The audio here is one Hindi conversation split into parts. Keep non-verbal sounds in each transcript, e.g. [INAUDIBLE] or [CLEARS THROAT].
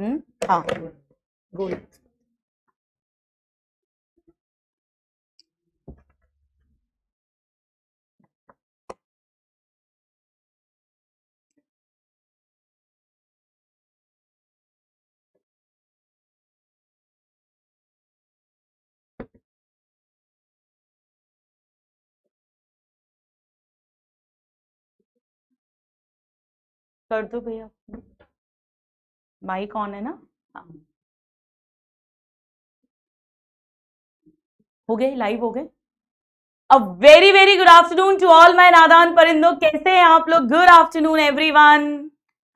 हाँ कर दो भैया माइक ऑन है ना हाँ। हो गए लाइव हो गए a very very good afternoon to all my नादान परिंदो कैसे हैं आप लोग गुड आफ्टरनून एवरीवन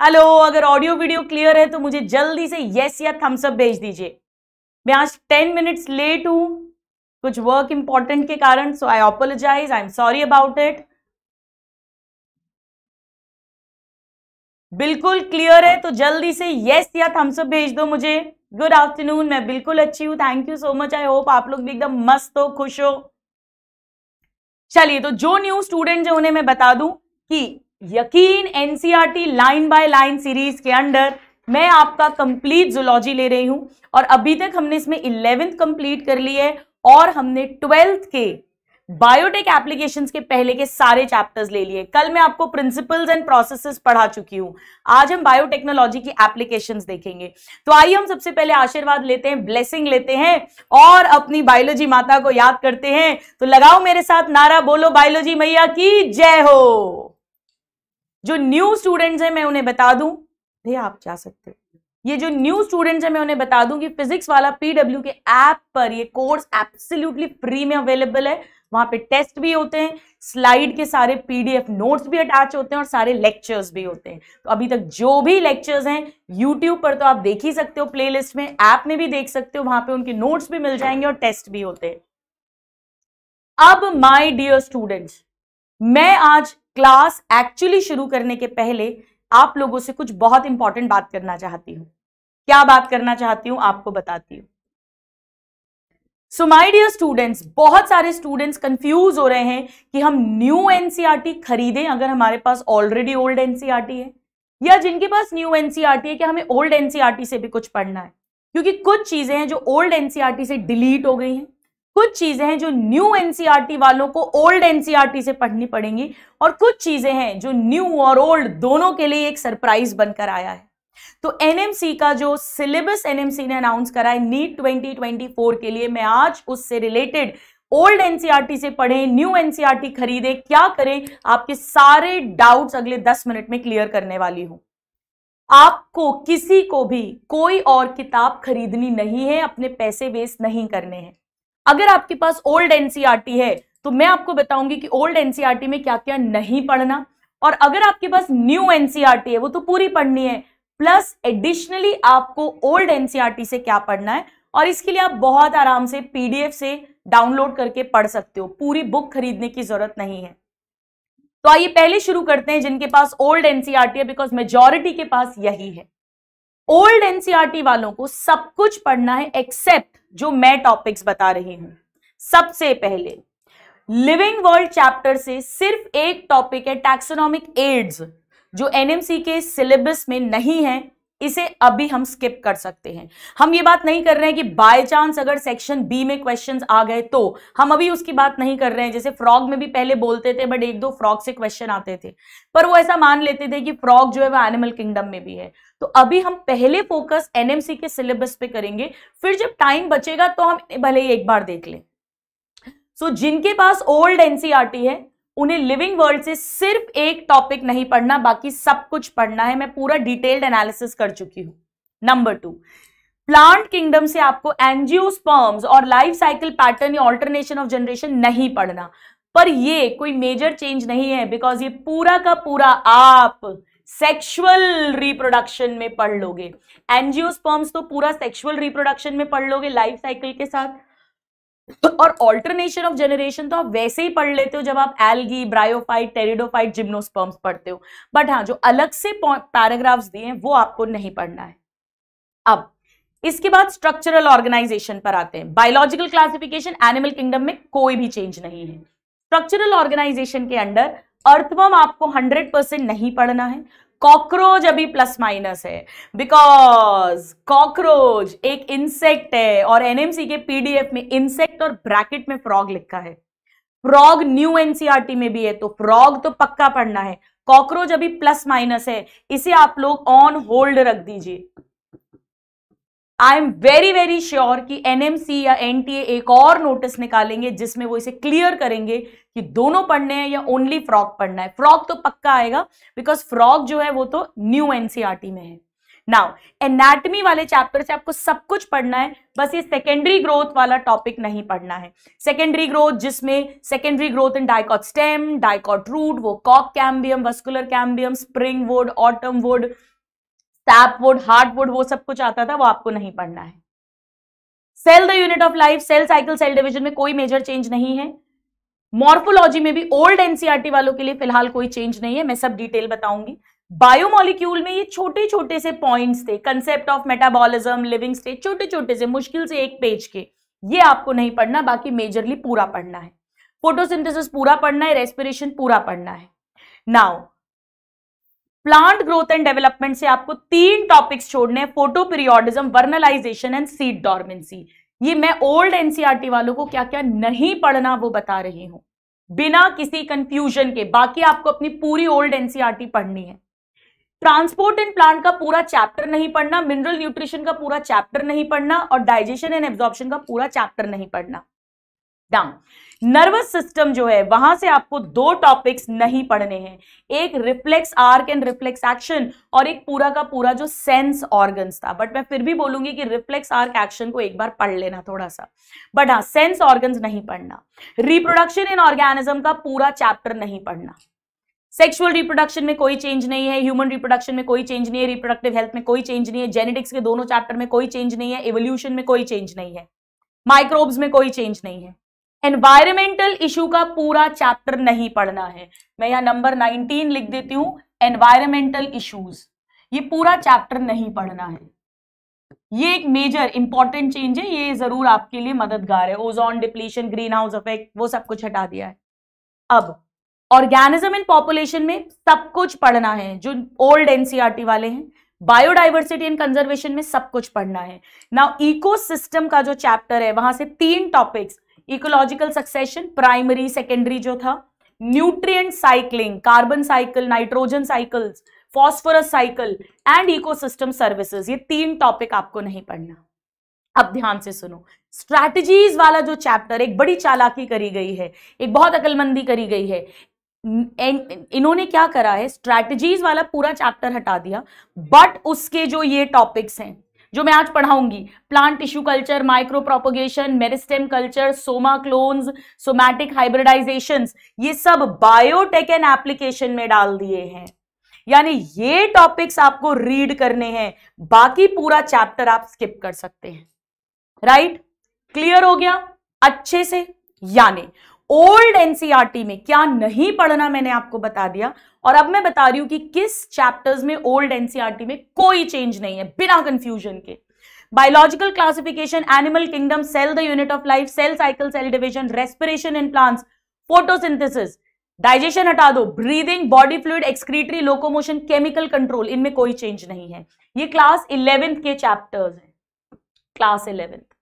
हेलो अगर ऑडियो वीडियो क्लियर है तो मुझे जल्दी से येस या थम्स अप भेज दीजिए मैं आज टेन मिनट्स लेट हूं कुछ वर्क इंपॉर्टेंट के कारण so I apologise I am sorry about it बिल्कुल क्लियर है तो जल्दी से यस या अप भेज दो मुझे गुड आफ्टरनून मैं बिल्कुल अच्छी हूँ thank you so much I hope आप लोग भी एकदम मस्त हो खुश हो चलिए तो जो न्यू स्टूडेंट है उन्हें मैं बता दूं कि यकीन NCERT line by line series के अंडर मैं आपका कंप्लीट जोलॉजी ले रही हूं और अभी तक हमने इसमें इलेवेंथ कंप्लीट कर ली है और हमने ट्वेल्थ के बायोटेक एप्लीकेशंस के पहले के सारे चैप्टर्स ले लिए कल मैं आपको प्रिंसिपल्स एंड प्रोसेसेस पढ़ा चुकी हूं आज हम बायोटेक्नोलॉजी की एप्लीकेशंस देखेंगे तो आइए हम सबसे पहले आशीर्वाद लेते हैं ब्लेसिंग लेते हैं और अपनी बायोलॉजी माता को याद करते हैं तो लगाओ मेरे साथ नारा बोलो बायोलॉजी मैया की जय हो जो न्यू स्टूडेंट्स हैं मैं उन्हें बता दूं भैया आप जा सकते हो ये जो न्यू स्टूडेंट्स हैं मैं उन्हें बता दूं कि फिजिक्स वाला पीडब्ल्यू के ऐप पर ये कोर्स एब्सोल्युटली फ्री में अवेलेबल है वहां पे टेस्ट भी होते हैं स्लाइड के सारे पीडीएफ नोट्स भी अटैच होते हैं और सारे लेक्चर्स भी होते हैं तो अभी तक जो भी लेक्चर्स हैं यूट्यूब पर तो आप देख ही सकते हो प्लेलिस्ट में ऐप में भी देख सकते हो वहां पे उनके नोट्स भी मिल जाएंगे और टेस्ट भी होते हैं अब माई डियर स्टूडेंट्स मैं आज क्लास एक्चुअली शुरू करने के पहले आप लोगों से कुछ बहुत इंपॉर्टेंट बात करना चाहती हूँ क्या बात करना चाहती हूँ आपको बताती हूँ सो माय डियर स्टूडेंट्स बहुत सारे स्टूडेंट्स कंफ्यूज हो रहे हैं कि हम न्यू एनसीईआरटी e खरीदें अगर हमारे पास ऑलरेडी ओल्ड एनसीईआरटी है या जिनके पास न्यू एनसीईआरटी e है कि हमें ओल्ड एनसीईआरटी e से भी कुछ पढ़ना है क्योंकि कुछ चीजें हैं जो ओल्ड एनसीईआरटी से डिलीट हो गई हैं कुछ चीजें हैं जो न्यू एनसीईआरटी वालों को ओल्ड एनसीईआरटी से पढ़नी पड़ेंगी और कुछ चीजें हैं जो न्यू और ओल्ड दोनों के लिए एक सरप्राइज बनकर आया है तो एनएमसी का जो सिलेबस एनएमसी ने अनाउंस करा है नीट 2024 के लिए मैं आज उससे रिलेटेड ओल्ड एनसीआरटी से पढ़े न्यू एनसीआरटी e खरीदे क्या करें आपके सारे डाउट्स अगले 10 मिनट में क्लियर करने वाली हूं आपको किसी को भी कोई और किताब खरीदनी नहीं है अपने पैसे वेस्ट नहीं करने हैं अगर आपके पास ओल्ड एनसीआरटी e है तो मैं आपको बताऊंगी कि ओल्ड एनसीआरटी e में क्या क्या नहीं पढ़ना और अगर आपके पास न्यू एनसीआरटी है वो तो पूरी पढ़नी है प्लस एडिशनली आपको ओल्ड एनसीईआरटी से क्या पढ़ना है और इसके लिए आप बहुत आराम से पीडीएफ से डाउनलोड करके पढ़ सकते हो पूरी बुक खरीदने की जरूरत नहीं है तो आइए पहले शुरू करते हैं जिनके पास ओल्ड एनसीईआरटी है बिकॉज मेजोरिटी के पास यही है ओल्ड एनसीईआरटी वालों को सब कुछ पढ़ना है एक्सेप्ट जो मैं टॉपिक्स बता रही हूं सबसे पहले लिविंग वर्ल्ड चैप्टर से सिर्फ एक टॉपिक है टैक्सोनॉमिक एड्स जो एनएमसी के सिलेबस में नहीं है इसे अभी हम स्किप कर सकते हैं हम ये बात नहीं कर रहे हैं कि बाय चांस अगर सेक्शन बी में क्वेश्चंस आ गए तो हम अभी उसकी बात नहीं कर रहे हैं जैसे फ्रॉग में भी पहले बोलते थे बट एक दो फ्रॉग से क्वेश्चन आते थे पर वो ऐसा मान लेते थे कि फ्रॉग जो है वह एनिमल किंगडम में भी है तो अभी हम पहले फोकस एनएमसी के सिलेबस पे करेंगे फिर जब टाइम बचेगा तो हम भले ही एक बार देख लें सो so, जिनके पास ओल्ड एनसीआरटी e है उन्हें लिविंग वर्ल्ड से सिर्फ एक टॉपिक नहीं पढ़ना बाकी सब कुछ पढ़ना है मैं पूरा डिटेल्ड एनालिसिस कर चुकी हूं नंबर टू प्लांट किंगडम से आपको एनजियोस्पर्म्स और लाइफ साइकिल पैटर्न या ऑल्टरनेशन ऑफ जनरेशन नहीं पढ़ना पर ये कोई मेजर चेंज नहीं है बिकॉज ये पूरा का पूरा आप सेक्सुअल रिप्रोडक्शन में पढ़ लोगे एनजियोस्पर्म्स तो पूरा सेक्सुअल रिप्रोडक्शन में पढ़ लोगे लाइफ साइकिल के साथ तो और ऑल्टरनेशन ऑफ जनरेशन तो आप वैसे ही पढ़ लेते हो जब आप एल्गी ब्रायोफाइट टेरिडोफाइट जिम्नोस्पर्म्स पढ़ते हो बट हाँ जो अलग से पैराग्राफ्स दिए हैं वो आपको नहीं पढ़ना है अब इसके बाद स्ट्रक्चरल ऑर्गेनाइजेशन पर आते हैं बायोलॉजिकल क्लासिफिकेशन एनिमल किंगडम में कोई भी चेंज नहीं है स्ट्रक्चरल ऑर्गेनाइजेशन के अंडर अर्थवम आपको हंड्रेड परसेंट नहीं पढ़ना है कॉकरोच अभी प्लस माइनस है बिकॉज कॉकरोच एक इंसेक्ट है और एनएमसी के पीडीएफ में इंसेक्ट और ब्रैकेट में फ्रॉग लिखा है फ्रॉग न्यू एनसीआरटी में भी है तो फ्रॉग तो पक्का पढ़ना है कॉकरोच अभी प्लस माइनस है इसे आप लोग ऑन होल्ड रख दीजिए I am very very sure कि एनएमसी या एनटीए एक और नोटिस निकालेंगे जिसमें वो इसे क्लियर करेंगे कि दोनों पढ़ने हैं या ओनली फ्रॉक पढ़ना है फ्रॉक तो पक्का आएगा बिकॉज फ्रॉक जो है वो तो न्यू एनसीआरटी e में है नाउ एनाटमी वाले चैप्टर से आपको सब कुछ पढ़ना है बस ये सेकेंडरी ग्रोथ वाला टॉपिक नहीं पढ़ना है सेकेंडरी ग्रोथ जिसमें secondary growth in dicot stem dicot root वो कॉक cambium vascular cambium spring wood autumn wood sapwood hardwood वो सब कुछ आता था वो आपको नहीं पढ़ना है cell the unit of life cell cycle cell division में कोई मेजर चेंज नहीं है मॉर्फोलॉजी में भी ओल्ड एनसीआरटी e वालों के लिए फिलहाल कोई चेंज नहीं है मैं सब डिटेल बताऊंगी बायोमोलिक्यूल में ये छोटे छोटे से पॉइंट्स थे concept of metabolism living stage छोटे छोटे से मुश्किल से एक पेज के ये आपको नहीं पढ़ना बाकी मेजरली पूरा पढ़ना है फोटोसिंथेसिस पूरा पढ़ना है रेस्पिरेशन पूरा पढ़ना है now plant growth and development से आपको तीन टॉपिक्स छोड़ने हैं photoperiodism vernalisation and seed dormancy ये मैं ओल्ड एनसीआरटी e वालों को क्या क्या नहीं पढ़ना वो बता रही हूं बिना किसी कंफ्यूजन के बाकी आपको अपनी पूरी ओल्ड एनसीआरटी e पढ़नी है ट्रांसपोर्ट एंड प्लांट का पूरा चैप्टर नहीं पढ़ना मिनरल न्यूट्रिशन का पूरा चैप्टर नहीं पढ़ना और डाइजेशन एंड एब्जॉर्प्शन का पूरा चैप्टर नहीं पढ़ना डाउन नर्वस सिस्टम जो है वहां से आपको दो टॉपिक्स नहीं पढ़ने हैं एक reflex arc and reflex action और एक पूरा का पूरा जो सेंस ऑर्गन्स था बट मैं फिर भी बोलूंगी कि रिफ्लेक्स आर्क एक्शन को एक बार पढ़ लेना थोड़ा सा बट हाँ सेंस ऑर्गन्स नहीं पढ़ना रिप्रोडक्शन इन ऑर्गेनिज्म का पूरा चैप्टर नहीं पढ़ना सेक्सुअल रिप्रोडक्शन में कोई चेंज नहीं है ह्यूमन रिप्रोडक्शन में कोई चेंज नहीं है रिप्रोडक्टिव हेल्थ में कोई चेंज नहीं है जेनेटिक्स के दोनों चैप्टर में कोई चेंज नहीं है एवोल्यूशन में कोई चेंज नहीं है माइक्रोब्स में कोई चेंज नहीं है एनवायरमेंटल इशू का पूरा चैप्टर नहीं पढ़ना है मैं यहां नंबर नाइनटीन लिख देती हूं एनवायरमेंटल इश्यूज ये पूरा चैप्टर नहीं पढ़ना है ये एक मेजर इंपॉर्टेंट चेंज है ये जरूर आपके लिए मददगार है ozone depletion greenhouse effect वो सब कुछ हटा दिया है अब ऑर्गेनिज्म इन पॉपुलेशन में सब कुछ पढ़ना है जो ओल्ड एनसीईआरटी e वाले हैं बायोडाइवर्सिटी एंड कंजर्वेशन में सब कुछ पढ़ना है नाउ इकोसिस्टम का जो चैप्टर है वहां से तीन topics ecological succession primary secondary जो था nutrient cycling carbon cycle nitrogen cycles phosphorus cycle and ecosystem services ये तीन टॉपिक आपको नहीं पढ़ना अब ध्यान से सुनो स्ट्रैटेजीज वाला जो चैप्टर एक बड़ी चालाकी करी गई है एक बहुत अकलमंदी करी गई है इन्होंने क्या करा है स्ट्रैटेजीज वाला पूरा चैप्टर हटा दिया बट उसके जो ये टॉपिक्स हैं जो मैं आज पढ़ाऊंगी plant tissue culture micro propagation meristem culture soma clones somatic hybridization ये सब बायोटेक एंड एप्लीकेशन में डाल दिए हैं यानी ये टॉपिक्स आपको रीड करने हैं बाकी पूरा चैप्टर आप स्किप कर सकते हैं राइट right? क्लियर हो गया अच्छे से यानी ओल्ड एनसीईआरटी में क्या नहीं पढ़ना मैंने आपको बता दिया और अब मैं बता रही हूं कि किस चैप्टर्स में ओल्ड एनसीईआरटी में कोई चेंज नहीं है बिना कंफ्यूजन के biological classification animal kingdom cell the unit of life cell cycle cell division respiration in plants photosynthesis digestion हटा दो breathing body fluid excretory locomotion chemical control इनमें कोई चेंज नहीं है ये क्लास इलेवेंथ के चैप्टर्स हैं क्लास इलेवेंथ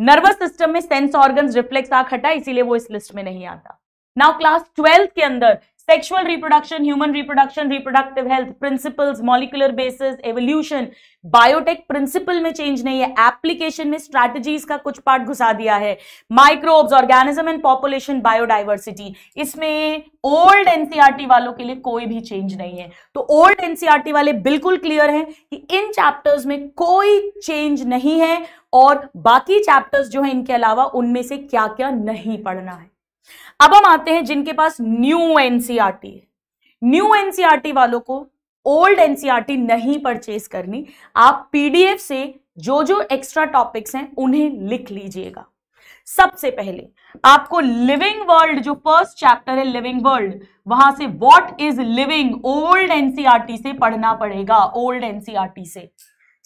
नर्वस सिस्टम में सेंस ऑर्गन रिफ्लेक्स आ खटा इसीलिए वो इस लिस्ट में नहीं आता नाउ क्लास ट्वेल्थ के अंदर sexual reproduction human reproduction reproductive health principles molecular basis evolution biotech principle में चेंज नहीं है एप्लीकेशन में स्ट्रैटेजीज का कुछ पार्ट घुसा दिया है microbes organism and population biodiversity इसमें ओल्ड एनसीआरटी e वालों के लिए कोई भी चेंज नहीं है तो ओल्ड एनसीआरटी e वाले बिल्कुल क्लियर है कि इन चैप्टर्स में कोई चेंज नहीं है और बाकी चैप्टर्स जो है इनके अलावा उनमें से क्या क्या नहीं पढ़ना है अब हम आते हैं जिनके पास न्यू एनसीआरटी e है न्यू एनसीआरटी e वालों को ओल्ड एनसीआरटी e नहीं परचेज करनी आप पीडीएफ से जो जो एक्स्ट्रा टॉपिक्स हैं उन्हें लिख लीजिएगा सबसे पहले आपको लिविंग वर्ल्ड जो फर्स्ट चैप्टर है लिविंग वर्ल्ड वहां से what is living old NCERT से पढ़ना पड़ेगा ओल्ड एनसीआरटी से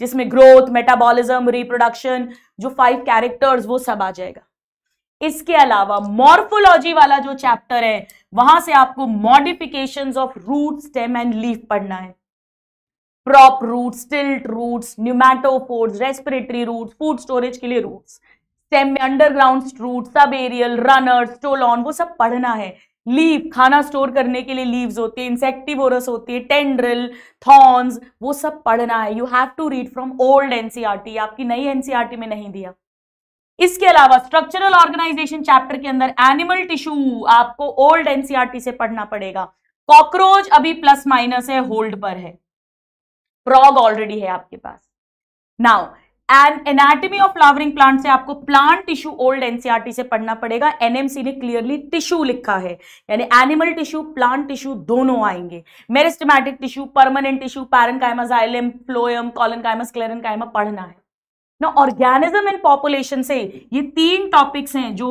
जिसमें ग्रोथ मेटाबॉलिज्म रिप्रोडक्शन जो फाइव कैरेक्टर्स वो सब आ जाएगा इसके अलावा मॉर्फोलॉजी वाला जो चैप्टर है वहां से आपको modification of root stem and leaf पढ़ना है prop root stilt root pneumatophores respiratory root food storage के लिए रूट स्टेम में अंडरग्राउंड रूट सब एरियल रनर स्टोलॉन वो सब पढ़ना है लीव खाना स्टोर करने के लिए लीव्स होती है इंसेक्टिवोरस होती है टेंड्रिल थॉर्न्स वो सब पढ़ना है you have to read from old NCERT आपकी नई एनसीईआरटी e में नहीं दिया इसके अलावा स्ट्रक्चरल ऑर्गेनाइजेशन चैप्टर के अंदर एनिमल टिश्यू आपको ओल्ड एनसीईआरटी e से पढ़ना पड़ेगा कॉकरोच अभी प्लस माइनस है होल्ड पर है प्रॉग ऑलरेडी है आपके पास now and anatomy of flowering plant से आपको प्लांट टिश्यू ओल्ड एनसीआरटी से पढ़ना पड़ेगा एनएमसी ने क्लियरली टिश्यू लिखा है यानी एनिमल टिश्यू प्लांट टिश्यू दोनों आएंगे meristematic tissue permanent tissue parenchyma xylem phloem collenchyma कायमा पढ़ना है ना ऑर्गेनिज्म एंड पॉपुलेशन से ये तीन टॉपिक्स हैं जो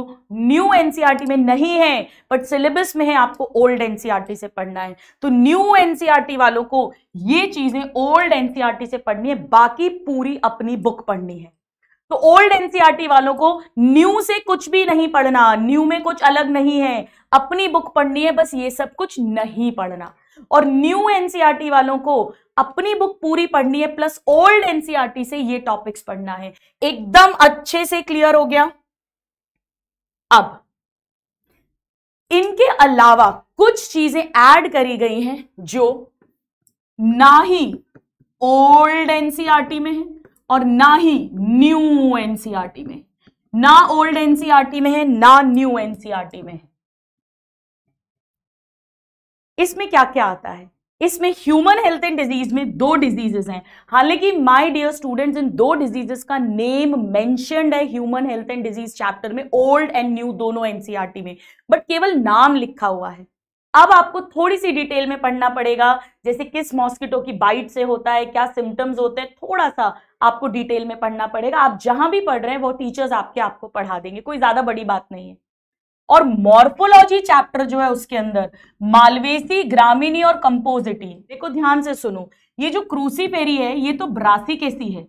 न्यू एनसीईआरटी e में नहीं है बट सिलेबस में है आपको ओल्ड एनसीईआरटी e से पढ़ना है तो न्यू एनसीईआरटी e वालों को ये चीजें ओल्ड एनसीईआरटी से पढ़नी है बाकी पूरी अपनी बुक पढ़नी है तो ओल्ड एनसीईआरटी वालों को न्यू से कुछ भी नहीं पढ़ना न्यू में कुछ अलग नहीं है अपनी बुक पढ़नी है बस ये सब कुछ नहीं पढ़ना और न्यू एनसीईआरटी e वालों को अपनी बुक पूरी पढ़नी है प्लस ओल्ड एनसीईआरटी से ये टॉपिक्स पढ़ना है एकदम अच्छे से क्लियर हो गया अब इनके अलावा कुछ चीजें ऐड करी गई हैं जो ना ही ओल्ड एनसीईआरटी e में है और ना ही न्यू एनसीईआरटी e में ना ओल्ड एनसीईआरटी में है ना न्यू एनसीईआरटी में है इसमें क्या क्या आता है इसमें ह्यूमन हेल्थ एंड डिजीज में दो डिजीजेस हैं हालांकि माय डियर स्टूडेंट्स इन दो डिजीजेस का नेम मेंशनड है human health and disease chapter में ओल्ड एंड न्यू दोनों एनसीईआरटी e में बट केवल नाम लिखा हुआ है अब आपको थोड़ी सी डिटेल में पढ़ना पड़ेगा जैसे किस मॉस्किटो की बाइट से होता है क्या सिम्टम्स होते हैं थोड़ा सा आपको डिटेल में पढ़ना पड़ेगा आप जहां भी पढ़ रहे हैं वो टीचर्स आपके आपको पढ़ा देंगे कोई ज्यादा बड़ी बात नहीं है और मॉर्फोलॉजी चैप्टर जो है उसके अंदर मालवेसी ग्रामीणी और कंपोजिटी देखो ध्यान से सुनो ये जो क्रूसी पेरी है ये तो ब्रासी केसी है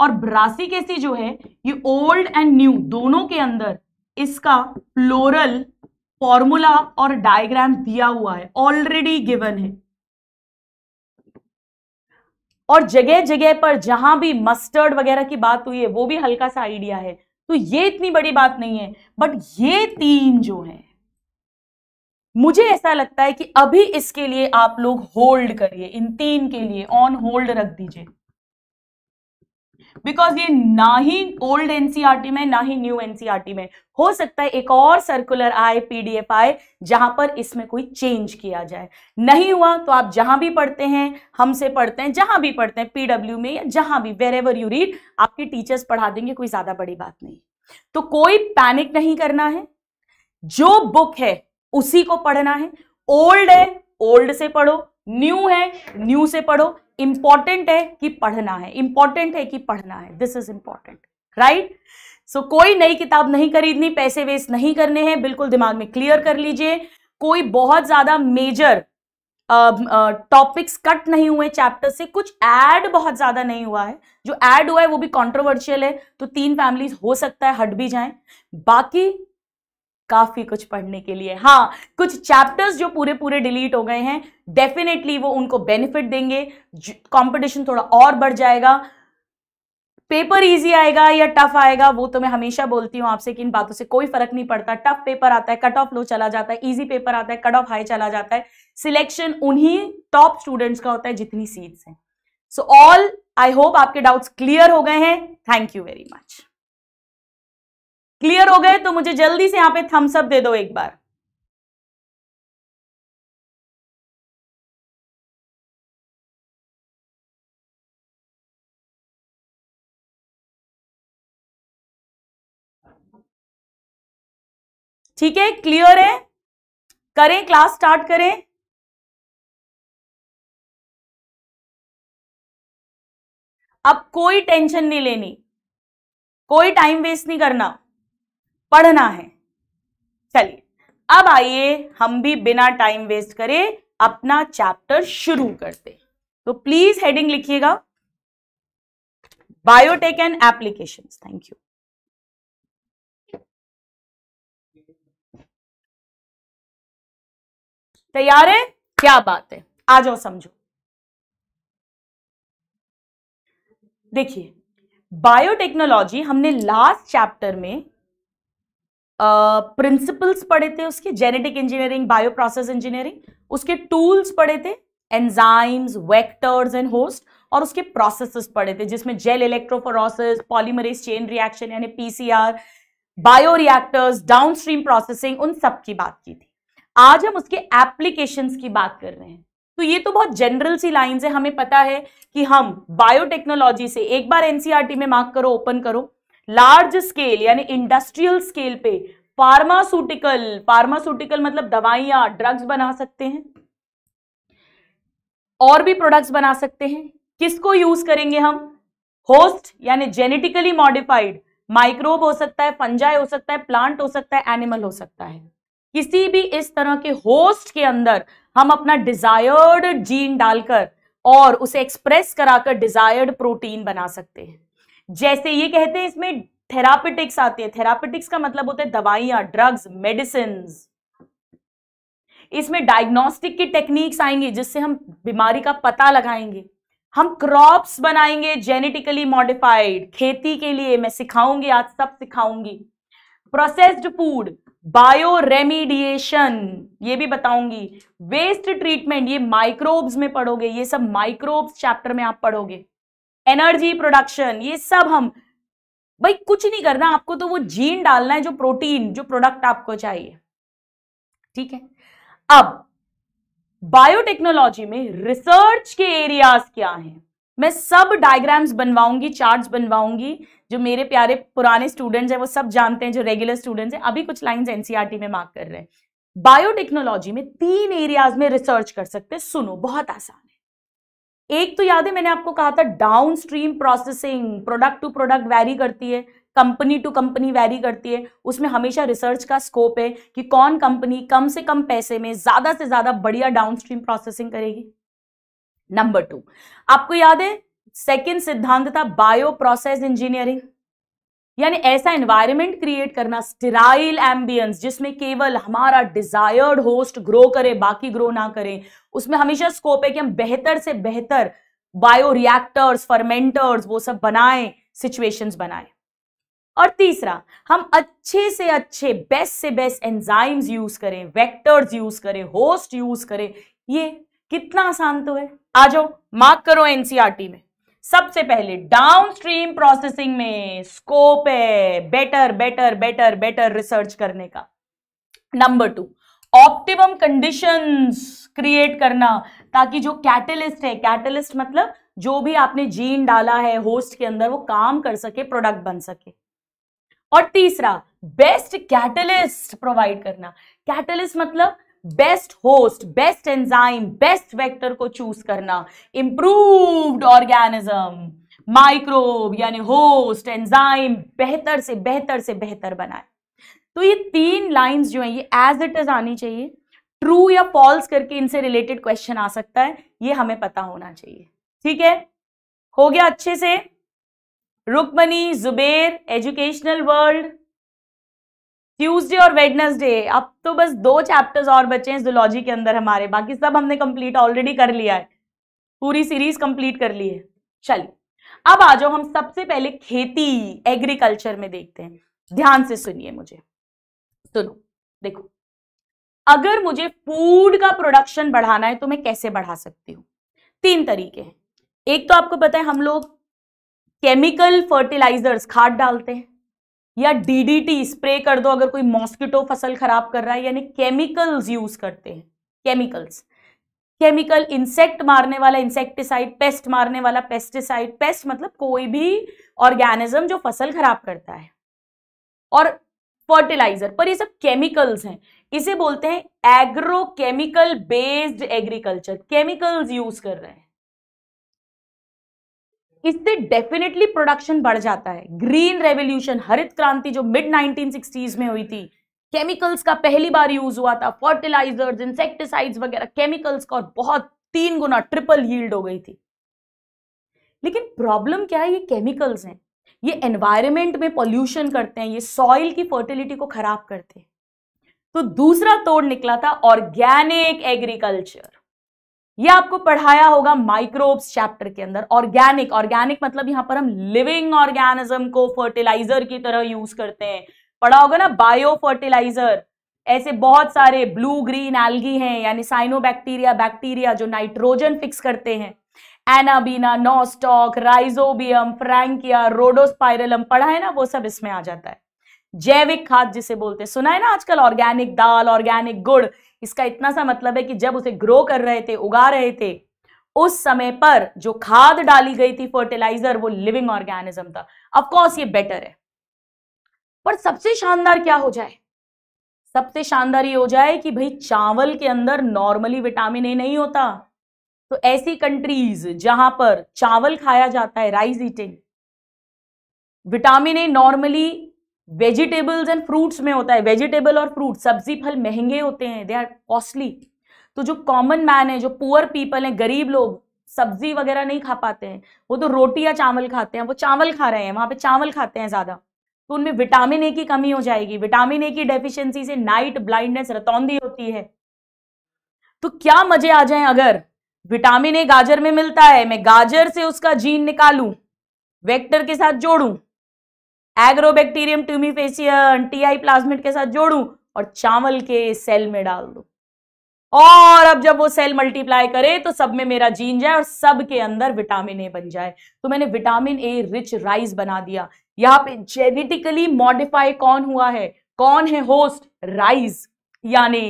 और ब्रासिकेसी जो है ये ओल्ड एंड न्यू दोनों के अंदर इसका प्लोरल फॉर्मूला और डायग्राम दिया हुआ है ऑलरेडी गिवन है और जगह जगह पर जहां भी मस्टर्ड वगैरह की बात हुई है वो भी हल्का सा आइडिया है तो ये इतनी बड़ी बात नहीं है बट ये तीन जो है मुझे ऐसा लगता है कि अभी इसके लिए आप लोग होल्ड करिए इन तीन के लिए ऑन होल्ड रख दीजिए बिकॉज ये ना ही ओल्ड एनसीआरटी e में ना ही न्यू एनसीआरटी e में हो सकता है एक और सर्कुलर आए पीडीएफ आए जहां पर इसमें कोई चेंज किया जाए नहीं हुआ तो आप जहां भी पढ़ते हैं हमसे पढ़ते हैं जहां भी पढ़ते हैं पीडब्ल्यू में या जहां भी वेर एवर यू रीड आपके टीचर्स पढ़ा देंगे कोई ज्यादा बड़ी बात नहीं तो कोई पैनिक नहीं करना है जो बुक है उसी को पढ़ना है ओल्ड है ओल्ड से पढ़ो न्यू है न्यू से पढ़ो इंपॉर्टेंट है कि पढ़ना है इंपॉर्टेंट है कि पढ़ना है this is important right so so, कोई नई किताब नहीं खरीदनी पैसे वेस्ट नहीं करने हैं बिल्कुल दिमाग में क्लियर कर लीजिए कोई बहुत ज्यादा मेजर टॉपिक्स कट नहीं हुए चैप्टर से कुछ ऐड बहुत ज्यादा नहीं हुआ है जो ऐड हुआ है वो भी कंट्रोवर्शियल है तो तीन फैमिलीज हो सकता है हट भी जाएं बाकी काफी कुछ पढ़ने के लिए हाँ कुछ चैप्टर्स जो पूरे पूरे डिलीट हो गए हैं डेफिनेटली वो उनको बेनिफिट देंगे कंपटीशन थोड़ा और बढ़ जाएगा पेपर इजी आएगा या टफ आएगा वो तो मैं हमेशा बोलती हूँ आपसे कि इन बातों से कोई फर्क नहीं पड़ता टफ पेपर आता है कट ऑफ लो चला जाता है इजी पेपर आता है कट ऑफ हाई चला जाता है सिलेक्शन उन्हीं टॉप स्टूडेंट्स का होता है जितनी सीट्स हैं सो ऑल आई होप आपके डाउट्स क्लियर हो गए हैं thank you very much clear हो गए तो मुझे जल्दी से यहाँ पे थम्सअप दे दो एक बार ठीक है क्लियर है करें क्लास स्टार्ट करें अब कोई टेंशन नहीं लेनी कोई टाइम वेस्ट नहीं करना पढ़ना है चलिए अब आइए हम भी बिना टाइम वेस्ट करे अपना चैप्टर शुरू करते तो प्लीज हेडिंग लिखिएगा biotech and applications thank you तैयार है क्या बात है आ जाओ समझो देखिए बायोटेक्नोलॉजी हमने लास्ट चैप्टर में प्रिंसिपल्स uh, पढ़े थे उसके genetic engineering bio process engineering उसके टूल्स पढ़े थे एंजाइम्स वेक्टर्स एंड होस्ट और उसके प्रोसेसेस पढ़े थे जिसमें gel electrophoresis polymerase chain reaction यानी PCR bio reactors downstream processing उन सब की बात की थी आज हम उसके एप्लीकेशंस की बात कर रहे हैं तो ये तो बहुत जनरल सी लाइन है हमें पता है कि हम बायोटेक्नोलॉजी से एक बार एनसीईआरटी e में मार्क करो ओपन करो लार्ज स्केल यानी इंडस्ट्रियल स्केल पे फार्मास्यूटिकल फार्मास्यूटिकल मतलब दवाइयां ड्रग्स बना सकते हैं और भी प्रोडक्ट्स बना सकते हैं किसको यूज करेंगे हम होस्ट यानी जेनेटिकली मॉडिफाइड माइक्रोब हो सकता है फंजाई हो सकता है प्लांट हो सकता है एनिमल हो सकता है किसी भी इस तरह के होस्ट के अंदर हम अपना डिजायर्ड जीन डालकर और उसे एक्सप्रेस कराकर डिजायर्ड प्रोटीन बना सकते हैं जैसे ये कहते हैं इसमें थेरापिटिक्स आते हैं थेरापिटिक्स का मतलब होता है दवाइयां ड्रग्स मेडिसिन इसमें डायग्नोस्टिक की टेक्निक्स आएंगी जिससे हम बीमारी का पता लगाएंगे हम क्रॉप्स बनाएंगे जेनेटिकली मॉडिफाइड खेती के लिए मैं सिखाऊंगी आज सब सिखाऊंगी प्रोसेस्ड फूड बायो रेमिडिएशन ये भी बताऊंगी वेस्ट ट्रीटमेंट ये माइक्रोब्स में पढ़ोगे ये सब माइक्रोब्स चैप्टर में आप पढ़ोगे एनर्जी प्रोडक्शन ये सब हम भाई कुछ नहीं करना आपको तो वो जीन डालना है जो प्रोटीन जो प्रोडक्ट आपको चाहिए ठीक है अब बायोटेक्नोलॉजी में रिसर्च के एरियाज क्या हैं मैं सब डायग्राम्स बनवाऊंगी चार्ट्स बनवाऊंगी जो मेरे प्यारे पुराने स्टूडेंट्स हैं वो सब जानते हैं जो रेगुलर स्टूडेंट्स हैं अभी कुछ लाइंस एनसीईआरटी e में मार्क कर रहे हैं बायोटेक्नोलॉजी में तीन एरियाज में रिसर्च कर सकते हैं सुनो बहुत आसान है एक तो याद है मैंने आपको कहा था down stream processing product to product vary करती है कंपनी टू कंपनी वैरी करती है उसमें हमेशा रिसर्च का स्कोप है कि कौन कंपनी कम से कम पैसे में ज़्यादा से ज़्यादा बढ़िया डाउनस्ट्रीम प्रोसेसिंग करेगी नंबर टू आपको याद है सेकेंड सिद्धांत था बायो प्रोसेस इंजीनियरिंग यानी ऐसा एनवायरमेंट क्रिएट करना स्टेराइल एम्बियंस जिसमें केवल हमारा डिजायर्ड होस्ट ग्रो करे बाकी ग्रो ना करें उसमें हमेशा स्कोप है कि हम बेहतर से बेहतर बायो रिएक्टर्स फर्मेंटर्स वो सब बनाएं सिचुएशंस बनाएं और तीसरा हम अच्छे से अच्छे बेस्ट से बेस्ट एंजाइम्स यूज करें वेक्टर्स यूज करें होस्ट यूज करें ये कितना आसान तो है आ जाओ मार्क करो एनसीआरटी e में सबसे पहले डाउन स्ट्रीम प्रोसेसिंग में स्कोप है better better better better research करने का number two optimum conditions create करना ताकि जो कैटलिस्ट है कैटलिस्ट मतलब जो भी आपने जीन डाला है होस्ट के अंदर वो काम कर सके प्रोडक्ट बन सके और तीसरा बेस्ट कैटलिस्ट प्रोवाइड करना कैटलिस्ट मतलब best host best enzyme best vector को चूज करना इंप्रूव्ड ऑर्गेनिज्म माइक्रोब यानी होस्ट एंजाइम बेहतर से बेहतर से बेहतर बनाए तो ये तीन लाइंस जो है ये एज इट इज आनी चाहिए ट्रू या फॉल्स करके इनसे रिलेटेड क्वेश्चन आ सकता है ये हमें पता होना चाहिए ठीक है हो गया अच्छे से Rukmani Zuber educational world Tuesday और वेडनेसडे अब तो बस दो चैप्टर्स और बचे हैं जोलॉजी के अंदर हमारे बाकी सब हमने कंप्लीट ऑलरेडी कर लिया है पूरी सीरीज कंप्लीट कर ली है चलिए अब आ जाओ हम सबसे पहले खेती एग्रीकल्चर में देखते हैं ध्यान से सुनिए मुझे सुनो देखो अगर मुझे फूड का प्रोडक्शन बढ़ाना है तो मैं कैसे बढ़ा सकती हूँ तीन तरीके हैं एक तो आपको पता है हम लोग केमिकल फर्टिलाइजर्स खाद डालते हैं या डीडीटी स्प्रे कर दो अगर कोई मॉस्किटो फसल खराब कर रहा है यानी केमिकल्स यूज करते हैं केमिकल्स केमिकल इंसेक्ट मारने वाला इंसेक्टिसाइड पेस्ट मारने वाला पेस्टिसाइड पेस्ट मतलब कोई भी ऑर्गेनिज्म जो फसल खराब करता है और फर्टिलाइजर पर ये सब केमिकल्स हैं इसे बोलते हैं agrochemical based agriculture chemicals use कर रहे हैं इससे डेफिनेटली प्रोडक्शन बढ़ जाता है ग्रीन रेवोल्यूशन हरित क्रांति जो मिड नाइनटीन में हुई थी केमिकल्स का पहली बार यूज हुआ था फर्टिलाइजर्स इंसेक्टिसाइड्स वगैरह केमिकल्स का बहुत तीन गुना ट्रिपल यील्ड हो गई थी लेकिन प्रॉब्लम क्या है ये केमिकल्स हैं ये एनवायरमेंट में पॉल्यूशन करते हैं ये सॉइल की फर्टिलिटी को खराब करते हैं तो दूसरा तोड़ निकला था ऑर्गेनिक एग्रीकल्चर ये आपको पढ़ाया होगा माइक्रोब्स चैप्टर के अंदर ऑर्गेनिक ऑर्गेनिक मतलब यहां पर हम लिविंग ऑर्गेनिज्म को फर्टिलाइजर की तरह यूज करते हैं पढ़ा होगा ना बायो फर्टिलाइजर ऐसे बहुत सारे ब्लू ग्रीन एल्गी हैं यानी साइनोबैक्टीरिया बैक्टीरिया जो नाइट्रोजन फिक्स करते हैं Anabaena Nostoc Rhizobium Frankia Rhodospirillum पढ़ा है ना वो सब इसमें आ जाता है जैविक खाद जिसे बोलते हैं सुना है ना आजकल ऑर्गेनिक दाल ऑर्गेनिक गुड़ इसका इतना सा मतलब है कि जब उसे ग्रो कर रहे थे उगा रहे थे उस समय पर जो खाद डाली गई थी फर्टिलाइजर वो लिविंग ऑर्गेनिज्म था ऑफकोर्स ये बेटर है पर सबसे शानदार क्या हो जाए सबसे शानदार ये हो जाए कि भाई चावल के अंदर नॉर्मली विटामिन ए नहीं होता तो ऐसी कंट्रीज जहां पर चावल खाया जाता है rice eating vitamin A normally vegetables and fruits में होता है वेजिटेबल और फ्रूट सब्जी फल महंगे होते हैं दे आर कॉस्टली तो जो कॉमन मैन है जो पुअर पीपल हैं गरीब लोग सब्जी वगैरह नहीं खा पाते हैं वो तो रोटी या चावल खाते हैं वो चावल खा रहे हैं वहाँ पे चावल खाते हैं ज़्यादा तो उनमें विटामिन ए की कमी हो जाएगी विटामिन ए की डेफिशिएंसी से नाइट ब्लाइंडनेस रतौंदी होती है तो क्या मजे आ जाए अगर विटामिन ए गाजर में मिलता है मैं गाजर से उसका जीन निकालू वेक्टर के साथ जोड़ू एग्रोबैक्टीरियम ट्यूमीफेशियन टीआई प्लाज्मिड के साथ जोड़ू और चावल के सेल में डाल दू और अब जब वो सेल मल्टीप्लाई करे तो सब में मेरा जीन जाए और सब के अंदर विटामिन ए बन जाए तो मैंने विटामिन ए रिच राइस बना दिया यहाँ पे जेनेटिकली मॉडिफाई कौन हुआ है कौन है होस्ट राइस यानी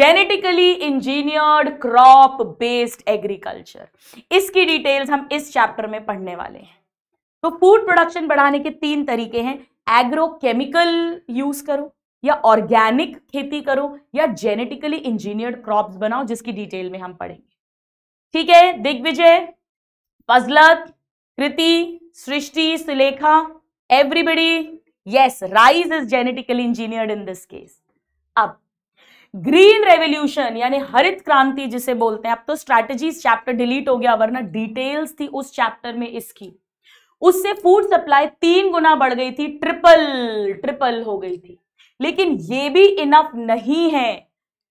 genetically engineered crop based agriculture इसकी डिटेल्स हम इस चैप्टर में पढ़ने वाले हैं तो फूड प्रोडक्शन बढ़ाने के तीन तरीके हैं एग्रो केमिकल यूज करो या ऑर्गेनिक खेती करो या जेनेटिकली इंजीनियर्ड क्रॉप्स बनाओ जिसकी डिटेल में हम पढ़ेंगे ठीक है Digvijay Fazlat Kriti Srishti Sulekha everybody yes rice is genetically engineered in this case अब ग्रीन रेवोल्यूशन यानी हरित क्रांति जिसे बोलते हैं अब तो स्ट्रैटेजीज चैप्टर डिलीट हो गया वरना डिटेल्स थी उस चैप्टर में इसकी उससे फूड सप्लाई तीन गुना बढ़ गई थी ट्रिपल ट्रिपल हो गई थी लेकिन ये भी इनफ नहीं है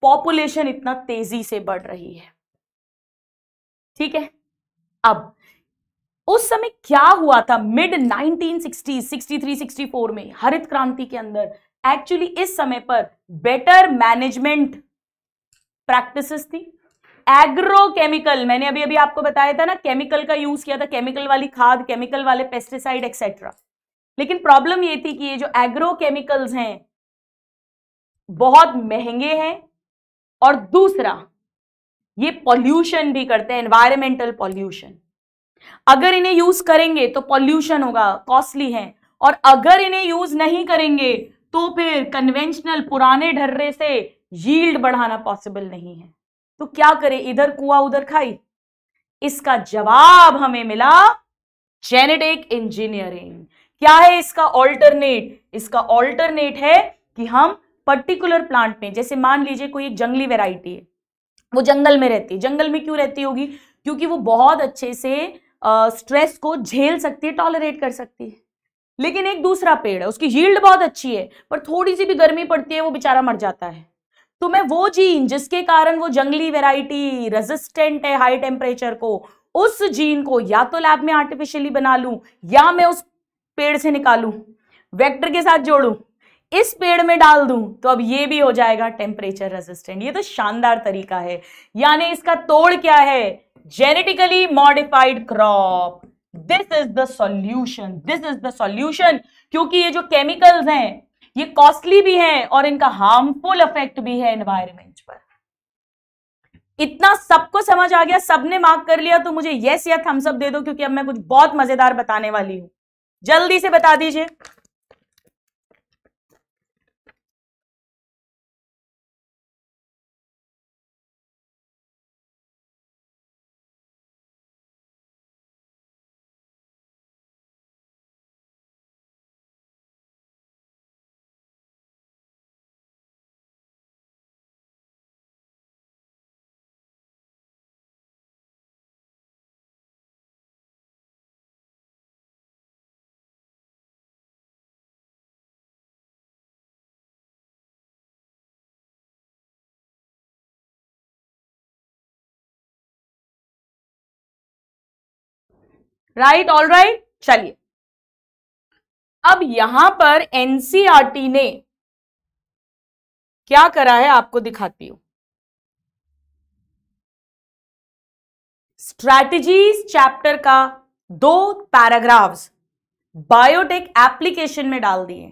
पॉपुलेशन इतना तेजी से बढ़ रही है ठीक है अब उस समय क्या हुआ था मिड 1960 63 64 में हरित क्रांति के अंदर एक्चुअली इस समय पर बेटर मैनेजमेंट प्रैक्टिसेस थी एग्रोकेमिकल मैंने अभी अभी आपको बताया था ना केमिकल का यूज किया था केमिकल वाली खाद केमिकल वाले पेस्टिसाइड एक्सेट्रा लेकिन प्रॉब्लम ये थी कि ये जो एग्रोकेमिकल्स हैं बहुत महंगे हैं और दूसरा ये पॉल्यूशन भी करते हैं एनवायरमेंटल पॉल्यूशन अगर इन्हें यूज करेंगे तो पॉल्यूशन होगा कॉस्टली है और अगर इन्हें यूज नहीं करेंगे तो फिर कन्वेंशनल पुराने ढर्रे से यील्ड बढ़ाना पॉसिबल नहीं है तो क्या करे इधर कुआ उधर खाई इसका जवाब हमें मिला जेनेटिक इंजीनियरिंग क्या है इसका ऑल्टरनेट इसका ऑल्टरनेट है कि हम पर्टिकुलर प्लांट में जैसे मान लीजिए कोई एक जंगली वेराइटी है वो जंगल में रहती है जंगल में क्यों रहती होगी क्योंकि वो बहुत अच्छे से स्ट्रेस को झेल सकती है टॉलरेट कर सकती है लेकिन एक दूसरा पेड़ है उसकी हील्ड बहुत अच्छी है पर थोड़ी सी भी गर्मी पड़ती है वो बेचारा मर जाता है तो मैं वो जीन जिसके कारण वो जंगली वेराइटी रेजिस्टेंट है हाई टेम्परेचर को उस जीन को या तो लैब में आर्टिफिशियली बना लूं या मैं उस पेड़ से निकालू वेक्टर के साथ जोड़ू इस पेड़ में डाल दूं तो अब ये भी हो जाएगा टेम्परेचर रेजिस्टेंट ये तो शानदार तरीका है यानी इसका तोड़ क्या है genetically modified crop this is the solution this is the solution क्योंकि ये जो केमिकल्स हैं ये कॉस्टली भी है और इनका हार्मफुल इफेक्ट भी है एनवायरमेंट पर इतना सबको समझ आ गया सबने मार्क कर लिया तो मुझे यस या थम्सअप दे दो क्योंकि अब मैं कुछ बहुत मजेदार बताने वाली हूं जल्दी से बता दीजिए राइट ऑल राइट चलिए अब यहां पर एनसीआरटी e ने क्या करा है आपको दिखाती हूं स्ट्रैटेजीज चैप्टर का दो पैराग्राफ्स बायोटेक एप्लीकेशन में डाल दिए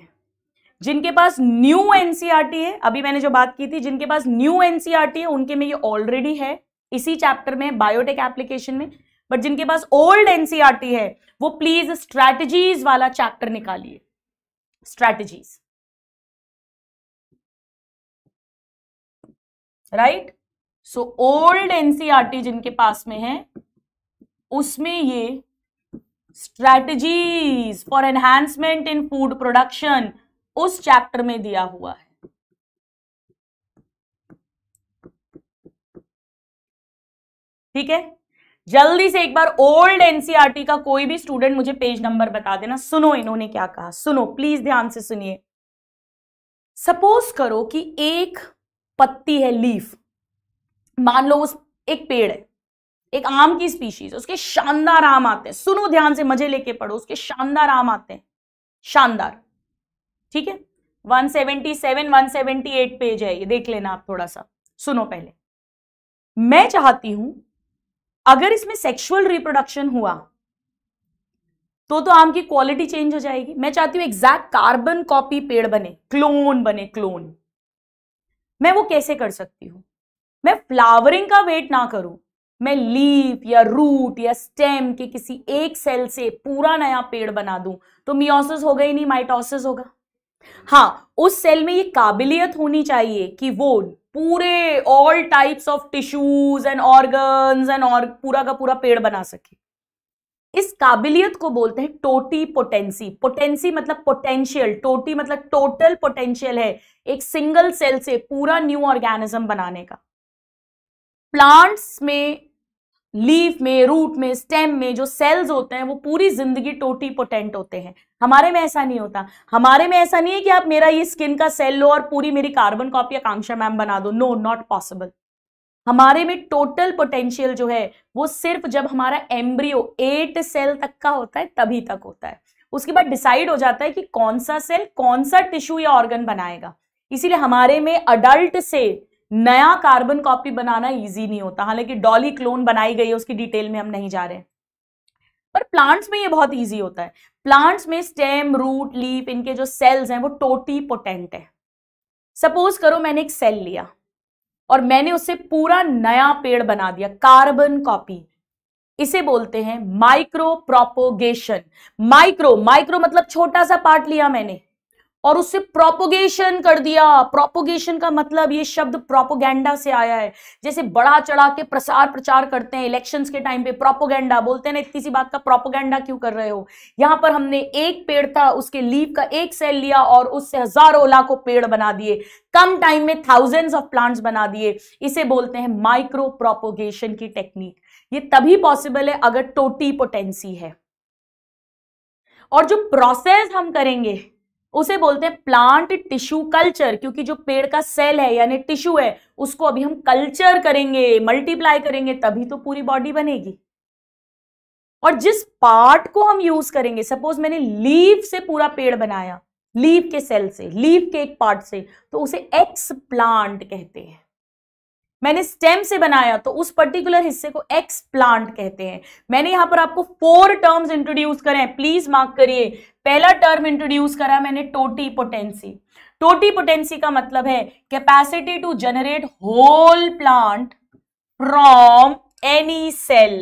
जिनके पास न्यू एनसीआरटी e है अभी मैंने जो बात की थी जिनके पास न्यू एनसीआरटी e है उनके में ये ऑलरेडी है इसी चैप्टर में बायोटेक एप्लीकेशन में बट जिनके पास ओल्ड एनसीआरटी e है वो प्लीज स्ट्रैटेजीज वाला चैप्टर निकालिए strategies right so old NCERT जिनके पास में है उसमें ये strategies for enhancement in food production उस चैप्टर में दिया हुआ है ठीक है जल्दी से एक बार ओल्ड एनसीआरटी का कोई भी स्टूडेंट मुझे पेज नंबर बता देना सुनो इन्होंने क्या कहा सुनो प्लीज ध्यान से सुनिए सपोज करो कि एक पत्ती है लीफ मान लो उस एक पेड़ है एक आम की स्पीशीज उसके शानदार आम आते हैं सुनो ध्यान से मजे लेके पढ़ो उसके शानदार आम आते हैं शानदार ठीक है 177 178 पेज है ये देख लेना आप थोड़ा सा सुनो पहले मैं चाहती हूं अगर इसमें सेक्सुअल रिप्रोडक्शन हुआ तो तो आम की क्वालिटी चेंज हो जाएगी मैं चाहती हूं एग्जैक्ट कार्बन कॉपी पेड़ बने क्लोन बने क्लोन मैं वो कैसे कर सकती हूं मैं फ्लावरिंग का वेट ना करूं मैं लीफ या रूट या स्टेम के किसी एक सेल से पूरा नया पेड़ बना दूं तो मियोसिस होगा ही नहीं माइटोसिस होगा हाँ उस सेल में ये काबिलियत होनी चाहिए कि वो पूरे all types of tissues and organs and और पूरा का पूरा पेड़ बना सके इस काबिलियत को बोलते हैं टोटी पोटेंसी पोटेंसी मतलब पोटेंशियल टोटी मतलब टोटल पोटेंशियल है एक सिंगल सेल से पूरा न्यू ऑर्गेनिज्म बनाने का प्लांट्स में लीफ में रूट में स्टेम में जो सेल्स होते हैं वो पूरी जिंदगी टोटी पोटेंट होते हैं हमारे में ऐसा नहीं होता हमारे में ऐसा नहीं है कि आप मेरा ये स्किन का सेल लो और पूरी मेरी कार्बन कॉपी आकांक्षा मैम बना दो नो नॉट पॉसिबल हमारे में टोटल पोटेंशियल जो है वो सिर्फ जब हमारा एम्ब्रियो एट सेल तक का होता है तभी तक होता है उसके बाद डिसाइड हो जाता है कि कौन सा सेल कौन सा टिश्यू या ऑर्गन बनाएगा इसीलिए हमारे में अडल्ट से नया कार्बन कॉपी बनाना इजी नहीं होता हालांकि डॉली क्लोन बनाई गई है उसकी डिटेल में हम नहीं जा रहे पर प्लांट्स में ये बहुत इजी होता है प्लांट्स में स्टेम रूट लीफ इनके जो सेल्स हैं वो टोटी पोटेंट है सपोज करो मैंने एक सेल लिया और मैंने उससे पूरा नया पेड़ बना दिया कार्बन कॉपी इसे बोलते हैं माइक्रो प्रोपोगेशन माइक्रो माइक्रो मतलब छोटा सा पार्ट लिया मैंने और उससे प्रोपोगेशन कर दिया प्रोपोगेशन का मतलब ये शब्द प्रोपोगेंडा से आया है जैसे बड़ा चढ़ा के प्रसार प्रचार करते हैं इलेक्शंस के टाइम पे प्रोपोगेंडा बोलते हैं ना इतनी सी बात का प्रोपोगेंडा क्यों कर रहे हो यहां पर हमने एक पेड़ था उसके लीव का एक सेल लिया और उससे हजारों लाखों पेड़ बना दिए कम टाइम में थाउजेंड्स ऑफ प्लांट्स बना दिए इसे बोलते हैं माइक्रो प्रोपोगेशन की टेक्निक ये तभी पॉसिबल है अगर टोटी पोटेंसी है और जो प्रोसेस हम करेंगे उसे बोलते हैं प्लांट टिश्यू कल्चर क्योंकि जो पेड़ का सेल है यानी टिश्यू है उसको अभी हम कल्चर करेंगे मल्टीप्लाई करेंगे तभी तो पूरी बॉडी बनेगी और जिस पार्ट को हम यूज करेंगे सपोज मैंने लीव से पूरा पेड़ बनाया लीव के सेल से लीव के एक पार्ट से तो उसे एक्स प्लांट कहते हैं मैंने स्टेम से बनाया तो उस पर्टिकुलर हिस्से को एक्स प्लांट कहते हैं मैंने यहां पर आपको फोर टर्म्स इंट्रोड्यूस करें प्लीज मार्क करिए पहला टर्म इंट्रोड्यूस करा मैंने टोटी पोटेंसी टोटी पोटेंसी का मतलब है capacity to generate whole plant from any cell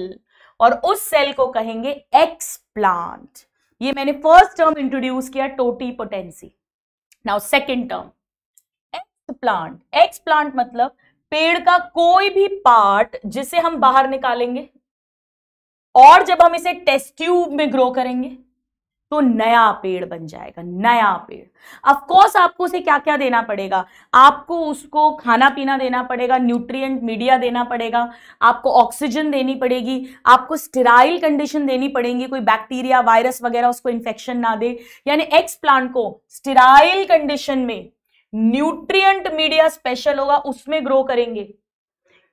और उस सेल को कहेंगे एक्स प्लांट ये मैंने फर्स्ट टर्म इंट्रोड्यूस किया totipotency now second term explant explant मतलब पेड़ का कोई भी पार्ट जिसे हम बाहर निकालेंगे और जब हम इसे टेस्ट ट्यूब में ग्रो करेंगे तो नया पेड़ बन जाएगा नया पेड़ अफकोर्स आपको उसे क्या क्या देना पड़ेगा आपको उसको खाना पीना देना पड़ेगा न्यूट्रिएंट मीडिया देना पड़ेगा आपको ऑक्सीजन देनी पड़ेगी आपको स्टेराइल कंडीशन देनी पड़ेगी कोई बैक्टीरिया वायरस वगैरह उसको इन्फेक्शन ना दे यानी एक्स प्लांट को स्टेराइल कंडीशन में न्यूट्रिएंट मीडिया स्पेशल होगा उसमें ग्रो करेंगे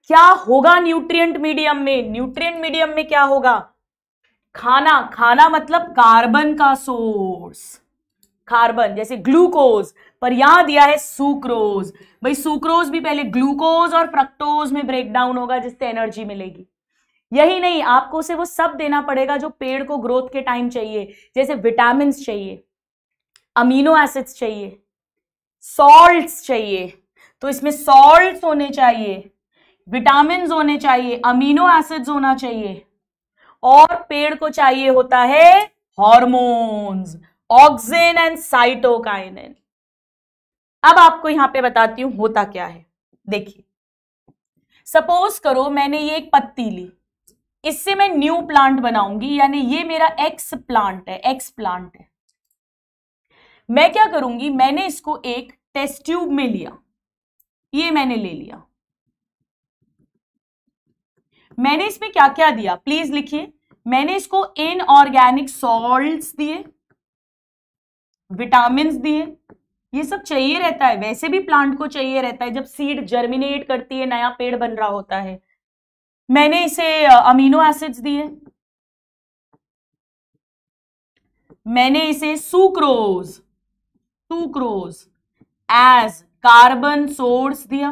क्या होगा न्यूट्रिय मीडियम में न्यूट्रिय मीडियम में क्या होगा खाना खाना मतलब कार्बन का सोर्स कार्बन जैसे ग्लूकोज पर यहां दिया है सुक्रोज भाई सुक्रोज भी पहले ग्लूकोज और फ्रक्टोज में ब्रेक डाउन होगा जिससे एनर्जी मिलेगी यही नहीं आपको उसे वो सब देना पड़ेगा जो पेड़ को ग्रोथ के टाइम चाहिए जैसे विटामिन चाहिए अमीनो एसिड्स चाहिए सॉल्ट्स चाहिए तो इसमें सॉल्ट होने चाहिए विटामिन होने चाहिए अमीनो एसिड्स होना चाहिए और पेड़ को चाहिए होता है हॉर्मोन्स ऑक्सीजन एंड साइटोकाइन अब आपको यहां पे बताती हूं होता क्या है देखिए सपोज करो मैंने ये एक पत्ती ली इससे मैं न्यू प्लांट बनाऊंगी यानी ये मेरा एक्स प्लांट है एक्स प्लांट है मैं क्या करूंगी मैंने इसको एक टेस्ट ट्यूब में लिया ये मैंने ले लिया मैंने इसमें क्या क्या दिया प्लीज लिखिए मैंने इसको इनऑर्गेनिक सॉल्ट दिए विटामिन दिए ये सब चाहिए रहता है वैसे भी प्लांट को चाहिए रहता है जब सीड जर्मिनेट करती है नया पेड़ बन रहा होता है मैंने इसे अमीनो एसिड्स दिए मैंने इसे sucrose sucrose as carbon source दिया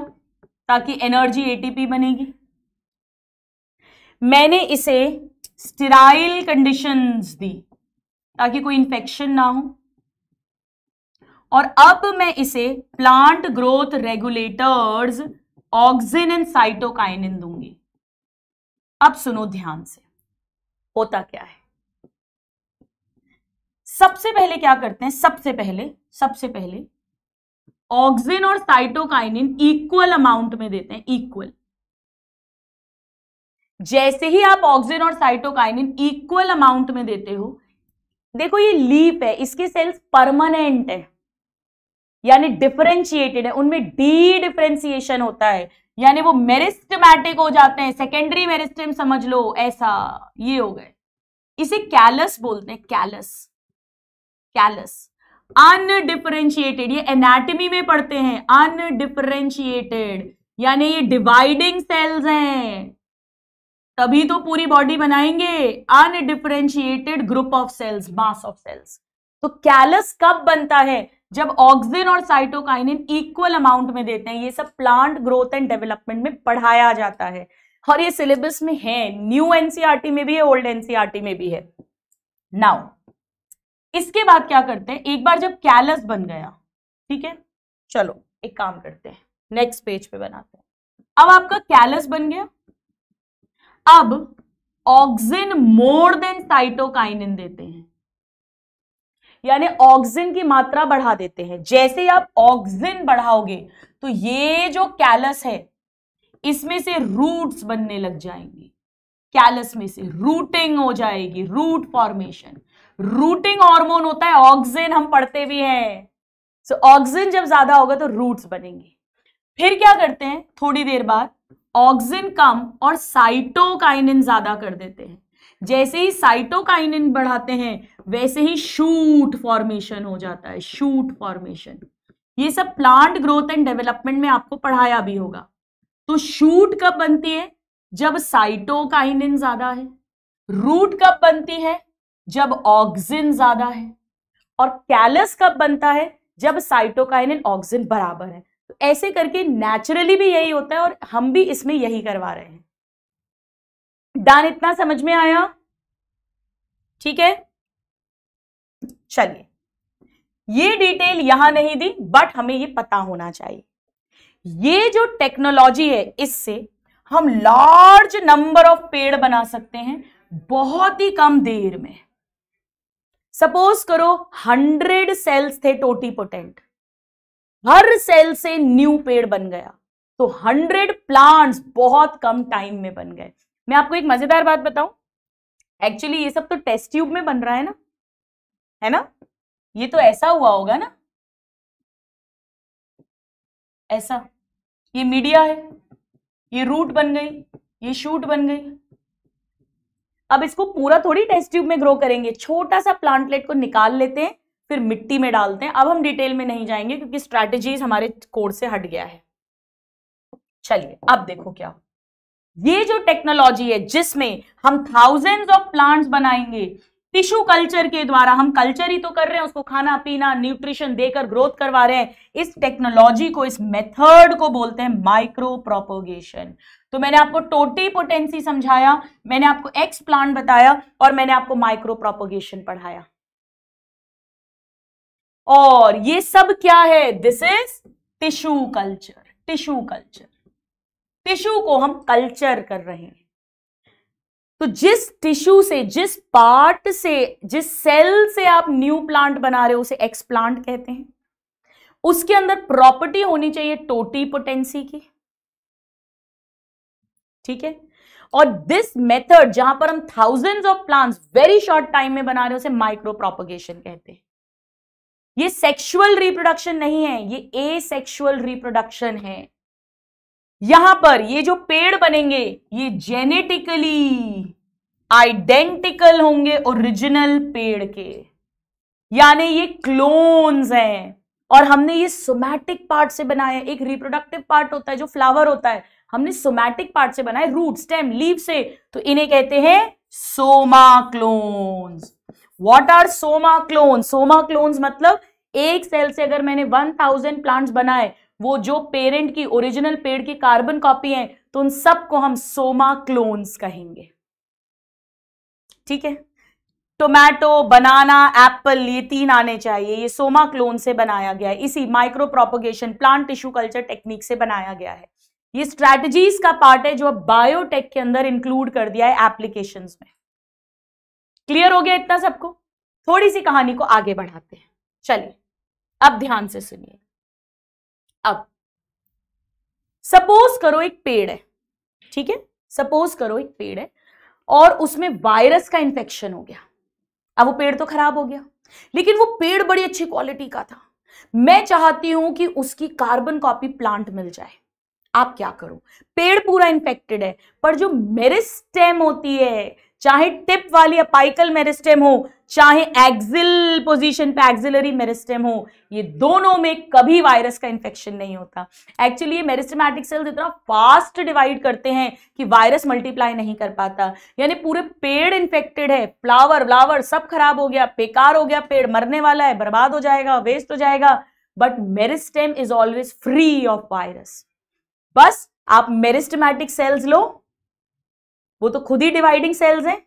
ताकि एनर्जी एटीपी बनेगी मैंने इसे स्टेराइल कंडीशंस दी ताकि कोई इंफेक्शन ना हो और अब मैं इसे plant growth regulators auxin and cytokinin दूंगी अब सुनो ध्यान से होता क्या है सबसे पहले क्या करते हैं सबसे पहले सबसे पहले ऑक्सिन और साइटोकाइनिन इक्वल अमाउंट में देते हैं इक्वल जैसे ही आप ऑक्सीजन और साइटोकाइनिन इक्वल अमाउंट में देते हो देखो ये लीप है इसके सेल्स परमानेंट है यानी डिफरेंशिएटेड है उनमें डी डिफरेंशिएशन होता है यानी वो मेरिस्टमैटिक हो जाते हैं सेकेंडरी मेरिस्टम समझ लो ऐसा ये हो गए इसे कैलस बोलते हैं कैलस कैलस अनडिफरेंशिएटेड ये एनाटमी में पढ़ते हैं अनडिफरेंशिएटेड यानी ये डिवाइडिंग सेल्स हैं तभी तो पूरी बॉडी बनाएंगे undifferentiated group of cells mass of cells तो कैलस कब बनता है जब ऑक्सीजन और साइटोकाइनिन इक्वल अमाउंट में देते हैं ये सब प्लांट ग्रोथ एंड डेवलपमेंट में पढ़ाया जाता है और ये सिलेबस में है न्यू एनसीआरटी e में भी है ओल्ड एनसीआरटी e में भी है नाउ इसके बाद क्या करते हैं एक बार जब कैलस बन गया ठीक है चलो एक काम करते हैं नेक्स्ट पेज पे बनाते हैं अब आपका कैलस बन गया अब ऑक्सिन मोर देन साइटोकाइनिन देते हैं यानी ऑक्सिन की मात्रा बढ़ा देते हैं जैसे आप ऑक्सिन बढ़ाओगे तो ये जो कैलस है इसमें से रूट्स बनने लग जाएंगे कैलस में से रूटिंग हो जाएगी रूट फॉर्मेशन रूटिंग हार्मोन होता है ऑक्सिन हम पढ़ते भी हैं सो so, ऑक्सिन जब ज्यादा होगा तो रूट्स बनेंगे फिर क्या करते हैं थोड़ी देर बाद ऑक्सिन कम और साइटोकाइनिन ज्यादा कर देते हैं जैसे ही साइटोकाइनिन बढ़ाते हैं वैसे ही शूट फॉर्मेशन हो जाता है शूट फॉर्मेशन ये सब प्लांट ग्रोथ एंड डेवलपमेंट में आपको पढ़ाया भी होगा तो शूट कब बनती है जब साइटोकाइनिन ज्यादा है रूट कब बनती है जब ऑक्सिन ज्यादा है और कैलस कब बनता है जब साइटोकाइनिन ऑक्सिन बराबर है तो ऐसे करके नेचुरली भी यही होता है और हम भी इसमें यही करवा रहे हैं डन इतना समझ में आया ठीक है चलिए ये डिटेल यहां नहीं दी बट हमें ये पता होना चाहिए ये जो टेक्नोलॉजी है इससे हम लार्ज नंबर ऑफ पेड़ बना सकते हैं बहुत ही कम देर में सपोज करो हंड्रेड सेल्स थे टोटी पोटेंट हर सेल से न्यू पेड़ बन गया तो हंड्रेड प्लांट्स बहुत कम टाइम में बन गए मैं आपको एक मजेदार बात बताऊं एक्चुअली ये सब तो टेस्ट ट्यूब में बन रहा है ना है ना ये तो ऐसा हुआ होगा ना ऐसा ये मीडिया है ये रूट बन गई ये शूट बन गई अब इसको पूरा थोड़ी टेस्ट ट्यूब में ग्रो करेंगे छोटा सा प्लांटलेट को निकाल लेते हैं फिर मिट्टी में डालते हैं अब हम डिटेल में नहीं जाएंगे क्योंकि स्ट्रैटेजीज हमारे कोर्स से हट गया है चलिए अब देखो क्या ये जो टेक्नोलॉजी है जिसमें हम थाउजेंड्स ऑफ प्लांट्स बनाएंगे टिश्यू कल्चर के द्वारा हम कल्चर ही तो कर रहे हैं उसको खाना पीना न्यूट्रिशन देकर ग्रोथ करवा रहे हैं इस टेक्नोलॉजी को इस मेथड को बोलते हैं माइक्रो प्रोपोगेशन तो मैंने आपको टोटी पोटेंसी समझाया मैंने आपको एक्स प्लांट बताया और मैंने आपको माइक्रो प्रोपोगेशन पढ़ाया और ये सब क्या है this is tissue culture tissue culture tissue को हम कल्चर कर रहे हैं तो जिस टिश्यू से जिस पार्ट से जिस सेल से आप न्यू प्लांट बना रहे हो उसे एक्स प्लांट कहते हैं उसके अंदर प्रॉपर्टी होनी चाहिए टोटी पोटेंसी की ठीक है और दिस मेथड जहां पर हम thousands of plants very short time में बना रहे हो उसे माइक्रो प्रोपोगेशन कहते हैं ये सेक्सुअल रिप्रोडक्शन नहीं है ये ए सेक्सुअल रिप्रोडक्शन है यहां पर ये जो पेड़ बनेंगे ये जेनेटिकली आइडेंटिकल होंगे ओरिजिनल पेड़ के यानी ये क्लोन्स हैं और हमने ये सोमैटिक पार्ट से बनाया एक रिप्रोडक्टिव पार्ट होता है जो फ्लावर होता है हमने सोमैटिक पार्ट से बनाया रूट स्टेम लीव से तो इन्हें कहते हैं soma clones what are soma clone soma clones मतलब एक सेल से अगर मैंने वन थाउजेंड प्लांट्स बनाए वो जो पेरेंट की ओरिजिनल पेड़ की कार्बन कॉपी है तो उन सबको हम सोमा क्लोन्स कहेंगे ठीक है टोमेटो बनाना एप्पल ये तीन आने चाहिए ये सोमा क्लोन से बनाया गया है इसी micro propagation plant tissue culture technique से बनाया गया है ये स्ट्रेटजीज का पार्ट है जो अब बायोटेक के अंदर इंक्लूड कर दिया है एप्लीकेशन में क्लियर हो गया इतना सबको थोड़ी सी कहानी को आगे बढ़ाते हैं चलिए अब ध्यान से सुनिए अब सपोज करो एक पेड़ है ठीक है सपोज करो एक पेड़ है और उसमें वायरस का इंफेक्शन हो गया अब वो पेड़ तो खराब हो गया लेकिन वो पेड़ बड़ी अच्छी क्वालिटी का था मैं चाहती हूं कि उसकी कार्बन कॉपी प्लांट मिल जाए आप क्या करो पेड़ पूरा इंफेक्टेड है पर जो मेरिस्टेम होती है चाहे टिप वाली अपाइकल मेरिस्टेम हो चाहे एक्सिल पोजीशन पे एक्सिलरी मेरिस्टेम हो ये दोनों में कभी वायरस का इंफेक्शन नहीं होता एक्चुअली ये मेरिस्टेमैटिक सेल्स इतना फास्ट डिवाइड करते हैं कि वायरस मल्टीप्लाई नहीं कर पाता यानी पूरे पेड़ इंफेक्टेड है फ्लावर व्लावर सब खराब हो गया बेकार हो गया पेड़ मरने वाला है बर्बाद हो जाएगा वेस्ट हो जाएगा but meristem is always free of virus बस आप मेरिस्टमैटिक सेल्स लो वो तो खुद ही डिवाइडिंग सेल्स हैं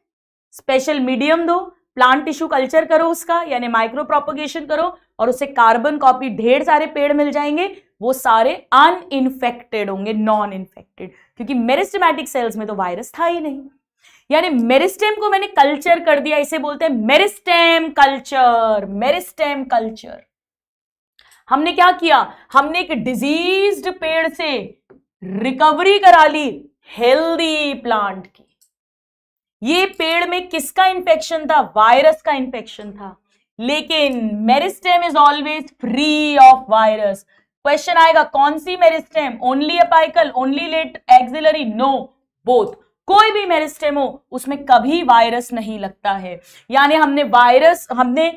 स्पेशल मीडियम दो प्लांट टिश्यू कल्चर करो उसका यानी माइक्रो प्रोपोगेशन करो और उसे कार्बन कॉपी ढेर सारे पेड़ मिल जाएंगे वो सारे अनइन्फेक्टेड होंगे नॉन इन्फेक्टेड क्योंकि मेरिस्टमैटिक सेल्स में तो वायरस था ही नहीं यानी मेरिस्टेम को मैंने कल्चर कर दिया इसे बोलते हैं मेरिस्टेम कल्चर मेरिस्टेम कल्चर हमने क्या किया हमने एक डिजीज्ड पेड़ से रिकवरी करा ली हेल्दी प्लांट की ये पेड़ में किसका इन्फेक्शन था वायरस का इंफेक्शन था लेकिन meristem is always free of virus question आएगा कौन सी meristem only apical only late axillary no both कोई भी मेरिस्टेम हो उसमें कभी वायरस नहीं लगता है यानी हमने वायरस हमने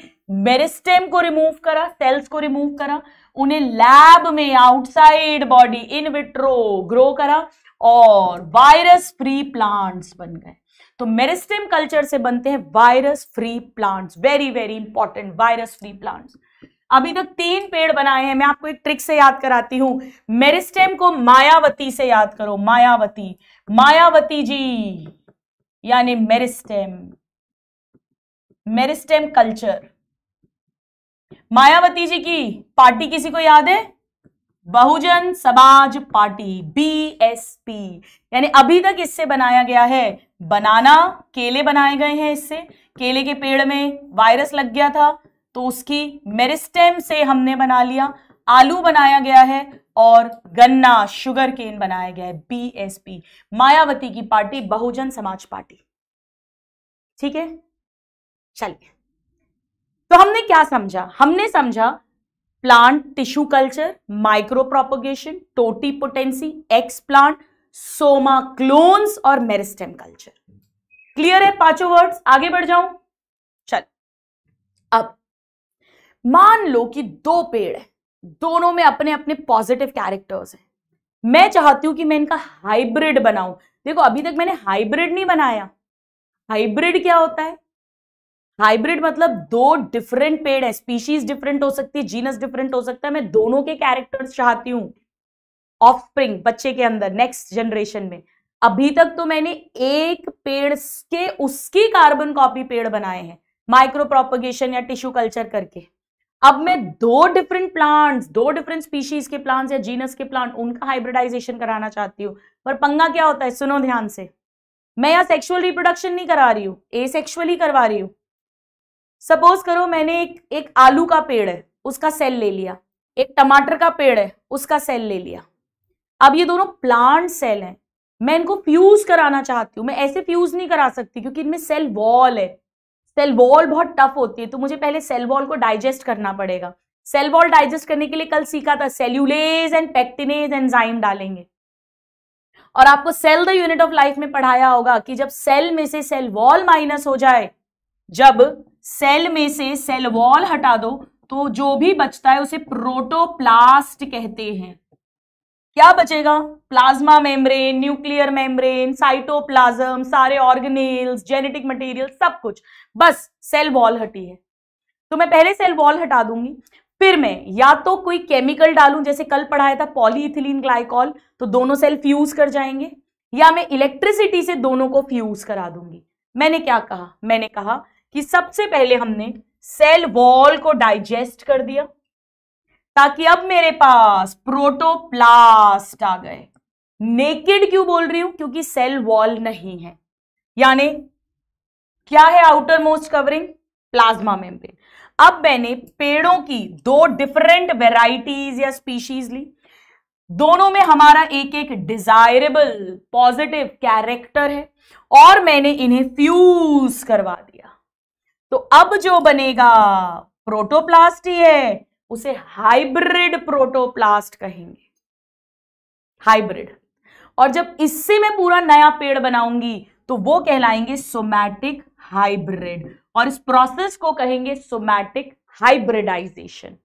मेरिस्टेम को रिमूव करा सेल्स को रिमूव करा उन्हें लैब में outside body in vitro grow करा और वायरस फ्री प्लांट्स बन गए तो मेरिस्टेम कल्चर से बनते हैं virus free plants very very important virus free plants अभी तक तो तीन पेड़ बनाए हैं मैं आपको एक ट्रिक से याद कराती हूं मेरिस्टेम को मायावती से याद करो मायावती मायावती जी यानी meristem meristem culture Mayawati ji की पार्टी किसी को याद है बहुजन समाज पार्टी बीएसपी यानी अभी तक इससे बनाया गया है बनाना केले बनाए गए हैं इससे केले के पेड़ में वायरस लग गया था तो उसकी मेरिस्टेम से हमने बना लिया आलू बनाया गया है और गन्ना शुगर केन बनाया गया है बीएसपी मायावती की पार्टी बहुजन समाज पार्टी ठीक है चलिए तो हमने क्या समझा हमने समझा plant tissue culture micro micropropagation totipotency explant somaclones और मेरिस्टेम कल्चर क्लियर है पांचों वर्ड्स आगे बढ़ जाऊं चल अब मान लो कि दो पेड़ है दोनों में अपने अपने पॉजिटिव कैरेक्टर्स हैं मैं चाहती हूं कि मैं इनका हाइब्रिड बनाऊं देखो अभी तक मैंने हाइब्रिड नहीं बनाया हाइब्रिड क्या होता है हाइब्रिड मतलब दो डिफरेंट पेड़ है स्पीशीज डिफरेंट हो सकती है जीनस डिफरेंट हो सकता है मैं दोनों के कैरेक्टर्स चाहती हूँ ऑफस्प्रिंग बच्चे के अंदर नेक्स्ट जनरेशन में अभी तक तो मैंने एक पेड़ के उसकी कार्बन कॉपी पेड़ बनाए हैं माइक्रो प्रोपोगेशन या टिश्यू कल्चर करके अब मैं दो डिफरेंट प्लांट्स दो डिफरेंट स्पीशीज के प्लांट्स या जीनस के प्लांट उनका हाइब्रिडाइजेशन कराना चाहती हूँ पर पंगा क्या होता है सुनो ध्यान से मैं यहाँ सेक्सुअल रिप्रोडक्शन नहीं करा रही हूँ ए सेक्सुअली करवा रही हूँ सपोज करो मैंने एक एक आलू का पेड़ है उसका सेल ले लिया एक टमाटर का पेड़ है उसका सेल ले लिया अब ये दोनों प्लांट सेल हैं मैं इनको फ्यूज कराना चाहती हूँ मैं ऐसे फ्यूज नहीं करा सकती क्योंकि इनमें सेल वॉल है सेल वॉल बहुत टफ होती है तो मुझे पहले सेल वॉल को डाइजेस्ट करना पड़ेगा सेल वॉल डाइजेस्ट करने के लिए कल सीखा था सेल्यूलेज एंड पेक्टिनेज एंजाइम डालेंगे और आपको cell the unit of life में पढ़ाया होगा कि जब सेल में से सेल वॉल माइनस हो जाए जब सेल में से सेल वॉल हटा दो तो जो भी बचता है उसे प्रोटोप्लास्ट कहते हैं क्या बचेगा plasma membrane nuclear membrane cytoplasm सारे ऑर्गेनेल्स जेनेटिक मटेरियल सब कुछ बस सेल वॉल हटी है तो मैं पहले सेल वॉल हटा दूंगी फिर मैं या तो कोई केमिकल डालूं जैसे कल पढ़ाया था पॉलीइथिलीन ग्लाइकॉल तो दोनों सेल फ्यूज कर जाएंगे या मैं इलेक्ट्रिसिटी से दोनों को फ्यूज करा दूंगी मैंने क्या कहा मैंने कहा कि सबसे पहले हमने सेल वॉल को डाइजेस्ट कर दिया ताकि अब मेरे पास प्रोटोप्लास्ट आ गए नेकेड क्यों बोल रही हूं क्योंकि सेल वॉल नहीं है यानी क्या है outermost covering plasma membrane अब मैंने पेड़ों की दो डिफरेंट वेराइटीज या स्पीशीज ली दोनों में हमारा एक एक डिजायरेबल पॉजिटिव कैरेक्टर है और मैंने इन्हें फ्यूज करवा दिया तो अब जो बनेगा प्रोटोप्लास्ट ही है उसे हाइब्रिड प्रोटोप्लास्ट कहेंगे हाइब्रिड और जब इससे मैं पूरा नया पेड़ बनाऊंगी तो वो कहलाएंगे सोमैटिक हाइब्रिड और इस प्रोसेस को कहेंगे सोमैटिक हाइब्रिडाइजेशन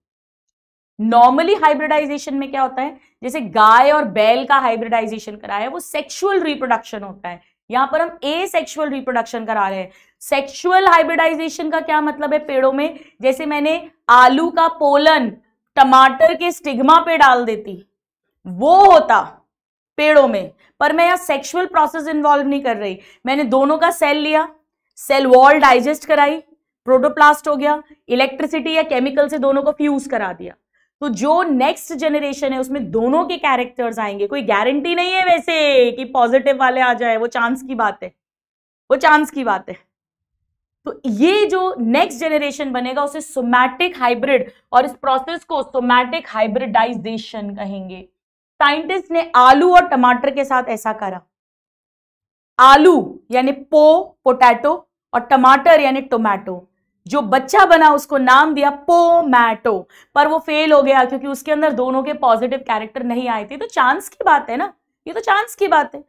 नॉर्मली हाइब्रिडाइजेशन में क्या होता है जैसे गाय और बैल का हाइब्रिडाइजेशन कराया है वो सेक्सुअल रिप्रोडक्शन होता है यहां पर हम ए सेक्शुअल रिप्रोडक्शन करा रहे हैं सेक्शुअल हाइब्रिडाइजेशन का क्या मतलब है पेड़ों में जैसे मैंने आलू का पोलन टमाटर के स्टिग्मा पे डाल देती वो होता पेड़ों में पर मैं यहां सेक्शुअल प्रोसेस इन्वॉल्व नहीं कर रही मैंने दोनों का सेल लिया सेल वॉल डाइजेस्ट कराई प्रोटोप्लास्ट हो गया इलेक्ट्रिसिटी या केमिकल से दोनों को फ्यूज करा दिया तो जो नेक्स्ट जनरेशन है उसमें दोनों के कैरेक्टर्स आएंगे कोई गारंटी नहीं है वैसे कि पॉजिटिव वाले आ जाए वो चांस की बात है वो चांस की बात है तो ये जो नेक्स्ट जनरेशन बनेगा उसे सोमैटिक हाइब्रिड और इस प्रोसेस को सोमैटिक हाइब्रिडाइजेशन कहेंगे साइंटिस्ट ने आलू और टमाटर के साथ ऐसा करा आलू यानी पो पोटैटो और टमाटर यानी टोमैटो जो बच्चा बना उसको नाम दिया पोमैटो पर वो फेल हो गया क्योंकि उसके अंदर दोनों के पॉजिटिव कैरेक्टर नहीं आए थे तो चांस की बात है ना ये तो चांस की बात है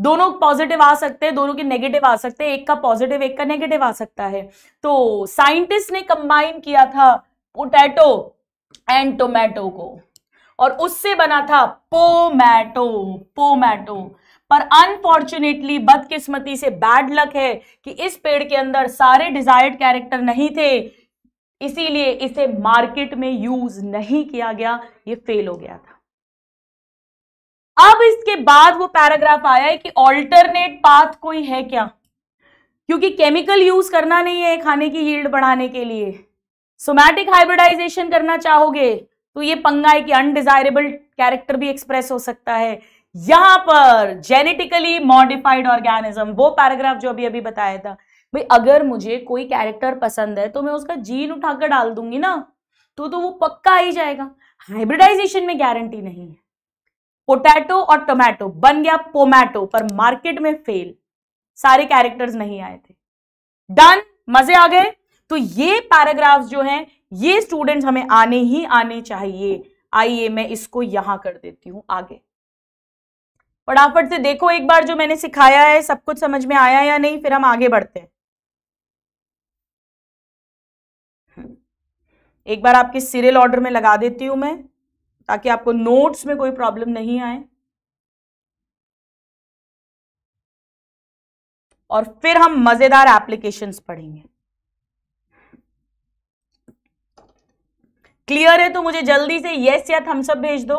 दोनों पॉजिटिव आ सकते हैं दोनों के नेगेटिव आ सकते हैं एक का पॉजिटिव एक का नेगेटिव आ सकता है तो साइंटिस्ट ने कंबाइन किया था पोटैटो एंड टोमैटो को और उससे बना था पोमैटो पोमैटो पर अनफॉर्चुनेटली बदकिस्मती से बैड लक है कि इस पेड़ के अंदर सारे डिजायर्ड कैरेक्टर नहीं थे इसीलिए इसे मार्केट में यूज नहीं किया गया ये फेल हो गया था अब इसके बाद वो पैराग्राफ आया है कि ऑल्टरनेट पाथ कोई है क्या क्योंकि केमिकल यूज करना नहीं है खाने की यील्ड बढ़ाने के लिए सोमैटिक हाइब्रिडाइजेशन करना चाहोगे तो ये है की अनडिजायरेबल कैरेक्टर भी एक्सप्रेस हो सकता है यहां पर जेनेटिकली मॉडिफाइड ऑर्गेनिज्म वो पैराग्राफ जो अभी अभी बताया था भाई अगर मुझे कोई कैरेक्टर पसंद है तो मैं उसका जीन उठाकर डाल दूंगी ना तो तो वो पक्का आ ही जाएगा हाइब्रिडाइजेशन में गारंटी नहीं है पोटैटो और टोमैटो बन गया पोमैटो पर मार्केट में फेल सारे कैरेक्टर्स नहीं आए थे डन मजे आ गए तो ये पैराग्राफ जो हैं ये स्टूडेंट्स हमें आने ही आने चाहिए आइए मैं इसको यहां कर देती हूं आगे फटाफट से देखो एक बार जो मैंने सिखाया है सब कुछ समझ में आया या नहीं फिर हम आगे बढ़ते हैं एक बार आपके सीरियल ऑर्डर में लगा देती हूँ मैं ताकि आपको नोट्स में कोई प्रॉब्लम नहीं आए और फिर हम मजेदार एप्लीकेशंस पढ़ेंगे क्लियर है तो मुझे जल्दी से यस या थम्सअप भेज दो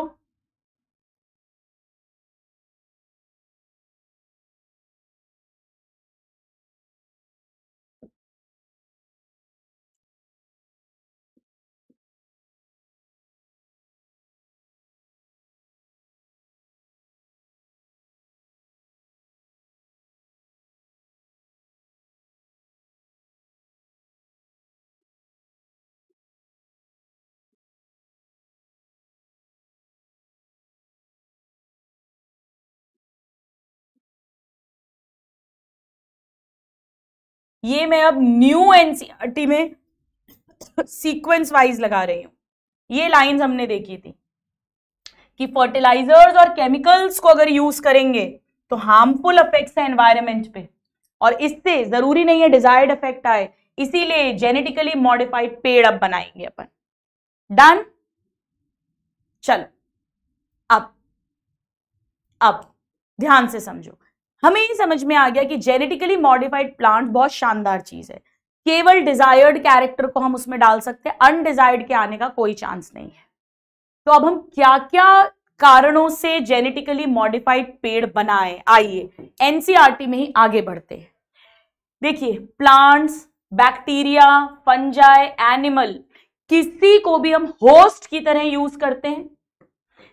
ये मैं अब न्यू एनसीईआरटी में सीक्वेंस वाइज लगा रही हूं ये लाइंस हमने देखी थी कि फर्टिलाइजर्स और केमिकल्स को अगर यूज करेंगे तो हार्मफुल अफेक्ट्स है एनवायरमेंट पे और इससे जरूरी नहीं है डिजायर्ड इफेक्ट आए इसीलिए जेनेटिकली मॉडिफाइड पेड़ अब बनाएंगे अपन डन चलो अब अब ध्यान से समझो हमें ये समझ में आ गया कि जेनेटिकली मॉडिफाइड प्लांट बहुत शानदार चीज़ है केवल डिजायर्ड कैरेक्टर को हम उसमें डाल सकते हैं अनडिजायर्ड के आने का कोई चांस नहीं है तो अब हम क्या क्या कारणों से जेनेटिकली मॉडिफाइड पेड़ बनाए आइए एनसीआरटी e में ही आगे बढ़ते हैं देखिए प्लांट्स बैक्टीरिया फंजाए एनिमल किसी को भी हम होस्ट की तरह यूज करते हैं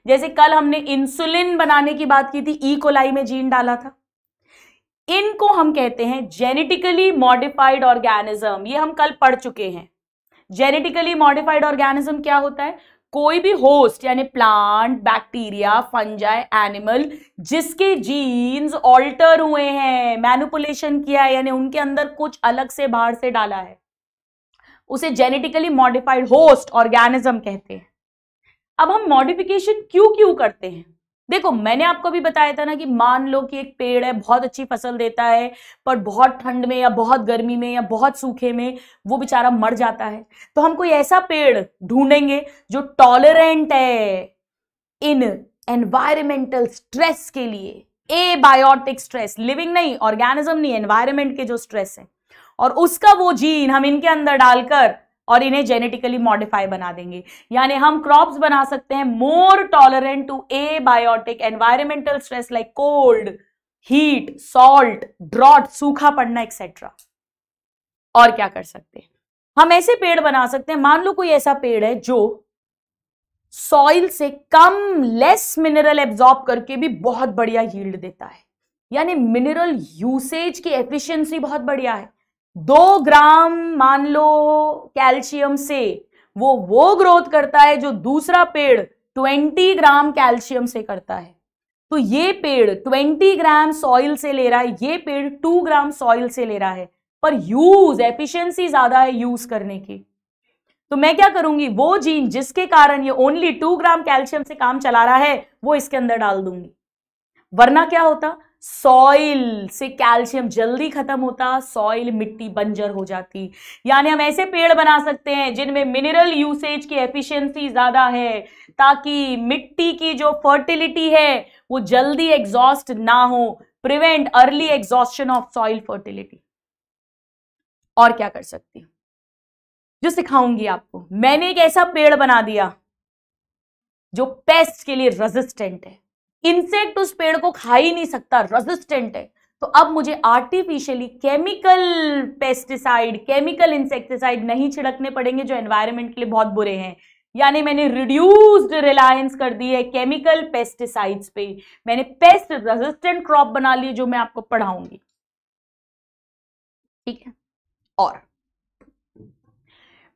जैसे कल हमने इंसुलिन बनाने की बात की थी ई e. कोलाई में जीन डाला था इनको हम कहते हैं जेनेटिकली मॉडिफाइड ऑर्गेनिज्म ये हम कल पढ़ चुके हैं जेनेटिकली मॉडिफाइड ऑर्गेनिज्म क्या होता है कोई भी होस्ट यानी प्लांट बैक्टीरिया फंजाई एनिमल जिसके जीन्स ऑल्टर हुए हैं मैनुपुलेशन किया है यानी उनके अंदर कुछ अलग से बाहर से डाला है उसे जेनेटिकली मॉडिफाइड होस्ट ऑर्गेनिज्म कहते हैं अब हम मॉडिफिकेशन क्यों क्यों करते हैं देखो मैंने आपको भी बताया था ना कि मान लो कि एक पेड़ है बहुत अच्छी फसल देता है पर बहुत ठंड में या बहुत गर्मी में या बहुत सूखे में वो बेचारा मर जाता है तो हम कोई ऐसा पेड़ ढूंढेंगे जो टॉलरेंट है इन एनवायरमेंटल स्ट्रेस के लिए ए बायोटिक स्ट्रेस लिविंग नहीं ऑर्गेनिज्म नहीं एनवायरमेंट के जो स्ट्रेस है और उसका वो जीन हम इनके अंदर डालकर और इन्हें जेनेटिकली मॉडिफाई बना देंगे यानी हम क्रॉप्स बना सकते हैं more tolerant to abiotic environmental stress like cold heat salt drought सूखा पड़ना एक्सेट्रा और क्या कर सकते हैं हम ऐसे पेड़ बना सकते हैं मान लो कोई ऐसा पेड़ है जो सॉइल से कम लेस मिनरल एब्जॉर्ब करके भी बहुत बढ़िया यील्ड देता है यानी मिनरल यूसेज की एफिशिएंसी बहुत बढ़िया है दो ग्राम मान लो कैल्शियम से वो वो ग्रोथ करता है जो दूसरा पेड़ ट्वेंटी ग्राम कैल्शियम से करता है तो ये पेड़ ट्वेंटी ग्राम सॉइल से ले रहा है ये पेड़ टू ग्राम सॉइल से ले रहा है पर यूज एफिशिएंसी ज्यादा है यूज करने की तो मैं क्या करूंगी वो जीन जिसके कारण ये ओनली टू ग्राम कैल्शियम से काम चला रहा है वो इसके अंदर डाल दूंगी वरना क्या होता सॉइल से कैल्शियम जल्दी खत्म होता सॉइल मिट्टी बंजर हो जाती यानी हम ऐसे पेड़ बना सकते हैं जिनमें मिनरल यूसेज की एफिशिएंसी ज़्यादा है ताकि मिट्टी की जो फर्टिलिटी है वो जल्दी एग्जॉस्ट ना हो prevent early exhaustion of soil fertility और क्या कर सकती जो सिखाऊंगी आपको मैंने एक ऐसा पेड़ बना दिया जो पेस्ट के लिए रेजिस्टेंट है इंसेक्ट उस पेड़ को खा ही नहीं सकता रेजिस्टेंट है तो अब मुझे artificially chemical pesticide chemical insecticide नहीं छिड़कने पड़ेंगे जो एनवायरमेंट के लिए बहुत बुरे हैं यानी मैंने रिड्यूस्ड रिलायंस कर दी है केमिकल पेस्टिसाइड्स पे मैंने पेस्ट रेजिस्टेंट क्रॉप बना लिए जो मैं आपको पढ़ाऊंगी ठीक है और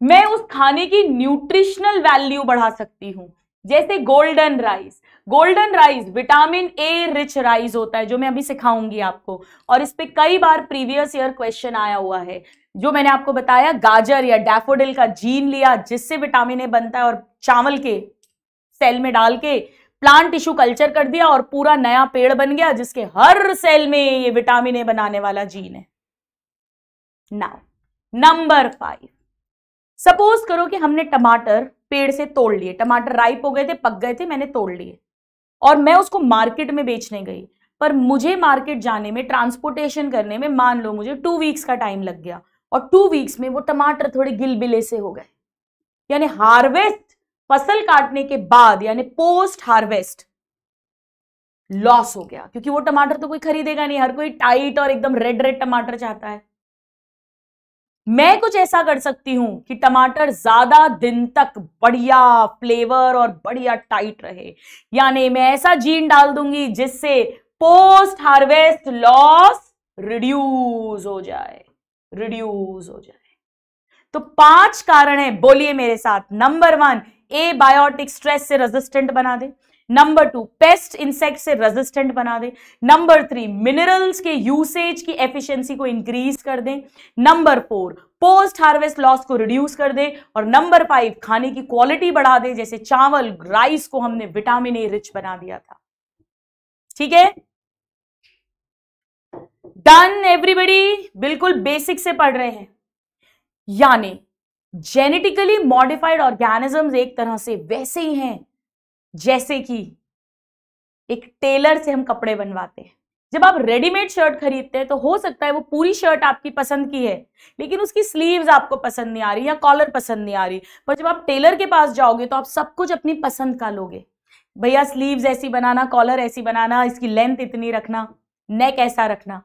मैं उस खाने की न्यूट्रिशनल वैल्यू बढ़ा सकती हूं जैसे golden rice golden rice vitamin A rich rice होता है जो मैं अभी सिखाऊंगी आपको और इस पर कई बार प्रीवियस ईयर क्वेश्चन आया हुआ है जो मैंने आपको बताया गाजर या डेफोडिल का जीन लिया जिससे विटामिन ए बनता है और चावल के सेल में डाल के प्लांट टिश्यू कल्चर कर दिया और पूरा नया पेड़ बन गया जिसके हर सेल में ये विटामिन ए बनाने वाला जीन है नाउ नंबर फाइव सपोज करो कि हमने टमाटर पेड़ से तोड़ लिए टमाटर राइप हो गए थे पक गए थे मैंने तोड़ लिए और मैं उसको मार्केट में बेचने गई पर मुझे मार्केट जाने में ट्रांसपोर्टेशन करने में मान लो मुझे टू वीक्स का टाइम लग गया और टू वीक्स में वो टमाटर थोड़े गिलबिले से हो गए यानी हार्वेस्ट फसल काटने के बाद यानी पोस्ट हार्वेस्ट लॉस हो गया क्योंकि वो टमाटर तो कोई खरीदेगा नहीं हर कोई टाइट और एकदम रेड रेड टमाटर चाहता है मैं कुछ ऐसा कर सकती हूं कि टमाटर ज्यादा दिन तक बढ़िया फ्लेवर और बढ़िया टाइट रहे यानी मैं ऐसा जीन डाल दूंगी जिससे पोस्ट हार्वेस्ट लॉस रिड्यूस हो जाए रिड्यूस हो जाए तो पांच कारण है बोलिए मेरे साथ number one abiotic stress से रेजिस्टेंट बना दे नंबर टू पेस्ट इंसेक्ट से रेजिस्टेंट बना दे नंबर थ्री मिनरल्स के यूसेज की एफिशिएंसी को इंक्रीज कर दे number four post harvest loss को रिड्यूस कर दे और नंबर फाइव खाने की क्वालिटी बढ़ा दे जैसे चावल राइस को हमने विटामिन ए रिच बना दिया था ठीक है डन एवरीबडी बिल्कुल बेसिक से पढ़ रहे हैं यानी जेनेटिकली मॉडिफाइड ऑर्गेनिजम्स एक तरह से वैसे ही हैं जैसे कि एक टेलर से हम कपड़े बनवाते हैं जब आप रेडीमेड शर्ट खरीदते हैं तो हो सकता है वो पूरी शर्ट आपकी पसंद की है लेकिन उसकी स्लीव्स आपको पसंद नहीं आ रही या कॉलर पसंद नहीं आ रही पर जब आप टेलर के पास जाओगे तो आप सब कुछ अपनी पसंद का लोगे भैया स्लीव्स ऐसी बनाना कॉलर ऐसी बनाना इसकी लेंथ इतनी रखना नेक ऐसा रखना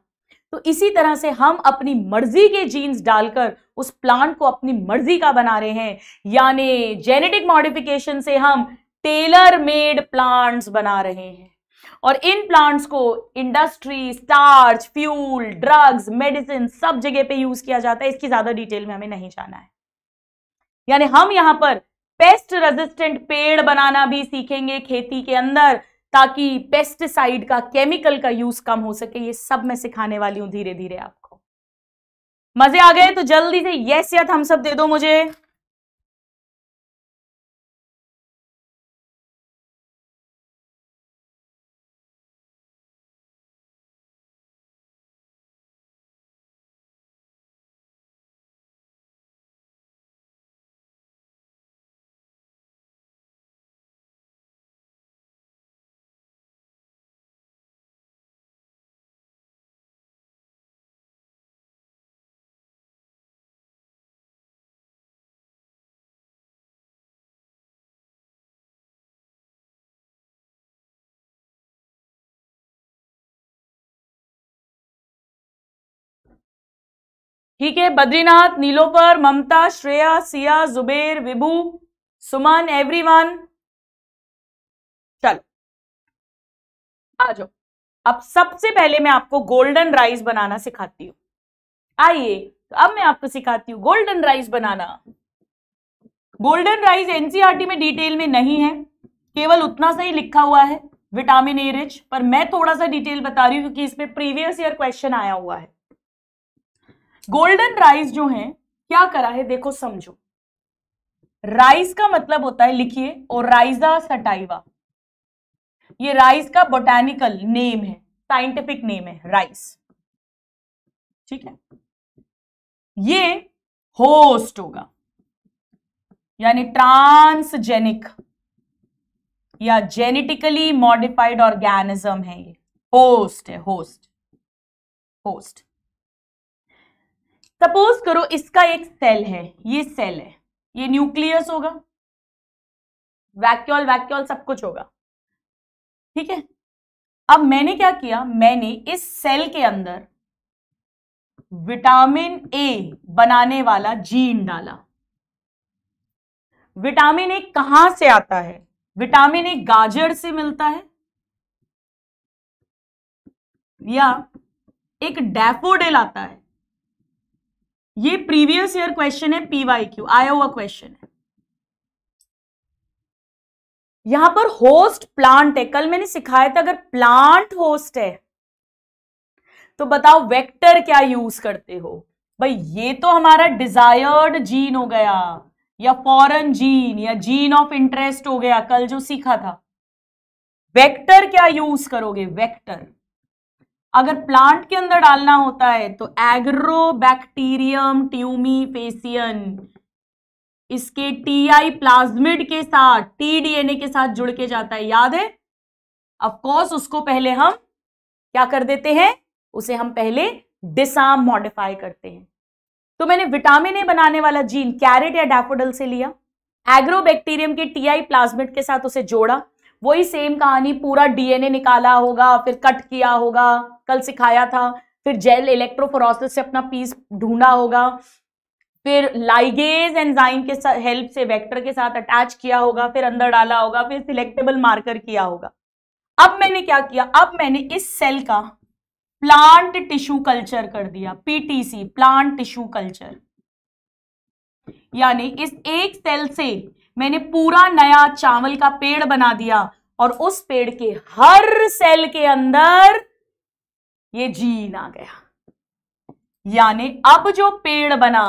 तो इसी तरह से हम अपनी मर्जी के जीन्स डालकर उस प्लांट को अपनी मर्जी का बना रहे हैं यानी जेनेटिक मॉडिफिकेशन से हम टेलर मेड प्लांट्स बना रहे हैं और इन प्लांट्स को industry starch fuel drugs medicine सब जगह पे यूज किया जाता है इसकी ज्यादा डिटेल में हमें नहीं जाना है यानी हम यहां पर पेस्ट रेजिस्टेंट पेड़ बनाना भी सीखेंगे खेती के अंदर ताकि पेस्टिसाइड का केमिकल का यूज कम हो सके ये सब मैं सिखाने वाली हूं धीरे धीरे आपको मजे आ गए तो जल्दी से यस या हम सब दे दो मुझे ठीक है बद्रीनाथ नीलोपर ममता श्रेया सिया जुबेर विभु सुमन एवरीवन चल आ जाओ अब सबसे पहले मैं आपको गोल्डन राइस बनाना सिखाती हूं आइए तो अब मैं आपको सिखाती हूँ गोल्डन राइस बनाना गोल्डन राइस एनसीईआरटी में डिटेल में नहीं है केवल उतना सा ही लिखा हुआ है विटामिन ए रिच पर मैं थोड़ा सा डिटेल बता रही हूँ क्योंकि इसमें प्रीवियस ईयर क्वेश्चन आया हुआ है गोल्डन राइस जो है क्या करा है देखो समझो राइस का मतलब होता है लिखिए और राइजा सटाइवा ये राइस का बोटैनिकल नेम है साइंटिफिक नेम है राइस ठीक है ये होस्ट होगा यानी ट्रांसजेनिक या जेनेटिकली मॉडिफाइड ऑर्गेनिज्म है ये होस्ट है होस्ट होस्ट सपोज करो इसका एक सेल है ये सेल है ये न्यूक्लियस होगा वैक्यूल वैक्यूल सब कुछ होगा ठीक है अब मैंने क्या किया मैंने इस सेल के अंदर विटामिन ए बनाने वाला जीन डाला विटामिन ए कहां से आता है विटामिन ए गाजर से मिलता है या एक डैफोडिल आता है ये प्रीवियस ईयर क्वेश्चन है पीवाई क्यू आया हुआ क्वेश्चन है यहां पर होस्ट प्लांट है कल मैंने सिखाया था अगर प्लांट होस्ट है तो बताओ वेक्टर क्या यूज करते हो भाई ये तो हमारा डिजायर्ड जीन हो गया या फॉरन जीन या जीन ऑफ इंटरेस्ट हो गया कल जो सीखा था वेक्टर क्या यूज करोगे वेक्टर अगर प्लांट के अंदर डालना होता है तो एग्रो ट्यूमी ट्यूमीफेसियन इसके टीआई प्लाज्मिड के साथ टीडीएनए के साथ जुड़ के जाता है याद है अफकोर्स उसको पहले हम क्या कर देते हैं उसे हम पहले डिसाम मॉडिफाई करते हैं तो मैंने विटामिन ए बनाने वाला जीन कैरेट या डैफोडल से लिया एग्रो बैक्टीरियम के टीआई प्लाज्मिड के साथ उसे जोड़ा वही सेम कहानी पूरा डीएनए निकाला होगा फिर कट किया होगा कल सिखाया था फिर जेल इलेक्ट्रोफोरोसिस से अपना पीस ढूंढा होगा फिर लाइगेज एंजाइम के हेल्प से वेक्टर के साथ अटैच किया होगा फिर अंदर डाला होगा फिर सिलेक्टेबल मार्कर किया होगा अब मैंने क्या किया अब मैंने इस सेल का प्लांट टिश्यू कल्चर कर दिया पीटीसी प्लांट टिश्यू कल्चर यानी इस एक सेल से मैंने पूरा नया चावल का पेड़ बना दिया और उस पेड़ के हर सेल के अंदर ये जीन आ गया यानी अब जो पेड़ बना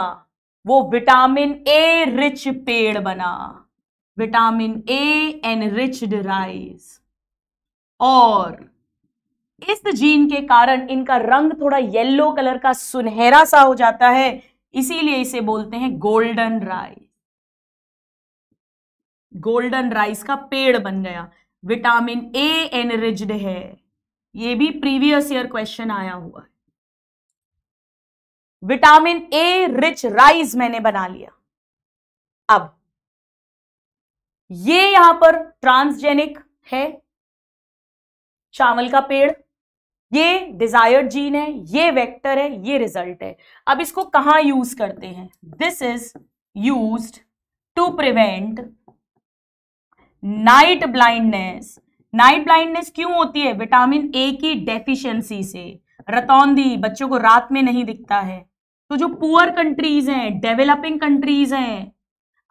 वो विटामिन ए रिच पेड़ बना vitamin A enriched rice और इस जीन के कारण इनका रंग थोड़ा येलो कलर का सुनहरा सा हो जाता है इसीलिए इसे बोलते हैं गोल्डन राइस गोल्डन राइस का पेड़ बन गया विटामिन ए एनरिच्ड है ये भी प्रीवियस ईयर क्वेश्चन आया हुआ है विटामिन ए रिच राइस मैंने बना लिया अब ये यहां पर ट्रांसजेनिक है चावल का पेड़ ये डिजायर्ड जीन है ये वेक्टर है ये रिजल्ट है अब इसको कहां यूज करते हैं this is used to prevent night blindness night blindness क्यों होती है विटामिन ए की डेफिशिएंसी से रतौंदी बच्चों को रात में नहीं दिखता है तो जो पुअर कंट्रीज हैं डेवलपिंग कंट्रीज हैं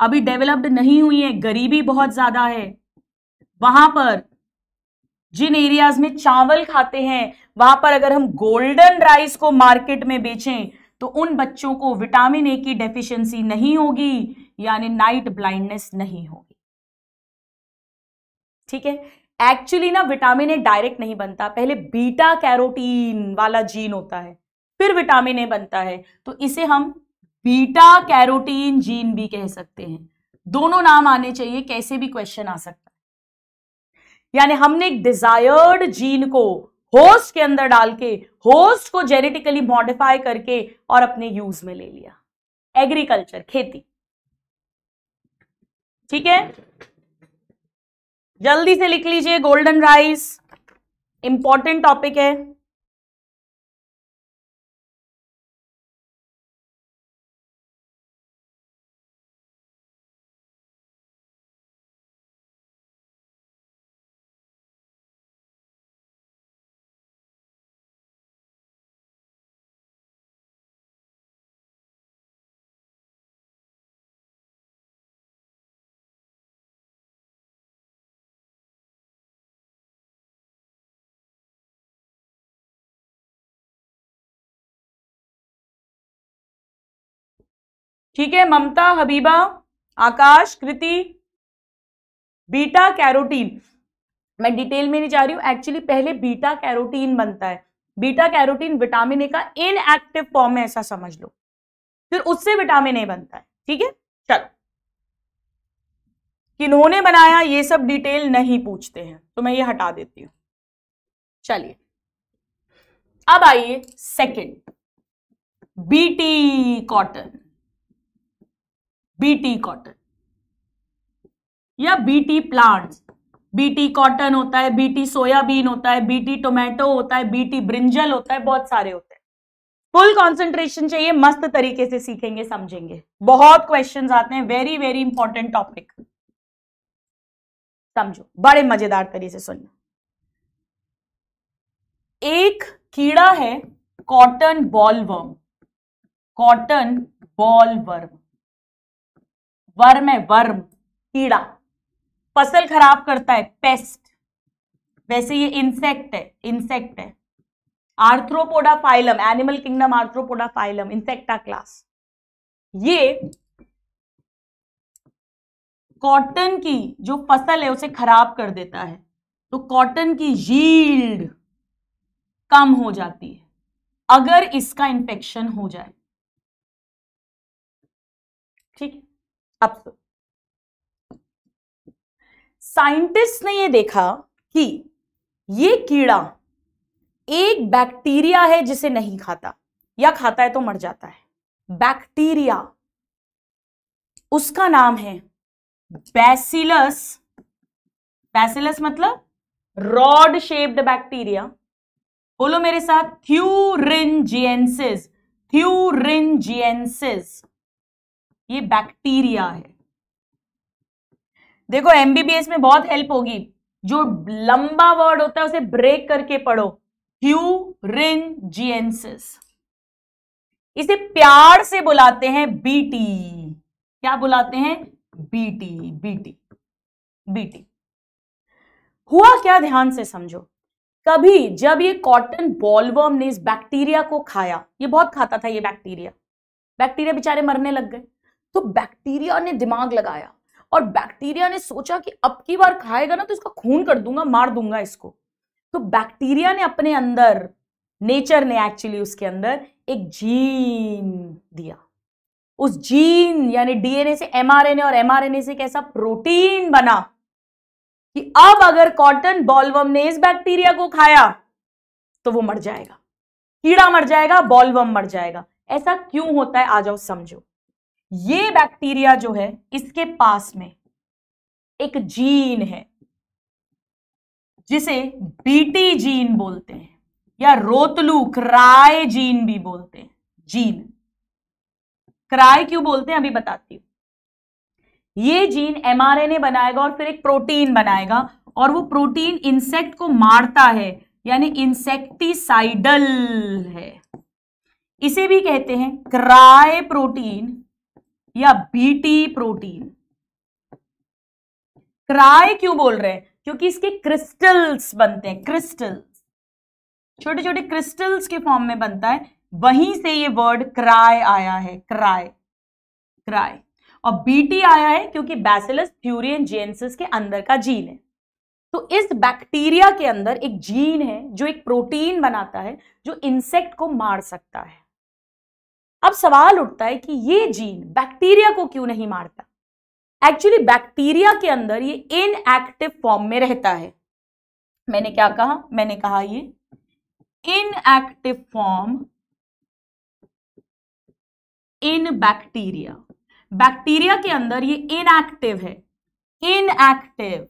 अभी डेवलप्ड नहीं हुई है गरीबी बहुत ज्यादा है वहां पर जिन एरियाज में चावल खाते हैं वहां पर अगर हम गोल्डन राइस को मार्केट में बेचें तो उन बच्चों को विटामिन ए की डेफिशिएंसी नहीं होगी यानी नाइट ब्लाइंडनेस नहीं होगी ठीक है एक्चुअली ना विटामिन ए डायरेक्ट नहीं बनता पहले बीटा कैरोटीन वाला जीन होता है फिर विटामिन ए बनता है तो इसे हम बीटा कैरोटीन जीन भी कह सकते हैं दोनों नाम आने चाहिए कैसे भी क्वेश्चन आ सकता है यानी हमने एक डिजायर्ड जीन को होस्ट के अंदर डाल के होस्ट को जेनेटिकली मॉडिफाई करके और अपने यूज में ले लिया एग्रीकल्चर खेती ठीक है जल्दी से लिख लीजिए गोल्डन राइस इंपॉर्टेंट टॉपिक है ठीक है ममता हबीबा आकाश कृति बीटा कैरोटीन मैं डिटेल में नहीं जा रही हूं एक्चुअली पहले बीटा कैरोटीन बनता है बीटा कैरोटीन विटामिन ए का इनएक्टिव फॉर्म है ऐसा समझ लो फिर उससे विटामिन ए बनता है ठीक है चलो किन्होंने बनाया ये सब डिटेल नहीं पूछते हैं तो मैं ये हटा देती हूं चलिए अब आइए second BT cotton BT cotton या बीटी प्लांट्स बीटी कॉटन होता है बीटी सोयाबीन होता है बीटी टोमेटो होता है बीटी ब्रिंजल होता है बहुत सारे होते हैं फुल कॉन्सेंट्रेशन चाहिए मस्त तरीके से सीखेंगे समझेंगे बहुत क्वेश्चन आते हैं वेरी वेरी इंपॉर्टेंट टॉपिक समझो बड़े मजेदार तरीके से सुनना एक कीड़ा है cotton bollworm cotton bollworm worm है वर्म कीड़ा फसल खराब करता है पेस्ट वैसे ये इंसेक्ट है इंसेक्ट है arthropoda phylum animal kingdom arthropoda phylum insecta class ये कॉटन की जो फसल है उसे खराब कर देता है तो कॉटन की यील्ड कम हो जाती है अगर इसका इंफेक्शन हो जाए ठीक है अब साइंटिस्ट ने ये देखा कि ये कीड़ा एक बैक्टीरिया है जिसे नहीं खाता या खाता है तो मर जाता है बैक्टीरिया उसका नाम है बैसिलस बैसिलस मतलब रॉड शेप्ड बैक्टीरिया बोलो मेरे साथ थ्यूरिनजिएंसिस थ्यूरिनजिएंसिस ये बैक्टीरिया है देखो एमबीबीएस में बहुत हेल्प होगी जो लंबा वर्ड होता है उसे ब्रेक करके पढ़ो जीएनसिस इसे प्यार से बुलाते हैं बीटी क्या बुलाते हैं बीटी बीटी बीटी हुआ क्या ध्यान से समझो कभी जब ये कॉटन बॉलवर्म ने इस बैक्टीरिया को खाया ये बहुत खाता था ये बैक्टीरिया बैक्टीरिया बेचारे मरने लग गए तो बैक्टीरिया ने दिमाग लगाया और बैक्टीरिया ने सोचा कि अब की बार खाएगा ना तो इसका खून कर दूंगा मार दूंगा इसको तो बैक्टीरिया ने अपने अंदर नेचर ने एक्चुअली उसके अंदर एक जीन दिया उस जीन यानी डीएनए से एमआरएनए और एमआरएनए से कैसा प्रोटीन बना कि अब अगर कॉटन बॉलवम ने इस बैक्टीरिया को खाया तो वो मर जाएगा कीड़ा मर जाएगा बॉलवम मर जाएगा ऐसा क्यों होता है आ जाओ समझो ये बैक्टीरिया जो है इसके पास में एक जीन है जिसे बीटी जीन बोलते हैं या रोतलू क्राय जीन भी बोलते हैं जीन क्राय क्यों बोलते हैं अभी बताती हूं ये जीन एमआरएनए बनाएगा और फिर एक प्रोटीन बनाएगा और वो प्रोटीन इंसेक्ट को मारता है यानी इंसेक्टिसाइडल है इसे भी कहते हैं क्राय प्रोटीन या बीटी प्रोटीन क्राई क्यों बोल रहे हैं क्योंकि इसके क्रिस्टल्स बनते हैं क्रिस्टल्स छोटे छोटे क्रिस्टल्स के फॉर्म में बनता है वहीं से ये वर्ड क्राय आया है क्राय क्राय और बीटी आया है क्योंकि बैसिलस फ्यूरियन जेंसिस के अंदर का जीन है तो इस बैक्टीरिया के अंदर एक जीन है जो एक प्रोटीन बनाता है जो इंसेक्ट को मार सकता है अब सवाल उठता है कि ये जीन बैक्टीरिया को क्यों नहीं मारता एक्चुअली बैक्टीरिया के अंदर ये इनएक्टिव फॉर्म में रहता है मैंने क्या कहा मैंने कहा ये inactive form in bacteria bacteria के अंदर ये इनएक्टिव है इनएक्टिव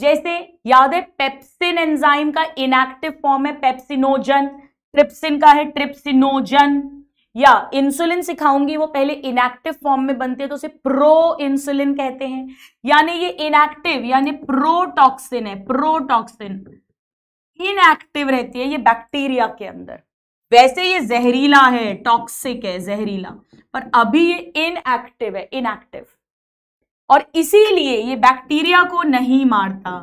जैसे याद है पेप्सिन एंजाइम का इनएक्टिव फॉर्म है पेप्सिनोजन ट्रिप्सिन का है ट्रिप्सिनोजन या इंसुलिन सिखाऊंगी वो पहले इनएक्टिव फॉर्म में बनते हैं तो उसे प्रो इंसुलिन कहते हैं यानी ये इनएक्टिव यानी प्रोटॉक्सिन है प्रोटॉक्सिन इनएक्टिव रहती है ये बैक्टीरिया के अंदर वैसे ये जहरीला है टॉक्सिक है जहरीला पर अभी ये इनएक्टिव है इनएक्टिव और इसीलिए ये बैक्टीरिया को नहीं मारता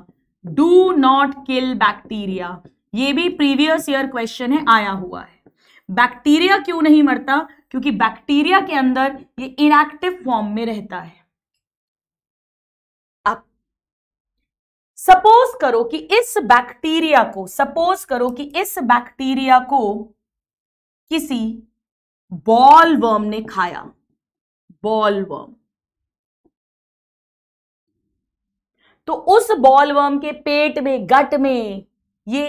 डू नॉट किल बैक्टीरिया ये भी प्रीवियस ईयर क्वेश्चन है आया हुआ है बैक्टीरिया क्यों नहीं मरता क्योंकि बैक्टीरिया के अंदर ये इनएक्टिव फॉर्म में रहता है अब सपोज करो कि इस बैक्टीरिया को सपोज करो कि इस बैक्टीरिया को किसी बॉल वर्म ने खाया बॉल वर्म तो उस बॉल वर्म के पेट में गट में ये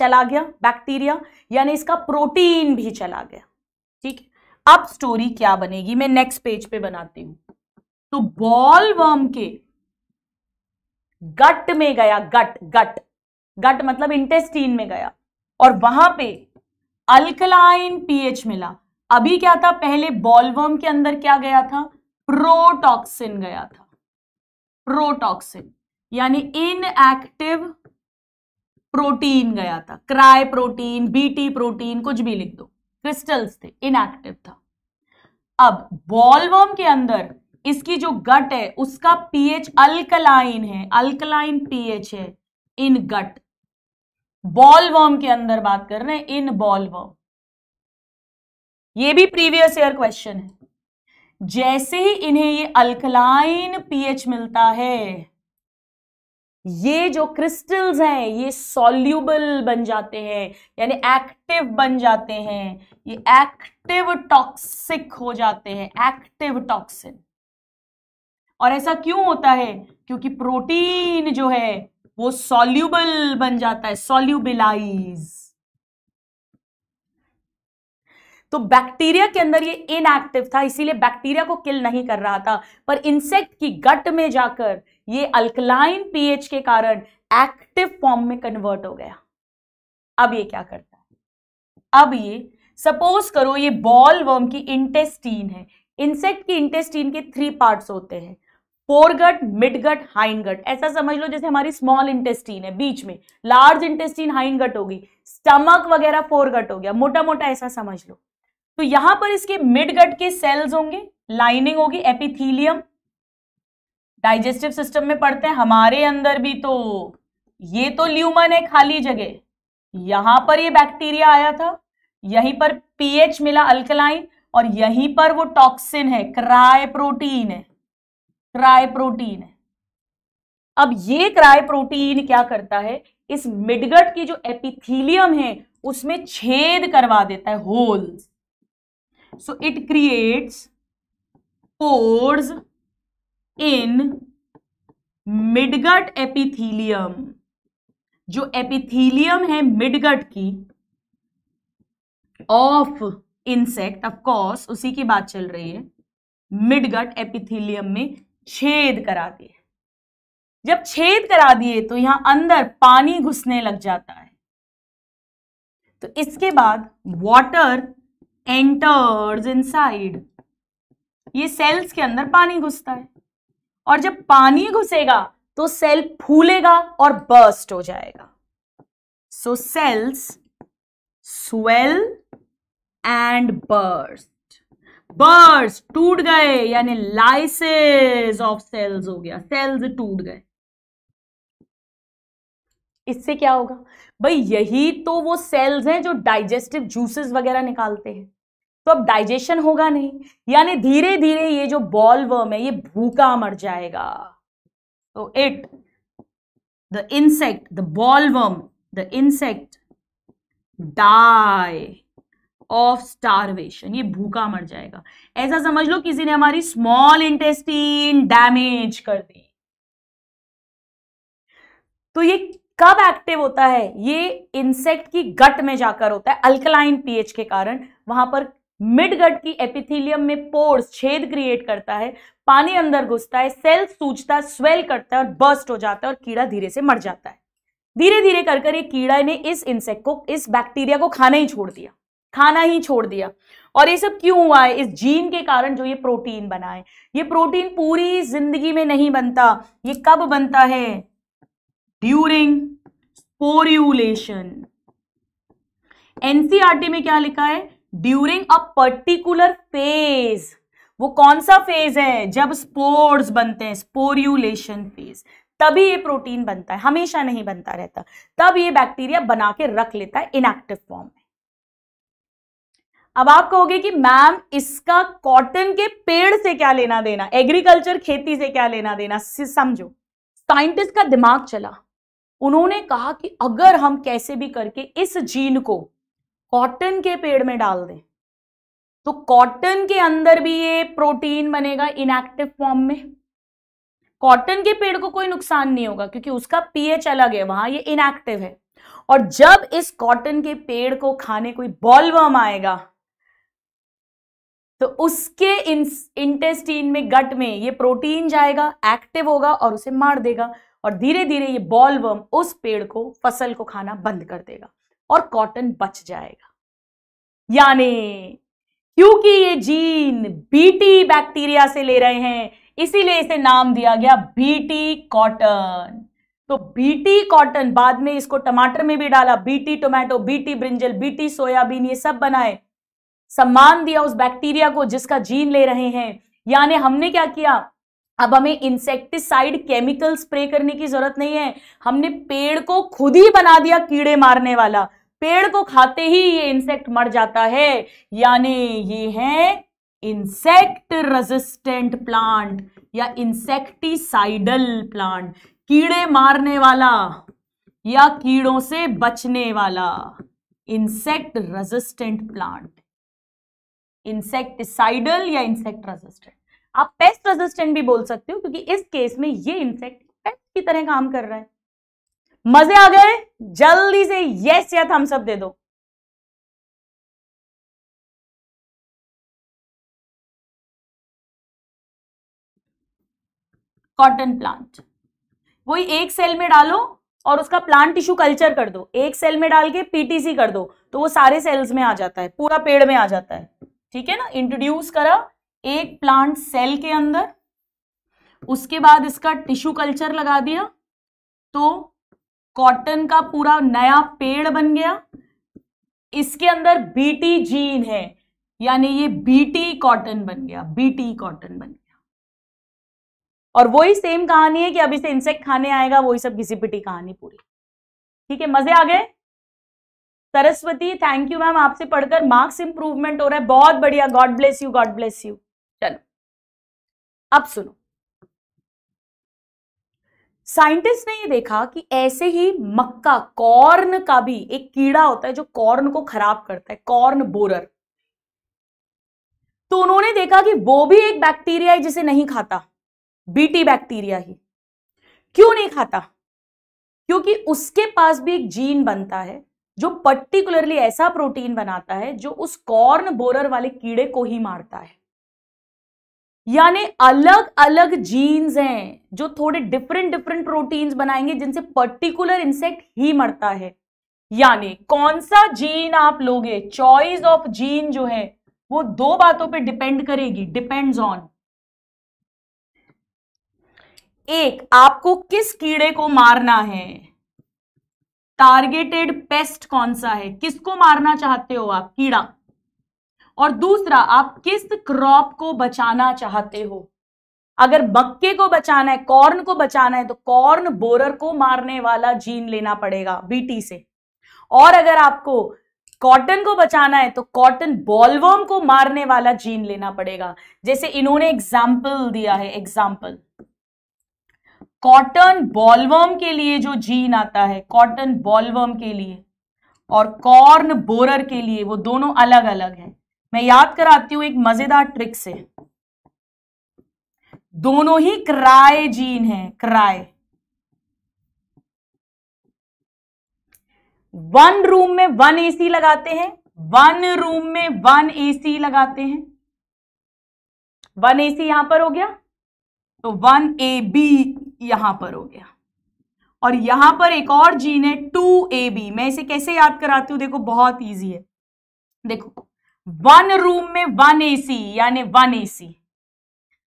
चला गया बैक्टीरिया यानी इसका प्रोटीन भी चला गया ठीक है अब स्टोरी क्या बनेगी मैं नेक्स्ट पेज पे बनाती हूं तो बॉल वर्म के गट में गया गट गट गट मतलब इंटेस्टीन में गया और वहां पे अल्कलाइन पीएच मिला अभी क्या था पहले बॉलवर्म के अंदर क्या गया था प्रोटॉक्सिन गया था प्रोटॉक्सिन यानी इनएक्टिव प्रोटीन गया था क्राई प्रोटीन बीटी प्रोटीन कुछ भी लिख दो क्रिस्टल्स थे इनएक्टिव था अब बॉलवर्म के अंदर इसकी जो गट है उसका पीएच अल्कलाइन है अल्कलाइन पीएच है इन गट बॉलवर्म के अंदर बात कर रहे हैं इन बॉलवर्म ये भी प्रीवियस ईयर क्वेश्चन है जैसे ही इन्हें ये अल्कलाइन पीएच मिलता है ये जो क्रिस्टल्स हैं ये सॉल्यूबल बन जाते हैं यानी एक्टिव बन जाते हैं ये एक्टिव टॉक्सिक हो जाते हैं एक्टिव टॉक्सिन और ऐसा क्यों होता है क्योंकि प्रोटीन जो है वो सॉल्यूबल बन जाता है सॉल्यूबिलाइज तो बैक्टीरिया के अंदर ये इनएक्टिव था इसीलिए बैक्टीरिया को किल नहीं कर रहा था पर इंसेक्ट की गट में जाकर ये अल्कलाइन पीएच के कारण एक्टिव फॉर्म में कन्वर्ट हो गया अब ये क्या करता है अब ये सपोज करो ये बॉल वर्म की इंटेस्टीन है इंसेक्ट की इंटेस्टीन के थ्री पार्ट्स होते हैं फोरगट मिडगट हाइनगट ऐसा समझ लो जैसे हमारी स्मॉल इंटेस्टीन है बीच में लार्ज इंटेस्टीन हाइनगट होगी स्टमक वगैरह फोरगट हो गया मोटा मोटा ऐसा समझ लो तो यहां पर इसके मिडगट के सेल्स होंगे लाइनिंग होगी एपिथीलियम डाइजेस्टिव सिस्टम में पढ़ते हैं हमारे अंदर भी तो ये तो ल्यूमन है खाली जगह यहां पर ये बैक्टीरिया आया था यहीं पर पीएच मिला अल्कलाइन और यहीं पर वो टॉक्सिन है क्राय प्रोटीन है क्राय प्रोटीन है अब ये क्राय प्रोटीन क्या करता है इस मिडगट की जो एपिथीलियम है उसमें छेद करवा देता है holes so it creates pores in midgut epithelium जो एपिथीलियम है मिडगट की ऑफ इंसेक्ट ऑफ कोर्स उसी की बात चल रही है मिडगट एपिथीलियम में छेद करा दिए जब छेद करा दिए तो यहां अंदर पानी घुसने लग जाता है तो इसके बाद वाटर एंटर्स इनसाइड ये सेल्स के अंदर पानी घुसता है और जब पानी घुसेगा तो सेल फूलेगा और बर्स्ट हो जाएगा so cells swell and burst burst टूट गए यानी लाइसेस ऑफ सेल्स हो गया सेल्स टूट गए इससे क्या होगा भाई यही तो वो सेल्स हैं जो डाइजेस्टिव जूसेस वगैरह निकालते हैं तो अब डाइजेशन होगा नहीं यानी धीरे धीरे ये जो बॉल वर्म है ये भूखा मर जाएगा तो it the insect the bollworm the insect die of starvation ये भूखा मर जाएगा ऐसा समझ लो किसी ने हमारी स्मॉल इंटेस्टीन डैमेज कर दी तो ये कब एक्टिव होता है ये इंसेक्ट की गट में जाकर होता है अल्कलाइन पीएच के कारण वहां पर मिडगट की एपिथीलियम में पोर्स छेद क्रिएट करता है पानी अंदर घुसता है सेल सूचता स्वेल करता है और बर्स्ट हो जाता है और कीड़ा धीरे से मर जाता है धीरे धीरे कर कर ये कीड़ा ने इस इंसेक्ट को इस बैक्टीरिया को खाना ही छोड़ दिया खाना ही छोड़ दिया और ये सब क्यों हुआ है इस जीन के कारण जो ये प्रोटीन बना है ये प्रोटीन पूरी जिंदगी में नहीं बनता ये कब बनता है ड्यूरिंग स्पोर्यूलेशन एनसीआरटी में क्या लिखा है ड्यूरिंग अ पर्टिकुलर फेज वो कौन सा फेज है जब स्पोर्स बनते हैं स्पोर्यूलेशन फेज तभी ये प्रोटीन बनता है हमेशा नहीं बनता रहता तब ये बैक्टीरिया बना के रख लेता है इनएक्टिव फॉर्म में अब आप कहोगे कि मैम इसका कॉटन के पेड़ से क्या लेना देना एग्रीकल्चर खेती से क्या लेना देना समझो साइंटिस्ट का दिमाग चला उन्होंने कहा कि अगर हम कैसे भी करके इस जीन को कॉटन के पेड़ में डाल दें तो कॉटन के अंदर भी ये प्रोटीन बनेगा इनएक्टिव फॉर्म में कॉटन के पेड़ को कोई नुकसान नहीं होगा क्योंकि उसका पीएच अलग है वहां ये इनएक्टिव है और जब इस कॉटन के पेड़ को खाने कोई बॉलवर्म आएगा तो उसके इंटेस्टीन में गट में ये प्रोटीन जाएगा एक्टिव होगा और उसे मार देगा और धीरे धीरे ये बॉलवर्म उस पेड़ को फसल को खाना बंद कर देगा और कॉटन बच जाएगा यानी क्योंकि ये जीन बीटी बैक्टीरिया से ले रहे हैं इसीलिए इसे नाम दिया गया बीटी कॉटन तो बीटी कॉटन बाद में इसको टमाटर में भी डाला BT tomato BT brinjal BT soybean ये सब बनाए सम्मान दिया उस बैक्टीरिया को जिसका जीन ले रहे हैं यानी हमने क्या किया अब हमें इंसेक्टिसाइड केमिकल स्प्रे करने की जरूरत नहीं है हमने पेड़ को खुद ही बना दिया कीड़े मारने वाला पेड़ को खाते ही ये इंसेक्ट मर जाता है यानी ये है इंसेक्ट रेजिस्टेंट प्लांट या इंसेक्टिसाइडल प्लांट कीड़े मारने वाला या कीड़ों से बचने वाला इंसेक्ट रेजिस्टेंट प्लांट इंसेक्टिसाइडल या इंसेक्ट रेजिस्टेंट आप पेस्ट रेजिस्टेंट भी बोल सकते हो क्योंकि इस केस में ये इंसेक्ट पेस्ट की तरह काम कर रहा है मजे आ गए जल्दी से यस या थम्स अप दे दो कॉटन प्लांट वही एक सेल में डालो और उसका प्लांट टिश्यू कल्चर कर दो एक सेल में डाल के पीटीसी कर दो तो वो सारे सेल्स में आ जाता है पूरा पेड़ में आ जाता है ठीक है ना इंट्रोड्यूस करा एक प्लांट सेल के अंदर उसके बाद इसका टिश्यू कल्चर लगा दिया तो कॉटन का पूरा नया पेड़ बन गया इसके अंदर बीटी जीन है यानी ये बीटी कॉटन बन गया बीटी कॉटन बन गया और वही सेम कहानी है कि अभी से इंसेक्ट खाने आएगा वही सब घिसी पिटी कहानी पूरी ठीक है मजे आ गए सरस्वती थैंक यू मैम आपसे पढ़कर मार्क्स इंप्रूवमेंट हो रहा है बहुत बढ़िया God bless you God bless you चलो अब सुनो साइंटिस्ट ने ये देखा कि ऐसे ही मक्का कॉर्न का भी एक कीड़ा होता है जो कॉर्न को खराब करता है कॉर्न बोरर तो उन्होंने देखा कि वो भी एक बैक्टीरिया है जिसे नहीं खाता बीटी बैक्टीरिया ही क्यों नहीं खाता क्योंकि उसके पास भी एक जीन बनता है जो पर्टिकुलरली ऐसा प्रोटीन बनाता है जो उस कॉर्न बोरर वाले कीड़े को ही मारता है यानी अलग अलग जीन्स हैं जो थोड़े डिफरेंट डिफरेंट प्रोटीन्स बनाएंगे जिनसे पर्टिकुलर इंसेक्ट ही मरता है यानी कौन सा जीन आप लोगे चॉइस ऑफ जीन जो है वो दो बातों पे डिपेंड करेगी डिपेंड्स ऑन एक आपको किस कीड़े को मारना है टारगेटेड पेस्ट कौन सा है किसको मारना चाहते हो आप कीड़ा और दूसरा आप किस क्रॉप को बचाना चाहते हो अगर मक्के को बचाना है कॉर्न को बचाना है तो कॉर्न बोरर को मारने वाला जीन लेना पड़ेगा बीटी से और अगर आपको कॉटन को बचाना है तो कॉटन बॉलवर्म को मारने वाला जीन लेना पड़ेगा जैसे इन्होंने एग्जाम्पल दिया है एग्जाम्पल कॉटन बॉलवर्म के लिए जो जीन आता है कॉटन बॉलवर्म के लिए और कॉर्न बोरर के लिए वो दोनों अलग अलग है मैं याद कराती हूं एक मजेदार ट्रिक से दोनों ही क्राय जीन है क्राय वन रूम में वन एसी लगाते हैं वन रूम में वन एसी लगाते हैं वन एसी यहां पर हो गया तो वन ए बी यहां पर हो गया और यहां पर एक और जीन है टू ए बी मैं इसे कैसे याद कराती हूं देखो बहुत ईजी है देखो वन रूम में वन एसी यानी वन एसी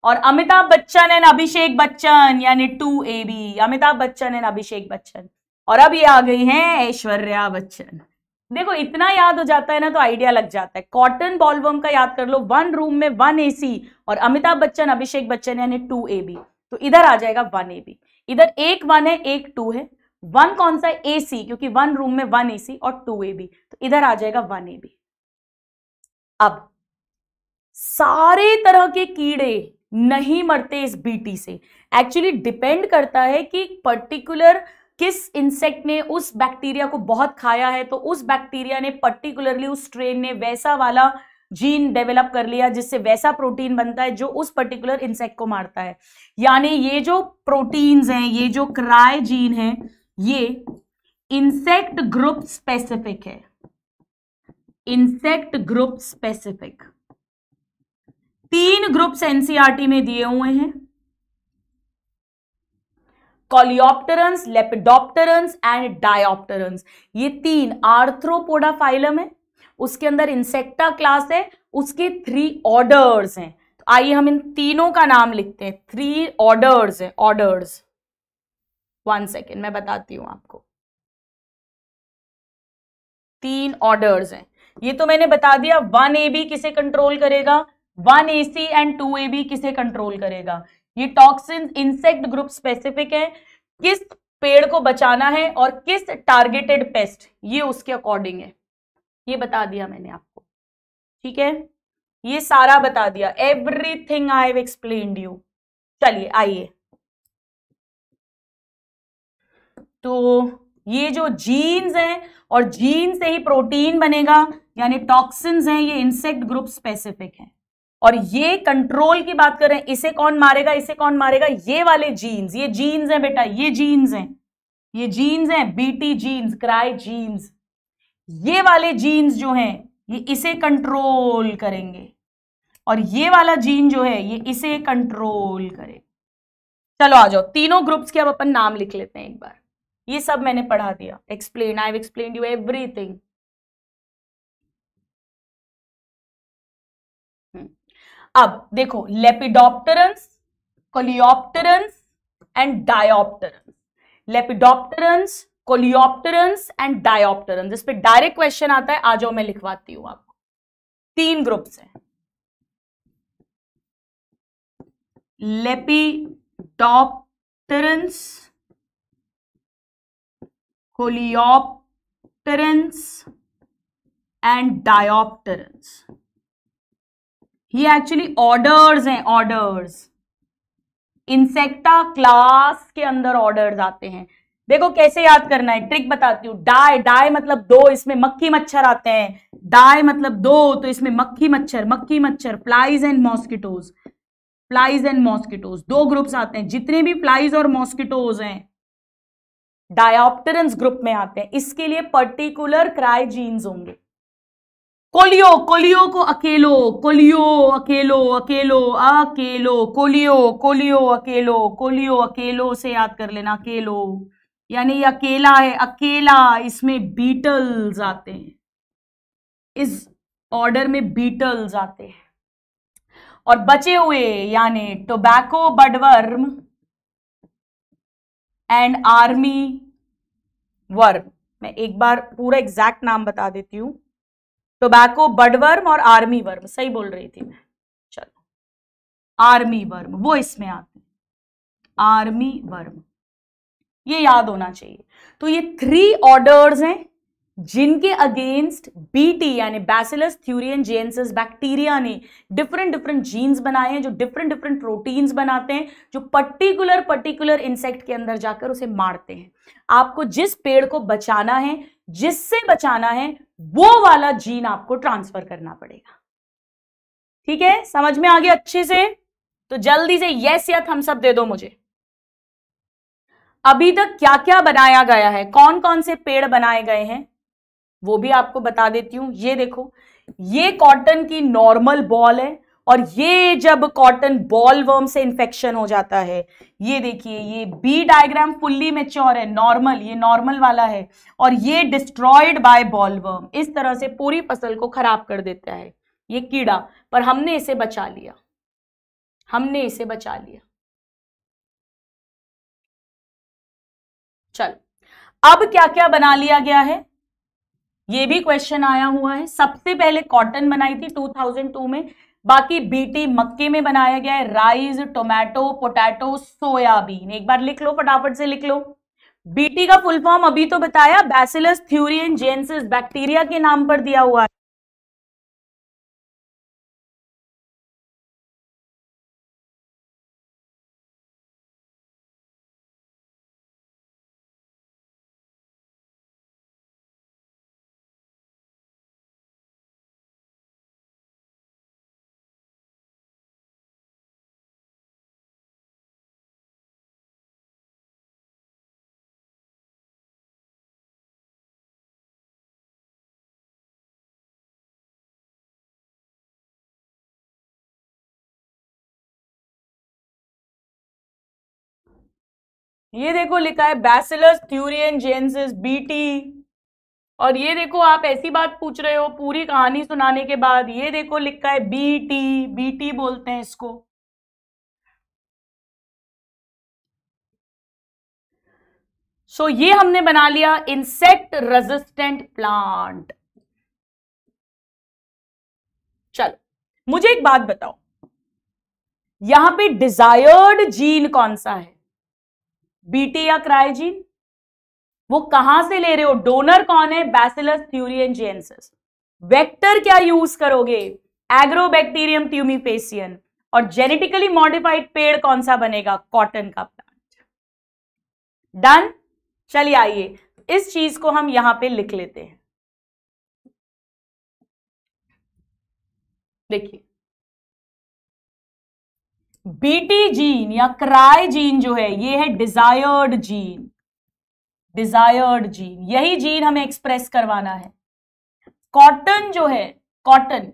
और अमिताभ बच्चन एंड अभिषेक बच्चन यानी two A B Amitabh Bachchan and Abhishek Bachchan और अब ये आ गई हैं ऐश्वर्या बच्चन देखो इतना याद हो जाता है ना तो आइडिया लग जाता है कॉटन बॉलवम का याद कर लो वन रूम में वन एसी और अमिताभ बच्चन अभिषेक बच्चन यानी टू ए बी तो इधर आ जाएगा वन ए बी इधर एक वन है एक टू है वन कौन सा ए सी क्योंकि वन रूम में वन ए सी और टू ए बी तो इधर आ जाएगा वन ए बी अब सारे तरह के कीड़े नहीं मरते इस बीटी से एक्चुअली डिपेंड करता है कि पर्टिकुलर किस इंसेक्ट ने उस बैक्टीरिया को बहुत खाया है तो उस बैक्टीरिया ने पर्टिकुलरली उस स्ट्रेन ने वैसा वाला जीन डेवलप कर लिया जिससे वैसा प्रोटीन बनता है जो उस पर्टिकुलर इंसेक्ट को मारता है यानी ये जो प्रोटीन्स हैं ये जो क्राय जीन है ये इंसेक्ट ग्रुप स्पेसिफिक है इंसेक्ट ग्रुप स्पेसिफिक तीन ग्रुप्स एनसीआरटी e में दिए हुए हैं कॉलियोप्टरन्स लेपडॉप्टर एंड डायोप्टरन्स ये तीन आर्थ्रोपोडा फाइलम है उसके अंदर इंसेक्टा क्लास है उसके थ्री ऑर्डर्स हैं तो आइए हम इन तीनों का नाम लिखते हैं थ्री ऑर्डर्स हैं ऑर्डर्स वन सेकेंड मैं बताती हूं आपको तीन ऑर्डर्स हैं ये तो मैंने बता दिया वन ए बी किसे कंट्रोल करेगा one A C and two A B किसे कंट्रोल करेगा ये टॉक्सिन इंसेक्ट ग्रुप स्पेसिफिक है किस पेड़ को बचाना है और किस टारगेटेड पेस्ट ये उसके अकॉर्डिंग है ये बता दिया मैंने आपको ठीक है ये सारा बता दिया everything I have explain you चलिए आइए तो ये जो जीन्स हैं और जीन से ही प्रोटीन बनेगा यानी टॉक्सिन्स हैं ये इंसेक्ट ग्रुप स्पेसिफिक हैं और ये कंट्रोल की बात करें इसे कौन मारेगा इसे कौन मारेगा ये वाले जीन्स ये जीन्स हैं बेटा ये जीन्स हैं ये जीन्स हैं बीटी जीन्स क्राई जीन्स ये वाले जीन्स जो हैं ये इसे कंट्रोल करेंगे और ये वाला जीन जो है ये इसे कंट्रोल करेगा चलो आ जाओ तीनों ग्रुप्स के अब अपन नाम लिख लेते हैं एक बार ये सब मैंने पढ़ा दिया explain I explain you everything अब देखो लेपिडॉप्टर कोलियोप्टर एंड डायोप्टरन्स लेपिडॉप्टर कोलियोप्टर एंड डायोप्टरन्स इस पर डायरेक्ट क्वेश्चन आता है आ जाओ मैं लिखवाती हूं आपको तीन ग्रुप्स हैं लेपिडॉप्टरन्स होलियोपटरेंस एंड डायोपटरेंस ये एक्चुअली ऑर्डर्स हैं ऑर्डर्स इंसेक्टा क्लास के अंदर ऑर्डर्स आते हैं देखो कैसे याद करना है ट्रिक बताती हूँ डाय डाय मतलब दो इसमें मक्खी मच्छर आते हैं डाय मतलब दो तो इसमें मक्खी मच्छर मक्खी मच्छर flies and mosquitoes flies and mosquitoes दो ग्रुप्स आते हैं जितने भी फ्लाइज और मॉस्किटोज हैं डायोप्टरन्स ग्रुप में आते हैं इसके लिए पर्टिकुलर क्राइजीन्स होंगे कोलियो कोलियो को अकेलो कोलियो अकेलो अकेलो अकेलो कोलियो कोलियो अकेलो कोलियो अकेलो से याद कर लेना अकेलो यानी अकेला है अकेला इसमें बीटल्स आते हैं इस ऑर्डर में बीटल्स आते हैं और बचे हुए यानी tobacco budworm and army worm मैं एक बार पूरा एग्जैक्ट नाम बता देती हूँ टोबैको बडवर्म और आर्मी वर्म सही बोल रही थी मैं चलो आर्मी वर्म वो इसमें आते हैं आर्मी वर्म ये याद होना चाहिए तो ये थ्री ऑर्डर्स हैं जिनके अगेंस्ट बीटी यानी बैसिलस थ्यूरियन जेंसिस बैक्टीरिया ने डिफरेंट डिफरेंट जीन्स बनाए हैं जो डिफरेंट डिफरेंट प्रोटीन्स बनाते हैं जो पर्टिकुलर पर्टिकुलर इंसेक्ट के अंदर जाकर उसे मारते हैं आपको जिस पेड़ को बचाना है जिससे बचाना है वो वाला जीन आपको ट्रांसफर करना पड़ेगा ठीक है समझ में आ गया अच्छे से तो जल्दी से यस या थम्स अप दे दो मुझे अभी तक क्या क्या बनाया गया है कौन कौन से पेड़ बनाए गए हैं वो भी आपको बता देती हूँ ये देखो ये कॉटन की नॉर्मल बॉल है और ये जब कॉटन बॉल वर्म से इंफेक्शन हो जाता है ये देखिए ये बी डायग्राम फुल्ली मेच्योर है नॉर्मल ये नॉर्मल वाला है और ये डिस्ट्रॉयड बाय बॉल वर्म इस तरह से पूरी फसल को खराब कर देता है ये कीड़ा पर हमने इसे बचा लिया हमने इसे बचा लिया चल अब क्या क्या बना लिया गया है ये भी क्वेश्चन आया हुआ है सबसे पहले कॉटन बनाई थी 2002 में बाकी बीटी मक्के में बनाया गया है राइस टोमेटो पोटैटो सोयाबीन एक बार लिख लो फटाफट से लिख लो बीटी का फुल फॉर्म अभी तो बताया बैसिलस थ्यूरियन जेंसिस बैक्टीरिया के नाम पर दिया हुआ है ये देखो लिखा है बैसिलस थ्यूरियन जेंसिस बीटी और ये देखो आप ऐसी बात पूछ रहे हो पूरी कहानी सुनाने के बाद ये देखो लिखा है बीटी बीटी बोलते हैं इसको सो so, ये हमने बना लिया इंसेक्ट रेजिस्टेंट प्लांट चलो मुझे एक बात बताओ यहां पे डिजायर्ड जीन कौन सा है बीटी या क्राइजीन वो कहां से ले रहे हो डोनर कौन है बैसिलस थ्यूरियन जेंसिस वेक्टर क्या यूज करोगे एग्रोबैक्टीरियम ट्यूमिफेसियन और जेनेटिकली मॉडिफाइड पेड़ कौन सा बनेगा कॉटन का प्लांट डन चलिए आइए इस चीज को हम यहां पे लिख लेते हैं देखिए बीटी जीन या क्राई जीन जो है ये है डिजायर्ड जीन डिजायर्ड जीन यही जीन हमें एक्सप्रेस करवाना है कॉटन जो है कॉटन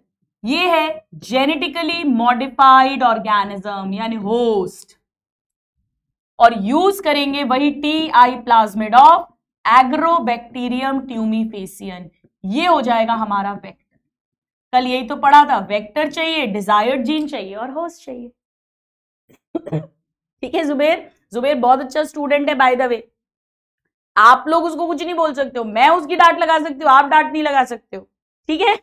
ये है जेनेटिकली मॉडिफाइड ऑर्गेनिज्म यानी होस्ट और यूज करेंगे वही T I plasmid of agrobacterium tumefaciens ये हो जाएगा हमारा वेक्टर कल यही तो पढ़ा था वेक्टर चाहिए डिजायर्ड जीन चाहिए और होस्ट चाहिए ठीक है जुबेर जुबेर बहुत अच्छा स्टूडेंट है बाय द वे आप लोग उसको कुछ नहीं बोल सकते हो मैं उसकी डांट लगा सकती हूँ आप डांट नहीं लगा सकते हो ठीक है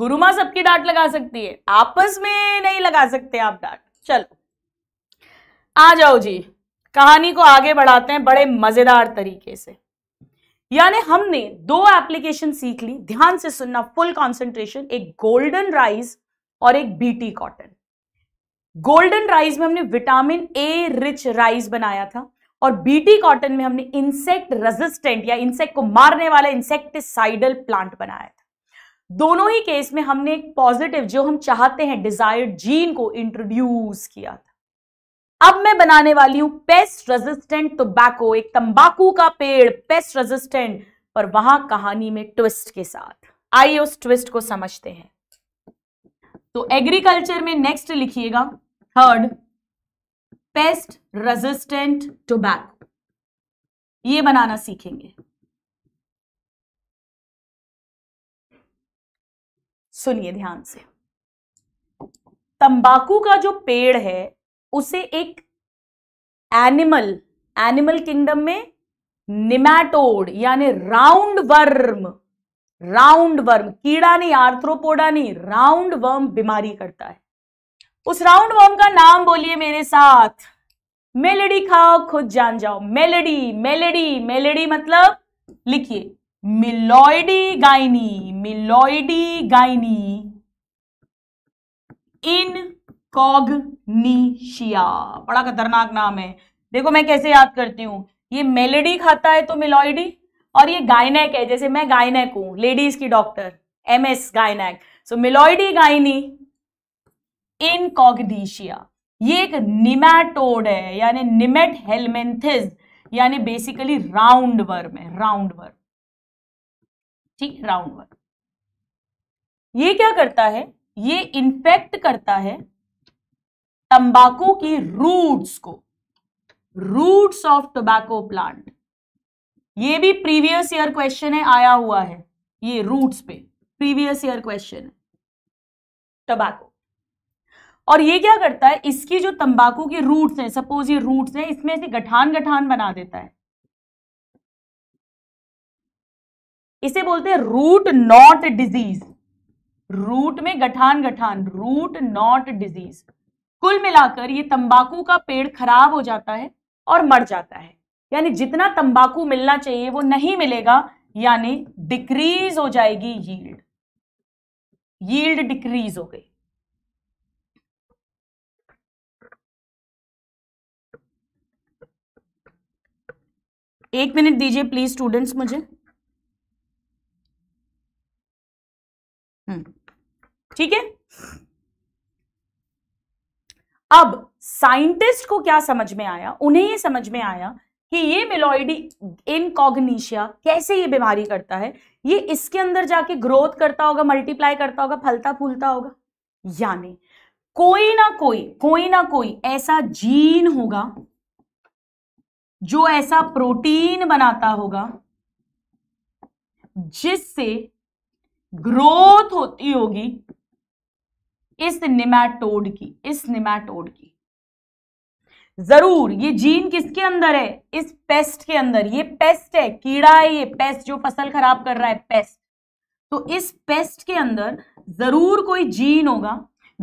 गुरुमा सबकी डांट लगा सकती है आपस में नहीं लगा सकते आप डांट चलो आ जाओ जी कहानी को आगे बढ़ाते हैं बड़े मजेदार तरीके से यानी हमने दो एप्लीकेशन सीख ली ध्यान से सुनना फुल कॉन्सेंट्रेशन एक गोल्डन राइस और एक बीटी कॉटन गोल्डन राइस में हमने विटामिन ए रिच राइस बनाया था और बीटी कॉटन में हमने इंसेक्ट रेजिस्टेंट या इंसेक्ट को मारने वाला इंसेक्टिसाइडल प्लांट बनाया था दोनों ही केस में हमने एक पॉजिटिव जो हम चाहते हैं डिजायर्ड जीन को इंट्रोड्यूस किया था अब मैं बनाने वाली हूं पेस्ट रेजिस्टेंट टोबैको एक तंबाकू का पेड़ पेस्ट रेजिस्टेंट पर वहां कहानी में ट्विस्ट के साथ आइए उस ट्विस्ट को समझते हैं तो एग्रीकल्चर में नेक्स्ट लिखिएगा थर्ड पेस्ट रेजिस्टेंट टोबैको ये बनाना सीखेंगे सुनिए ध्यान से तंबाकू का जो पेड़ है उसे एक एनिमल एनिमल किंगडम में निमैटोड यानी राउंड वर्म राउंड वर्म कीड़ा नहीं आर्थ्रोपोडा नहीं राउंड वर्म बीमारी करता है उस राउंड वर्म का नाम बोलिए मेरे साथ मेलेडी खाओ खुद जान जाओ मेलेडी मेलेडी मेलेडी मतलब लिखिए मिलोइडी गाइनी मिलोइडी गाइनी इन कॉगनीशिया बड़ा खतरनाक नाम है देखो मैं कैसे याद करती हूँ ये मेलेडी खाता है तो मिलोइडी और ये गायनेक है जैसे मैं गायनेक हूं लेडीज की doctor M S gynaec so meloidogyne incognita ये एक निमेटोड है यानी निमेट हेलमेंथिस यानी बेसिकली राउंड वर्म है राउंड वर्म ठीक राउंड वर्म ये क्या करता है ये इन्फेक्ट करता है तंबाकू की रूट्स को रूट्स ऑफ टोबैको प्लांट ये भी प्रीवियस ईयर क्वेश्चन है आया हुआ है ये रूट्स पे प्रीवियस ईयर क्वेश्चन है टोबैको और ये क्या करता है इसकी जो तंबाकू की रूट्स हैं सपोज ये रूट्स हैं इसमें से गठान गठान बना देता है इसे बोलते हैं रूट नॉट डिजीज रूट में गठान गठान रूट नॉट डिजीज कुल मिलाकर ये तंबाकू का पेड़ खराब हो जाता है और मर जाता है यानी जितना तंबाकू मिलना चाहिए वो नहीं मिलेगा यानी डिक्रीज हो जाएगी यील्ड यील्ड डिक्रीज हो गई एक मिनट दीजिए प्लीज स्टूडेंट्स मुझे हम्म, ठीक है अब साइंटिस्ट को क्या समझ में आया उन्हें ये समझ में आया कि ये मिलोइडी इनकॉग्निशिया कैसे ये बीमारी करता है ये इसके अंदर जाके ग्रोथ करता होगा मल्टीप्लाई करता होगा फलता फूलता होगा यानी कोई ना कोई कोई ना कोई ऐसा जीन होगा जो ऐसा प्रोटीन बनाता होगा जिससे ग्रोथ होती होगी इस निमेटोड की इस निमेटोड की जरूर ये जीन किसके अंदर है इस पेस्ट के अंदर ये पेस्ट है कीड़ा है ये पेस्ट जो फसल खराब कर रहा है पेस्ट तो इस पेस्ट के अंदर जरूर कोई जीन होगा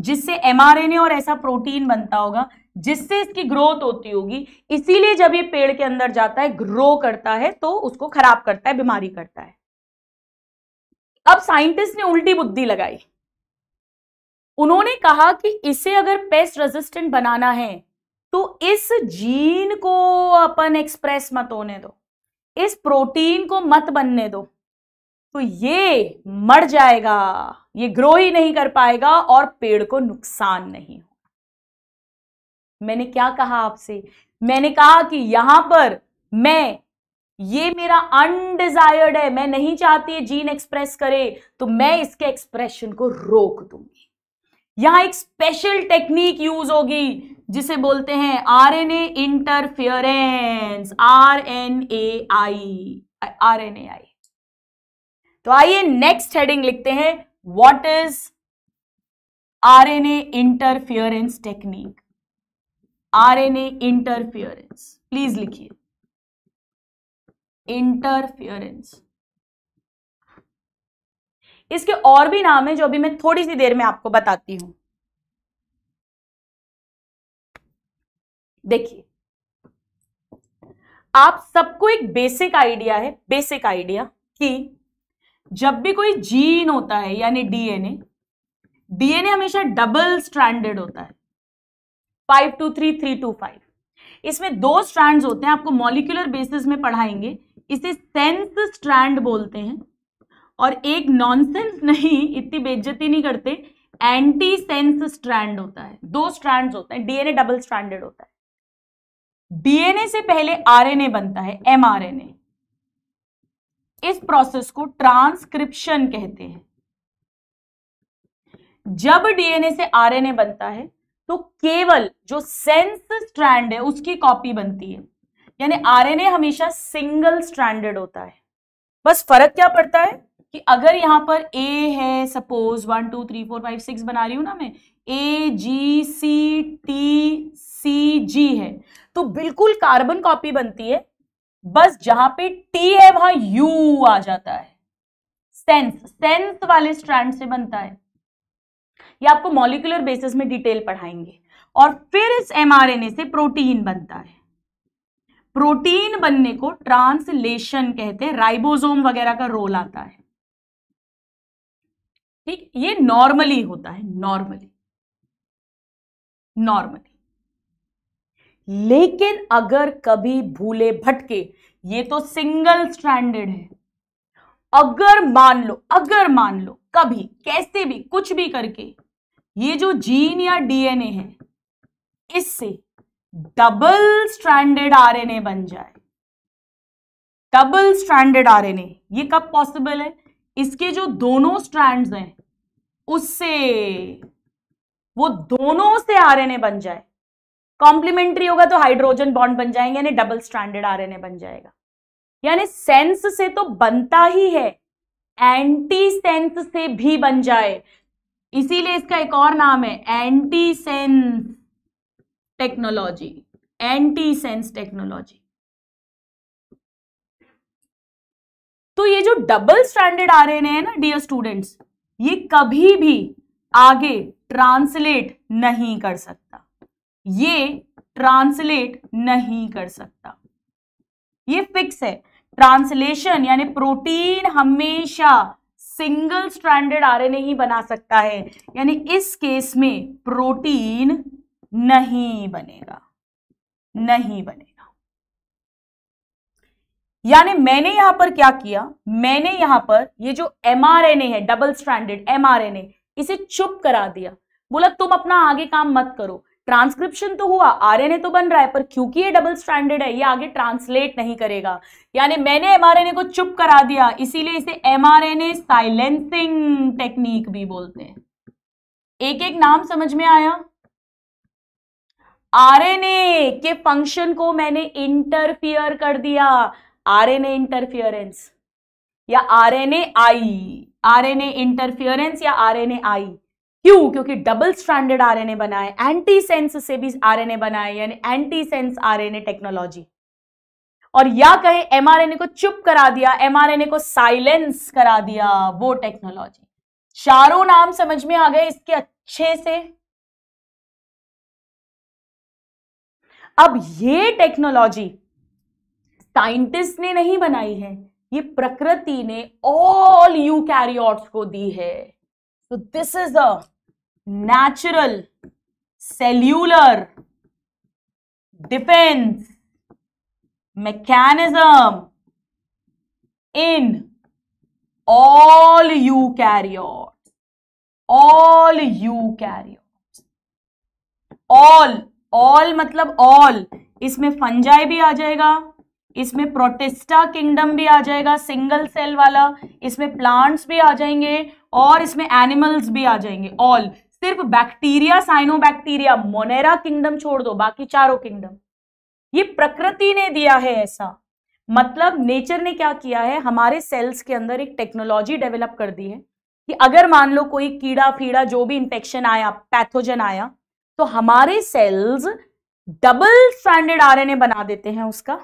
जिससे एमआरएनए और ऐसा प्रोटीन बनता होगा जिससे इसकी ग्रोथ होती होगी इसीलिए जब ये पेड़ के अंदर जाता है ग्रो करता है तो उसको खराब करता है बीमारी करता है अब साइंटिस्ट ने उल्टी बुद्धि लगाई उन्होंने कहा कि इसे अगर पेस्ट रेजिस्टेंट बनाना है तो इस जीन को अपन एक्सप्रेस मत होने दो इस प्रोटीन को मत बनने दो तो ये मर जाएगा ये ग्रो ही नहीं कर पाएगा और पेड़ को नुकसान नहीं होगा मैंने क्या कहा आपसे मैंने कहा कि यहां पर मैं ये मेरा अनडिजायर्ड है मैं नहीं चाहती जीन एक्सप्रेस करे तो मैं इसके एक्सप्रेशन को रोक दूंगी यहां एक स्पेशल टेक्निक यूज होगी जिसे बोलते हैं आरएनए इंटरफियरेंस आई ए आई तो आइए नेक्स्ट हेडिंग लिखते हैं what is RNA interference technique RNA interference please लिखिए इंटरफियरेंस इसके और भी नाम है जो अभी मैं थोड़ी सी देर में आपको बताती हूं देखिए आप सबको एक बेसिक आइडिया है बेसिक आइडिया कि जब भी कोई जीन होता है यानी डीएनए डीएनए हमेशा डबल स्ट्रैंडेड होता है five to three three to five इसमें दो स्ट्रैंड्स होते हैं आपको मॉलिक्यूलर बेसिस में पढ़ाएंगे इसे सेंस स्ट्रैंड बोलते हैं और एक नॉनसेंस नहीं इतनी बेज्जती नहीं करते एंटी सेंस स्ट्रैंड होता है दो स्ट्रैंड होते हैं डीएनए डबल स्ट्रैंडेड होता है डीएनए से पहले आरएनए बनता है एमआरएनए इस प्रोसेस को ट्रांसक्रिप्शन कहते हैं जब डीएनए से आरएनए बनता है तो केवल जो सेंस स्ट्रैंड है उसकी कॉपी बनती है यानी आरएनए हमेशा सिंगल स्ट्रैंडेड होता है बस फर्क क्या पड़ता है कि अगर यहाँ पर ए है suppose one two three four five six बना रही हूँ ना मैं ए जी सी टी सी जी है तो बिल्कुल कार्बन कॉपी बनती है बस जहां पे टी है वहां यू आ जाता है सेंस सेंस वाले स्ट्रैंड से बनता है ये आपको मॉलिकुलर बेसिस में डिटेल पढ़ाएंगे और फिर इस एमआरएनए से प्रोटीन बनता है प्रोटीन बनने को ट्रांसलेशन कहते हैं राइबोसोम वगैरह का रोल आता है ठीक ये नॉर्मली होता है नॉर्मली नॉर्मली लेकिन अगर कभी भूले भटके ये तो सिंगल स्टैंडर्ड है अगर मान लो अगर मान लो कभी कैसे भी कुछ भी करके ये जो जीन या डीएनए है इससे डबल स्टैंडर्ड आरएनए बन जाए डबल स्टैंडर्ड आरएनए ये कब पॉसिबल है इसके जो दोनों स्ट्रैंड्स हैं उससे वो दोनों से आरएनए बन जाए कॉम्प्लीमेंट्री होगा तो हाइड्रोजन बॉन्ड बन जाएंगे यानी डबल एन आरएनए बन जाएगा यानी सेंस से तो बनता ही है एंटी सेंस से भी बन जाए इसीलिए इसका एक और नाम है anti sense technology anti sense technology तो ये जो डबल आ आरएनए है ना डियर स्टूडेंट्स ये कभी भी आगे ट्रांसलेट नहीं कर सकता ये ट्रांसलेट नहीं कर सकता ये फिक्स है ट्रांसलेशन यानी प्रोटीन हमेशा सिंगल स्ट्रैंडेड आरएनए ही बना सकता है यानी इस केस में प्रोटीन नहीं बनेगा नहीं बनेगा यानी मैंने यहां पर क्या किया मैंने यहां पर ये जो एमआरएनए है डबल एन एमआरएनए इसे चुप करा दिया बोला तुम अपना आगे काम मत करो ट्रांसक्रिप्शन तो हुआ आरएनए तो बन रहा है पर क्योंकि ये डबल स्टैंडर्ड है ये आगे ट्रांसलेट नहीं करेगा यानी मैंने एमआरएनए को चुप करा दिया इसीलिए इसे एमआरएनए साइलेंसिंग टेक्निक भी बोलते हैं एक एक नाम समझ में आया आरएनए के फंक्शन को मैंने इंटरफियर कर दिया आरएनए इंटरफियरेंस या आरएनए आई आरएनए इंटरफियरेंस या आरएनए आई क्यों क्योंकि डबल स्टैंडर्ड आरएनए बना है एंटी सेंस से भी आरएनए बना है यानी एंटी सेंस आरएनए टेक्नोलॉजी और या कहे एमआरएनए को चुप करा दिया एमआरएनए को साइलेंस करा दिया वो टेक्नोलॉजी चारों नाम समझ में आ गए इसके अच्छे से अब ये टेक्नोलॉजी साइंटिस्ट ने नहीं बनाई है ये प्रकृति ने ऑल यू कैरियॉट्स को दी है so this is a natural cellular defence mechanism in all eukaryotes all eukaryotes all all मतलब ऑल इसमें फंजाई भी आ जाएगा इसमें प्रोटेस्टा किंगडम भी आ जाएगा सिंगल सेल वाला इसमें प्लांट्स भी आ जाएंगे और इसमें एनिमल्स भी आ जाएंगे ऑल सिर्फ bacteria cyanobacteria monera kingdom छोड़ दो बाकी चारों किंगडम ये प्रकृति ने दिया है ऐसा मतलब नेचर ने क्या किया है हमारे सेल्स के अंदर एक टेक्नोलॉजी डेवलप कर दी है कि अगर मान लो कोई कीड़ा फीड़ा जो भी इंफेक्शन आया पैथोजन आया तो हमारे सेल्स डबल स्टैंडर्ड आरएनए बना देते हैं उसका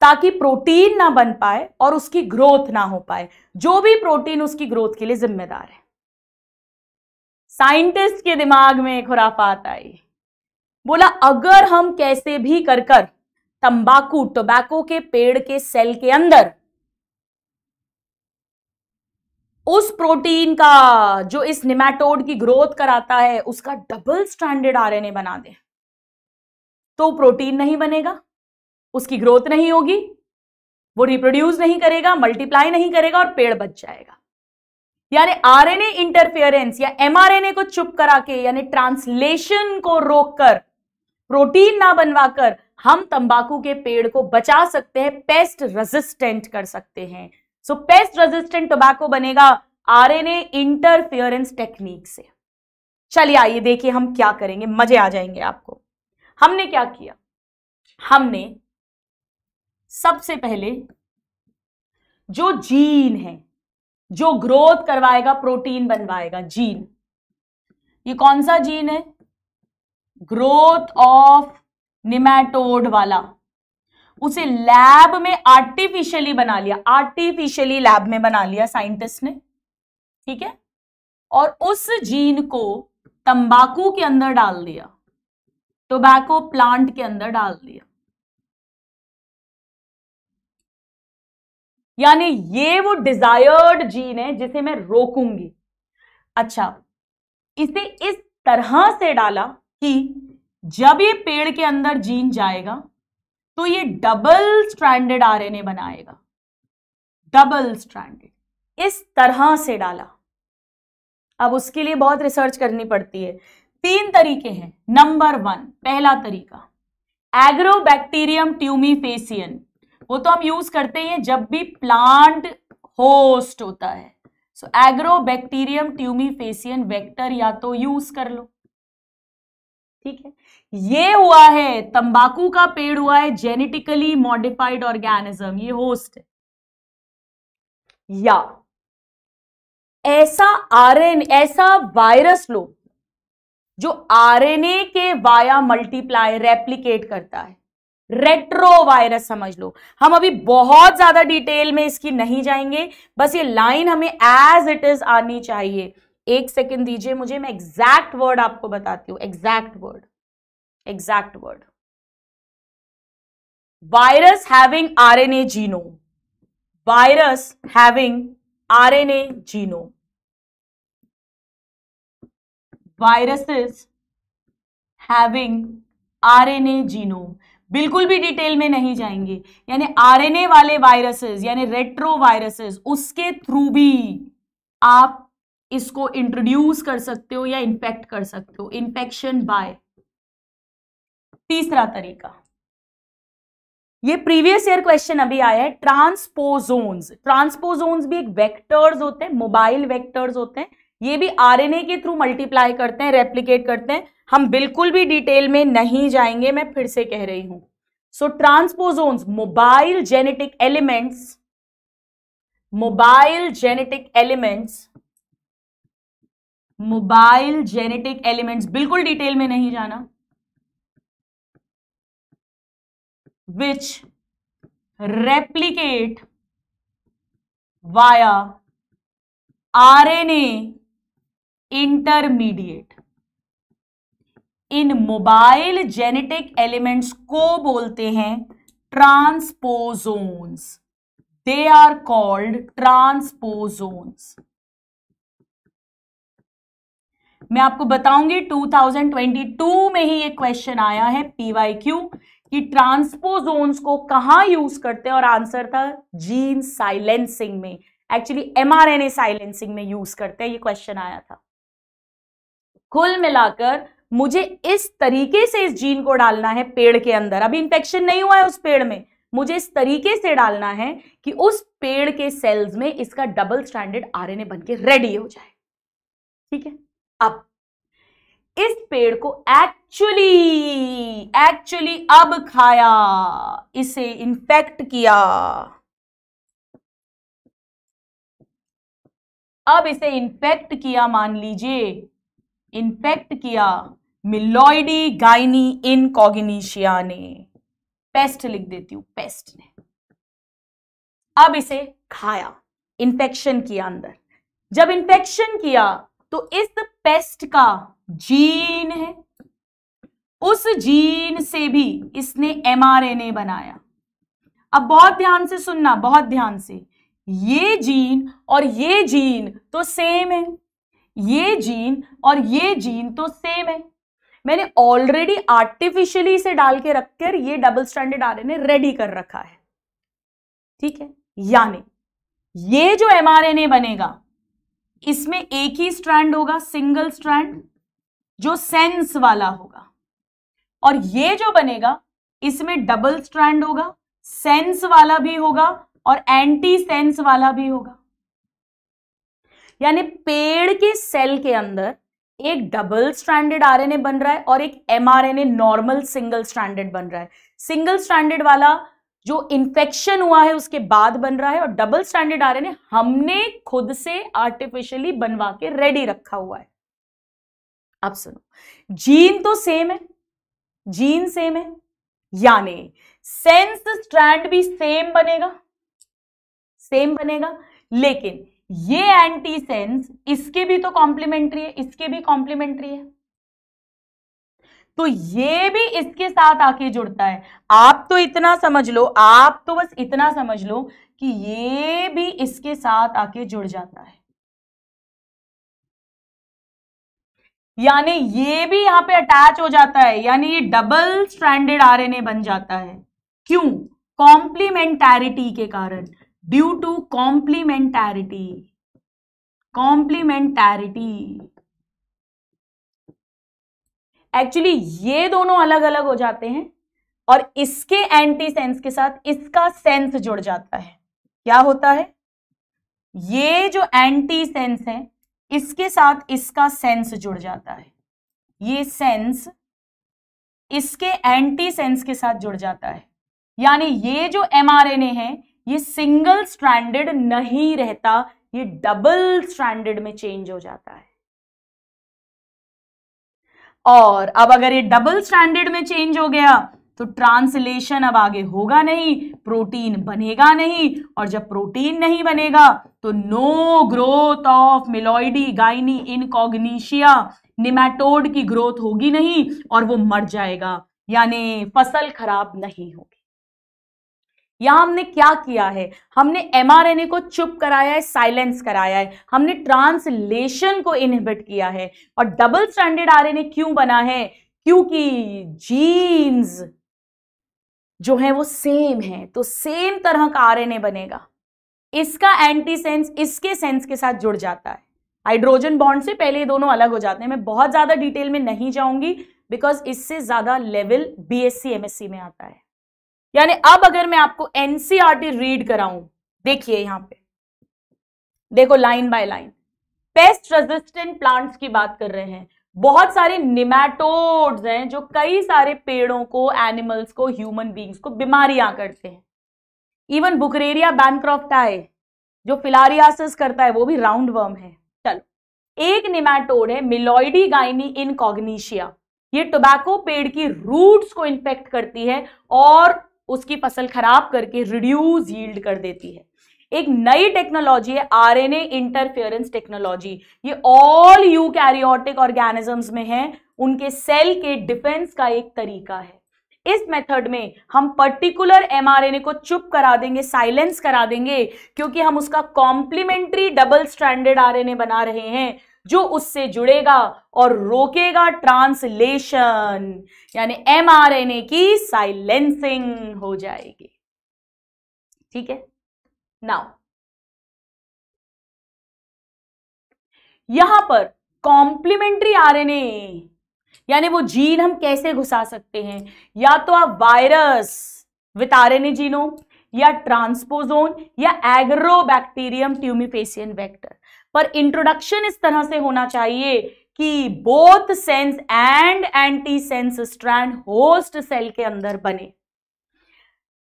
ताकि प्रोटीन ना बन पाए और उसकी ग्रोथ ना हो पाए जो भी प्रोटीन उसकी ग्रोथ के लिए जिम्मेदार है साइंटिस्ट के दिमाग में खुराफात आई बोला अगर हम कैसे भी कर कर तंबाकू टोबैको के पेड़ के सेल के अंदर उस प्रोटीन का जो इस निमेटोड की ग्रोथ कराता है उसका डबल स्टैंडर्ड आरएनए बना दे तो प्रोटीन नहीं बनेगा उसकी ग्रोथ नहीं होगी वो रिप्रोड्यूस नहीं करेगा मल्टीप्लाई नहीं करेगा और पेड़ बच जाएगा यानी आरएनए इंटरफेरेंस या एमआरएनए को चुप करा के यानी ट्रांसलेशन को रोककर प्रोटीन ना बनवाकर हम तंबाकू के पेड़ को बचा सकते हैं पेस्ट रेजिस्टेंट कर सकते हैं सो पेस्ट रेजिस्टेंट टोबैको बनेगा आरएनए इंटरफेरेंस टेक्निक से चलिए आइए देखिए हम क्या करेंगे मजे आ जाएंगे आपको हमने क्या किया हमने सबसे पहले जो जीन है जो ग्रोथ करवाएगा प्रोटीन बनवाएगा जीन ये कौन सा जीन है ग्रोथ ऑफ निमेटोड वाला उसे लैब में आर्टिफिशियली बना लिया आर्टिफिशियली लैब में बना लिया साइंटिस्ट ने ठीक है और उस जीन को तंबाकू के अंदर डाल दिया टोबैको प्लांट के अंदर डाल दिया यानी ये वो डिजायर्ड जीन है जिसे मैं रोकूंगी अच्छा इसे इस तरह से डाला कि जब ये पेड़ के अंदर जीन जाएगा तो ये डबल स्ट्रैंडेड आरएनए बनाएगा डबल स्ट्रैंडेड इस तरह से डाला अब उसके लिए बहुत रिसर्च करनी पड़ती है तीन तरीके हैं नंबर वन पहला तरीका एग्रोबैक्टीरियम ट्यूमीफेसियन वो तो हम यूज करते हैं जब भी प्लांट होस्ट होता है सो एग्रोबैक्टीरियम ट्यूमिफेसियन वेक्टर या तो यूज कर लो ठीक है ये हुआ है तंबाकू का पेड़ हुआ है जेनेटिकली मॉडिफाइड ऑर्गेनिज्म ये होस्ट है या ऐसा आरएन ऐसा वायरस लो जो आरएनए के वाया मल्टीप्लाई रेप्लीकेट करता है रेट्रो वायरस समझ लो हम अभी बहुत ज्यादा डिटेल में इसकी नहीं जाएंगे बस ये लाइन हमें एज इट इज आनी चाहिए एक सेकेंड दीजिए मुझे मैं एग्जैक्ट वर्ड आपको बताती हूं exact word exact word virus having R N A genome virus having R N A genome R N A genome बिल्कुल भी डिटेल में नहीं जाएंगे यानी आरएनए वाले वायरसेस यानी रेट्रो वायरसेस उसके थ्रू भी आप इसको इंट्रोड्यूस कर सकते हो या इन्फेक्ट कर सकते हो इन्फेक्शन बाय तीसरा तरीका ये प्रीवियस ईयर क्वेश्चन अभी आया है ट्रांसपोजोन्स ट्रांसपोजोन्स भी एक वेक्टर्स होते हैं मोबाइल वेक्टर्स होते हैं ये भी आरएनए के थ्रू मल्टीप्लाई करते हैं रेप्लीकेट करते हैं हम बिल्कुल भी डिटेल में नहीं जाएंगे मैं फिर से कह रही हूं so transposons mobile genetic elements mobile genetic elements mobile genetic elements बिल्कुल डिटेल में नहीं जाना which replicate via a intermediate इन मोबाइल जेनेटिक एलिमेंट्स को बोलते हैं transposons they are called transposons मैं आपको बताऊंगी 2022 में ही ये क्वेश्चन आया है पीवाईक्यू कि ट्रांसपोजोन्स को कहां यूज करते हैं और आंसर था जीन साइलेंसिंग में एक्चुअली एमआरएनए साइलेंसिंग में यूज करते हैं ये क्वेश्चन आया था कुल मिलाकर मुझे इस तरीके से इस जीन को डालना है पेड़ के अंदर अभी इंफेक्शन नहीं हुआ है उस पेड़ में मुझे इस तरीके से डालना है कि उस पेड़ के सेल्स में इसका डबल स्टैंडर्ड आरएनए बनके रेडी हो जाए ठीक है अब इस पेड़ को एक्चुअली एक्चुअली अब खाया इसे इन्फेक्ट किया अब इसे इन्फेक्ट किया मान लीजिए इन्फेक्ट किया मिलोइडी गाइनी इनकॉग्निशिया ने पेस्ट लिख देती हूँ पेस्ट ने अब इसे खाया इंफेक्शन किया अंदर जब इंफेक्शन किया तो इस पेस्ट का जीन है उस जीन से भी इसने एमआरएनए बनाया अब बहुत ध्यान से सुनना बहुत ध्यान से ये जीन और ये जीन तो सेम है ये जीन और ये जीन तो सेम है मैंने ऑलरेडी आर्टिफिशियली इसे डाल के रखकर ये डबल स्टैंडर्ड आर रेडी कर रखा है ठीक है यानी ये जो एम बनेगा इसमें एक ही स्ट्रैंड होगा सिंगल स्ट्रैंड जो सेंस वाला होगा और ये जो बनेगा इसमें डबल स्ट्रैंड होगा सेंस वाला भी होगा और एंटी सेंस वाला भी होगा यानी पेड़ के सेल के अंदर एक डबल स्टैंडर्ड आरएनए बन रहा है और एक एमआरएनए नॉर्मल सिंगल स्टैंडर्ड बन रहा है सिंगल स्टैंडर्ड वाला जो इन्फेक्शन हुआ है उसके बाद बन रहा है और डबल स्टैंडर्ड आरएनए हमने खुद से आर्टिफिशियली बनवा के रेडी रखा हुआ है आप सुनो जीन तो सेम है जीन सेम है यानी सेंस स्ट्रैंड भी सेम बनेगा सेम बनेगा लेकिन ये एंटी सेंस इसके भी तो कॉम्प्लीमेंट्री है इसके भी कॉम्प्लीमेंट्री है तो ये भी इसके साथ आके जुड़ता है आप तो इतना समझ लो आप तो बस इतना समझ लो कि ये भी इसके साथ आके जुड़ जाता है यानी ये भी यहां पे अटैच हो जाता है यानी ये डबल स्ट्रैंडेड आरएनए बन जाता है क्यों कॉम्प्लीमेंटैरिटी के कारण due to complementarity complementarity actually ये दोनों अलग अलग हो जाते हैं और इसके एंटी सेंस के साथ इसका सेंस जुड़ जाता है क्या होता है ये जो एंटी सेंस है इसके साथ इसका सेंस जुड़ जाता है ये सेंस इसके एंटी सेंस के साथ जुड़ जाता है यानी ये जो एमआरएनए है ये सिंगल स्ट्रैंडेड नहीं रहता ये डबल स्ट्रैंडेड में चेंज हो जाता है और अब अगर ये डबल स्टैंडर्ड में चेंज हो गया तो ट्रांसलेशन अब आगे होगा नहीं प्रोटीन बनेगा नहीं और जब प्रोटीन नहीं बनेगा तो no growth of meloidogyne incognita nematode की ग्रोथ होगी नहीं और वो मर जाएगा यानी फसल खराब नहीं होगी यहाँ हमने क्या किया है हमने एमआरएनए को चुप कराया है साइलेंस कराया है हमने ट्रांसलेशन को इनहिबिट किया है और डबल स्टैंडर्ड आरएनए क्यों बना है क्योंकि जीन्स जो है वो सेम है तो सेम तरह का आरएनए बनेगा इसका एंटी सेंस इसके सेंस के साथ जुड़ जाता है हाइड्रोजन बॉन्ड से पहले ये दोनों अलग हो जाते हैं मैं बहुत ज़्यादा डिटेल में नहीं जाऊंगी बिकॉज इससे ज़्यादा लेवल बी एस में आता है यानी अब अगर मैं आपको एनसीआरटी रीड e कराऊं देखिए यहां पे देखो line by line pest resistant plants की बात कर रहे हैं बहुत सारे निमेटोड्स हैं जो कई सारे पेड़ों को एनिमल्स को ह्यूमन बींग्स को बीमारियां करते हैं इवन बुकरेरिया आए जो फिलारियासिस करता है वो भी राउंड वर्म है चलो एक निमेटोड है मिलोइडी गाइनी इनकॉग्निशिया ये टोबैको पेड़ की रूट्स को इन्फेक्ट करती है और उसकी फसल खराब करके रिड्यूस यील्ड कर देती है एक नई टेक्नोलॉजी है आरएनए इंटरफेरेंस टेक्नोलॉजी ये ऑल यू कैरियोटिक ऑर्गेनिजम्स में है उनके सेल के डिफेंस का एक तरीका है इस मेथड में हम पर्टिकुलर एमआरएनए को चुप करा देंगे साइलेंस करा देंगे क्योंकि हम उसका कॉम्प्लीमेंट्री डबल स्टैंडर्ड आरएनए बना रहे हैं जो उससे जुड़ेगा और रोकेगा ट्रांसलेशन यानी एमआरएनए की साइलेंसिंग हो जाएगी ठीक है नाउ यहां पर कॉम्प्लीमेंट्री आरएनए यानी वो जीन हम कैसे घुसा सकते हैं या तो आप वायरस विथ आरएनए जीनोम या ट्रांसपोजोन या एग्रोबैक्टीरियम ट्यूमिफेसियन वेक्टर पर इंट्रोडक्शन इस तरह से होना चाहिए कि both sense and anti sense strand host cell के अंदर बने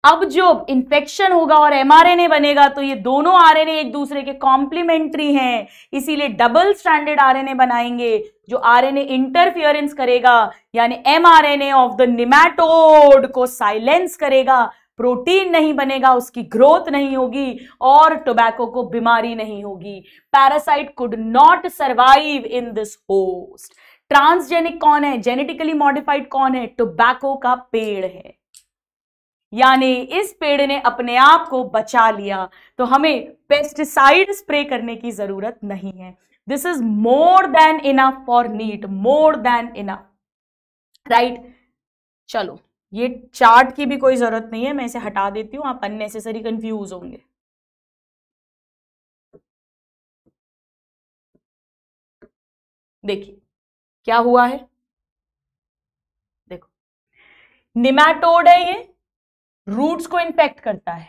अब जो इंफेक्शन होगा और एमआरएनए बनेगा तो ये दोनों आरएनए एक दूसरे के कॉम्प्लीमेंट्री हैं इसीलिए डबल स्टैंडर्ड आरएनए बनाएंगे जो आरएनए इंटरफियरेंस करेगा यानी एमआरएनए ऑफ द निमेटोड को साइलेंस करेगा प्रोटीन नहीं बनेगा उसकी ग्रोथ नहीं होगी और टोबैको को बीमारी नहीं होगी parasite could not survive in this host transgenic कौन है जेनेटिकली मॉडिफाइड कौन है टोबैको का पेड़ है यानी इस पेड़ ने अपने आप को बचा लिया तो हमें पेस्टिसाइड स्प्रे करने की जरूरत नहीं है this is more than enough for NEET more than enough right चलो ये चार्ट की भी कोई ज़रूरत नहीं है मैं इसे हटा देती हूँ आप अननेसेसरी कंफ्यूज होंगे देखिए क्या हुआ है देखो निमेटोड है ये रूट्स को इन्फेक्ट करता है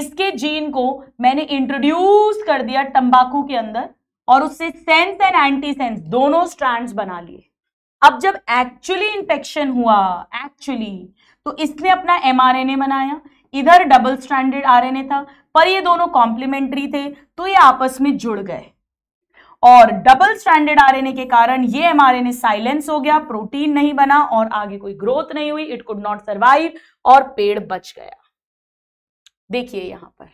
इसके जीन को मैंने इंट्रोड्यूस कर दिया तंबाकू के अंदर और उससे सेंस एंड एंटी सेंस दोनों स्ट्रैंड्स बना लिए अब जब एक्चुअली इंफेक्शन हुआ एक्चुअली तो इसने अपना एम बनाया इधर डबल स्टैंडर्ड आरएनए था पर ये दोनों कॉम्प्लीमेंट्री थे तो ये आपस में जुड़ गए और डबल स्टैंडर्ड आरएनए के कारण ये एमआरएनए साइलेंस हो गया प्रोटीन नहीं बना और आगे कोई ग्रोथ नहीं हुई इट कुड नॉट सर्वाइव और पेड़ बच गया देखिए यहां पर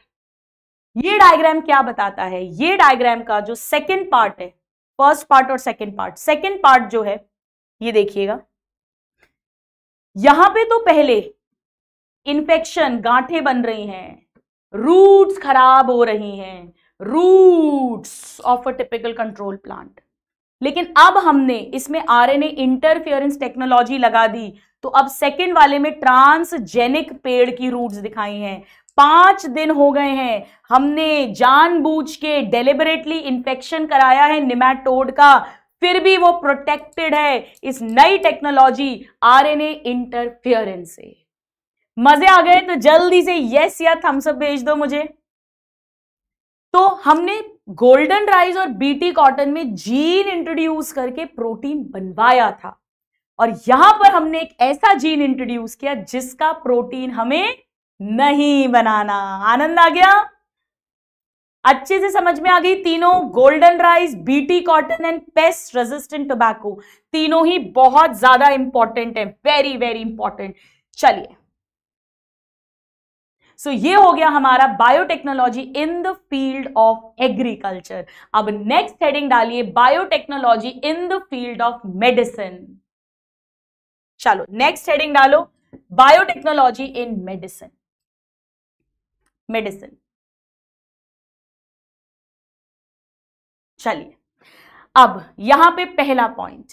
ये डायग्राम क्या बताता है ये डायग्राम का जो सेकेंड पार्ट है फर्स्ट पार्ट और सेकेंड पार्ट सेकेंड पार्ट जो है ये देखिएगा यहां पे तो पहले इन्फेक्शन गांठे बन रही हैं रूट्स खराब हो रही हैं roots of a typical control plant लेकिन अब हमने इसमें आरएनए इंटरफेरेंस टेक्नोलॉजी लगा दी तो अब सेकंड वाले में ट्रांसजेनिक पेड़ की रूट्स दिखाई हैं पांच दिन हो गए हैं हमने जानबूझ के डेलिबरेटली इंफेक्शन कराया है निमेटोड का फिर भी वो प्रोटेक्टेड है इस नई टेक्नोलॉजी आरएनए इंटरफियरेंस से मजे आ गए तो जल्दी से यस या थम्स अप भेज दो मुझे तो हमने गोल्डन राइस और बीटी कॉटन में जीन इंट्रोड्यूस करके प्रोटीन बनवाया था और यहां पर हमने एक ऐसा जीन इंट्रोड्यूस किया जिसका प्रोटीन हमें नहीं बनाना आनंद आ गया अच्छे से समझ में आ गई तीनों golden rice BT cotton and pest resistant tobacco तीनों ही बहुत ज्यादा इंपॉर्टेंट है वेरी वेरी इंपॉर्टेंट चलिए सो so, ये हो गया हमारा biotechnology in the field of agriculture अब नेक्स्ट हेडिंग डालिए biotechnology in the field of medicine चलो नेक्स्ट हेडिंग डालो बायोटेक्नोलॉजी इन मेडिसिन मेडिसिन चलिए अब यहां पे पहला पॉइंट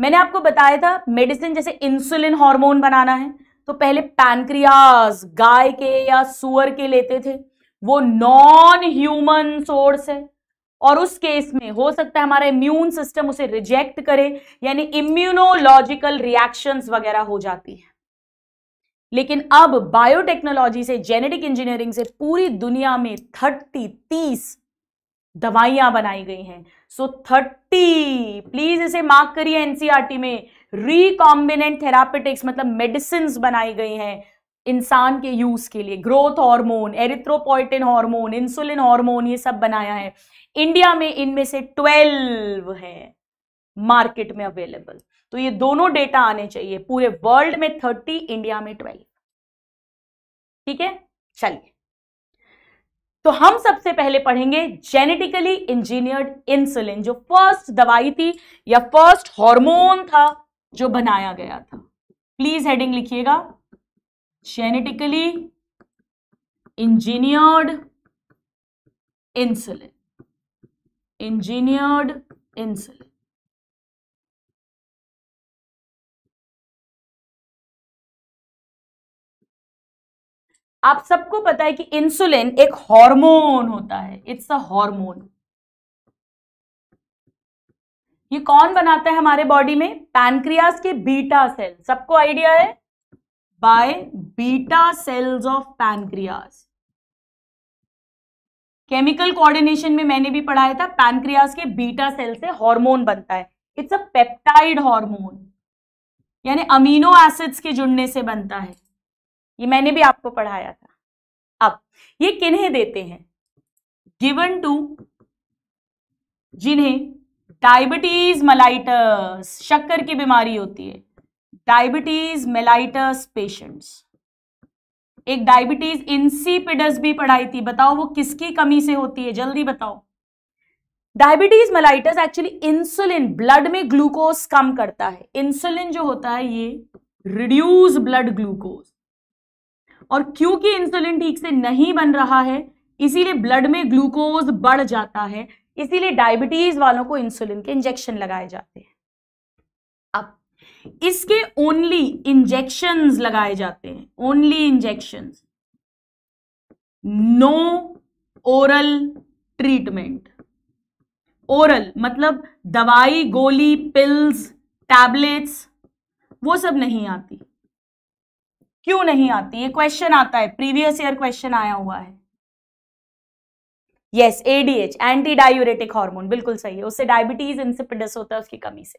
मैंने आपको बताया था मेडिसिन जैसे इंसुलिन हार्मोन बनाना है तो पहले पैनक्रियाज गाय के या सुअर के लेते थे वो नॉन ह्यूमन सोर्स है और उस केस में हो सकता है हमारा इम्यून सिस्टम उसे रिजेक्ट करे यानी इम्यूनोलॉजिकल रिएक्शंस वगैरह हो जाती है लेकिन अब बायोटेक्नोलॉजी से जेनेटिक इंजीनियरिंग से पूरी दुनिया में थर्टी तीस दवाइयां बनाई गई हैं सो थर्टी प्लीज इसे मार्क करिए एनसीआरटी e में रिकॉम्बिनेंट थेरापेटिक्स मतलब मेडिसिन बनाई गई हैं इंसान के यूज के लिए growth hormone erythropoietin hormone insulin hormone ये सब बनाया है इंडिया में इनमें से ट्वेल्व है मार्केट में अवेलेबल तो ये दोनों डेटा आने चाहिए पूरे वर्ल्ड में थर्टी इंडिया में ट्वेल्व ठीक है चलिए तो हम सबसे पहले पढ़ेंगे जेनेटिकली इंजीनियर्ड इंसुलिन जो फर्स्ट दवाई थी या फर्स्ट हार्मोन था जो बनाया गया था प्लीज हेडिंग लिखिएगा genetically engineered insulin engineered insulin आप सबको पता है कि इंसुलिन एक हार्मोन होता है इट्स अ हार्मोन ये कौन बनाता है हमारे बॉडी में पैनक्रियास के बीटा सेल सबको आइडिया है by beta cells of pancreas chemical coordination में मैंने भी पढ़ाया था पैनक्रियास के बीटा सेल से हार्मोन बनता है इट्स अ पेप्टाइड हार्मोन यानी अमीनो एसिड्स के जुड़ने से बनता है ये मैंने भी आपको पढ़ाया था अब ये किन्हें देते हैं गिवन टू जिन्हें डायबिटीज मलाइटस शक्कर की बीमारी होती है डायबिटीज मेलाइटस पेशेंट्स एक डायबिटीज इंसीपिडस भी पढ़ाई थी बताओ वो किसकी कमी से होती है जल्दी बताओ diabetes mellitus actually insulin blood में ग्लूकोज कम करता है इंसुलिन जो होता है ये रिड्यूस ब्लड ग्लूकोज और क्योंकि इंसुलिन ठीक से नहीं बन रहा है इसीलिए ब्लड में ग्लूकोज बढ़ जाता है इसीलिए डायबिटीज वालों को इंसुलिन के इंजेक्शन लगाए जाते हैं अब इसके ओनली इंजेक्शन लगाए जाते हैं only injection no oral treatment oral मतलब दवाई गोली पिल्स टैबलेट्स वो सब नहीं आती क्यों नहीं आती ये क्वेश्चन आता है प्रीवियस ईयर क्वेश्चन आया हुआ है yes ADH anti diuretic hormone बिल्कुल सही है उससे डायबिटीज इंसिपिडस होता है उसकी कमी से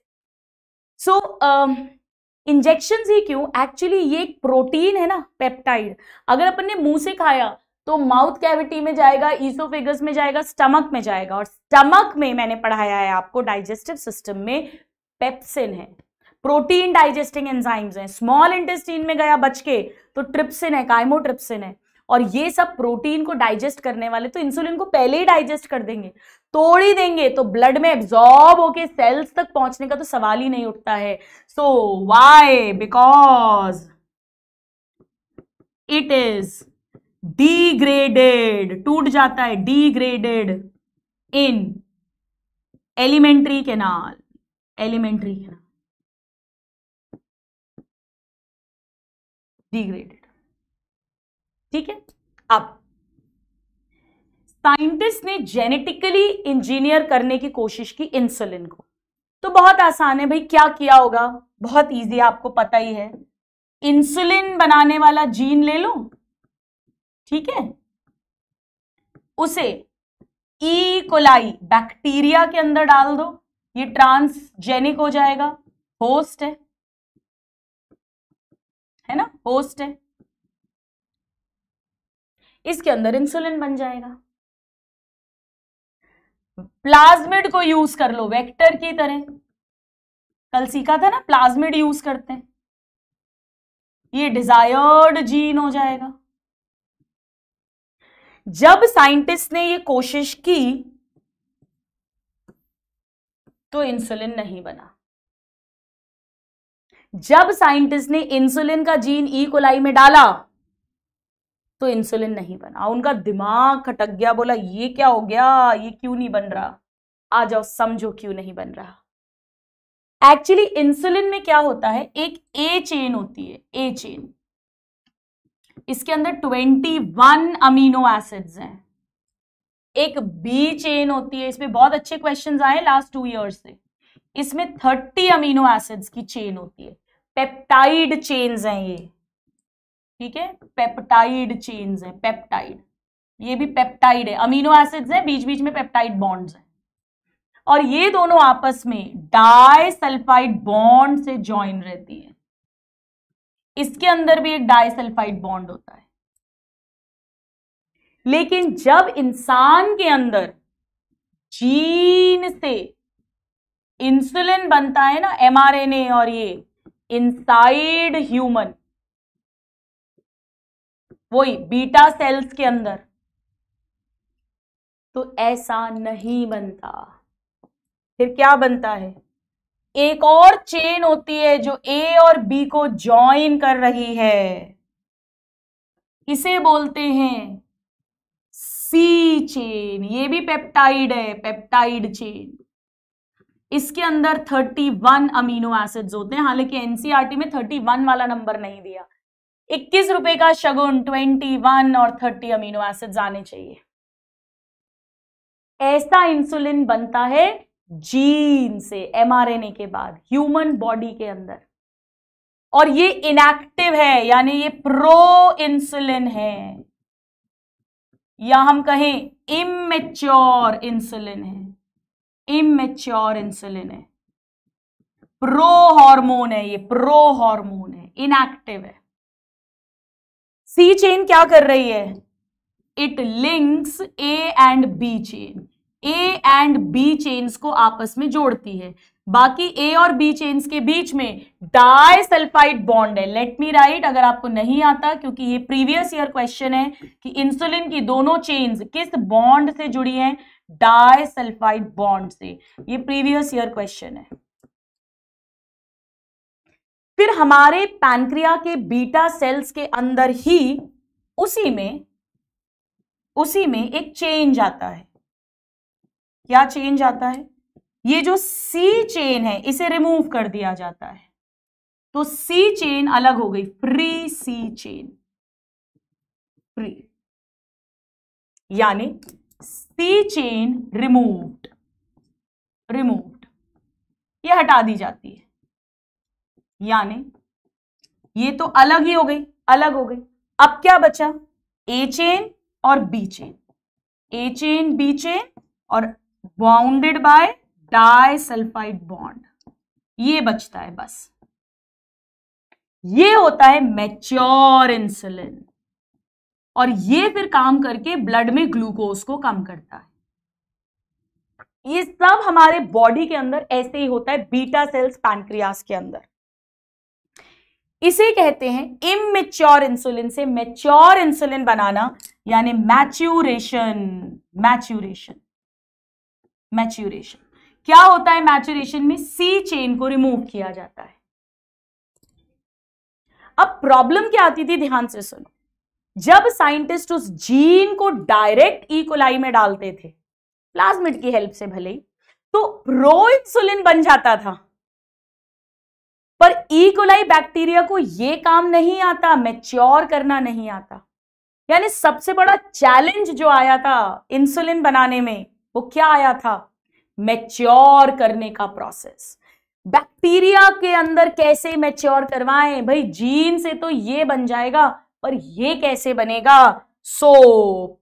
सो इंजेक्शन um, ही क्यों एक्चुअली ये एक प्रोटीन है ना पेप्टाइड अगर अपन ने मुंह से खाया तो माउथ कैविटी में जाएगा ईसोफेगस में जाएगा स्टमक में जाएगा और स्टमक में मैंने पढ़ाया है आपको डाइजेस्टिव सिस्टम में पेप्सिन है प्रोटीन डाइजेस्टिंग एंजाइम्स हैं स्मॉल इंटेस्टीन में गया बच के तो ट्रिप्सिन है काइमोट्रिप्सिन है और ये सब प्रोटीन को डाइजेस्ट करने वाले तो इंसुलिन को पहले ही डाइजेस्ट कर देंगे तोड़ ही देंगे तो ब्लड में एब्जॉर्ब होके सेल्स तक पहुंचने का तो सवाल ही नहीं उठता है so why because it is degraded टूट जाता है degraded in alimentary canal alimentary canal degraded ठीक है अब साइंटिस्ट ने जेनेटिकली इंजीनियर करने की कोशिश की इंसुलिन को तो बहुत आसान है भाई क्या किया होगा बहुत इजी आपको पता ही है इंसुलिन बनाने वाला जीन ले लो ठीक है उसे ई कोलाई बैक्टीरिया के अंदर डाल दो ये ट्रांसजेनिक हो जाएगा होस्ट है है ना होस्ट है इसके अंदर इंसुलिन बन जाएगा प्लाज्मिड को यूज कर लो वेक्टर की तरह कल सीखा था ना प्लाज्मिड यूज करते हैं ये डिजायर्ड जीन हो जाएगा जब साइंटिस्ट ने ये कोशिश की तो इंसुलिन नहीं बना जब साइंटिस्ट ने इंसुलिन का जीन ई e. कोलाई में डाला तो इंसुलिन नहीं बना उनका दिमाग खटक गया बोला ये क्या हो गया ये क्यों नहीं बन रहा आ जाओ समझो क्यों नहीं बन रहा एक्चुअली इंसुलिन में क्या होता है एक ए चेन होती है ए चेन इसके अंदर ट्वेंटी वन अमीनो एसिड्स हैं एक बी चेन होती है इसमें बहुत अच्छे क्वेश्चंस आए लास्ट टू इयर्स से इसमें थर्टी अमीनो एसिड्स की चेन होती है पेप्टाइड चेन्स हैं ये ठीक है पेप्टाइड चेन्स हैं पेप्टाइड ये भी पेप्टाइड है अमीनो एसिड्स हैं बीच बीच में पेप्टाइड बॉन्ड्स हैं और ये दोनों आपस में डाइसल्फाइड बॉन्ड से ज्वाइन रहती है इसके अंदर भी एक डाइसल्फाइड बॉन्ड होता है लेकिन जब इंसान के अंदर जीन से इंसुलिन बनता है ना एमआरएनए और ये इनसाइड ह्यूमन वही बीटा सेल्स के अंदर तो ऐसा नहीं बनता फिर क्या बनता है एक और चेन होती है जो ए और बी को जॉइन कर रही है इसे बोलते हैं सी चेन ये भी पेप्टाइड है पेप्टाइड चेन इसके अंदर 31 अमीनो एसिड्स होते हैं हालांकि एनसीईआरटी में 31 वाला नंबर नहीं दिया इक्कीस रुपए का शगुन 21 और 30 अमीनो एसिड्स आने चाहिए ऐसा इंसुलिन बनता है जीन से एमआरएनए के बाद ह्यूमन बॉडी के अंदर और ये इनएक्टिव है यानी ये प्रो इंसुलिन है या हम कहें इमेच्योर इंसुलिन है इमेच्योर इंसुलिन है प्रो हार्मोन है ये प्रो हार्मोन है इनएक्टिव है सी चेन क्या कर रही है it links A and B chain A and B chains को आपस में जोड़ती है बाकी ए और बी चेन्स के बीच में सल्फाइड बॉन्ड है लेट मी राइट अगर आपको नहीं आता क्योंकि ये प्रीवियस ईयर क्वेश्चन है कि इंसुलिन की दोनों चेन्स किस बॉन्ड से जुड़ी हैं सल्फाइड बॉन्ड से ये प्रीवियस ईयर क्वेश्चन है फिर हमारे पैनक्रिया के बीटा सेल्स के अंदर ही उसी में उसी में एक चेंज आता है क्या चेंज आता है ये जो सी चेन है इसे रिमूव कर दिया जाता है तो सी चेन अलग हो गई फ्री सी चेन फ्री यानी सी चेन रिमूव्ड रिमूव्ड ये हटा दी जाती है यानी ये तो अलग ही हो गई अलग हो गई अब क्या बचा ए चेन और B chain A chain B chain और bounded by disulphide bond ये बचता है बस ये होता है मैच्योर इंसुलिन और ये फिर काम करके ब्लड में ग्लूकोज को कम करता है ये सब हमारे बॉडी के अंदर ऐसे ही होता है बीटा सेल्स पैनक्रियास के अंदर इसे कहते हैं इमेच्योर इंसुलिन से मेच्योर इंसुलिन बनाना यानी मैच्यूरेशन मैच्यूरेशन मैच्यूरेशन क्या होता है मैच्यूरेशन में सी चेन को रिमूव किया जाता है अब प्रॉब्लम क्या आती थी ध्यान से सुनो जब साइंटिस्ट उस जीन को डायरेक्ट इकोलाई e. में डालते थे प्लाज्मिड की हेल्प से भले ही तो प्रो इंसुलिन बन जाता था पर इकोलाई e. बैक्टीरिया को यह काम नहीं आता मैच्योर करना नहीं आता यानी सबसे बड़ा चैलेंज जो आया था इंसुलिन बनाने में वो क्या आया था मैच्योर करने का प्रोसेस बैक्टीरिया के अंदर कैसे मैच्योर करवाएं भाई जीन से तो ये बन जाएगा और ये कैसे बनेगा सोप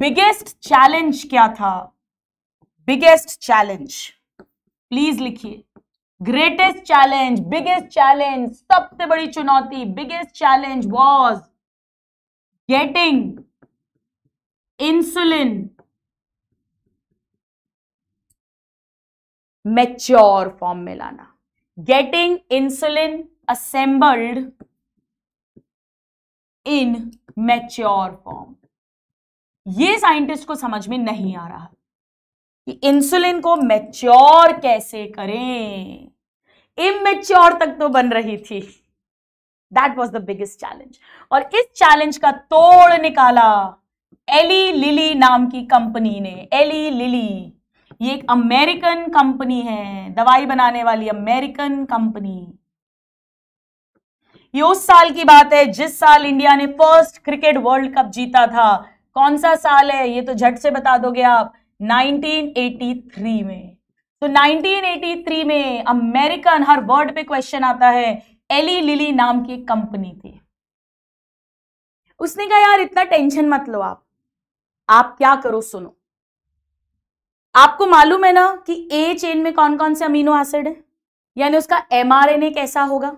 बिगेस्ट चैलेंज क्या था बिगेस्ट चैलेंज प्लीज लिखिए ग्रेटेस्ट चैलेंज बिगेस्ट चैलेंज सबसे बड़ी चुनौती biggest challenge was getting insulin mature form में लाना getting insulin assembled in mature form ये साइंटिस्ट को समझ में नहीं आ रहा कि इंसुलिन को मैच्योर कैसे करें इमेच्योर तक तो बन रही थी that was the biggest challenge और इस चैलेंज का तोड़ निकाला एली लिली नाम की कंपनी ने एली लिली ये एक अमेरिकन कंपनी है दवाई बनाने वाली अमेरिकन कंपनी ये उस साल की बात है जिस साल इंडिया ने फर्स्ट क्रिकेट वर्ल्ड कप जीता था कौन सा साल है ये तो झट से बता दोगे आप 1983 में तो 1983 में अमेरिकन हर वर्ड पे क्वेश्चन आता है एली लिली नाम की कंपनी थी उसने कहा यार इतना टेंशन मत लो आप आप क्या करो सुनो आपको मालूम है ना कि ए चेन में कौन कौन से अमीनो एसिड है यानी उसका एमआरएनए कैसा होगा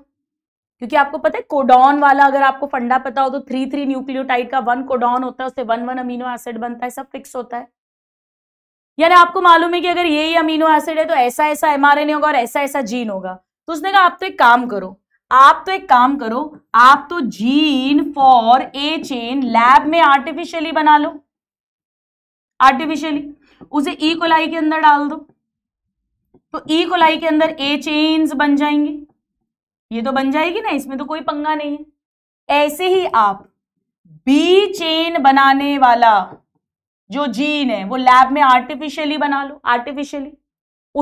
क्योंकि आपको पता है कोडॉन वाला अगर आपको फंडा पता हो तो थ्री थ्री न्यूक्लियोटाइड का वन कोडॉन होता है उससे वन वन अमीनो एसिड बनता है सब फिक्स होता है यानी आपको मालूम है कि अगर ये अमीनो एसिड है तो ऐसा ऐसा एमआरएनए होगा और ऐसा ऐसा जीन होगा तो उसने कहा आप तो एक काम करो आप तो एक काम करो आप तो gene for A chain lab में आर्टिफिशियली बना लो आर्टिफिशियली उसे ई e कोलाई के अंदर डाल दो तो ई e कोलाई के अंदर ए चेन्स बन जाएंगे ये तो बन जाएगी ना इसमें तो कोई पंगा नहीं है ऐसे ही आप बी चेन बनाने वाला जो जीन है वो लैब में आर्टिफिशियली बना लो आर्टिफिशियली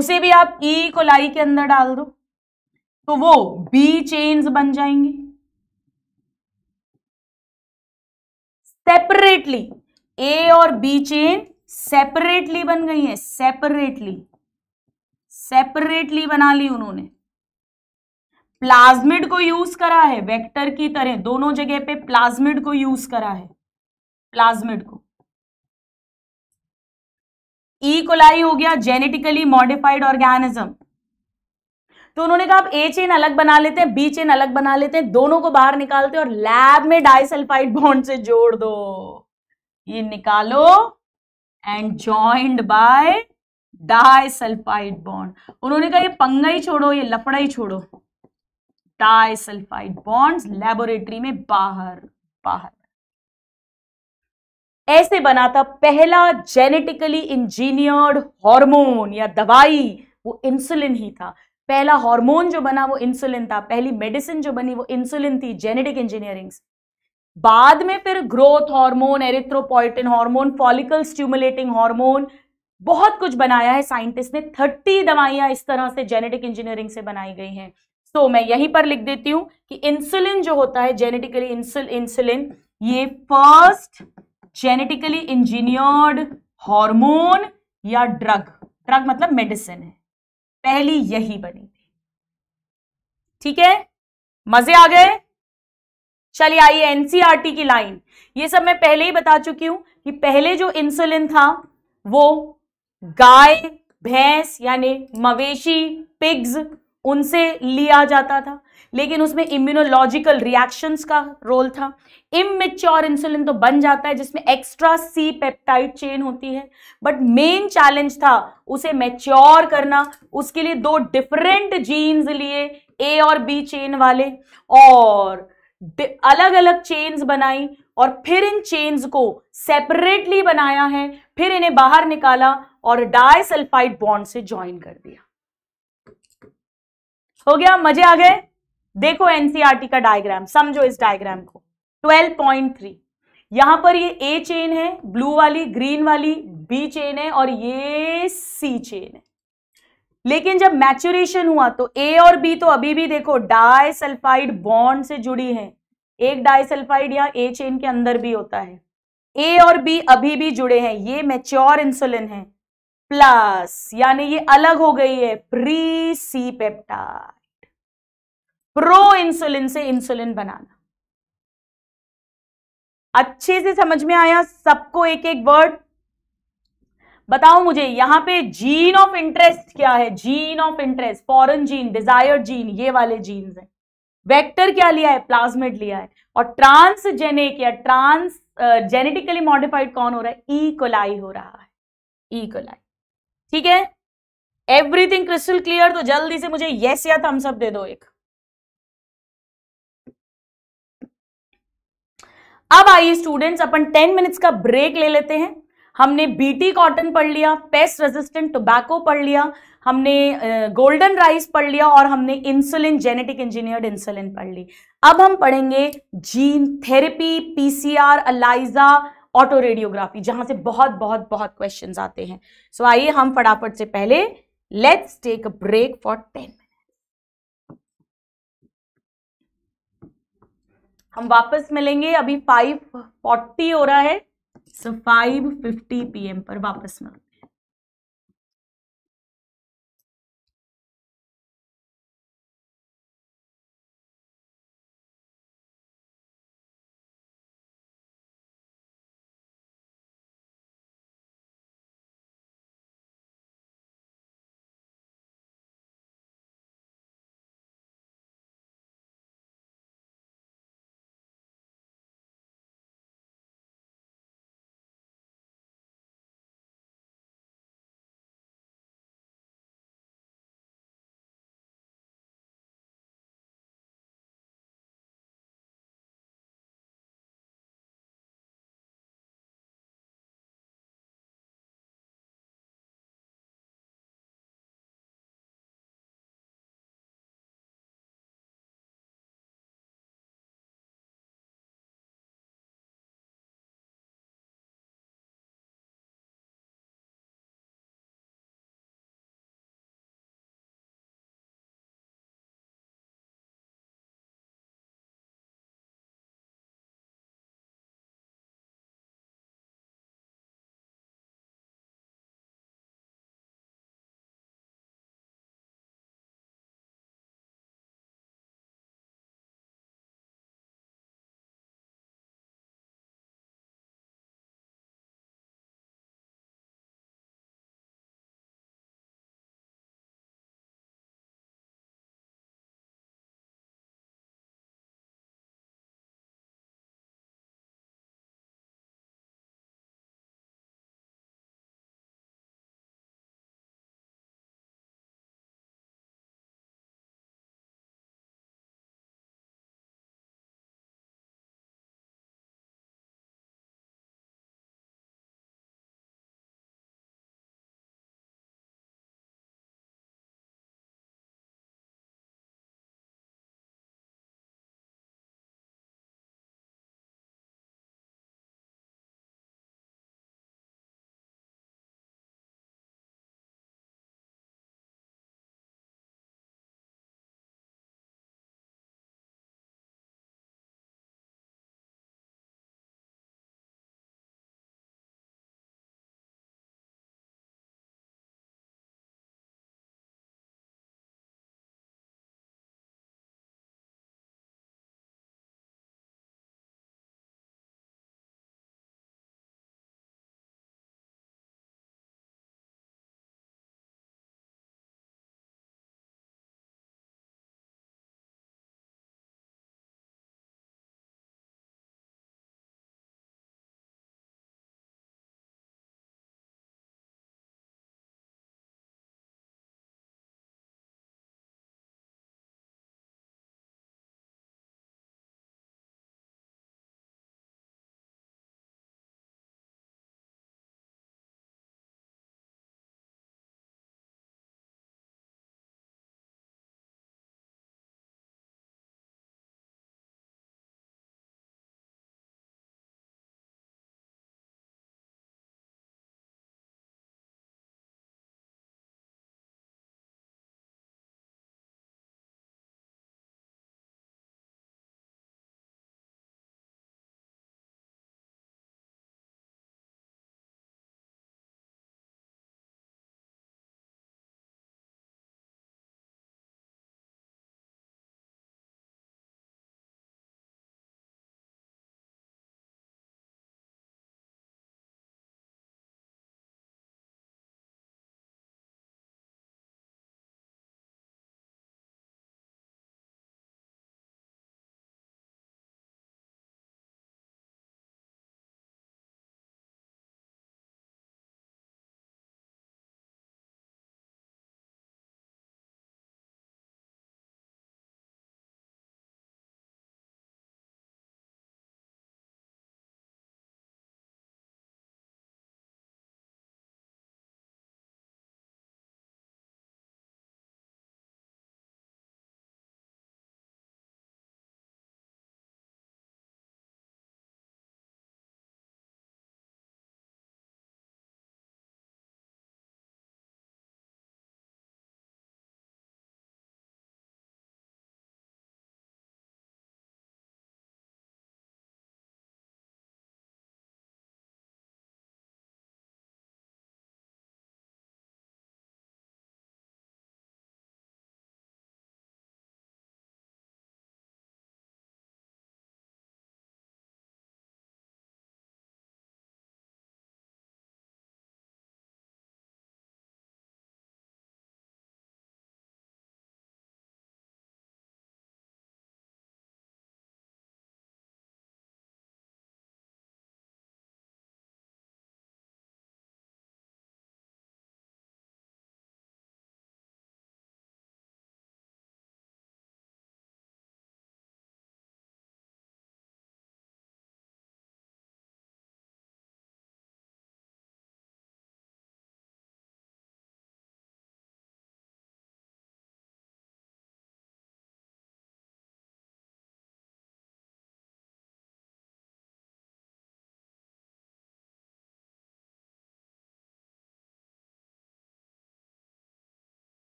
उसे भी आप ई e कोलाई के अंदर डाल दो तो वो बी चेन्स बन जाएंगे सेपरेटली ए और बी चेन सेपरेटली बन गई है सेपरेटली सेपरेटली बना ली उन्होंने प्लाज्मिड को यूज करा है वेक्टर की तरह दोनों जगह पे प्लाज्मिड को यूज करा है प्लाज्मिड को ई e कोलाई हो गया जेनेटिकली मॉडिफाइड ऑर्गेनिज्म तो उन्होंने कहा आप ए चेन अलग बना लेते हैं बी चेन अलग बना लेते हैं दोनों को बाहर निकालते हैं और लैब में डाइसल्फाइड बॉन्ड से जोड़ दो ये निकालो and joined by disulphide bond उन्होंने कहा ये पंगा ही छोड़ो ये लफड़ा ही छोड़ो डाइसल्फाइड बॉन्ड्स लेबोरेटरी में बाहर बाहर ऐसे बना था पहला जेनेटिकली इंजीनियर्ड हार्मोन या दवाई वो इंसुलिन ही था पहला हार्मोन जो बना वो इंसुलिन था पहली मेडिसिन जो बनी वो इंसुलिन थी जेनेटिक इंजीनियरिंग बाद में फिर growth hormone erythropoietin hormone follicle stimulating hormone बहुत कुछ बनाया है साइंटिस्ट ने थर्टी दवाइयां इस तरह से जेनेटिक इंजीनियरिंग से बनाई गई हैं तो मैं यहीं पर लिख देती हूं कि इंसुलिन जो होता है जेनेटिकली इंसुलिन ये फर्स्ट जेनेटिकली इंजीनियर्ड हार्मोन या ड्रग ड्रग मतलब मेडिसिन है पहली यही बनी थी ठीक है मजे आ गए चलिए आइए एनसीआरटी e की लाइन ये सब मैं पहले ही बता चुकी हूं कि पहले जो इंसुलिन था वो गाय भैंस यानी मवेशी पिग्स उनसे लिया जाता था लेकिन उसमें इम्यूनोलॉजिकल रिएक्शंस का रोल था इमेच्योर इंसुलिन तो बन जाता है जिसमें एक्स्ट्रा सी पेप्टाइड चेन होती है बट मेन चैलेंज था उसे मैच्योर करना उसके लिए दो डिफरेंट जीन्स लिए ए और बी चेन वाले और अलग अलग चेन्स बनाई और फिर इन चेन्स को सेपरेटली बनाया है फिर इन्हें बाहर निकाला और डाइसल्फाइड बॉन्ड से ज्वाइन कर दिया हो गया मजे आ गए देखो एनसीआरटी e का डायग्राम समझो इस डायग्राम को 12.3 यहां पर ये ए चेन है ब्लू वाली ग्रीन वाली बी चेन है और ये सी चेन है लेकिन जब मैच्योरेशन हुआ तो ए और बी तो अभी भी देखो सल्फाइड बॉन्ड से जुड़ी है एक डायसल्फाइड यहाँ ए चेन के अंदर भी होता है ए और बी अभी भी जुड़े हैं ये मेच्योर इंसुलिन है प्लस यानी ये अलग हो गई है pre C peptide pro insulin से इंसुलिन बनाना अच्छे से समझ में आया सबको एक एक वर्ड बताओ मुझे यहां पे जीन ऑफ इंटरेस्ट क्या है gene of interest foreign gene desire gene ये वाले जीन है वेक्टर क्या लिया है प्लाज्मिड लिया है और ट्रांसजेनिक या ट्रांस जेनेटिकली मॉडिफाइड कौन हो रहा है ई e कोलाई हो रहा है ई e कोलाई ठीक है एवरीथिंग क्रिस्टल क्लियर तो जल्दी से मुझे येस या थम्स अप दे दो एक अब आइए स्टूडेंट्स अपन टेन मिनट्स का ब्रेक ले लेते हैं हमने बीटी कॉटन पढ़ लिया पेस्ट रेजिस्टेंट टोबैको पढ़ लिया हमने गोल्डन राइस पढ़ लिया और हमने इंसुलिन जेनेटिक इंजीनियर्ड इंसुलिन पढ़ ली अब हम पढ़ेंगे gene therapy PCR ELISA autoradiography जहां से बहुत बहुत बहुत क्वेश्चंस आते हैं सो so, आइए हम फटाफट से पहले let's take a break for ten हम वापस मिलेंगे अभी फाइव फोर्टी हो रहा है सो फाइव फिफ्टी पी पर वापस मिलेंगे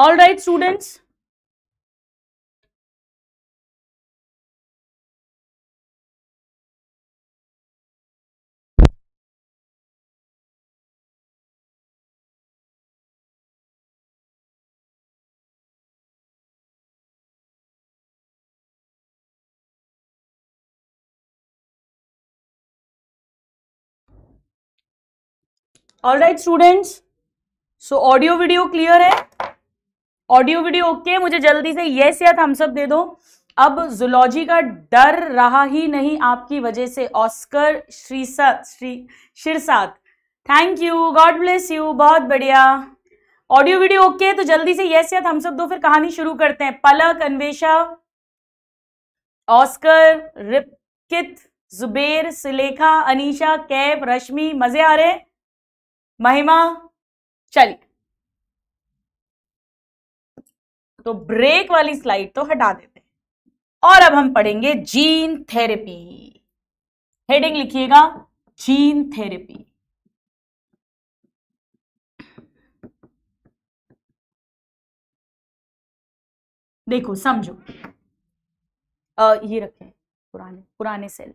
all right students all right students so audio video clear है ऑडियो वीडियो ओके मुझे जल्दी से यस या थम्स अप दे दो अब जुलॉजी का डर रहा ही नहीं आपकी वजह से ऑस्कर श्रीसा Shri Shirsat thank you God bless you बहुत बढ़िया ऑडियो वीडियो ओके तो जल्दी से यस या हम सब दो फिर कहानी शुरू करते हैं पलक अन्वेषा ऑस्कर रिपकित जुबेर सिलेखा अनीशा कैब रश्मि मजे आ रहे महिमा चलिए तो ब्रेक वाली स्लाइड तो हटा देते हैं और अब हम पढ़ेंगे जीन थेरेपी हेडिंग लिखिएगा जीन थेरेपी देखो समझो आ, ये रखें पुराने पुराने सेल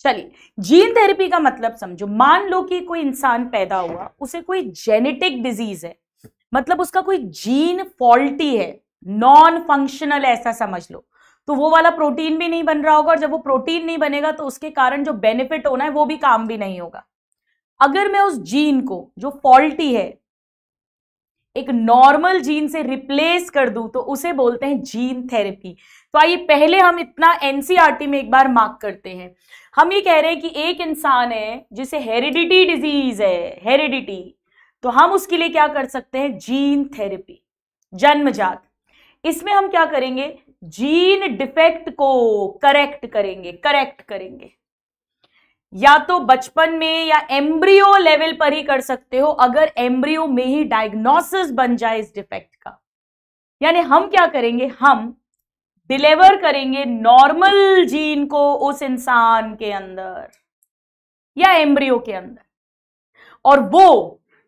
चलिए जीन थेरेपी का मतलब समझो मान लो कि कोई इंसान पैदा हुआ उसे कोई जेनेटिक डिजीज है मतलब उसका कोई जीन फॉल्टी है नॉन फंक्शनल ऐसा समझ लो तो वो वाला प्रोटीन भी नहीं बन रहा होगा और जब वो प्रोटीन नहीं बनेगा तो उसके कारण जो बेनिफिट होना है वो भी काम भी नहीं होगा अगर मैं उस जीन को जो फॉल्टी है एक नॉर्मल जीन से रिप्लेस कर दूं तो उसे बोलते हैं जीन थेरेपी तो आइए पहले हम इतना एनसीआरटी e में एक बार मार्क करते हैं हम ये कह रहे हैं कि एक इंसान है जिसे हेरिडिटी डिजीज है हेरिडिटी तो हम उसके लिए क्या कर सकते हैं जीन थेरेपी जन्मजात इसमें हम क्या करेंगे जीन डिफेक्ट को करेक्ट करेंगे करेक्ट करेंगे या तो बचपन में या एम्ब्रियो लेवल पर ही कर सकते हो अगर एम्ब्रियो में ही डायग्नोसिस बन जाए इस डिफेक्ट का यानी हम क्या करेंगे हम डिलीवर करेंगे नॉर्मल जीन को उस इंसान के अंदर या एम्ब्रियो के अंदर और वो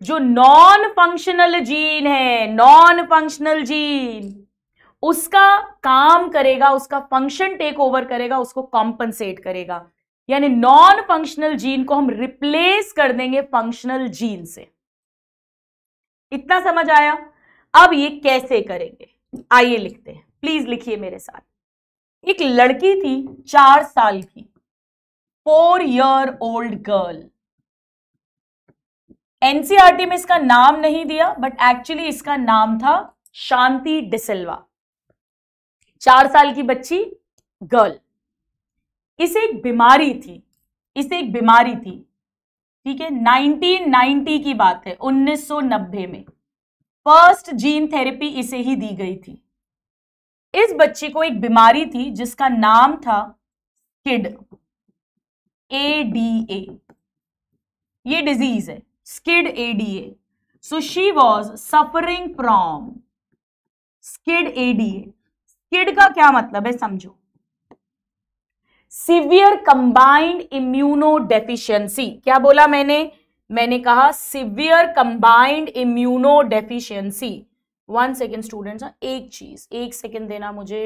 जो नॉन फंक्शनल जीन है नॉन फंक्शनल जीन उसका काम करेगा उसका फंक्शन टेक ओवर करेगा उसको कॉम्पनसेट करेगा यानी नॉन फंक्शनल जीन को हम रिप्लेस कर देंगे फंक्शनल जीन से इतना समझ आया अब ये कैसे करेंगे आइए लिखते हैं प्लीज लिखिए मेरे साथ एक लड़की थी चार साल की four year old girl NCERT में इसका नाम नहीं दिया बट एक्चुअली इसका नाम था शांति डिसिल्वा चार साल की बच्ची गर्ल इसे एक बीमारी थी इसे एक बीमारी थी ठीक है 1990 की बात है 1990 में फर्स्ट जीन थेरेपी इसे ही दी गई थी इस बच्ची को एक बीमारी थी जिसका नाम था स्किड ए डी ए ये डिजीज है SCID A D A so she was suffering from SCID A D A SCID का क्या मतलब है समझो सिवियर कंबाइंड इम्यूनो डेफिशियंसी क्या बोला मैंने मैंने कहा severe combined immunodeficiency one second student एक चीज एक सेकेंड देना मुझे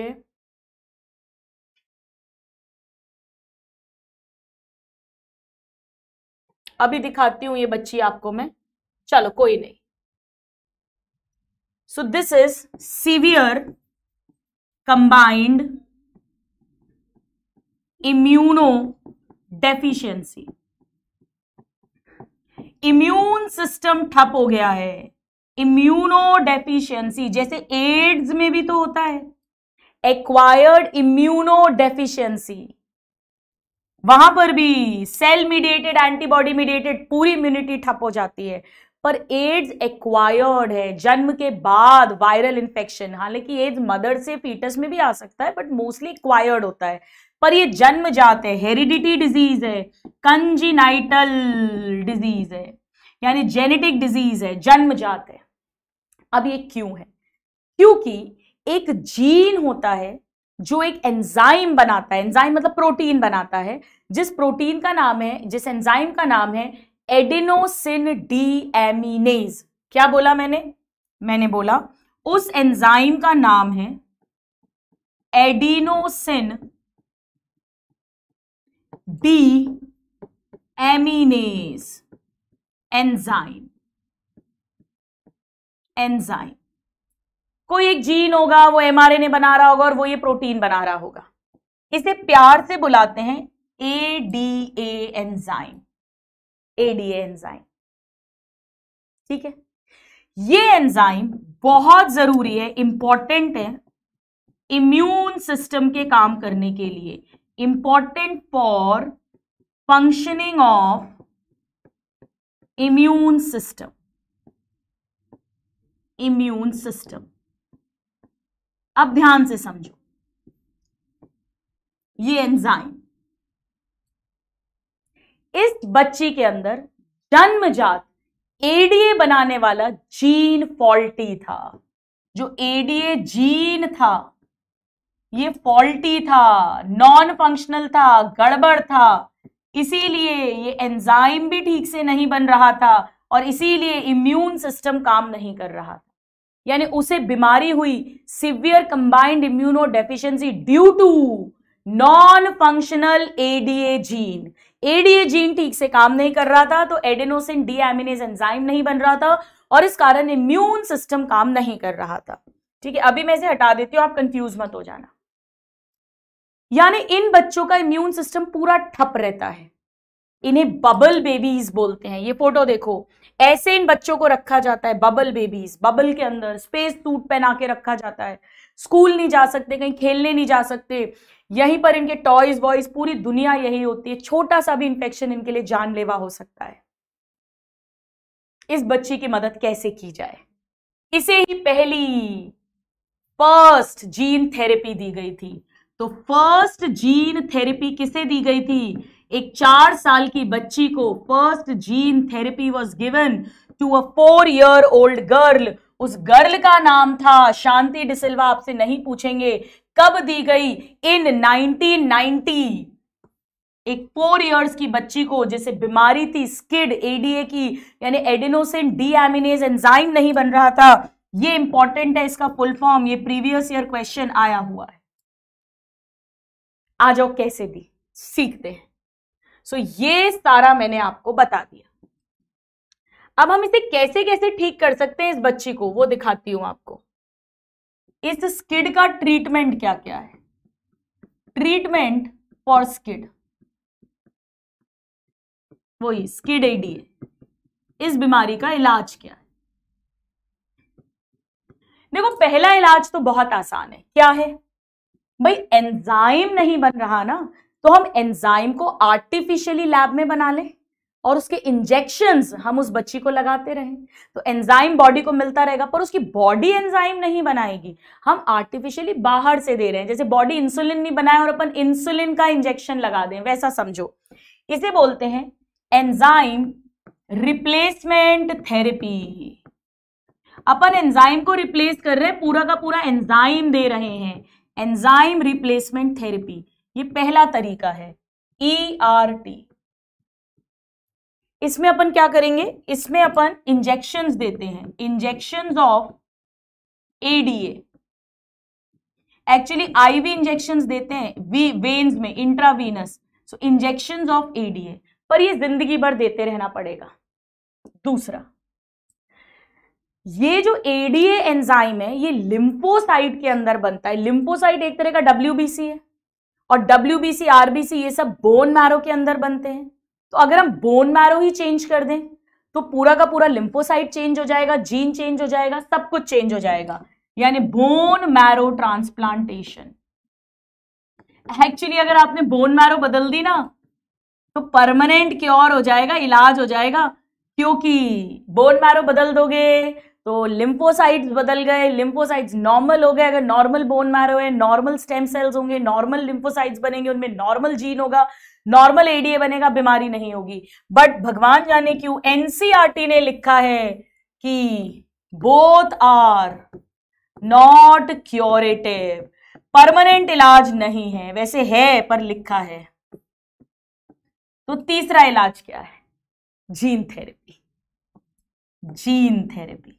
अभी दिखाती हूं ये बच्ची आपको मैं चलो कोई नहीं so this is severe combined immunodeficiency immune system ठप हो गया है इम्यूनो डेफिशिएंसी जैसे एड्स में भी तो होता है एक्वायर्ड इम्यूनो डेफिशिएंसी वहां पर भी सेल मीडिएटेड एंटीबॉडी मीडिएटेड पूरी इम्यूनिटी ठप हो जाती है पर एड्स एक्वायर्ड है जन्म के बाद वायरल इन्फेक्शन हालांकि एड्स मदर से फीटस में भी आ सकता है बट मोस्टली एक्वायर्ड होता है पर ये जन्म जाते हेरिडिटी डिजीज है कंजिनाइटल डिजीज है यानी जेनेटिक डिजीज है जन्म जाते हैं अब ये क्यों है क्योंकि एक जीन होता है जो एक एंजाइम बनाता है एंजाइम मतलब प्रोटीन बनाता है जिस प्रोटीन का नाम है जिस एंजाइम का नाम है एडिनोसिन डीएमिनेज क्या बोला मैंने मैंने बोला उस एंजाइम का नाम है adenosine deaminase enzyme enzyme कोई एक जीन होगा वो एमआरएनए बना रहा होगा और वो ये प्रोटीन बना रहा होगा इसे प्यार से बुलाते हैं A D A enzyme ADA enzyme ठीक है ये एंजाइम बहुत जरूरी है इंपॉर्टेंट है इम्यून सिस्टम के काम करने के लिए important for functioning of immune system immune system अब ध्यान से समझो ये एंजाइम इस बच्ची के अंदर जन्मजात एडीए बनाने वाला जीन फॉल्टी था जो एडीए जीन था ये फॉल्टी था नॉन फंक्शनल था गड़बड़ था इसीलिए ये एंजाइम भी ठीक से नहीं बन रहा था और इसीलिए इम्यून सिस्टम काम नहीं कर रहा था यानी उसे बीमारी हुई severe combined immunodeficiency due to non functional ADA gene ADA gene ठीक से काम नहीं कर रहा था तो एडेनोसिन डीएमिनेज एंजाइम नहीं बन रहा था और इस कारण इम्यून सिस्टम काम नहीं कर रहा था ठीक है अभी मैं इसे हटा देती हूँ आप कंफ्यूज मत हो जाना यानी इन बच्चों का इम्यून सिस्टम पूरा ठप रहता है इन्हें बबल बेबीज बोलते हैं ये फोटो देखो ऐसे इन बच्चों को रखा जाता है बबल बेबीज बबल के अंदर स्पेस टूट पहना के रखा जाता है स्कूल नहीं जा सकते कहीं खेलने नहीं जा सकते यहीं पर इनके टॉयज बॉयज पूरी दुनिया यही होती है छोटा सा भी इंफेक्शन इनके लिए जानलेवा हो सकता है इस बच्ची की मदद कैसे की जाए इसे ही पहली फर्स्ट जीन थेरेपी दी गई थी तो फर्स्ट जीन थेरेपी किसे दी गई थी एक चार साल की बच्ची को first gene therapy was given to a four year old girl उस गर्ल का नाम था शांति डिसिल्वा आपसे नहीं पूछेंगे कब दी गई इन 1990 एक फोर इयर्स की बच्ची को जिसे बीमारी थी स्किड एडीए की यानी एडेनोसिन डीएमिनेज एंजाइम नहीं बन रहा था ये इंपॉर्टेंट है इसका फुल फॉर्म ये प्रीवियस ईयर क्वेश्चन आया हुआ है आ जाओ कैसे दी सीखते हैं सो so, ये सारा मैंने आपको बता दिया अब हम इसे कैसे कैसे ठीक कर सकते हैं इस बच्ची को वो दिखाती हूं आपको इस स्किड का ट्रीटमेंट क्या क्या है ट्रीटमेंट फॉर स्किड वही स्किड एडी इस बीमारी का इलाज क्या है देखो पहला इलाज तो बहुत आसान है क्या है भाई एंजाइम नहीं बन रहा ना तो हम एंजाइम को आर्टिफिशियली लैब में बना लें और उसके इंजेक्शंस हम उस बच्ची को लगाते रहें तो एंजाइम बॉडी को मिलता रहेगा पर उसकी बॉडी एंजाइम नहीं बनाएगी हम आर्टिफिशियली बाहर से दे रहे हैं जैसे बॉडी इंसुलिन नहीं बनाए और अपन इंसुलिन का इंजेक्शन लगा दें वैसा समझो इसे बोलते हैं एंजाइम रिप्लेसमेंट थेरेपी अपन एंजाइम को रिप्लेस कर रहे हैं पूरा का पूरा एंजाइम दे रहे हैं एंजाइम रिप्लेसमेंट थेरेपी ये पहला तरीका है ई आर टी इसमें अपन क्या करेंगे इसमें अपन इंजेक्शन देते हैं injection of ADA actually IV injection देते हैं वी वेन्स में intravenous so injection of ADA पर ये जिंदगी भर देते रहना पड़ेगा दूसरा ये जो एडीए एंजाइम है ये लिम्फोसाइट के अंदर बनता है लिम्फोसाइट एक तरह का डब्ल्यूबीसी है और डब्ल्यूबीसी आरबीसी ये सब बोन मैरो के अंदर बनते हैं तो अगर हम बोन मैरो ही चेंज कर दें तो पूरा का पूरा लिम्फोसाइट चेंज हो जाएगा जीन चेंज हो जाएगा सब कुछ चेंज हो जाएगा यानी बोन मैरो ट्रांसप्लांटेशन एक्चुअली अगर आपने बोन मैरो बदल दी ना तो परमानेंट क्योर हो जाएगा इलाज हो जाएगा क्योंकि बोन मैरो बदल दोगे तो लिम्फोसाइट्स बदल गए लिम्फोसाइट्स नॉर्मल हो गए अगर नॉर्मल बोन मैरो है नॉर्मल स्टेम सेल्स होंगे नॉर्मल लिम्फोसाइट्स बनेंगे उनमें नॉर्मल जीन होगा नॉर्मल एडीए बनेगा बीमारी नहीं होगी बट भगवान जाने क्यों एनसीआरटी e ने लिखा है कि both are not curative permanent इलाज नहीं है वैसे है पर लिखा है तो तीसरा इलाज क्या है जीन थेरेपी जीन थेरेपी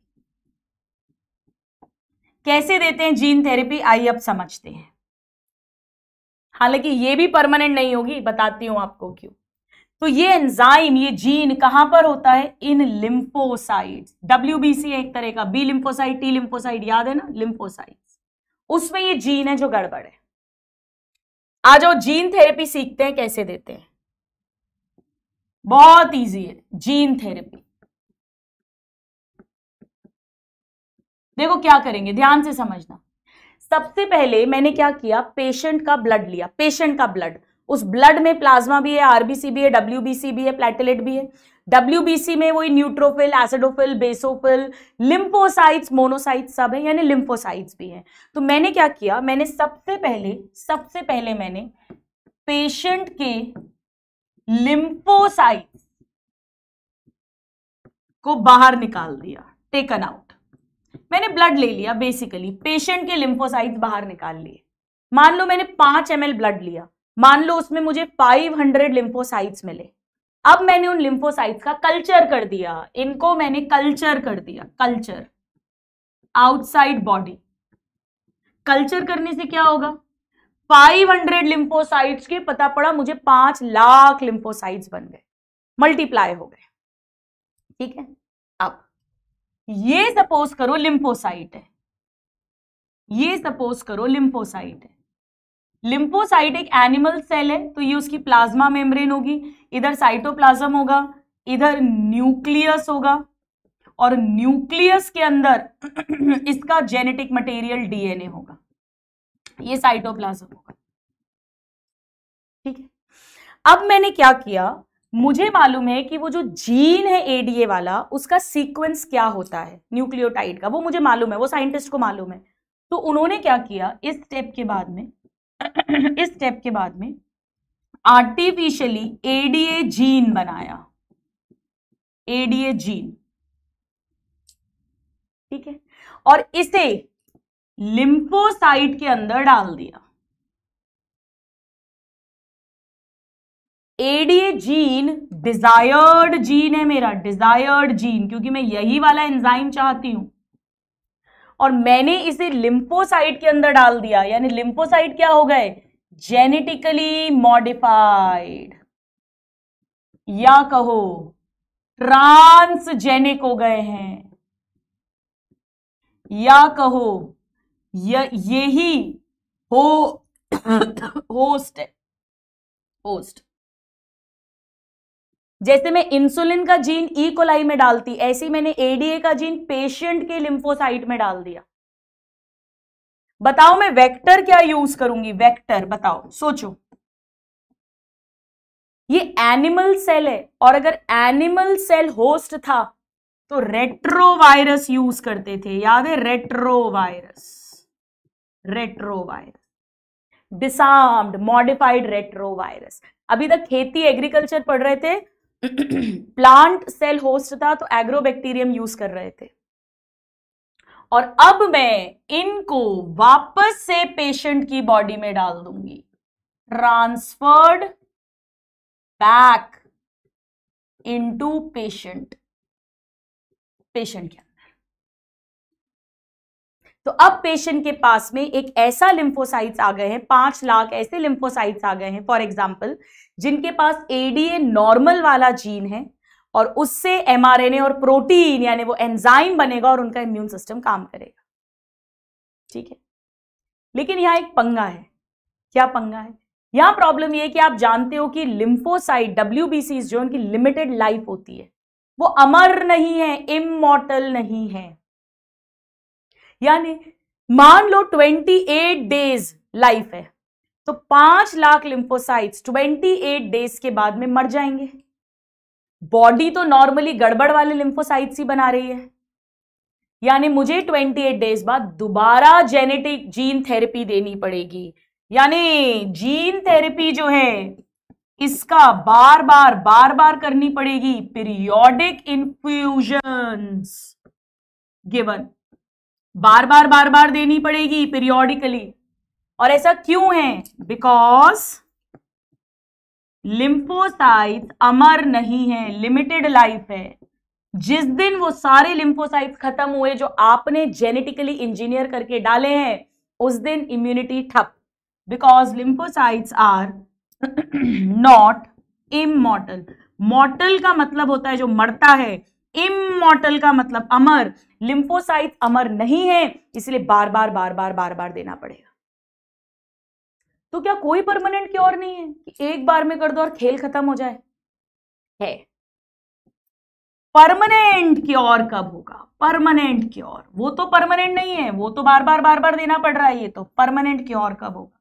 कैसे देते हैं जीन थेरेपी आइए अब समझते हैं हालांकि ये भी परमानेंट नहीं होगी बताती हूं आपको क्यों तो ये एंजाइम ये जीन कहां पर होता है इन लिम्फोसाइट डब्ल्यू बी सी एक तरह का बी लिंफोसाइड टी लिम्फोसाइट याद है ना लिम्फोसाइड उसमें ये जीन है जो गड़बड़ है आ जाओ जीन थेरेपी सीखते हैं कैसे देते हैं बहुत इजी है जीन थेरेपी देखो क्या करेंगे ध्यान से समझना सबसे पहले मैंने क्या किया पेशेंट का ब्लड लिया पेशेंट का ब्लड उस ब्लड में प्लाज्मा भी है आरबीसी भी है डब्ल्यूबीसी भी है प्लेटलेट भी है डब्ल्यूबीसी में वही neutrophil acidophil basophil lymphocytes monocytes सब है यानी लिम्फोसाइट्स भी हैं तो मैंने क्या किया मैंने सबसे पहले सबसे पहले मैंने पेशेंट के लिम्फोसाइट्स को बाहर निकाल दिया टेकन आउट मैंने ब्लड ले लिया बेसिकली पेशेंट के लिम्फोसाइट बाहर निकाल लिए मान लो मैंने पांच एम ब्लड लिया मान लो उसमें मुझे फाइव हंड्रेड मिले अब मैंने उन लिम्फोसाइट्स का कल्चर कर दिया इनको मैंने कल्चर कर दिया कल्चर आउटसाइड बॉडी कल्चर करने से क्या होगा 500 लिम्फोसाइट्स के पता पड़ा मुझे पांच लाख लिम्फोसाइट्स बन गए मल्टीप्लाई हो गए ठीक है ये सपोज करो लिम्फोसाइट है ये सपोज करो लिम्फोसाइट है लिम्फोसाइट एक एनिमल सेल है तो ये उसकी प्लाज्मा मेम्ब्रेन होगी इधर साइटोप्लाज्म होगा इधर न्यूक्लियस होगा और न्यूक्लियस के अंदर [CLEARS THROAT] इसका जेनेटिक मटेरियल डीएनए होगा ये साइटोप्लाज्म होगा ठीक है अब मैंने क्या किया मुझे मालूम है कि वो जो जीन है एडीए वाला उसका सीक्वेंस क्या होता है न्यूक्लियोटाइड का वो मुझे मालूम है वो साइंटिस्ट को मालूम है तो उन्होंने क्या किया इस स्टेप के बाद में [CLEARS THROAT] इस स्टेप के बाद में आर्टिफिशियली एडीए जीन बनाया एडीए जीन ठीक है और इसे लिम्फोसाइट के अंदर डाल दिया एडीए जीन डिजायर्ड जीन है मेरा डिजायर्ड जीन क्योंकि मैं यही वाला एंजाइम चाहती हूं और मैंने इसे लिम्फोसाइट के अंदर डाल दिया यानी लिम्फोसाइट क्या हो गए जेनेटिकली मॉडिफाइड या कहो ट्रांसजेनिक हो गए हैं या कहो यही हो [COUGHS] होस्ट होस्ट जैसे मैं इंसुलिन का जीन ई कोलाई में डालती ऐसे ही मैंने एडीए का जीन पेशेंट के लिम्फोसाइट में डाल दिया बताओ मैं वेक्टर क्या यूज करूंगी वेक्टर बताओ सोचो ये एनिमल सेल है और अगर एनिमल सेल होस्ट था तो रेट्रोवायरस यूज करते थे याद है retrovirus retrovirus disarmed modified retrovirus अभी तक खेती एग्रीकल्चर पढ़ रहे थे प्लांट सेल होस्ट था तो एग्रोबैक्टीरियम यूज कर रहे थे और अब मैं इनको वापस से पेशेंट की बॉडी में डाल दूंगी transferred back into patient patient क्या तो अब पेशेंट के पास में एक ऐसा लिम्फोसाइट्स आ गए हैं पांच लाख ऐसे लिम्फोसाइट्स आ गए हैं फॉर एग्जाम्पल जिनके पास एडीए नॉर्मल वाला जीन है और उससे एमआरएनए और प्रोटीन यानी वो एंजाइम बनेगा और उनका इम्यून सिस्टम काम करेगा ठीक है लेकिन यहां एक पंगा है क्या पंगा है यहां प्रॉब्लम यह है कि आप जानते हो कि लिम्फोसाइट डब्ल्यू जो उनकी लिमिटेड लाइफ होती है वो अमर नहीं है इमोटल नहीं है यानी मान लो 28 डेज लाइफ है तो पांच लाख लिम्फोसाइट्स 28 डेज के बाद में मर जाएंगे बॉडी तो नॉर्मली गड़बड़ वाले लिम्फोसाइट्स ही बना रही है यानी मुझे 28 डेज बाद दोबारा जेनेटिक जीन थेरेपी देनी पड़ेगी यानी जीन थेरेपी जो है इसका बार बार बार बार करनी पड़ेगी पीरियोडिक इन्फ्यूजन गिवन बार बार बार बार देनी पड़ेगी पीरियोडिकली और ऐसा क्यों है बिकॉज लिम्फोसाइट अमर नहीं है लिमिटेड लाइफ है जिस दिन वो सारे लिम्फोसाइट खत्म हुए जो आपने जेनेटिकली इंजीनियर करके डाले हैं उस दिन इम्यूनिटी ठप because lymphocytes are not immortal mortal का मतलब होता है जो मरता है इमोटल का मतलब अमर लिम्फोसाइट अमर नहीं है इसलिए बार बार बार बार बार बार देना पड़ेगा तो क्या कोई परमानेंट क्योर नहीं है कि एक बार में कर दो और खेल खत्म हो जाए है परमानेंट क्योर कब होगा परमानेंट क्योर वो तो परमानेंट नहीं है वो तो बार बार बार बार देना पड़ रहा है ये तो परमानेंट क्योर कब होगा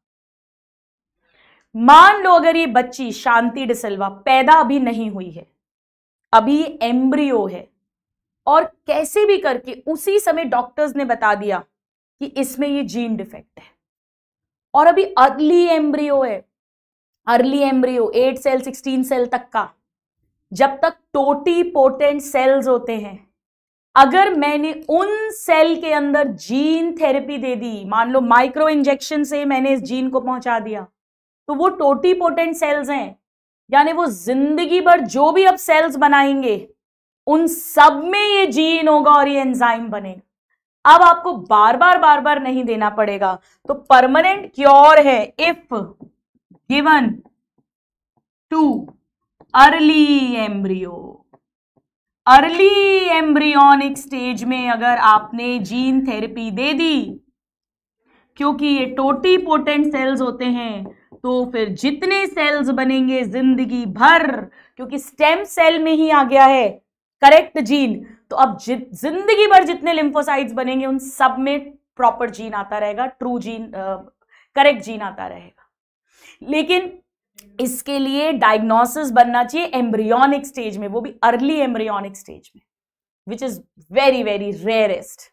मान लो अगर ये बच्ची शांति डिसल्वा पैदा अभी नहीं हुई है अभी एम्ब्रियो है और कैसे भी करके उसी समय डॉक्टर्स ने बता दिया कि इसमें ये जीन डिफेक्ट है और अभी अर्ली एम्ब्रियो है early embryo eight cell sixteen cell तक का जब तक टोटी पोटेंट सेल्स होते हैं अगर मैंने उन सेल के अंदर जीन थेरेपी दे दी मान लो माइक्रो इंजेक्शन से मैंने इस जीन को पहुंचा दिया तो वो टोटी पोटेंट सेल्स हैं यानी वो जिंदगी भर जो भी अब सेल्स बनाएंगे उन सब में ये जीन होगा और ये एंजाइम बनेगा अब आपको बार बार बार बार नहीं देना पड़ेगा तो परमानेंट क्योर है if given to early embryo early embryonic stage में अगर आपने जीन थेरेपी दे दी क्योंकि ये टोटी पोटेंट सेल्स होते हैं तो फिर जितने सेल्स बनेंगे जिंदगी भर क्योंकि स्टेम सेल में ही आ गया है करेक्ट जीन तो अब जिंदगी भर जितने लिम्फोसाइट्स बनेंगे उन सब में प्रॉपर जीन आता रहेगा ट्रू जीन करेक्ट जीन आता रहेगा लेकिन इसके लिए डायग्नोसिस बनना चाहिए एम्ब्रियोनिक स्टेज में वो भी अर्ली एम्ब्रियोनिक स्टेज में which is very very rarest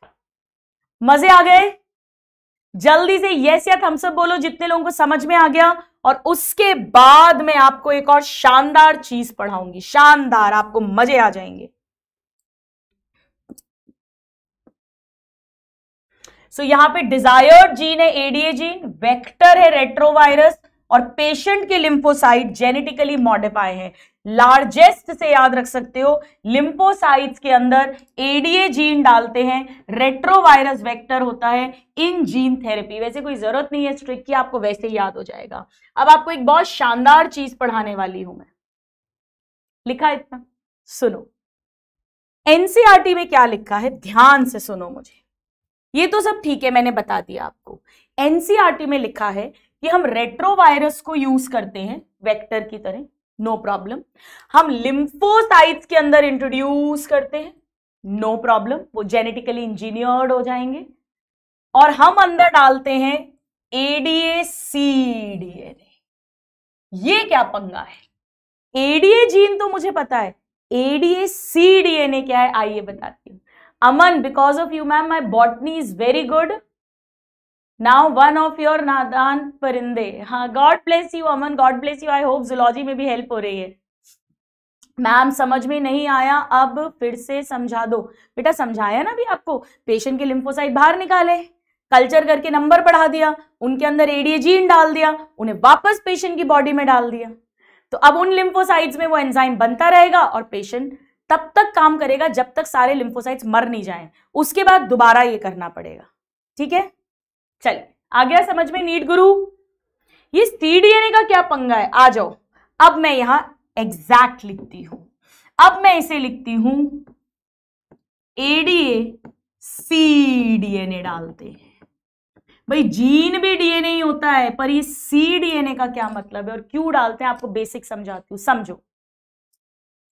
मजे आ गए जल्दी से यस या अप बोलो जितने लोगों को समझ में आ गया और उसके बाद मैं आपको एक और शानदार चीज पढ़ाऊंगी शानदार आपको मजे आ जाएंगे सो so, यहां पे डिजायर्ड जीन है एडीए जीन वेक्टर है रेट्रोवायरस और पेशेंट के लिम्फोसाइट जेनेटिकली मॉडिफाई है लार्जेस्ट से याद रख सकते हो लिम्पोसाइट्स के अंदर एडीए जीन डालते हैं रेट्रोवायरस वेक्टर होता है इन जीन थेरेपी वैसे कोई जरूरत नहीं है स्ट्रिक की आपको वैसे ही याद हो जाएगा अब आपको एक बहुत शानदार चीज पढ़ाने वाली हूं मैं लिखा इतना सुनो एनसीआरटी e में क्या लिखा है ध्यान से सुनो मुझे ये तो सब ठीक है मैंने बता दिया आपको एनसीआरटी e में लिखा है कि हम रेट्रोवायरस को यूज करते हैं वेक्टर की तरह नो no प्रॉब्लम हम लिम्फोसाइट्स के अंदर इंट्रोड्यूस करते हैं नो no प्रॉब्लम वो जेनेटिकली इंजीनियर्ड हो जाएंगे और हम अंदर डालते हैं एडीए सीडीएनए ये क्या पंगा है एडीए जीन तो मुझे पता है एडीए ए क्या है आइए बताती हूँ Aman because of you ma'am my botany is very good now one of your नादान परिंदे हाँ God bless you Aman God bless you I hope zoology में भी हेल्प हो रही है मैम समझ में नहीं आया अब फिर से समझा दो बेटा समझाया ना भी आपको पेशेंट के लिम्फोसाइट बाहर निकाले कल्चर करके नंबर बढ़ा दिया उनके अंदर एडीएजीन डाल दिया उन्हें वापस पेशेंट की बॉडी में डाल दिया तो अब उन लिम्फोसाइट्स में वो एंजाइम बनता रहेगा और पेशेंट तब तक काम करेगा जब तक सारे लिम्फोसाइट्स मर नहीं जाएं उसके बाद दोबारा ये करना पड़ेगा ठीक है चलिए आ गया समझ में नीट गुरु ये सी डीएनए का क्या पंगा है आ जाओ अब मैं यहां एग्जैक्ट लिखती हूं अब मैं इसे लिखती हूं एडीए सी डीएनए डालते हैं भाई जीन भी डीएनए ही होता है पर ये सी डीएनए का क्या मतलब है और क्यों डालते हैं आपको बेसिक समझाती हूँ समझो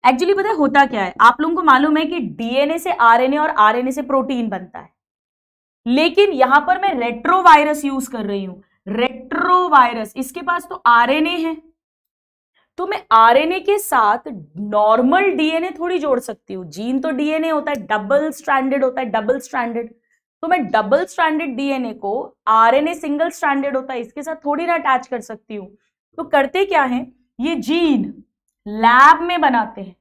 एक्चुअली पता है होता क्या है आप लोगों को मालूम है कि डीएनए से आरएनए और आरएनए से प्रोटीन बनता है लेकिन यहां पर मैं रेट्रोवायरस यूज कर रही हूं रेट्रोवायरस इसके पास तो आरएनए है तो मैं आरएनए के साथ नॉर्मल डीएनए थोड़ी जोड़ सकती हूँ जीन तो डीएनए होता है डबल स्ट्रैंडेड होता है डबल स्ट्रैंडेड तो मैं डबल स्ट्रैंडेड डीएनए को आरएनए सिंगल स्ट्रैंडेड होता है इसके साथ थोड़ी ना अटैच कर सकती हूँ तो करते क्या है ये जीन लैब में बनाते हैं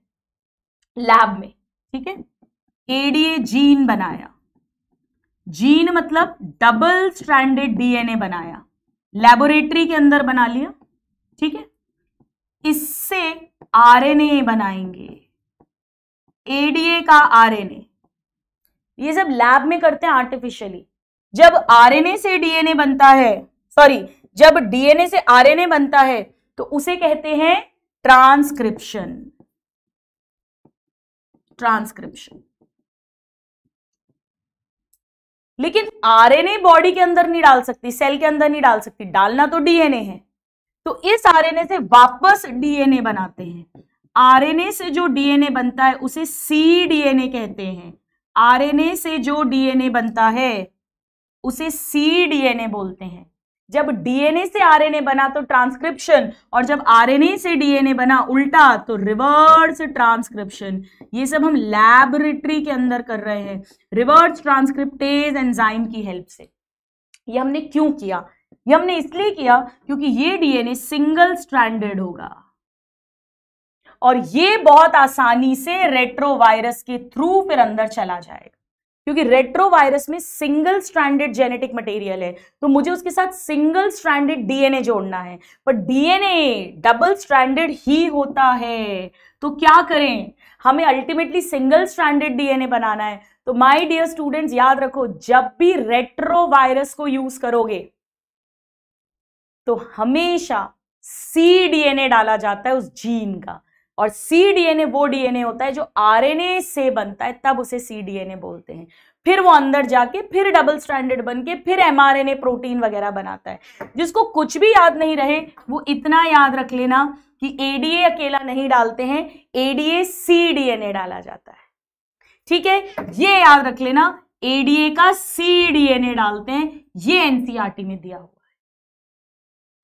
लैब में ठीक है एडीए जीन बनाया जीन मतलब डबल स्ट्रैंडेड डीएनए बनाया लेबोरेटरी के अंदर बना लिया ठीक है इससे आरएनए बनाएंगे एडीए का आरएनए ये सब लैब में करते हैं आर्टिफिशियली जब आरएनए से डीएनए बनता है सॉरी जब डीएनए से आरएनए बनता है तो उसे कहते हैं ट्रांसक्रिप्शन ट्रांसक्रिप्शन लेकिन आरएनए बॉडी के अंदर नहीं डाल सकती सेल के अंदर नहीं डाल सकती डालना तो डीएनए है तो इस आरएनए से वापस डीएनए बनाते हैं आरएनए से जो डीएनए बनता है उसे सी ए कहते हैं आरएनए से जो डीएनए बनता है उसे सी ए बोलते हैं जब डीएनए से आरएनए बना तो ट्रांसक्रिप्शन और जब आरएनए से डीएनए बना उल्टा तो रिवर्स ट्रांसक्रिप्शन ये सब हम लैबोरेटरी के अंदर कर रहे हैं रिवर्स ट्रांसक्रिप्टेज एंजाइम की हेल्प से ये हमने क्यों किया ये हमने इसलिए किया क्योंकि ये डीएनए सिंगल स्ट्रैंडेड होगा और ये बहुत आसानी से रेट्रोवायरस के थ्रू फिर अंदर चला जाएगा क्योंकि रेट्रोवायरस में सिंगल स्ट्रैंडेड जेनेटिक मटेरियल है तो मुझे उसके साथ सिंगल स्ट्रैंडेड डीएनए जोड़ना है पर डीएनए डबल स्ट्रैंडेड ही होता है तो क्या करें हमें अल्टीमेटली सिंगल स्ट्रैंडेड डीएनए बनाना है तो माय डियर स्टूडेंट्स याद रखो जब भी रेट्रोवायरस को यूज करोगे तो हमेशा सी डीएनए डाला जाता है उस जीन का और सी डीएनए वो डीएनए होता है जो आरएनए से बनता है तब उसे सी डीएनए बोलते हैं फिर वो अंदर जाके फिर डबल स्टैंडर्ड बन के फिर एमआरएनए प्रोटीन वगैरह बनाता है जिसको कुछ भी याद नहीं रहे वो इतना याद रख लेना कि एडीए अकेला नहीं डालते हैं एडीए सी डीएनए डाला जाता है ठीक है ये याद रख लेना एडीए का सी डीएनए डालते हैं ये एनसीआरटी e में दिया हो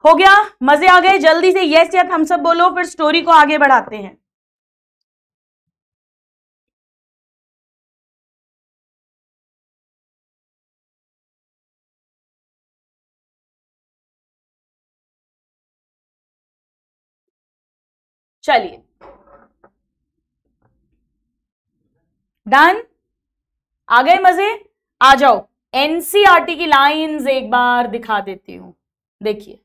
हो गया मजे आ गए जल्दी से यस या हम सब बोलो फिर स्टोरी को आगे बढ़ाते हैं चलिए डन आ गए मजे आ जाओ एनसीआरटी e की लाइंस एक बार दिखा देती हूं देखिए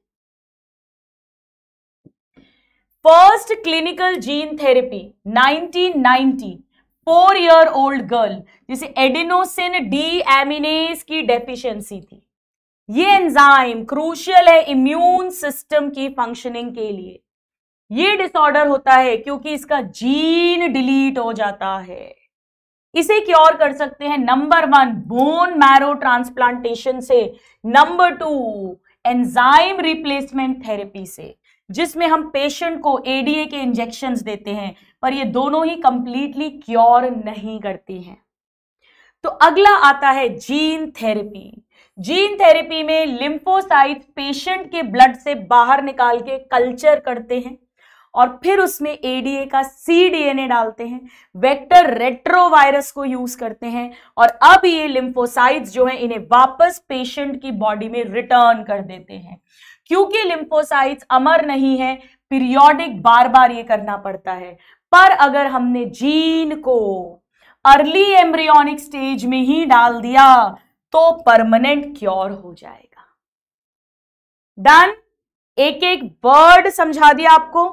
first clinical gene therapy 1990 four year old girl जिसे एडिनोसिन डी एमिनेस की डेफिशिएंसी थी ये एंजाइम क्रूशियल है इम्यून सिस्टम की फंक्शनिंग के लिए ये डिसऑर्डर होता है क्योंकि इसका जीन डिलीट हो जाता है इसे क्योर कर सकते हैं number one bone marrow transplantation से number two enzyme replacement therapy से जिसमें हम पेशेंट को एडीए के इंजेक्शंस देते हैं पर ये दोनों ही कंप्लीटली क्योर नहीं करती हैं तो अगला आता है जीन थेरेपी जीन थेरेपी में लिम्फोसाइट पेशेंट के ब्लड से बाहर निकाल के कल्चर करते हैं और फिर उसमें एडीए का सी ए डालते हैं वेक्टर रेट्रोवायरस को यूज करते हैं और अब ये लिम्फोसाइट्स जो है इन्हें वापस पेशेंट की बॉडी में रिटर्न कर देते हैं क्योंकि लिम्फोसाइट्स अमर नहीं है पीरियोडिक बार बार ये करना पड़ता है पर अगर हमने जीन को अर्ली एम्ब्रियोनिक स्टेज में ही डाल दिया तो परमानेंट क्योर हो जाएगा डन एक एक वर्ड समझा दिया आपको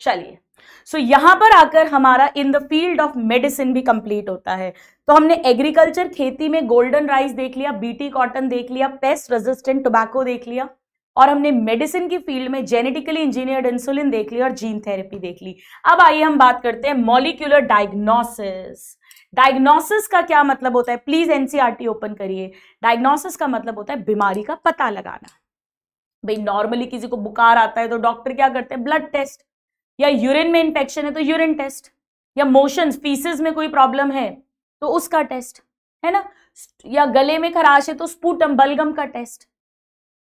चलिए सो so, यहां पर आकर हमारा in the field of medicine भी कंप्लीट होता है तो हमने एग्रीकल्चर खेती में गोल्डन राइस देख लिया बीटी कॉटन देख लिया पेस्ट रेजिस्टेंट टोबैको देख लिया और हमने मेडिसिन की फील्ड में जेनेटिकली इंजीनियर्ड इंसुलिन देख लिया और जीन थेरेपी देख ली अब आइए हम बात करते हैं मॉलिक्यूलर डायग्नोसिस डायग्नोसिस का क्या मतलब होता है प्लीज एनसीआरटी ओपन करिए डायग्नोसिस का मतलब होता है बीमारी का पता लगाना भाई नॉर्मली किसी को बुखार आता है तो डॉक्टर क्या करते हैं ब्लड टेस्ट या यूरिन में इंफेक्शन है तो यूरिन टेस्ट या मोशन फीसेस में कोई प्रॉब्लम है तो उसका टेस्ट है ना या गले में खराश है तो स्पूटम बलगम का टेस्ट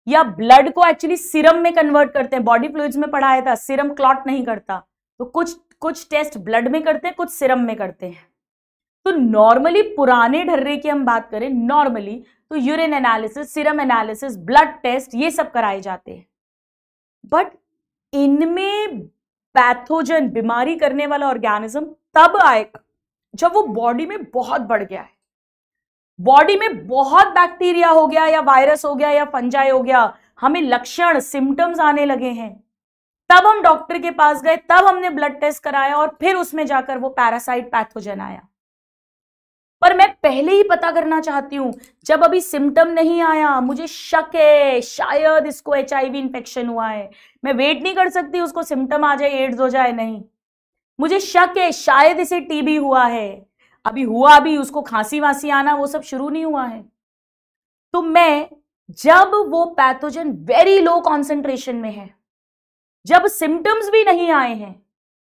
या ब्लड को एक्चुअली सिरम में कन्वर्ट करते हैं बॉडी फ्लूइड्स में पढ़ाया था सिरम क्लॉट नहीं करता तो कुछ कुछ टेस्ट ब्लड में करते हैं कुछ सिरम में करते हैं तो नॉर्मली पुराने ढर्रे की हम बात करें नॉर्मली तो urine analysis serum analysis blood test ये सब कराए जाते हैं बट इनमें पैथोजन बीमारी करने वाला ऑर्गेनिज्म तब आएगा जब वो बॉडी में बहुत बढ़ गया है बॉडी में बहुत बैक्टीरिया हो गया या वायरस हो गया या फंजाई हो गया हमें लक्षण सिम्टम्स आने लगे हैं तब हम डॉक्टर के पास गए तब हमने ब्लड टेस्ट कराया और फिर उसमें जाकर वो पैरासाइट पैथोजन आया पर मैं पहले ही पता करना चाहती हूं जब अभी सिम्टम नहीं आया मुझे शक है शायद इसको एच इंफेक्शन हुआ है मैं वेट नहीं कर सकती उसको सिम्टम आ जाए एड्स हो जाए नहीं मुझे शक है शायद इसे टीबी हुआ है अभी हुआ भी उसको खांसी वांसी आना वो सब शुरू नहीं हुआ है तो मैं जब वो पैथोजन वेरी लो कॉन्सेंट्रेशन में है जब सिम्टम्स भी नहीं आए हैं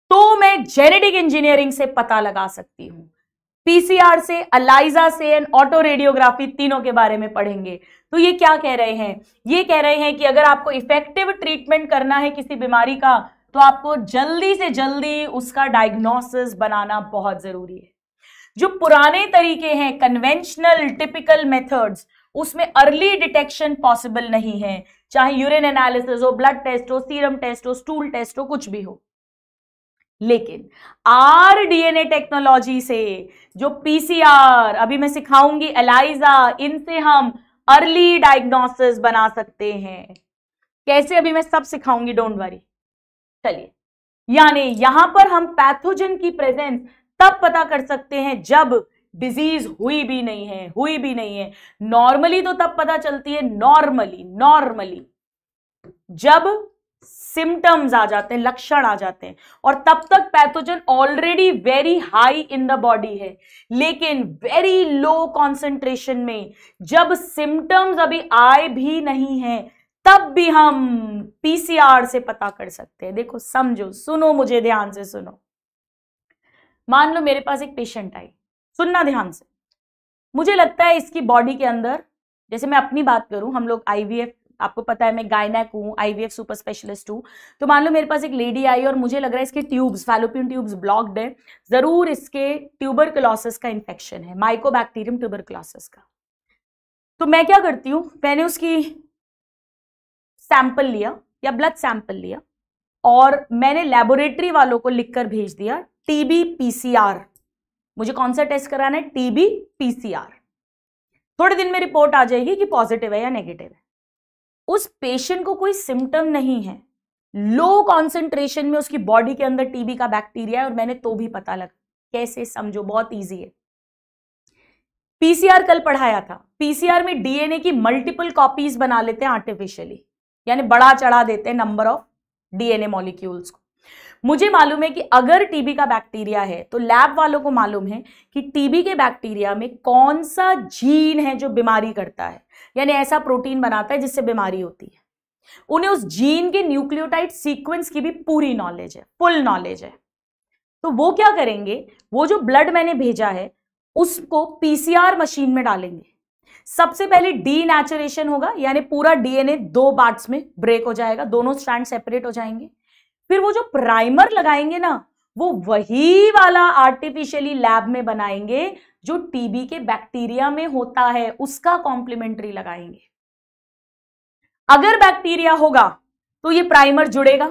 तो मैं जेनेटिक इंजीनियरिंग से पता लगा सकती हूँ पीसीआर से अलाइजा से एंड ऑटो रेडियोग्राफी तीनों के बारे में पढ़ेंगे तो ये क्या कह रहे हैं ये कह रहे हैं कि अगर आपको इफेक्टिव ट्रीटमेंट करना है किसी बीमारी का तो आपको जल्दी से जल्दी उसका डायग्नोसिस बनाना बहुत ज़रूरी है जो पुराने तरीके हैं कन्वेंशनल टिपिकल मेथड्स उसमें अर्ली डिटेक्शन पॉसिबल नहीं है चाहे यूरिन एनालिसिस हो ब्लड टेस्ट हो सीरम टेस्ट हो स्टूल टेस्ट हो कुछ भी हो लेकिन आर डीएनए टेक्नोलॉजी से जो पीसीआर अभी मैं सिखाऊंगी एलाइजा इनसे हम अर्ली डायग्नोसिस बना सकते हैं कैसे अभी मैं सब सिखाऊंगी डोंट वरी चलिए यानी यहां पर हम पैथोजन की प्रेजेंस तब पता कर सकते हैं जब डिजीज हुई भी नहीं है हुई भी नहीं है नॉर्मली तो तब पता चलती है नॉर्मली नॉर्मली जब सिम्टम्स आ जाते हैं लक्षण आ जाते हैं और तब तक pathogen already very high in the body है लेकिन वेरी लो कॉन्सेंट्रेशन में जब सिम्टम्स अभी आए भी नहीं है तब भी हम पीसीआर से पता कर सकते हैं देखो समझो सुनो मुझे ध्यान से सुनो मान लो मेरे पास एक पेशेंट आई सुनना ध्यान से मुझे लगता है इसकी बॉडी के अंदर जैसे मैं अपनी बात करूं हम लोग आईवीएफ आपको पता है मैं गायनेक हूँ आईवीएफ सुपर स्पेशलिस्ट हूँ तो मान लो मेरे पास एक लेडी आई और मुझे लग रहा है इसके ट्यूब्स फैलोपियन ट्यूब्स ब्लॉक्ड है जरूर इसके ट्यूबर क्लॉसिस का इन्फेक्शन है माइकोबैक्टीरियम ट्यूबर क्लॉसिस का तो मैं क्या करती हूँ मैंने उसकी सैंपल लिया या ब्लड सैंपल लिया और मैंने लेबोरेटरी वालों को लिखकर भेज दिया टीबी पीसीआर मुझे कौन सा टेस्ट कराना है टीबी पीसीआर थोड़े दिन में रिपोर्ट आ जाएगी कि पॉजिटिव है या नेगेटिव है उस पेशेंट को कोई सिम्टम नहीं है लो कॉन्सेंट्रेशन में उसकी बॉडी के अंदर टीबी का बैक्टीरिया है और मैंने तो भी पता लगा कैसे समझो बहुत ईजी है पीसीआर कल पढ़ाया था पीसीआर में डीएनए की मल्टीपल कॉपीज बना लेते हैं आर्टिफिशियली यानी बड़ा चढ़ा देते हैं नंबर ऑफ डीएनए मॉलिक्यूल्स को मुझे मालूम है कि अगर टीबी का बैक्टीरिया है तो लैब वालों को मालूम है कि टीबी के बैक्टीरिया में कौन सा जीन है जो बीमारी करता है यानी ऐसा प्रोटीन बनाता है जिससे बीमारी होती है उन्हें उस जीन के न्यूक्लियोटाइड सीक्वेंस की भी पूरी नॉलेज है फुल नॉलेज है तो वो क्या करेंगे वो जो ब्लड मैंने भेजा है उसको पीसीआर मशीन में डालेंगे सबसे पहले डी नेचुरेशन होगा यानी पूरा डीएनए दो पार्ट्स में ब्रेक हो जाएगा दोनों स्ट्रैंड सेपरेट हो जाएंगे फिर वो जो प्राइमर लगाएंगे ना वो वही वाला आर्टिफिशियली लैब में बनाएंगे जो टीबी के बैक्टीरिया में होता है उसका कॉम्प्लीमेंट्री लगाएंगे अगर बैक्टीरिया होगा तो ये प्राइमर जुड़ेगा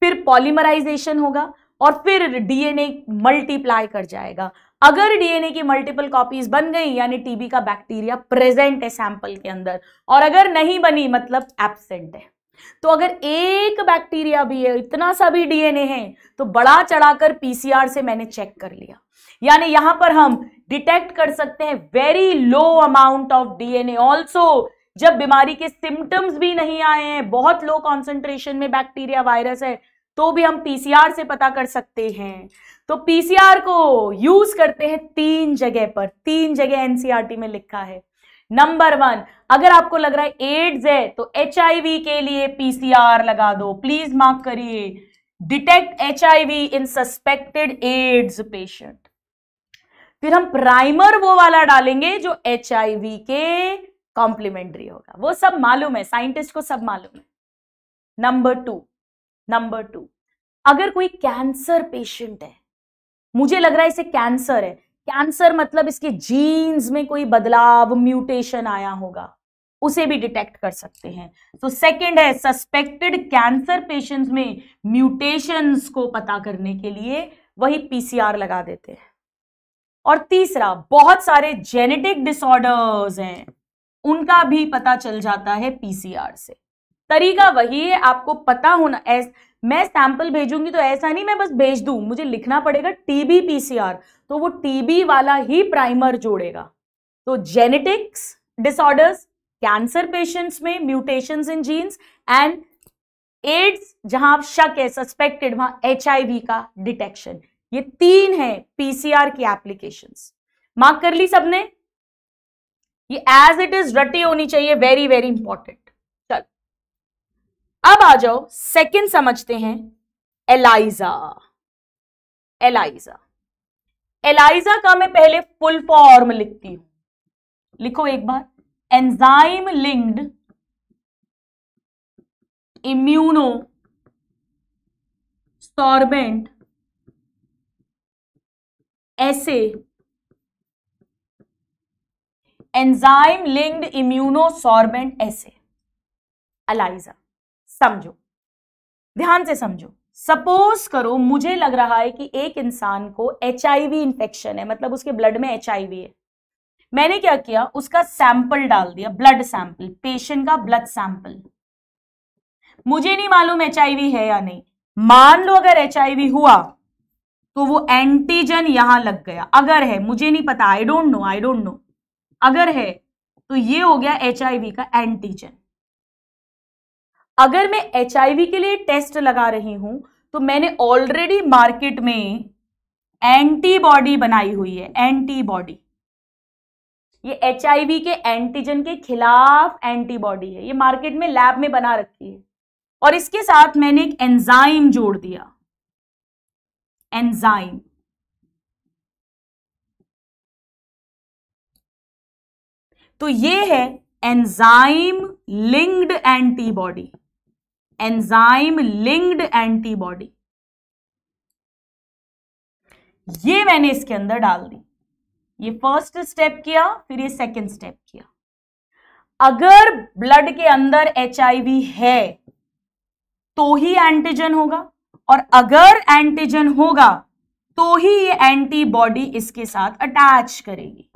फिर पॉलीमराइजेशन होगा और फिर डीएनए मल्टीप्लाई कर जाएगा अगर डीएनए की मल्टीपल कॉपीज बन गई यानी टीबी का बैक्टीरिया प्रेजेंट है सैंपल के अंदर और अगर नहीं बनी मतलब एबसेंट है तो अगर एक बैक्टीरिया भी है इतना सा भी डीएनए है तो बड़ा चढ़ाकर पीसीआर से मैंने चेक कर लिया यानी यहां पर हम डिटेक्ट कर सकते हैं very low amount of DNA also जब बीमारी के सिम्टम्स भी नहीं आए हैं बहुत लो कॉन्सेंट्रेशन में बैक्टीरिया वायरस है तो भी हम पीसीआर से पता कर सकते हैं तो पीसीआर को यूज करते हैं तीन जगह पर तीन जगह एनसीआरटी e में लिखा है नंबर वन अगर आपको लग रहा है एड्स है तो एच के लिए पीसीआर लगा दो प्लीज मार्क करिए detect H in suspected AIDS patient फिर हम प्राइमर वो वाला डालेंगे जो एच के कॉम्प्लीमेंट्री होगा वो सब मालूम है साइंटिस्ट को सब मालूम है नंबर टू नंबर टू अगर कोई कैंसर पेशेंट है मुझे लग रहा है इसे कैंसर है कैंसर मतलब इसके जीन्स में कोई बदलाव म्यूटेशन आया होगा उसे भी डिटेक्ट कर सकते हैं तो सेकंड है सस्पेक्टेड कैंसर पेशेंट्स में म्यूटेशंस को पता करने के लिए वही पीसीआर लगा देते हैं और तीसरा बहुत सारे जेनेटिक डिसऑर्डर्स हैं उनका भी पता चल जाता है पीसीआर से तरीका वही है आपको पता होना एस मैं सैंपल भेजूंगी तो ऐसा नहीं मैं बस भेज दू मुझे लिखना पड़ेगा टीबी पीसीआर तो वो टीबी वाला ही प्राइमर जोड़ेगा तो जेनेटिक्स डिसऑर्डर्स कैंसर पेशेंट्स में mutation in genes and AIDS जहां आप शक है सस्पेक्टेड वहां एच का डिटेक्शन ये तीन है पीसीआर की एप्लीकेशन मार्क कर ली सबने ये एज इट इज रटी होनी चाहिए वेरी वेरी इंपॉर्टेंट अब आ जाओ सेकंड समझते हैं एलाइजा एलाइजा एलाइजा का मैं पहले फुल फॉर्म लिखती हूं लिखो एक बार एंजाइम लिंक्ड इम्यूनो सॉर्बेंट ऐसे एंजाइम लिंक्ड इम्यूनो सॉर्बेंट ऐसे एलाइजा समझो ध्यान से समझो सपोज करो मुझे लग रहा है कि एक इंसान को एच इंफेक्शन है मतलब उसके ब्लड में एच है मैंने क्या किया उसका सैंपल डाल दिया ब्लड सैंपल पेशेंट का ब्लड सैंपल मुझे नहीं मालूम एच है या नहीं मान लो अगर एच हुआ तो वो एंटीजन यहां लग गया अगर है मुझे नहीं पता I don't know I don't know अगर है तो ये हो गया एच का एंटीजन अगर मैं एच के लिए टेस्ट लगा रही हूं तो मैंने ऑलरेडी मार्केट में एंटीबॉडी बनाई हुई है एंटीबॉडी ये एच के एंटीजन के खिलाफ एंटीबॉडी है ये मार्केट में लैब में बना रखी है और इसके साथ मैंने एक एंजाइम जोड़ दिया एंजाइम तो ये है enzyme linked antibody enzyme linked antibody ये मैंने इसके अंदर डाल दी ये फर्स्ट स्टेप किया फिर ये सेकंड स्टेप किया अगर ब्लड के अंदर एच है तो ही एंटीजन होगा और अगर एंटीजन होगा तो ही ये एंटीबॉडी इसके साथ अटैच करेगी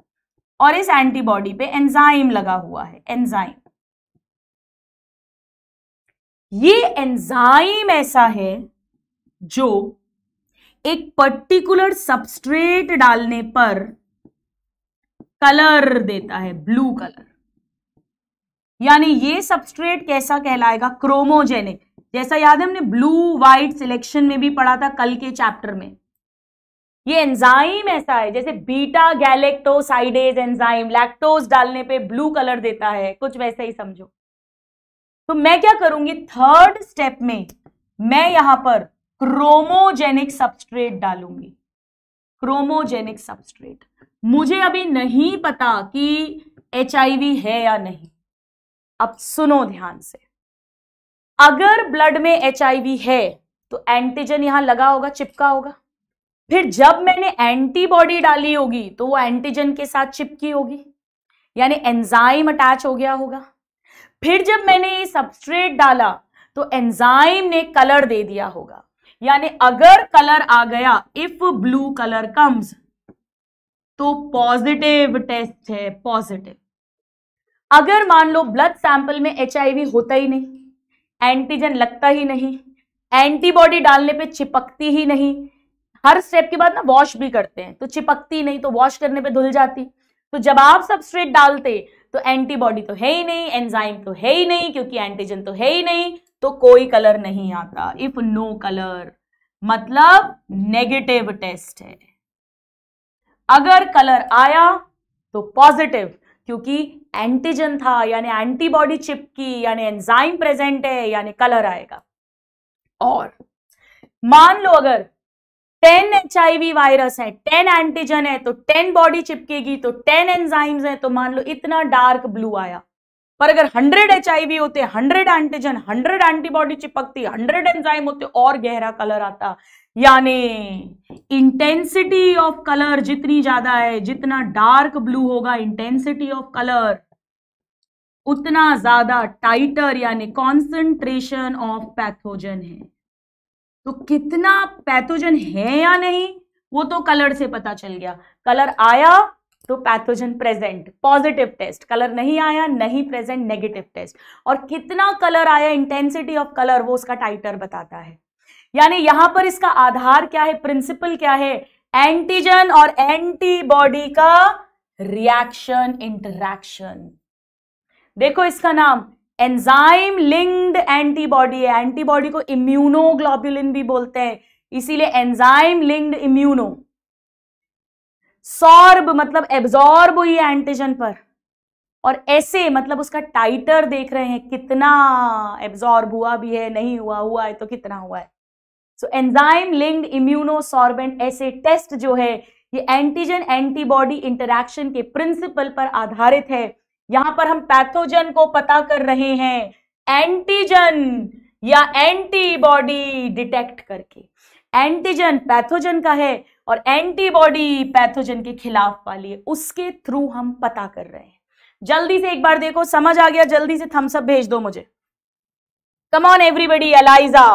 और इस एंटीबॉडी पे एंजाइम लगा हुआ है एंजाइम ये एंजाइम ऐसा है जो एक पर्टिकुलर सबस्ट्रेट डालने पर कलर देता है ब्लू कलर यानी ये सबस्ट्रेट कैसा कहलाएगा क्रोमोजेनिक जैसा याद है हमने ब्लू व्हाइट सिलेक्शन में भी पढ़ा था कल के चैप्टर में ये एंजाइम ऐसा है जैसे बीटा गैलेक्टोसाइडेज एंजाइम लैक्टोज डालने पे ब्लू कलर देता है कुछ वैसे ही समझो तो मैं क्या करूंगी थर्ड स्टेप में मैं यहां पर क्रोमोजेनिक सबस्ट्रेट डालूंगी क्रोमोजेनिक सबस्ट्रेट मुझे अभी नहीं पता कि एच है या नहीं अब सुनो ध्यान से अगर ब्लड में एच है तो एंटीजन यहां लगा होगा चिपका होगा फिर जब मैंने एंटीबॉडी डाली होगी तो वो एंटीजन के साथ चिपकी होगी यानी एंजाइम अटैच हो गया होगा फिर जब मैंने ये सबस्ट्रेट डाला तो एंजाइम ने कलर दे दिया होगा यानी अगर कलर आ गया इफ ब्लू कलर कम्स तो पॉजिटिव टेस्ट है पॉजिटिव अगर मान लो ब्लड सैंपल में एच होता ही नहीं एंटीजन लगता ही नहीं एंटीबॉडी डालने पे चिपकती ही नहीं हर स्टेप के बाद ना वॉश भी करते हैं तो चिपकती नहीं तो वॉश करने पे धुल जाती तो जब आप सबस्ट्रेट डालते तो एंटीबॉडी तो है ही नहीं एंजाइम तो है ही नहीं क्योंकि एंटीजन तो है ही नहीं तो कोई कलर नहीं आता इफ नो कलर मतलब नेगेटिव टेस्ट है अगर कलर आया तो पॉजिटिव क्योंकि एंटीजन था यानी एंटीबॉडी चिपकी यानी एंजाइम प्रेजेंट है यानी कलर आएगा और मान लो अगर टेन एच वायरस है टेन एंटीजन है तो टेन बॉडी चिपकेगी तो टेन एंजाइम्स है तो मान लो इतना डार्क ब्लू आया पर अगर हंड्रेड एच होते हंड्रेड एंटीजन हंड्रेड एंटीबॉडी चिपकती हंड्रेड एंजाइम होते और गहरा कलर आता यानी इंटेंसिटी ऑफ कलर जितनी ज्यादा है जितना डार्क ब्लू होगा इंटेंसिटी ऑफ कलर उतना ज्यादा टाइटर यानी कॉन्सेंट्रेशन ऑफ पैथोजन है तो कितना पैथोजन है या नहीं वो तो कलर से पता चल गया कलर आया तो pathogen present positive test colour नहीं आया नहीं प्रेजेंट नेगेटिव टेस्ट और कितना कलर आया इंटेंसिटी ऑफ कलर वो उसका टाइटर बताता है यानी यहां पर इसका आधार क्या है प्रिंसिपल क्या है एंटीजन और एंटीबॉडी का रिएक्शन इंटरैक्शन देखो इसका नाम एंजाइम लिंक्ड एंटीबॉडी है एंटीबॉडी को इम्यूनोग्लोबुलिन भी बोलते हैं इसीलिए एंजाइम लिंक्ड इम्यूनो सॉर्ब मतलब एब्जॉर्ब हुई है एंटीजन पर और ऐसे मतलब उसका टाइटर देख रहे हैं कितना एब्जॉर्ब हुआ भी है नहीं हुआ हुआ है तो कितना हुआ है सो एंजाइम लिंक्ड इम्यूनोसॉर्बेंट ऐसे टेस्ट जो है ये एंटीजन एंटीबॉडी इंटरैक्शन के प्रिंसिपल पर आधारित है यहां पर हम पैथोजन को पता कर रहे हैं एंटीजन या एंटीबॉडी डिटेक्ट करके एंटीजन पैथोजन का है और एंटीबॉडी पैथोजन के खिलाफ वाली है उसके थ्रू हम पता कर रहे हैं जल्दी से एक बार देखो समझ आ गया जल्दी से थम्सअप भेज दो मुझे come on everybody ELISA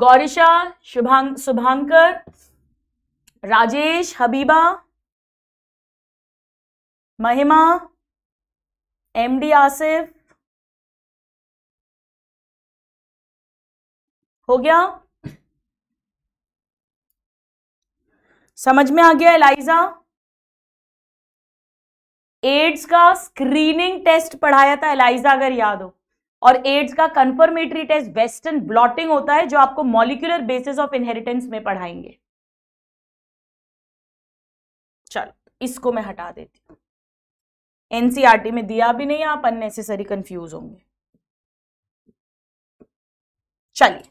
Gaurisha Shubhang Shubhankar Rajesh Habiba Mahima MD Asif हो गया समझ में आ गया एलाइजा एड्स का स्क्रीनिंग टेस्ट पढ़ाया था एलाइजा अगर याद हो और एड्स का कंफर्मेटरी टेस्ट वेस्टर्न ब्लॉटिंग होता है जो आपको मॉलिकुलर बेसिस ऑफ इनहेरिटेंस में पढ़ाएंगे चलो इसको मैं हटा देती हूं एनसीआरटी e में दिया भी नहीं आप अननेसेसरी कंफ्यूज होंगे चलिए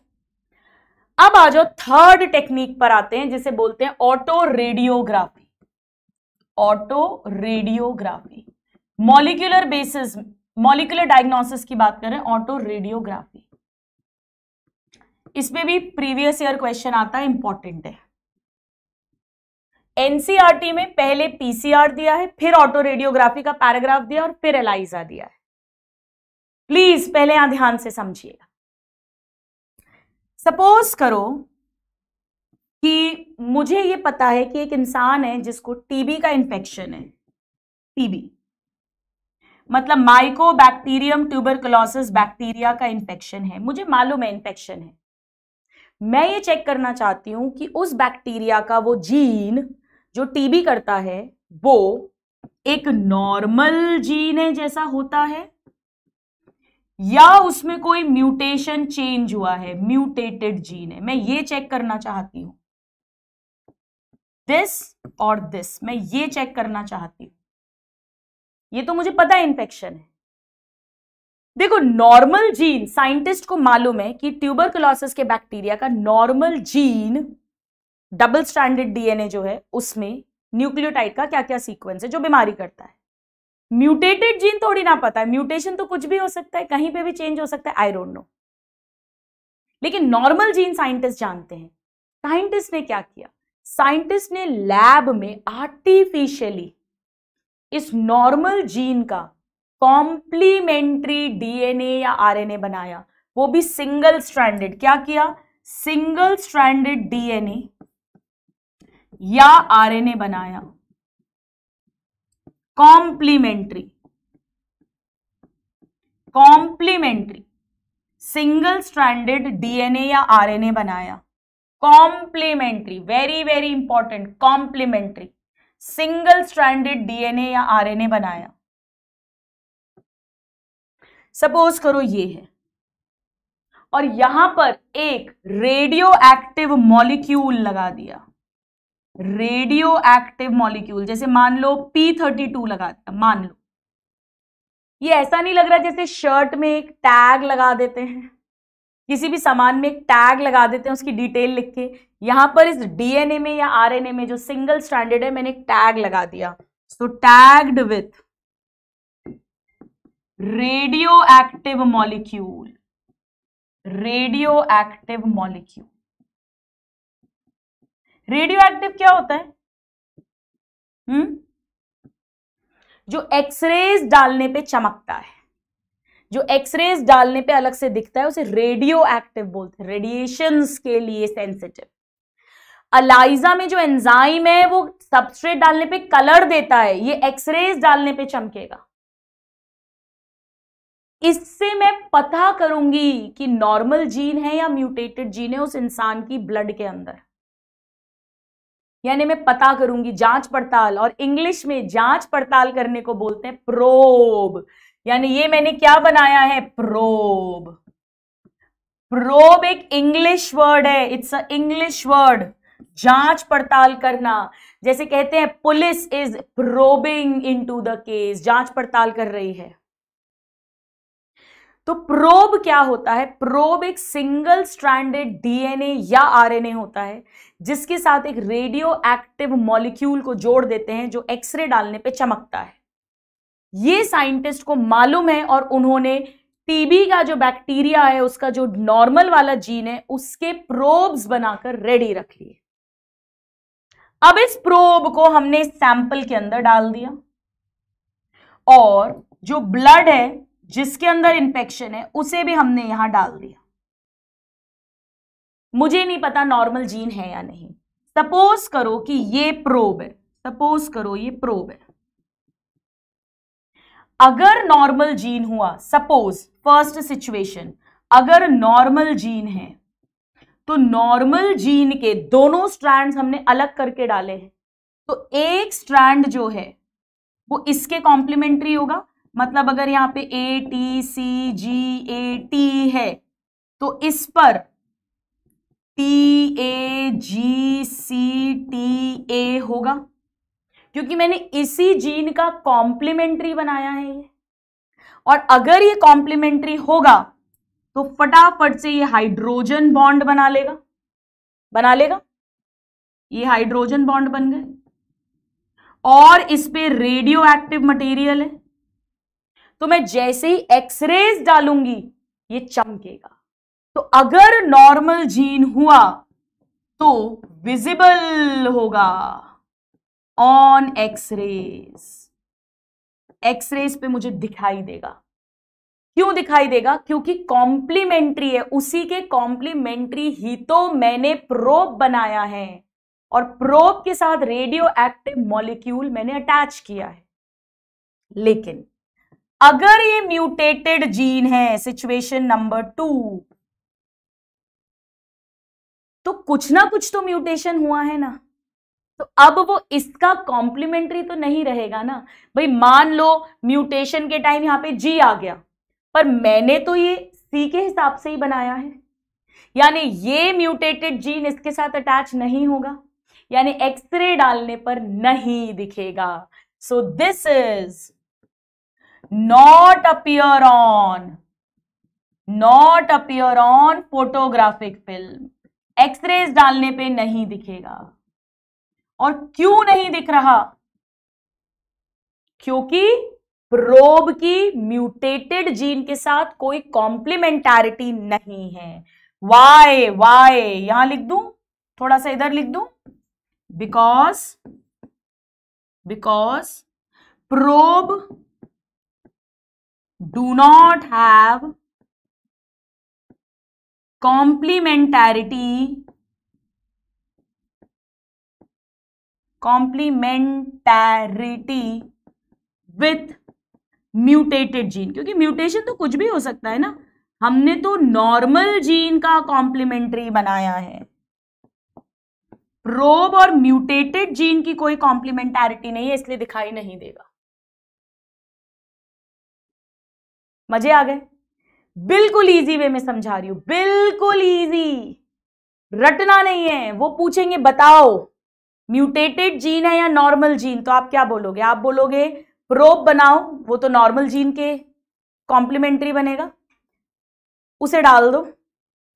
अब आ जाओ थर्ड टेक्निक पर आते हैं जिसे बोलते हैं autoradiography autoradiography molecular basis molecular diagnosis की बात करें ऑटो रेडियोग्राफी इसमें भी प्रीवियस ईयर क्वेश्चन आता है इंपॉर्टेंट है एनसीआरटी e में पहले पीसीआर e दिया है फिर ऑटो रेडियोग्राफी का पैराग्राफ दिया और फिर एलाइजा दिया है प्लीज पहले यहां ध्यान से समझिएगा सपोज करो कि मुझे ये पता है कि एक इंसान है जिसको टीबी का इंफेक्शन है टीबी मतलब माइको बैक्टीरियम ट्यूबरकुलोसिस बैक्टीरिया का इंफेक्शन है मुझे मालूम है इंफेक्शन है मैं ये चेक करना चाहती हूं कि उस बैक्टीरिया का वो जीन जो टीबी करता है वो एक नॉर्मल जीन है जैसा होता है या उसमें कोई म्यूटेशन चेंज हुआ है म्यूटेटेड जीन है मैं ये चेक करना चाहती हूं दिस और दिस मैं ये चेक करना चाहती हूँ ये तो मुझे पता है इंफेक्शन है देखो नॉर्मल जीन साइंटिस्ट को मालूम है कि ट्यूबरकुलोसिस के बैक्टीरिया का normal gene double standard DNA जो है उसमें न्यूक्लियोटाइड का क्या क्या सीक्वेंस है जो बीमारी करता है म्यूटेटेड जीन थोड़ी ना पता है म्यूटेशन तो कुछ भी हो सकता है कहीं पे भी चेंज हो सकता है आई डोंट नो लेकिन नॉर्मल जीन साइंटिस्ट जानते हैं साइंटिस्ट ने क्या किया साइंटिस्ट ने लैब में आर्टिफिशियली इस नॉर्मल जीन का कॉम्प्लीमेंट्री डीएनए या आरएनए बनाया वो भी सिंगल स्ट्रैंडेड क्या किया सिंगल स्ट्रैंडेड डीएनए या आरएनए बनाया complementary complementary single stranded DNA या आरएनए बनाया complementary very very important complementary single stranded DNA या आरएनए बनाया सपोज करो ये है और यहां पर एक रेडियो एक्टिव मॉलिक्यूल लगा दिया रेडियो एक्टिव मॉलिक्यूल जैसे मान लो पी थर्टी टू लगा दिया मान लो ये ऐसा नहीं लग रहा जैसे शर्ट में एक टैग लगा देते हैं किसी भी सामान में एक टैग लगा देते हैं उसकी डिटेल लिख के यहाँ पर इस डीएनए में या आरएनए में जो सिंगल स्टैंडर्ड है मैंने एक टैग लगा दिया so tagged with radioactive molecule radioactive molecule radioactive क्या होता है हम्म जो एक्सरेज डालने पे चमकता है जो एक्सरेज डालने पे अलग से दिखता है उसे रेडियो एक्टिव बोलते हैं रेडिएशन के लिए सेंसिटिव अलाइजा में जो एंजाइम है वो सबस्ट्रेट डालने पे कलर देता है ये एक्सरेज डालने पे चमकेगा इससे मैं पता करूंगी कि नॉर्मल जीन है या म्यूटेटेड जीन है उस इंसान की ब्लड के अंदर यानी मैं पता करूंगी जांच पड़ताल और इंग्लिश में जांच पड़ताल करने को बोलते हैं प्रोब यानी ये मैंने क्या बनाया है प्रोब प्रोब एक इंग्लिश वर्ड है इट्स अ इंग्लिश वर्ड जांच पड़ताल करना जैसे कहते हैं police is probing into the case जांच पड़ताल कर रही है तो प्रोब क्या होता है प्रोब एक सिंगल स्ट्रैंडेड डीएनए या आरएनए होता है जिसके साथ एक रेडियो एक्टिव मॉलिक्यूल को जोड़ देते हैं जो एक्सरे डालने पे चमकता है ये साइंटिस्ट को मालूम है और उन्होंने टीबी का जो बैक्टीरिया है उसका जो नॉर्मल वाला जीन है उसके प्रोब्स बनाकर रेडी रख लिए अब इस प्रोब को हमने सैंपल के अंदर डाल दिया और जो ब्लड है जिसके अंदर इंफेक्शन है उसे भी हमने यहां डाल दिया मुझे नहीं पता नॉर्मल जीन है या नहीं सपोज करो कि ये प्रोब है सपोज करो ये प्रोब है अगर नॉर्मल जीन हुआ सपोज फर्स्ट सिचुएशन अगर नॉर्मल जीन है तो नॉर्मल जीन के दोनों स्ट्रैंड हमने अलग करके डाले हैं तो एक स्ट्रैंड जो है वो इसके कॉम्प्लीमेंट्री होगा मतलब अगर यहां पे A T C ji A T है तो इस पर T A ji C T A होगा क्योंकि मैंने इसी जीन का कॉम्प्लीमेंट्री बनाया है ये और अगर ये कॉम्प्लीमेंट्री होगा तो फटाफट से ये हाइड्रोजन बॉन्ड बना लेगा बना लेगा ये हाइड्रोजन बॉन्ड बन गए और इस पे रेडियो एक्टिव मटेरियल है तो मैं जैसे ही एक्सरेज डालूंगी ये चमकेगा तो अगर नॉर्मल जीन हुआ तो विजिबल होगा ऑन एक्स एक्सरेज एक्स पे मुझे दिखाई देगा क्यों दिखाई देगा क्योंकि कॉम्प्लीमेंट्री है उसी के कॉम्प्लीमेंट्री ही तो मैंने प्रोब बनाया है और प्रोब के साथ रेडियो एक्टिव मॉलिक्यूल मैंने अटैच किया है लेकिन अगर ये म्यूटेटेड जीन है सिचुएशन नंबर टू तो कुछ ना कुछ तो म्यूटेशन हुआ है ना तो अब वो इसका कॉम्प्लीमेंट्री तो नहीं रहेगा ना भाई मान लो म्यूटेशन के टाइम यहां पे जी आ गया पर मैंने तो ये सी के हिसाब से ही बनाया है यानी ये म्यूटेटेड जीन इसके साथ अटैच नहीं होगा यानी एक्सरे डालने पर नहीं दिखेगा so this is not appear on not appear on photographic film X-rays डालने पे नहीं दिखेगा और क्यों नहीं दिख रहा क्योंकि प्रोब की म्यूटेटेड जीन के साथ कोई कॉम्प्लीमेंटारिटी नहीं है वाई वाई यहां लिख दू थोड़ा सा इधर लिख दू because because probe do not have complementarity complementarity with mutated gene क्योंकि म्यूटेशन तो कुछ भी हो सकता है ना हमने तो नॉर्मल जीन का कॉम्प्लीमेंट्री बनाया है प्रोब और म्यूटेटेड जीन की कोई कॉम्प्लीमेंटैरिटी नहीं है इसलिए दिखाई नहीं देगा मजे आ गए बिल्कुल इजी वे में समझा रही हूं बिल्कुल इजी रटना नहीं है वो पूछेंगे बताओ म्यूटेटेड जीन है या नॉर्मल जीन तो आप क्या बोलोगे आप बोलोगे प्रोब बनाओ वो तो नॉर्मल जीन के कॉम्प्लीमेंट्री बनेगा उसे डाल दो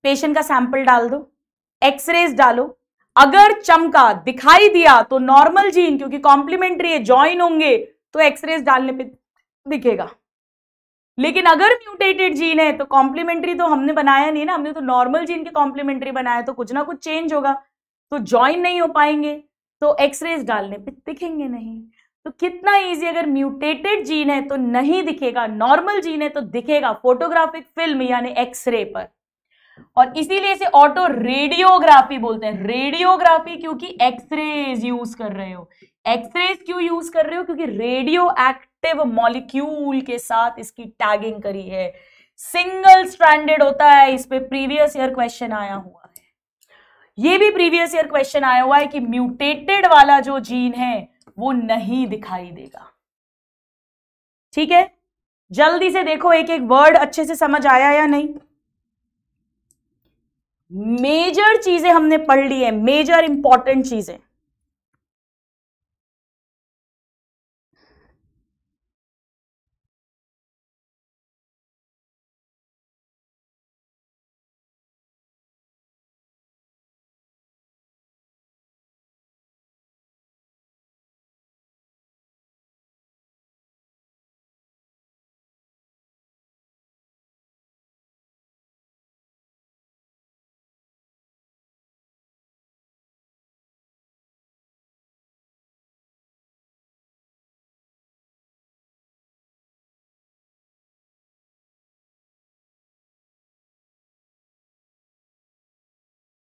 पेशेंट का सैंपल डाल दो एक्सरेज डालो अगर चमका दिखाई दिया तो नॉर्मल जीन क्योंकि कॉम्प्लीमेंट्री है ज्वाइन होंगे तो एक्सरेज डालने पे दिखेगा लेकिन अगर म्यूटेटेड जीन है तो कॉम्प्लीमेंट्री तो हमने बनाया नहीं ना हमने तो नॉर्मल जीन के कॉम्प्लीमेंट्री बनाया तो कुछ ना कुछ चेंज होगा तो ज्वाइन नहीं हो पाएंगे तो एक्सरेज डालने पे दिखेंगे नहीं तो कितना इजी अगर म्यूटेटेड जीन है तो नहीं दिखेगा नॉर्मल जीन है तो दिखेगा फोटोग्राफिक फिल्म यानी एक्सरे पर और इसीलिए इसे ऑटो रेडियोग्राफी बोलते हैं रेडियोग्राफी क्योंकि एक्सरेज यूज कर रहे हो एक्सरेज क्यों यूज कर रहे हो क्योंकि रेडियो एक्टिव मॉलिक्यूल के साथ इसकी टैगिंग करी है सिंगल स्ट्रैंडेड होता है इस पर प्रीवियस ईयर क्वेश्चन आया हुआ ये भी प्रीवियस ईयर क्वेश्चन आया हुआ है कि म्यूटेटेड वाला जो जीन है वो नहीं दिखाई देगा ठीक है जल्दी से देखो एक एक वर्ड अच्छे से समझ आया या नहीं मेजर चीजें हमने पढ़ ली है मेजर इंपॉर्टेंट चीजें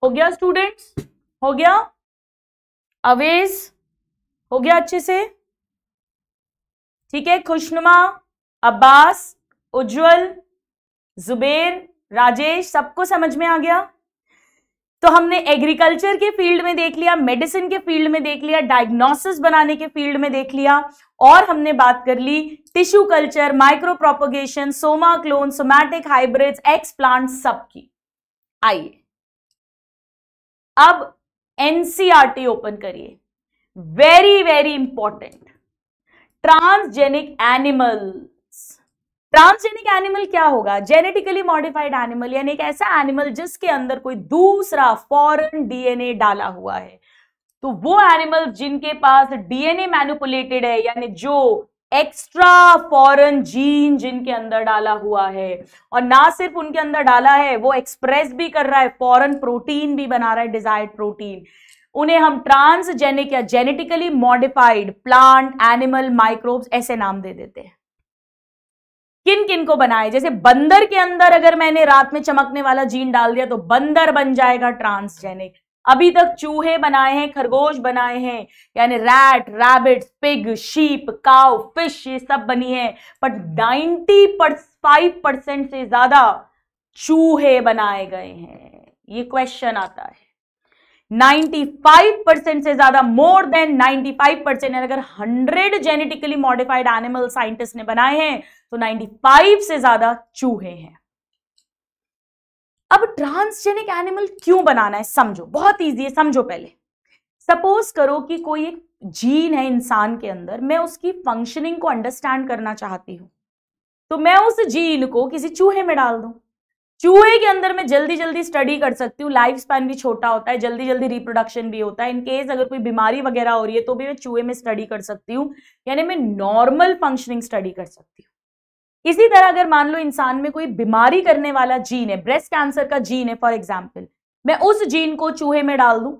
हो गया स्टूडेंट्स हो गया अवेज हो गया अच्छे से ठीक है खुशनुमा अब्बास उज्जवल जुबेर राजेश सबको समझ में आ गया तो हमने एग्रीकल्चर के फील्ड में देख लिया मेडिसिन के फील्ड में देख लिया डायग्नोसिस बनाने के फील्ड में देख लिया और हमने बात कर ली tissue culture micro micropropagation somaclone somatic hybrids explant सबकी आइए अब एनसीआरटी ओपन e करिए very very important transgenic animal transgenic animal क्या होगा जेनेटिकली मॉडिफाइड एनिमल यानी एक ऐसा एनिमल जिसके अंदर कोई दूसरा फॉरेन डीएनए डाला हुआ है तो वो एनिमल जिनके पास डीएनए मैनुपुलेटेड है यानी जो एक्स्ट्रा फॉरन जीन जिनके अंदर डाला हुआ है और ना सिर्फ उनके अंदर डाला है वो एक्सप्रेस भी कर रहा है फॉरन प्रोटीन भी बना रहा है डिजायर्ड प्रोटीन उन्हें हम ट्रांसजेनिक या genetically modified plant animal microbes ऐसे नाम दे देते हैं किन किन को बनाए जैसे बंदर के अंदर अगर मैंने रात में चमकने वाला जीन डाल दिया तो बंदर बन जाएगा ट्रांसजेनिक अभी तक चूहे बनाए हैं खरगोश बनाए हैं यानी rat rabbit pig sheep cow fish ये सब बनी है बट नाइनटी फाइव परसेंट से ज्यादा चूहे बनाए गए हैं ये क्वेश्चन आता है 95 परसेंट से ज्यादा मोर देन 95 परसेंट अगर 100 जेनेटिकली मॉडिफाइड एनिमल साइंटिस्ट ने बनाए हैं तो 95 से ज्यादा चूहे हैं अब ट्रांसजेनिक एनिमल क्यों बनाना है समझो बहुत ईजी है समझो पहले सपोज करो कि कोई एक जीन है इंसान के अंदर मैं उसकी फंक्शनिंग को अंडरस्टैंड करना चाहती हूँ तो मैं उस जीन को किसी चूहे में डाल दू चूहे के अंदर मैं जल्दी जल्दी स्टडी कर सकती हूँ लाइफ स्पैन भी छोटा होता है जल्दी जल्दी रिप्रोडक्शन भी होता है इनकेस अगर कोई बीमारी वगैरह हो रही है तो भी मैं चूहे में स्टडी कर सकती हूँ यानी मैं नॉर्मल फंक्शनिंग स्टडी कर सकती हूँ इसी तरह अगर मान लो इंसान में कोई बीमारी करने वाला जीन है ब्रेस्ट कैंसर का जीन है फॉर एग्जाम्पल मैं उस जीन को चूहे में डाल दूं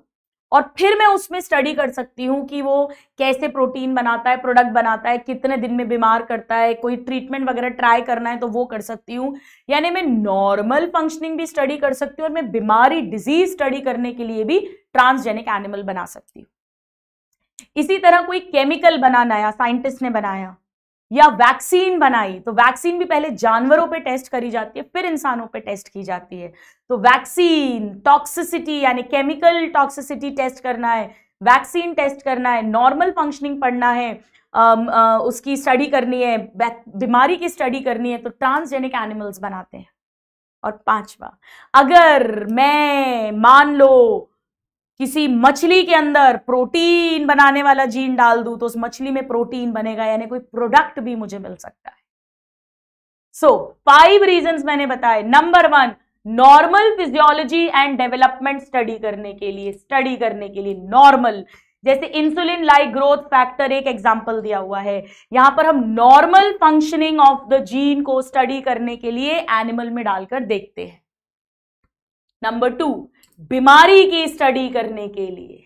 और फिर मैं उसमें स्टडी कर सकती हूँ कि वो कैसे प्रोटीन बनाता है प्रोडक्ट बनाता है कितने दिन में बीमार करता है कोई ट्रीटमेंट वगैरह ट्राई करना है तो वो कर सकती हूँ यानी मैं नॉर्मल फंक्शनिंग भी स्टडी कर सकती हूँ और मैं बीमारी डिजीज स्टडी करने के लिए भी ट्रांसजेनिक एनिमल बना सकती हूँ इसी तरह कोई केमिकल बनाना या साइंटिस्ट ने बनाया या वैक्सीन बनाई तो वैक्सीन भी पहले जानवरों पे टेस्ट करी जाती है फिर इंसानों पे टेस्ट की जाती है तो वैक्सीन टॉक्सिसिटी यानी केमिकल टॉक्सिसिटी टेस्ट करना है वैक्सीन टेस्ट करना है नॉर्मल फंक्शनिंग पढ़ना है आ, आ, उसकी स्टडी करनी है बीमारी की स्टडी करनी है तो ट्रांसजेनिक एनिमल्स बनाते हैं और पांचवा अगर मैं मान लो किसी मछली के अंदर प्रोटीन बनाने वाला जीन डाल दूं तो उस मछली में प्रोटीन बनेगा यानी कोई प्रोडक्ट भी मुझे मिल सकता है सो फाइव रीजन मैंने बताए number one normal physiology and development study करने के लिए स्टडी करने के लिए नॉर्मल जैसे इंसुलिन लाइक ग्रोथ फैक्टर एक एग्जाम्पल दिया हुआ है यहां पर हम normal functioning of the gene को स्टडी करने के लिए एनिमल में डालकर देखते हैं नंबर टू बीमारी की स्टडी करने के लिए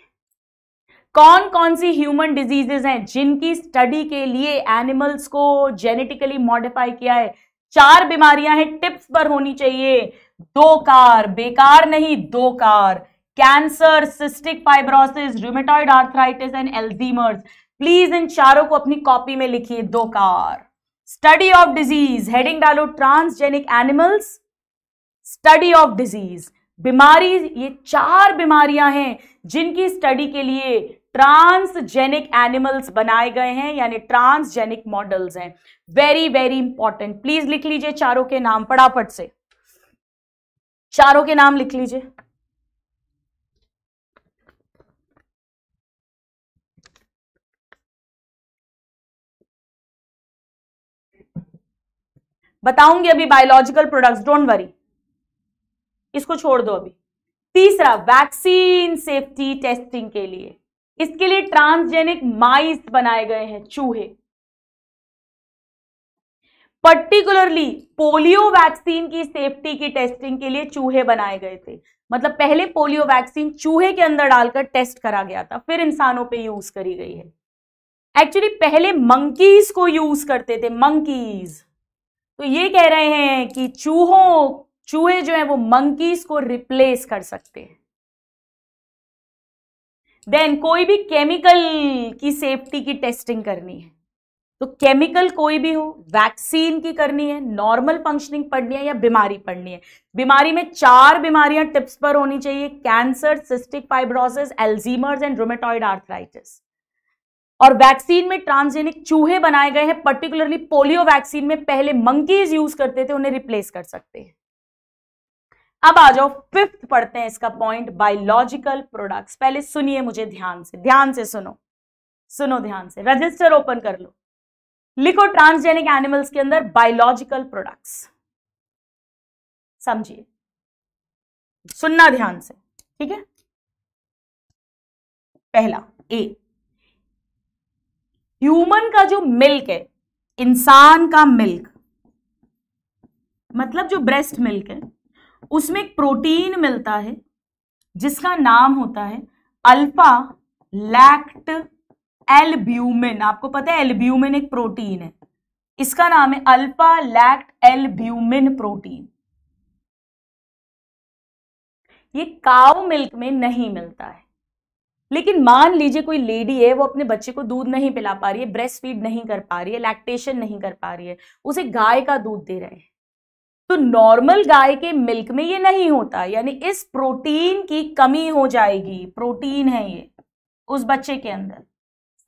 कौन कौन सी ह्यूमन डिजीजेज हैं जिनकी स्टडी के लिए एनिमल्स को जेनेटिकली मॉडिफाई किया है चार बीमारियां हैं टिप्स पर होनी चाहिए दो कार बेकार नहीं दो car cancer cystic fibrosis rheumatoid arthritis and Alzheimer's please इन चारों को अपनी कॉपी में लिखिए दो car study of disease heading डालो transgenic animals study of disease बीमारी ये चार बीमारियां हैं जिनकी स्टडी के लिए ट्रांसजेनिक एनिमल्स बनाए गए हैं यानी ट्रांसजेनिक मॉडल्स हैं वेरी वेरी इंपॉर्टेंट प्लीज लिख लीजिए चारों के नाम फटाफट से चारों के नाम लिख लीजिए बताऊंगी अभी बायोलॉजिकल प्रोडक्ट्स डोंट वरी इसको छोड़ दो अभी तीसरा वैक्सीन सेफ्टी टेस्टिंग के लिए इसके लिए ट्रांसजेनिक माइस बनाए गए हैं चूहे पर्टिकुलरली पोलियो वैक्सीन की सेफ्टी की टेस्टिंग के लिए चूहे बनाए गए थे मतलब पहले पोलियो वैक्सीन चूहे के अंदर डालकर टेस्ट करा गया था फिर इंसानों पे यूज करी गई है एक्चुअली पहले मंकीज को यूज करते थे मंकीज तो ये कह रहे हैं कि चूहों चूहे जो है वो मंकीज को रिप्लेस कर सकते हैं देन कोई भी केमिकल की सेफ्टी की टेस्टिंग करनी है तो केमिकल कोई भी हो वैक्सीन की करनी है नॉर्मल फंक्शनिंग पढ़नी है या बीमारी पढ़नी है बीमारी में चार बीमारियां टिप्स पर होनी चाहिए cancer cystic fibrosis Alzheimer's and rheumatoid arthritis और वैक्सीन में ट्रांसजेनिक चूहे बनाए गए हैं पर्टिकुलरली पोलियो वैक्सीन में पहले मंकीज यूज करते थे उन्हें रिप्लेस कर सकते हैं अब आ जाओ फिफ्थ पढ़ते हैं इसका पॉइंट बायोलॉजिकल प्रोडक्ट्स पहले सुनिए मुझे ध्यान से ध्यान से सुनो सुनो ध्यान से रजिस्टर ओपन कर लो लिखो ट्रांसजेनिक एनिमल्स के अंदर बायोलॉजिकल प्रोडक्ट्स समझिए सुनना ध्यान से ठीक है पहला ए ह्यूमन का जो मिल्क है इंसान का मिल्क मतलब जो ब्रेस्ट मिल्क है उसमें एक प्रोटीन मिलता है जिसका नाम होता है अल्फा लैक्ट एलब्यूमिन आपको पता है एलब्यूमिन एक प्रोटीन है इसका नाम है अल्फा लैक्ट एलब्यूमिन प्रोटीन ये काउ मिल्क में नहीं मिलता है लेकिन मान लीजिए कोई लेडी है वो अपने बच्चे को दूध नहीं पिला पा रही है ब्रेस्ट फीड नहीं कर पा रही है लैक्टेशन नहीं कर पा रही है उसे गाय का दूध दे रहे हैं तो नॉर्मल गाय के मिल्क में ये नहीं होता यानी इस प्रोटीन की कमी हो जाएगी प्रोटीन है ये उस बच्चे के अंदर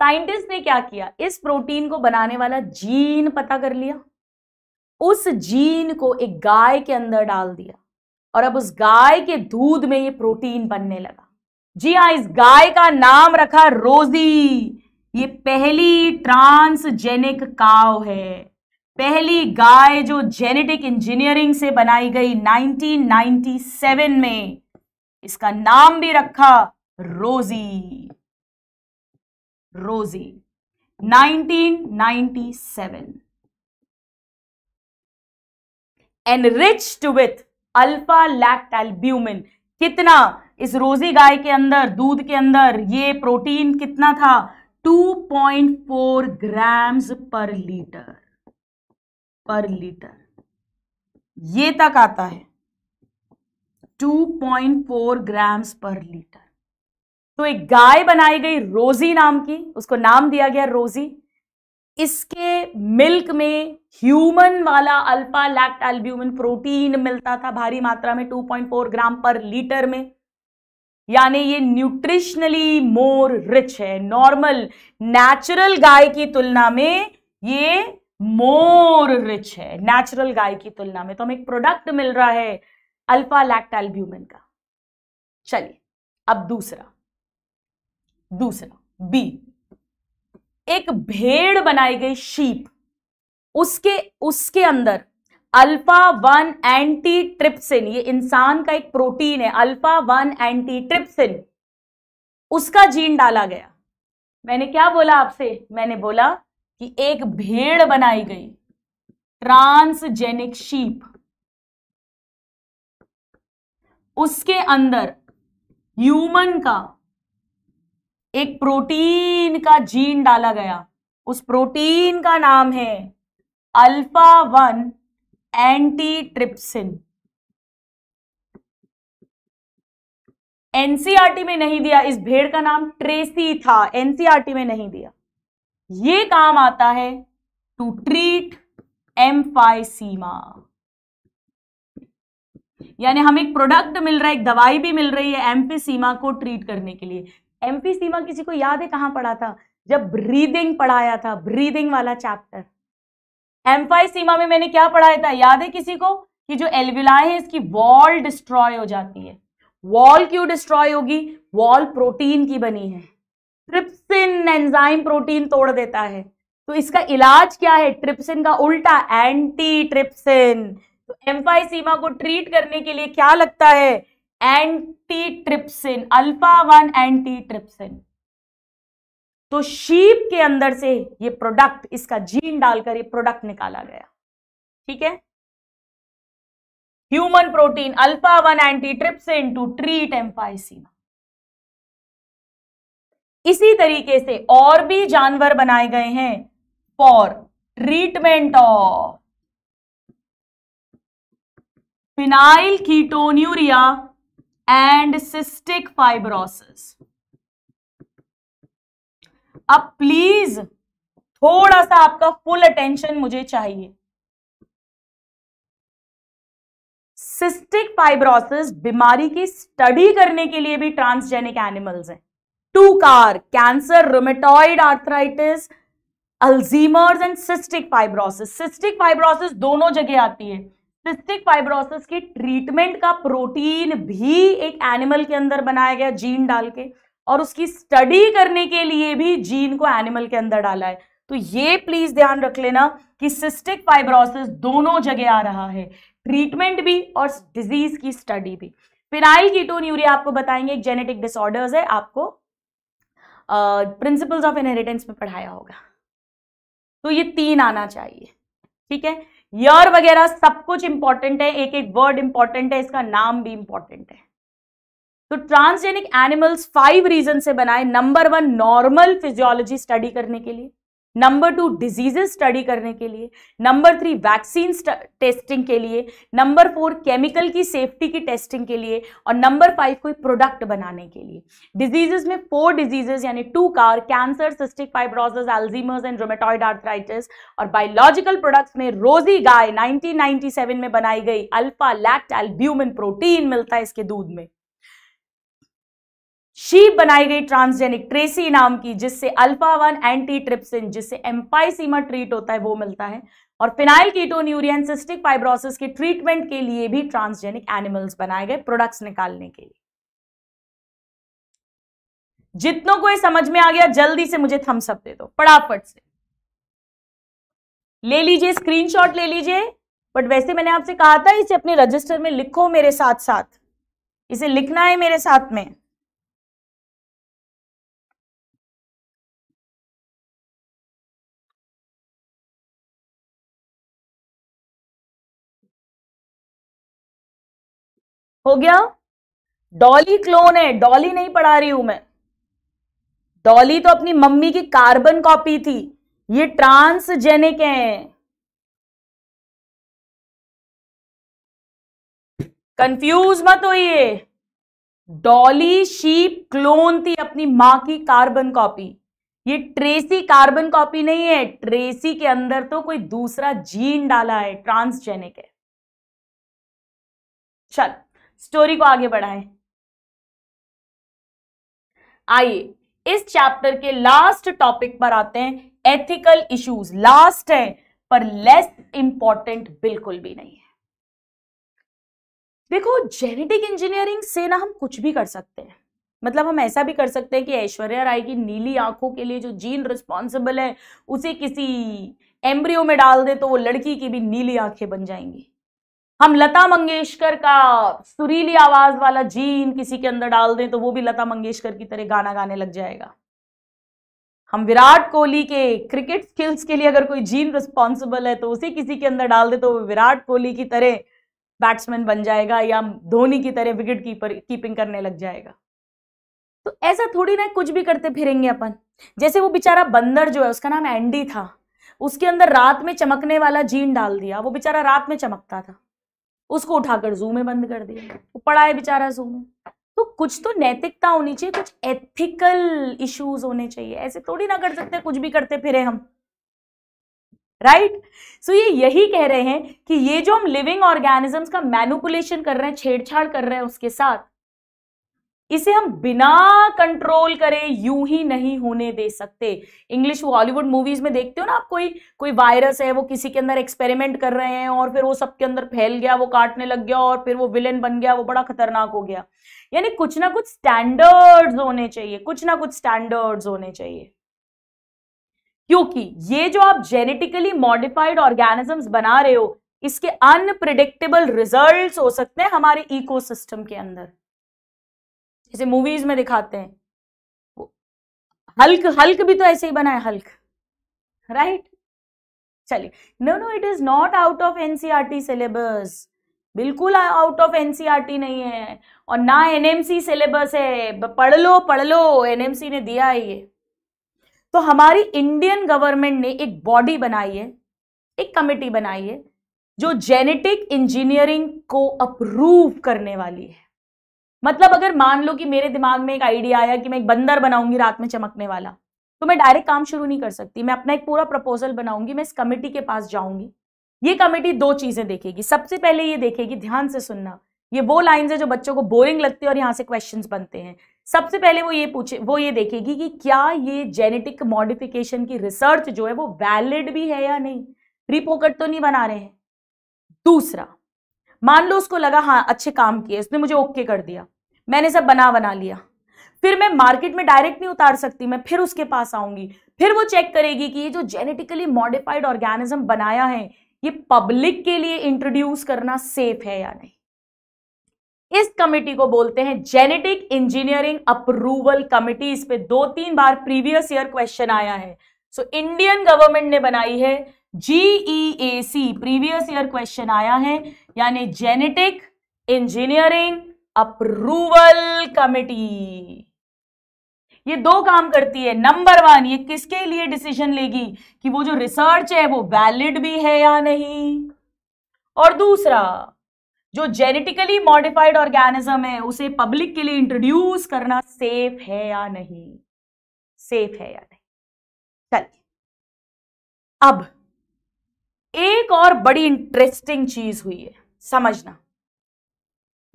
साइंटिस्ट ने क्या किया इस प्रोटीन को बनाने वाला जीन पता कर लिया उस जीन को एक गाय के अंदर डाल दिया और अब उस गाय के दूध में ये प्रोटीन बनने लगा जी हाँ इस गाय का नाम रखा रोजी ये पहली ट्रांसजेनिक काव है पहली गाय जो जेनेटिक इंजीनियरिंग से बनाई गई 1997 में इसका नाम भी रखा Rosie Rosie 1997 enriched with alpha lactalbumin कितना इस रोजी गाय के अंदर दूध के अंदर ये प्रोटीन कितना था 2.4 ग्राम्स पर लीटर पर लीटर ये तक आता है 2.4 ग्राम्स पर लीटर तो एक गाय बनाई गई रोजी नाम की उसको नाम दिया गया रोजी इसके मिल्क में ह्यूमन वाला अल्फा लैक्ट एल्ब्यूमिन प्रोटीन मिलता था भारी मात्रा में 2.4 ग्राम पर लीटर में यानी ये न्यूट्रिशनली मोर रिच है नॉर्मल नेचुरल गाय की तुलना में ये मोर रिच है नेचुरल गाय की तुलना में तो हमें एक प्रोडक्ट मिल रहा है अल्फा लैक्टैल्ब्यूमिन का चलिए अब दूसरा दूसरा बी एक भेड़ बनाई गई शीप उसके उसके अंदर अल्फा वन एंटी ट्रिप्सिन ये इंसान का एक प्रोटीन है अल्फा वन एंटी ट्रिप्सिन उसका जीन डाला गया मैंने क्या बोला आपसे मैंने बोला कि एक भेड़ बनाई गई ट्रांसजेनिक शीप उसके अंदर ह्यूमन का एक प्रोटीन का जीन डाला गया उस प्रोटीन का नाम है alpha one antitrypsin NCERT में नहीं दिया इस भेड़ का नाम ट्रेसी था एनसीआरटी में नहीं दिया ये काम आता है टू ट्रीट एम्फाइसीमा यानी हमें एक प्रोडक्ट मिल रहा है एक दवाई भी मिल रही है एम्फीसीमा को ट्रीट करने के लिए एम्फीसीमा किसी को याद है कहां पढ़ा था जब ब्रीदिंग पढ़ाया था ब्रीदिंग वाला चैप्टर एम्फाइसीमा में मैंने क्या पढ़ाया था याद है किसी को कि जो एलविला है इसकी वॉल डिस्ट्रॉय हो जाती है वॉल क्यों डिस्ट्रॉय होगी वॉल प्रोटीन की बनी है ट्रिप्सिन एंजाइम प्रोटीन तोड़ देता है तो इसका इलाज क्या है ट्रिप्सिन का उल्टा एंटी ट्रिप्सिन तो एम्फाइसीमा को ट्रीट करने के लिए क्या लगता है antitrypsin alpha one antitrypsin तो शीप के अंदर से ये प्रोडक्ट इसका जीन डालकर ये प्रोडक्ट निकाला गया ठीक है human protein alpha one antitrypsin to treat emphysema इसी तरीके से और भी जानवर बनाए गए हैं for treatment of phenylketonuria and cystic fibrosis अब प्लीज थोड़ा सा आपका फुल अटेंशन मुझे चाहिए सिस्टिक फाइब्रोसिस बीमारी की स्टडी करने के लिए भी ट्रांसजेनिक एनिमल्स हैं two car cancer rheumatoid arthritis Alzheimer's and cystic fibrosis cystic fibrosis दोनों जगह आती है सिस्टिक फाइब्रोसिस की ट्रीटमेंट का प्रोटीन भी एक एनिमल के अंदर बनाया गया जीन डाल के और उसकी स्टडी करने के लिए भी जीन को एनिमल के अंदर डाला है तो ये प्लीज ध्यान रख लेना कि सिस्टिक फाइब्रोसिस दोनों जगह आ रहा है ट्रीटमेंट भी और डिजीज की स्टडी भी फिनाइल कीटोन यूरिया आपको बताएंगे एक जेनेटिक डिसऑर्डर्स है आपको प्रिंसिपल्स ऑफ इनहेरिटेंस में पढ़ाया होगा तो ये तीन आना चाहिए ठीक है यर वगैरह सब कुछ इंपॉर्टेंट है एक एक वर्ड इंपॉर्टेंट है इसका नाम भी इंपॉर्टेंट है तो ट्रांसजेनिक एनिमल्स फाइव रीजन से बनाए number one normal physiology study करने के लिए नंबर टू डिजीजेस स्टडी करने के लिए नंबर थ्री वैक्सीन टेस्टिंग के लिए नंबर फोर केमिकल की सेफ्टी की टेस्टिंग के लिए और नंबर फाइव कोई प्रोडक्ट बनाने के लिए डिजीजेस में फोर डिजीजेस यानी two car cancer cystic fibrosis Alzheimer's and rheumatoid arthritis और बायोलॉजिकल प्रोडक्ट्स में रोजी गाय नाइनटीन में बनाई गई अल्फा लैक्ट एल्ब्यूमिन प्रोटीन मिलता है इसके दूध में शीप बनाई गई ट्रांसजेनिक ट्रेसी नाम की जिससे अल्फा वन एंटी ट्रिप्सिन जिससे एम्पाइसीमा ट्रीट होता है वो मिलता है और phenylketonuria cystic fibrosis के ट्रीटमेंट के लिए भी ट्रांसजेनिक एनिमल्स बनाए गए प्रोडक्ट्स निकालने के लिए जितनों को ये समझ में आ गया जल्दी से मुझे थम्सअप दे दो फटाफट से ले लीजिए स्क्रीनशॉट ले लीजिए बट वैसे मैंने आपसे कहा था इसे अपने रजिस्टर में लिखो मेरे साथ साथ इसे लिखना है मेरे साथ में हो गया डॉली क्लोन है डॉली नहीं पढ़ा रही हूं मैं डॉली तो अपनी मम्मी की कार्बन कॉपी थी ये ट्रांसजेनिक है कंफ्यूज मत होइए डॉली शीप क्लोन थी अपनी मां की कार्बन कॉपी ये ट्रेसी कार्बन कॉपी नहीं है ट्रेसी के अंदर तो कोई दूसरा जीन डाला है ट्रांसजेनिक है चल स्टोरी को आगे बढ़ाएं आइए इस चैप्टर के लास्ट टॉपिक पर आते हैं एथिकल इश्यूज लास्ट है पर लेस इंपॉर्टेंट बिल्कुल भी नहीं है देखो जेनेटिक इंजीनियरिंग से ना हम कुछ भी कर सकते हैं मतलब हम ऐसा भी कर सकते हैं कि ऐश्वर्या राय की नीली आंखों के लिए जो जीन रिस्पॉन्सिबल है उसे किसी एम्ब्रियो में डाल दे तो वो लड़की की भी नीली आंखें बन जाएंगी हम लता मंगेशकर का सुरीली आवाज वाला जीन किसी के अंदर डाल दें तो वो भी लता मंगेशकर की तरह गाना गाने लग जाएगा हम विराट कोहली के क्रिकेट स्किल्स के लिए अगर कोई जीन रिस्पॉन्सिबल है तो उसे किसी के अंदर डाल दे तो विराट कोहली की तरह बैट्समैन बन जाएगा या धोनी की तरह विकेट कीपर कीपिंग करने लग जाएगा तो ऐसा थोड़ी ना कुछ भी करते फिरेंगे अपन जैसे वो बेचारा बंदर जो है उसका नाम एंडी था उसके अंदर रात में चमकने वाला जीन डाल दिया वो बेचारा रात में चमकता था उसको उठाकर जू में बंद कर दिया वो पड़ा है बेचारा जू में तो कुछ तो नैतिकता होनी चाहिए कुछ एथिकल इश्यूज होने चाहिए ऐसे थोड़ी ना कर सकते कुछ भी करते फिरे हम राइट right? सो so ये यही कह रहे हैं कि ये जो हम लिविंग ऑर्गेनिजम्स का मैनुपुलेशन कर रहे हैं छेड़छाड़ कर रहे हैं उसके साथ इसे हम बिना कंट्रोल करे यूं ही नहीं होने दे सकते इंग्लिश हॉलीवुड मूवीज में देखते हो ना आप कोई कोई वायरस है वो किसी के अंदर एक्सपेरिमेंट कर रहे हैं और फिर वो सबके अंदर फैल गया वो काटने लग गया और फिर वो विलेन बन गया वो बड़ा खतरनाक हो गया यानी कुछ ना कुछ स्टैंडर्ड्स होने चाहिए कुछ ना कुछ स्टैंडर्ड्स होने चाहिए क्योंकि ये जो आप जेनेटिकली मॉडिफाइड ऑर्गेनिजम्स बना रहे हो इसके अनप्रिडिक्टेबल रिजल्ट्स हो सकते हैं हमारे इकोसिस्टम के अंदर जैसे मूवीज में दिखाते हैं हल्क हल्क भी तो ऐसे ही बना है हल्क राइट चलिए no no it is not out of NCERT syllabus बिल्कुल आउट ऑफ एनसीईआरटी नहीं है और ना एनएमसी सिलेबस है पढ़ लो पढ़ लो एनएमसी ने दिया है ये तो हमारी इंडियन गवर्नमेंट ने एक बॉडी बनाई है एक कमेटी बनाई है जो जेनेटिक इंजीनियरिंग को अप्रूव करने वाली है मतलब अगर मान लो कि मेरे दिमाग में एक आइडिया आया कि मैं एक बंदर बनाऊंगी रात में चमकने वाला तो मैं डायरेक्ट काम शुरू नहीं कर सकती मैं अपना एक पूरा प्रपोजल बनाऊंगी मैं इस कमेटी के पास जाऊंगी ये कमेटी दो चीज़ें देखेगी सबसे पहले ये देखेगी ध्यान से सुनना ये वो लाइन्स है जो बच्चों को बोरिंग लगती है और यहाँ से क्वेश्चन बनते हैं सबसे पहले वो ये पूछे वो ये देखेगी कि क्या ये जेनेटिक मॉडिफिकेशन की रिसर्च जो है वो वैलिड भी है या नहीं रिपोकट तो नहीं बना रहे हैं दूसरा मान लो उसको लगा हाँ अच्छे काम किए उसने मुझे ओके कर दिया मैंने सब बना बना लिया फिर मैं मार्केट में डायरेक्ट नहीं उतार सकती मैं फिर उसके पास आऊंगी फिर वो चेक करेगी कि ये जो जेनेटिकली मॉडिफाइड ऑर्गेनिज्म बनाया है ये पब्लिक के लिए इंट्रोड्यूस करना सेफ है या नहीं इस कमेटी को बोलते हैं जेनेटिक इंजीनियरिंग अप्रूवल कमेटी इस पर दो तीन बार प्रीवियस ईयर क्वेश्चन आया है सो इंडियन गवर्नमेंट ने बनाई है जीईएसी प्रीवियस ईयर क्वेश्चन आया है यानी जेनेटिक इंजीनियरिंग अप्रूवल कमेटी ये दो काम करती है नंबर वन ये किसके लिए डिसीजन लेगी कि वो जो रिसर्च है वो वैलिड भी है या नहीं और दूसरा जो जेनेटिकली मॉडिफाइड ऑर्गेनिज्म है उसे पब्लिक के लिए इंट्रोड्यूस करना सेफ है या नहीं सेफ है या नहीं चलिए अब एक और बड़ी इंटरेस्टिंग चीज हुई है समझना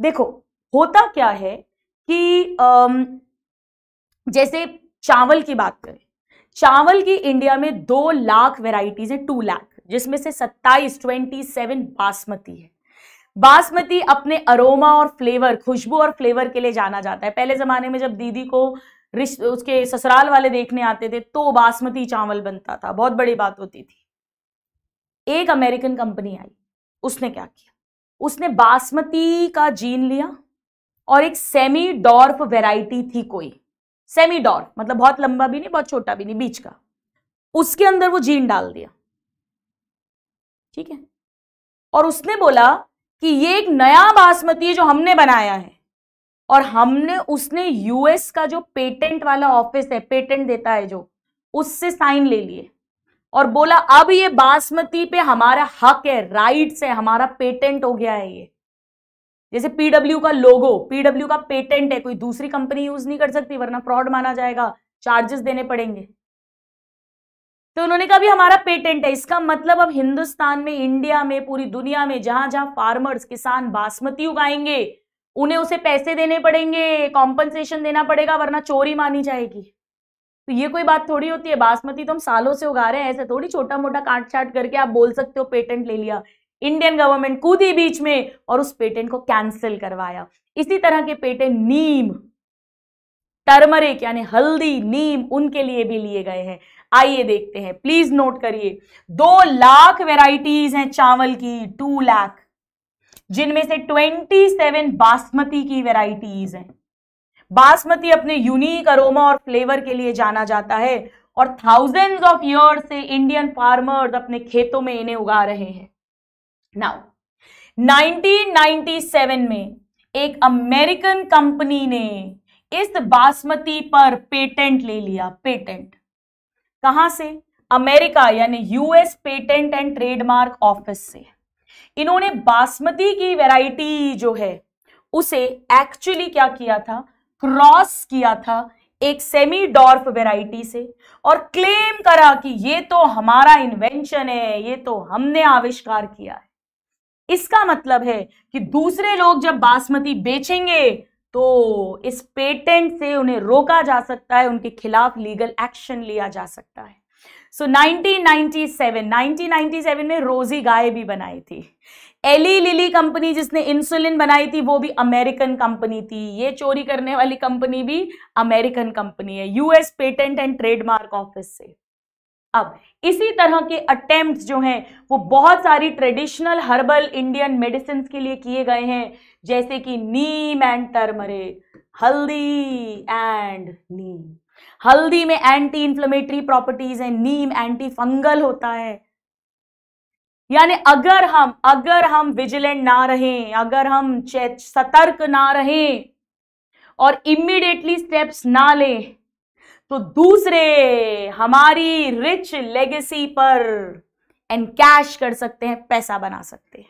देखो होता क्या है कि जैसे चावल की बात करें चावल की इंडिया में दो लाख वेराइटीज है टू लाख जिसमें से सत्ताईस ट्वेंटी सेवन बासमती है बासमती अपने अरोमा और फ्लेवर खुशबू और फ्लेवर के लिए जाना जाता है पहले ज़माने में जब दीदी को रिश्त उसके ससुराल वाले देखने आते थे तो बासमती चावल बनता था बहुत बड़ी बात होती थी एक अमेरिकन कंपनी आई उसने क्या किया उसने बासमती का जीन लिया और एक सेमी डॉर्फ वेराइटी थी कोई सेमी डॉर्फ मतलब बहुत लंबा भी नहीं बहुत छोटा भी नहीं बीच का उसके अंदर वो जीन डाल दिया ठीक है और उसने बोला कि ये एक नया बासमती है जो हमने बनाया है और हमने उसने यूएस का जो पेटेंट वाला ऑफिस है पेटेंट देता है जो उससे साइन ले लिए और बोला अब ये बासमती पे हमारा हक है राइट्स है हमारा पेटेंट हो गया है ये जैसे पीडब्ल्यू का लोगो पीडब्ल्यू का पेटेंट है कोई दूसरी कंपनी यूज नहीं कर सकती वरना फ्रॉड माना जाएगा चार्जेस देने पड़ेंगे तो उन्होंने कहा भी हमारा पेटेंट है इसका मतलब अब हिंदुस्तान में इंडिया में पूरी दुनिया में जहां जहां फार्मर्स किसान बासमती उगाएंगे उन्हें उसे पैसे देने पड़ेंगे कॉम्पनसेशन देना पड़ेगा वरना चोरी मानी जाएगी तो ये कोई बात थोड़ी होती है बासमती तो हम सालों से उगा रहे हैं ऐसे थोड़ी छोटा मोटा काट छाट करके आप बोल सकते हो पेटेंट ले लिया इंडियन गवर्नमेंट कूदी बीच में और उस पेटेंट को कैंसिल करवाया इसी तरह के पेटेंट नीम टर्मरिक यानी हल्दी नीम उनके लिए भी लिए गए हैं आइए देखते हैं प्लीज नोट करिए दो लाख वेराइटीज हैं चावल की टू लाख जिनमें से ट्वेंटी सेवन बासमती की वेराइटीज हैं बासमती अपने यूनिक अरोमा और फ्लेवर के लिए जाना जाता है और थाउजेंड्स ऑफ ईयर से इंडियन फार्मर्स अपने खेतों में इन्हें उगा रहे हैं नाउ 1997 में एक अमेरिकन कंपनी ने इस बासमती पर पेटेंट ले लिया पेटेंट कहां से अमेरिका यानी US patent and trademark office से इन्होंने बासमती की वैरायटी जो है उसे एक्चुअली क्या किया था क्रॉस किया था एक सेमी डॉर्फ वेराइटी से और क्लेम करा कि ये तो हमारा इन्वेंशन है ये तो हमने आविष्कार किया है इसका मतलब है कि दूसरे लोग जब बासमती बेचेंगे तो इस पेटेंट से उन्हें रोका जा सकता है उनके खिलाफ लीगल एक्शन लिया जा सकता है सो so, 1997 1997 में रोजी गाय भी बनाई थी एली लिली कंपनी जिसने इंसुलिन बनाई थी वो भी अमेरिकन कंपनी थी ये चोरी करने वाली कंपनी भी अमेरिकन कंपनी है US patent and trademark office से अब इसी तरह के अटेम्प्ट जो हैं वो बहुत सारी ट्रेडिशनल हर्बल इंडियन मेडिसिन के लिए किए गए हैं जैसे कि नीम एंड टर्मरिक हल्दी एंड नीम हल्दी में एंटी इंफ्लेमेटरी प्रॉपर्टीज हैं नीम एंटी फंगल होता है यानी अगर हम अगर हम विजिलेंट ना रहें अगर हम सतर्क ना रहें और इमीडिएटली स्टेप्स ना लें तो दूसरे हमारी रिच लेगेसी पर एनकैश कर सकते हैं पैसा बना सकते हैं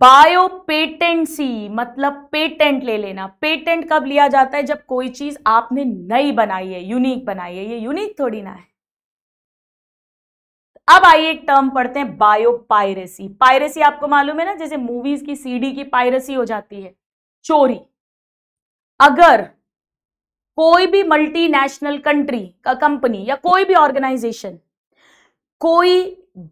बायो पेटेंसी मतलब पेटेंट ले लेना पेटेंट कब लिया जाता है जब कोई चीज आपने नई बनाई है यूनिक बनाई है ये यूनिक थोड़ी ना है अब आइए एक टर्म पढ़ते हैं बायो पायरेसी पायरेसी आपको मालूम है ना जैसे मूवीज की सीडी की पायरेसी हो जाती है चोरी अगर कोई भी मल्टीनेशनल कंट्री का कंपनी या कोई भी ऑर्गेनाइजेशन कोई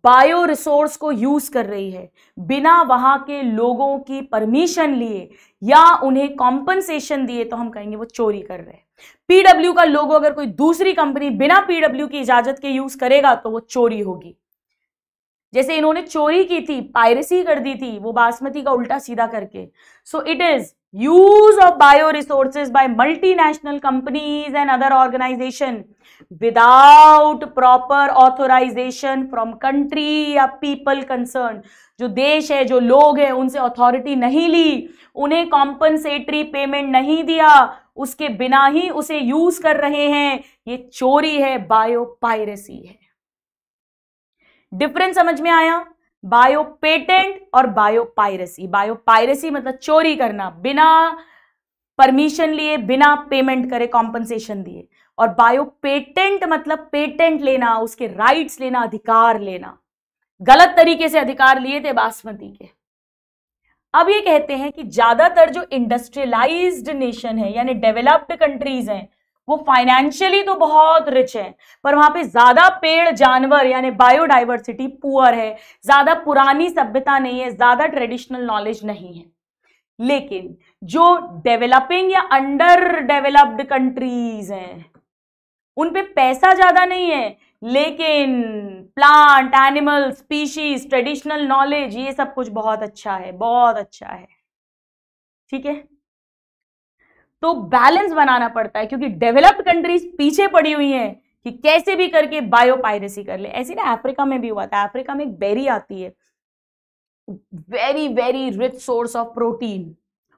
बायो रिसोर्स को यूज कर रही है बिना वहां के लोगों की परमिशन लिए या उन्हें कॉम्पनसेशन दिए तो हम कहेंगे वो चोरी कर रहे हैं पीडब्ल्यू का लोगो अगर कोई दूसरी कंपनी बिना पीडब्ल्यू की इजाजत के यूज करेगा तो वो चोरी होगी जैसे इन्होंने चोरी की थी पायरेसी कर दी थी वो बासमती का उल्टा सीधा करके so it is use of bioresources by multinational companies and other organization without proper authorization from country या people concerned जो देश है जो लोग हैं उनसे अथॉरिटी नहीं ली उन्हें कॉम्पनसेटरी पेमेंट नहीं दिया उसके बिना ही उसे यूज कर रहे हैं ये चोरी है बायो पायरेसी है डिफरेंस समझ में आया बायोपेटेंट और बायोपायरेसी बायोपायरेसी मतलब चोरी करना बिना परमिशन लिए बिना पेमेंट करे कॉम्पनसेशन दिए और बायोपेटेंट मतलब पेटेंट लेना उसके राइट्स लेना अधिकार लेना गलत तरीके से अधिकार लिए थे बासमती के अब ये कहते हैं कि ज्यादातर जो इंडस्ट्रियलाइज्ड नेशन है यानी डेवलप्ड कंट्रीज हैं वो फाइनेंशियली तो बहुत रिच है पर वहां पे ज़्यादा पेड़ जानवर यानी बायोडाइवर्सिटी पुअर है ज़्यादा पुरानी सभ्यता नहीं है ज़्यादा ट्रेडिशनल नॉलेज नहीं है लेकिन जो डेवलपिंग या अंडर डेवलप्ड कंट्रीज हैं उन पे पैसा ज़्यादा नहीं है लेकिन plant animal species traditional knowledge ये सब कुछ बहुत अच्छा है बहुत अच्छा है ठीक है तो बैलेंस बनाना पड़ता है क्योंकि डेवलप्ड कंट्रीज पीछे पड़ी हुई हैं कि कैसे भी करके बायो पायरेसी कर ले ऐसी ना अफ्रीका में भी हुआ था अफ्रीका में एक बेरी आती है very very rich source of protein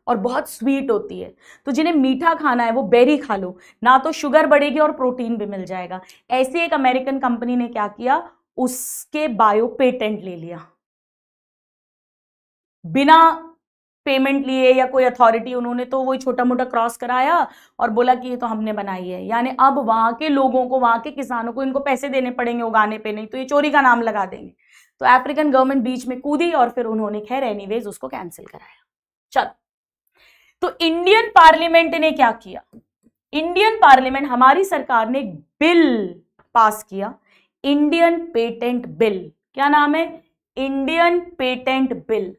और बहुत स्वीट होती है तो जिन्हें मीठा खाना है वो बेरी खा लो ना तो शुगर बढ़ेगी और प्रोटीन भी मिल जाएगा ऐसे एक अमेरिकन कंपनी ने क्या किया उसके बायो पेटेंट ले लिया बिना पेमेंट लिए या कोई अथॉरिटी उन्होंने तो वही छोटा मोटा क्रॉस कराया और बोला कि ये तो हमने बनाई है यानी अब वहाँ के लोगों को वहाँ के किसानों को इनको पैसे देने पड़ेंगे उगाने पे नहीं तो ये चोरी का नाम लगा देंगे तो अफ्रीकन गवर्नमेंट बीच में कूदी और फिर उन्होंने खैर एनीवेज उसको कैंसिल कराया चलो तो इंडियन पार्लियामेंट ने क्या किया इंडियन पार्लियामेंट हमारी सरकार ने बिल पास किया इंडियन पेटेंट बिल क्या नाम है Indian patent bill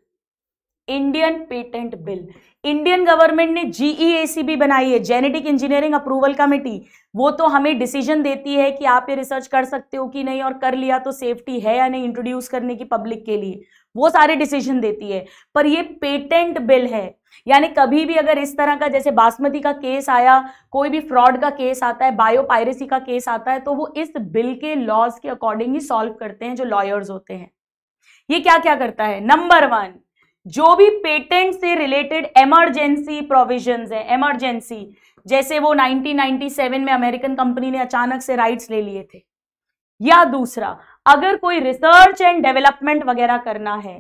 Indian patent bill Indian government ने जीईएसी e भी बनाई है जेनेटिक इंजीनियरिंग अप्रूवल कमेटी वो तो हमें डिसीजन देती है कि आप ये रिसर्च कर सकते हो कि नहीं और कर लिया तो सेफ्टी है या नहीं इंट्रोड्यूस करने की पब्लिक के लिए वो सारे डिसीजन देती है पर ये पेटेंट बिल है यानी कभी भी अगर इस तरह का जैसे बासमती का केस आया कोई भी फ्रॉड का केस आता है बायो पायरेसी का केस आता है तो वो इस बिल के लॉज के अकॉर्डिंग ही सॉल्व करते हैं जो लॉयर्स होते हैं ये क्या क्या करता है नंबर वन जो भी पेटेंट से रिलेटेड इमरजेंसी प्रोविजंस हैं इमरजेंसी जैसे वो 1997 में अमेरिकन कंपनी ने अचानक से राइट्स ले लिए थे या दूसरा अगर कोई रिसर्च एंड डेवलपमेंट वगैरह करना है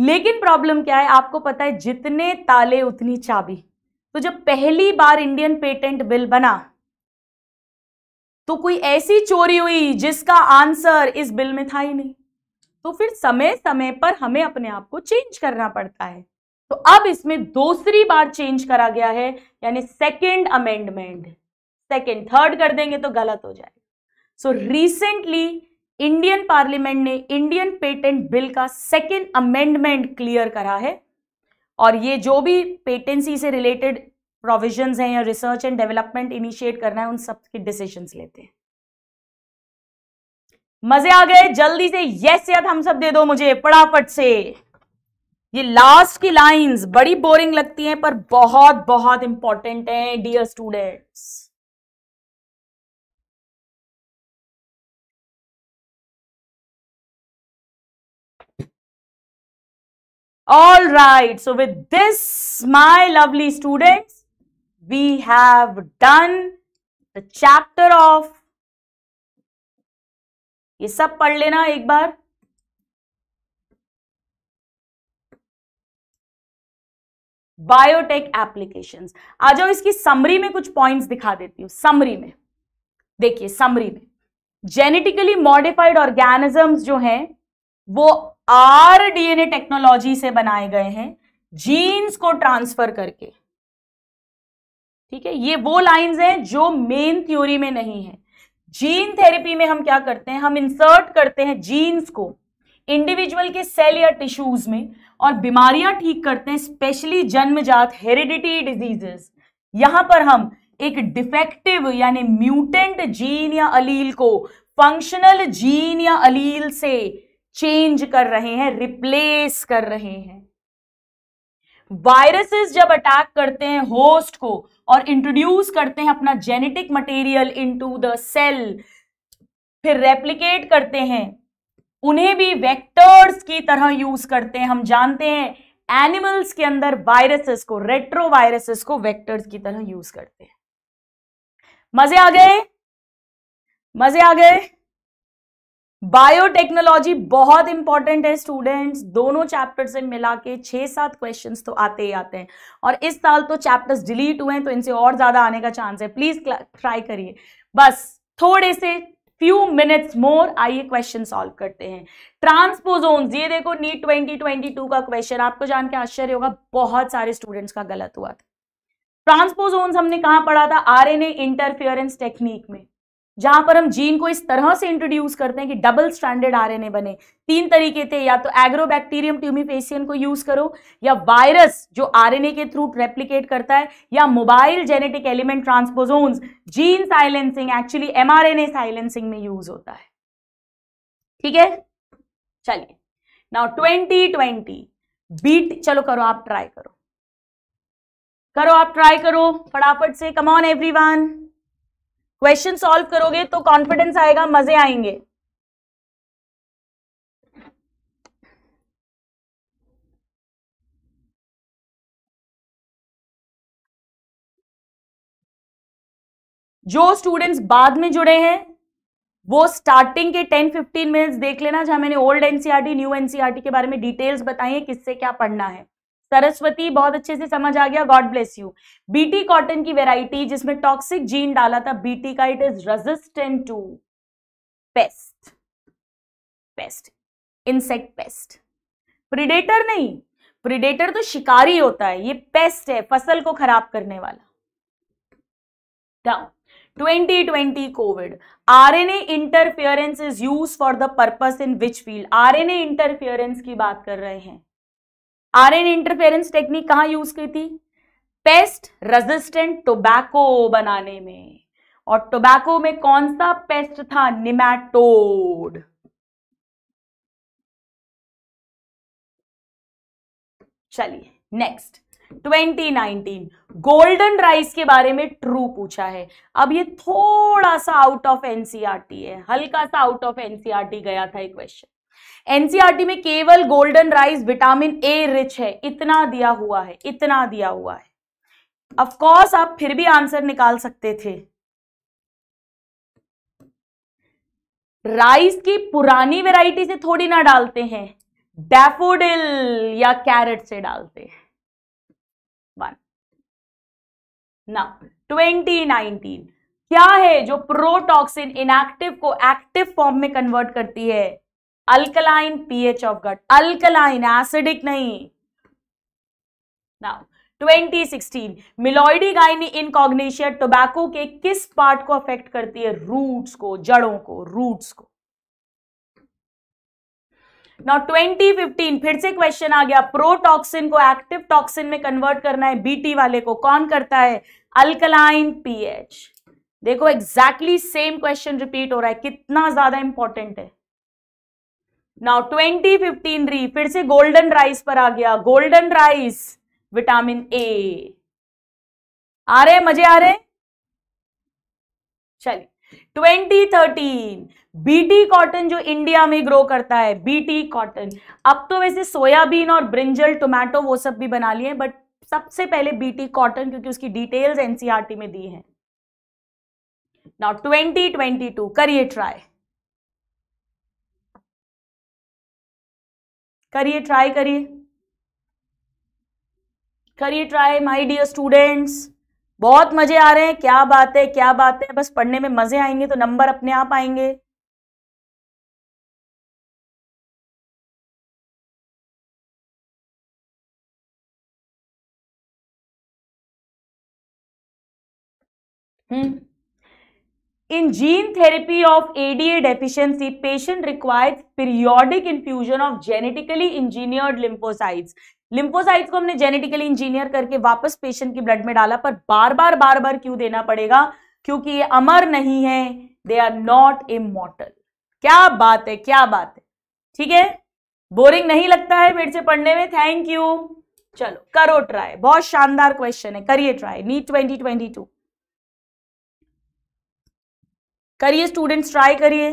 लेकिन प्रॉब्लम क्या है आपको पता है जितने ताले उतनी चाबी तो जब पहली बार इंडियन पेटेंट बिल बना तो कोई ऐसी चोरी हुई जिसका आंसर इस बिल में था ही नहीं तो फिर समय समय पर हमें अपने आप को चेंज करना पड़ता है तो अब इसमें दूसरी बार चेंज करा गया है यानी सेकेंड अमेंडमेंट सेकेंड थर्ड कर देंगे तो गलत हो जाएगा सो रिसेंटली इंडियन पार्लियामेंट ने इंडियन पेटेंट बिल का सेकेंड अमेंडमेंट क्लियर करा है और ये जो भी पेटेंसी से रिलेटेड प्रोविजंस हैं या रिसर्च एंड डेवलपमेंट इनिशिएट करना है उन सब के डिसीजंस लेते हैं मजे आ गए जल्दी से यस या थम्स अप दे दो मुझे फटाफट से ये लास्ट की लाइंस बड़ी बोरिंग लगती हैं पर बहुत बहुत इंपॉर्टेंट हैं dear students all right so with this my lovely students we have done the chapter of ये सब पढ़ लेना एक बार बायोटेक एप्लीकेशंस आ जाओ इसकी समरी में कुछ पॉइंट्स दिखा देती हूं समरी में देखिए समरी में जेनेटिकली मॉडिफाइड ऑर्गेनिजम्स जो हैं वो आर डीएनए टेक्नोलॉजी से बनाए गए हैं जीन्स को ट्रांसफर करके ठीक है ये वो लाइंस हैं जो मेन थ्योरी में नहीं है जीन थेरेपी में हम क्या करते हैं हम इंसर्ट करते हैं जीन्स को इंडिविजुअल के सेल या टिश्यूज में और बीमारियां ठीक करते हैं स्पेशली जन्मजात हेरिडिटी डिजीजेस यहां पर हम एक डिफेक्टिव यानी म्यूटेंट जीन या अलील को फंक्शनल जीन या अलील से चेंज कर रहे हैं रिप्लेस कर रहे हैं वायरसेस जब अटैक करते हैं होस्ट को और इंट्रोड्यूस करते हैं अपना genetic material into the cell फिर रेप्लीकेट करते हैं उन्हें भी वेक्टर्स की तरह यूज करते हैं हम जानते हैं एनिमल्स के अंदर वायरसेस को रेट्रो वायरसेस को वेक्टर्स की तरह यूज करते हैं मजे आ गए मजे आ गए बायोटेक्नोलॉजी बहुत इंपॉर्टेंट है स्टूडेंट्स दोनों चैप्टर से मिला के छह सात क्वेश्चन तो आते ही आते हैं और इस साल तो चैप्टर्स डिलीट हुए हैं तो इनसे और ज़्यादा आने का चांस है प्लीज़ ट्राई करिए बस थोड़े से फ्यू मिनट्स मोर आइए क्वेश्चन सॉल्व करते हैं ट्रांसपोजोन्स ये देखो नीट ट्वेंटी ट्वेंटी टू का क्वेश्चन आपको जान के आश्चर्य होगा बहुत सारे स्टूडेंट्स का गलत हुआ था ट्रांसपोजोन्स हमने कहा पढ़ा था आरएनए इंटरफेरेंस टेक्निक में जहां पर हम जीन को इस तरह से इंट्रोड्यूस करते हैं कि डबल स्टैंडर्ड आरएनए बने तीन तरीके थे या तो एग्रोबैक्टीरियम ट्यूमिफेशियन को यूज करो या वायरस जो आरएनए के थ्रू रेप्लीकेट करता है या mobile genetic element transposons gene silencing actually mRNA silencing में यूज होता है ठीक है चलिए नाउ ट्वेंटी ट्वेंटी बीट चलो करो आप ट्राई करो करो आप ट्राई करो फटाफट से एवरी एवरीवन क्वेश्चन सॉल्व करोगे तो कॉन्फिडेंस आएगा मजे आएंगे जो स्टूडेंट्स बाद में जुड़े हैं वो स्टार्टिंग के 10-15 मिनट्स देख लेना जहां मैंने ओल्ड एनसीआरटी न्यू एनसीआरटी के बारे में डिटेल्स बताई है किससे क्या पढ़ना है सरस्वती बहुत अच्छे से समझ आ गया God bless you BT cotton की वेराइटी जिसमें टॉक्सिक जीन डाला था बीटी का it is resistant to pest pest insect pest predator नहीं प्रिडेटर तो शिकारी होता है ये पेस्ट है फसल को खराब करने वाला twenty twenty COVID R N A interference is use for the purpose in which field R N A interference की बात कर रहे हैं आर एन इंटरफेरेंस टेक्निक कहां यूज की थी पेस्ट रेजिस्टेंट टोबैको बनाने में और टोबैको में कौन सा पेस्ट था निमेटोड चलिए नेक्स्ट 2019 गोल्डन राइस के बारे में ट्रू पूछा है अब ये थोड़ा सा आउट ऑफ एनसीआरटी है हल्का सा आउट ऑफ एनसीआरटी गया था ये क्वेश्चन एनसीईआरटी में केवल golden rice vitamin A rich है इतना दिया हुआ है इतना दिया हुआ है ऑफ कोर्स आप फिर भी आंसर निकाल सकते थे राइस की पुरानी वैरायटी से थोड़ी ना डालते हैं डेफोडिल या कैरेट से डालते हैं वन ना ट्वेंटी नाइनटीन क्या है जो प्रोटॉक्सिन इनएक्टिव को एक्टिव फॉर्म में कन्वर्ट करती है alkaline pH of gut alkaline acidic नहीं नाउ 2016 इन कॉग्नेशिया टोबैको के किस पार्ट को अफेक्ट करती है रूट्स को जड़ों को रूट्स को नाउ 2015 फिर से क्वेश्चन आ गया प्रोटॉक्सिन को एक्टिव टॉक्सिन में कन्वर्ट करना है बीटी वाले को कौन करता है अल्कलाइन पीएच देखो एग्जैक्टली सेम क्वेश्चन रिपीट हो रहा है कितना ज्यादा इंपॉर्टेंट है नाउ 2015 री फिर से गोल्डन राइस पर आ गया गोल्डन राइस विटामिन ए आ रहे मजे आ रहे चलिए 2013 बीटी कॉटन जो इंडिया में ग्रो करता है बीटी कॉटन अब तो वैसे सोयाबीन और ब्रिंजल टोमेटो वो सब भी बना लिए बट सबसे पहले बीटी कॉटन क्योंकि उसकी डिटेल्स एनसीआरटी e में दी है नाउ 2022 करिए ट्राई करिए ट्राई करिए करिए ट्राई माय डियर स्टूडेंट्स बहुत मजे आ रहे हैं क्या बात है क्या बात है बस पढ़ने में मजे आएंगे तो नंबर अपने आप आएंगे hmm in gene therapy of ADA deficiency patient requires periodic infusion of genetically engineered lymphocytes lymphocytes को हमने जेनेटिकली इंजीनियर करके वापस पेशेंट की ब्लड में डाला पर बार बार बार बार क्यों देना पड़ेगा क्योंकि ये अमर नहीं है दे आर नॉट इमोटल क्या बात है क्या बात है ठीक है बोरिंग नहीं लगता है फिर से पढ़ने में थैंक यू चलो करो ट्राई बहुत शानदार क्वेश्चन है करिए try NEET twenty twenty two करिए स्टूडेंट्स ट्राई करिए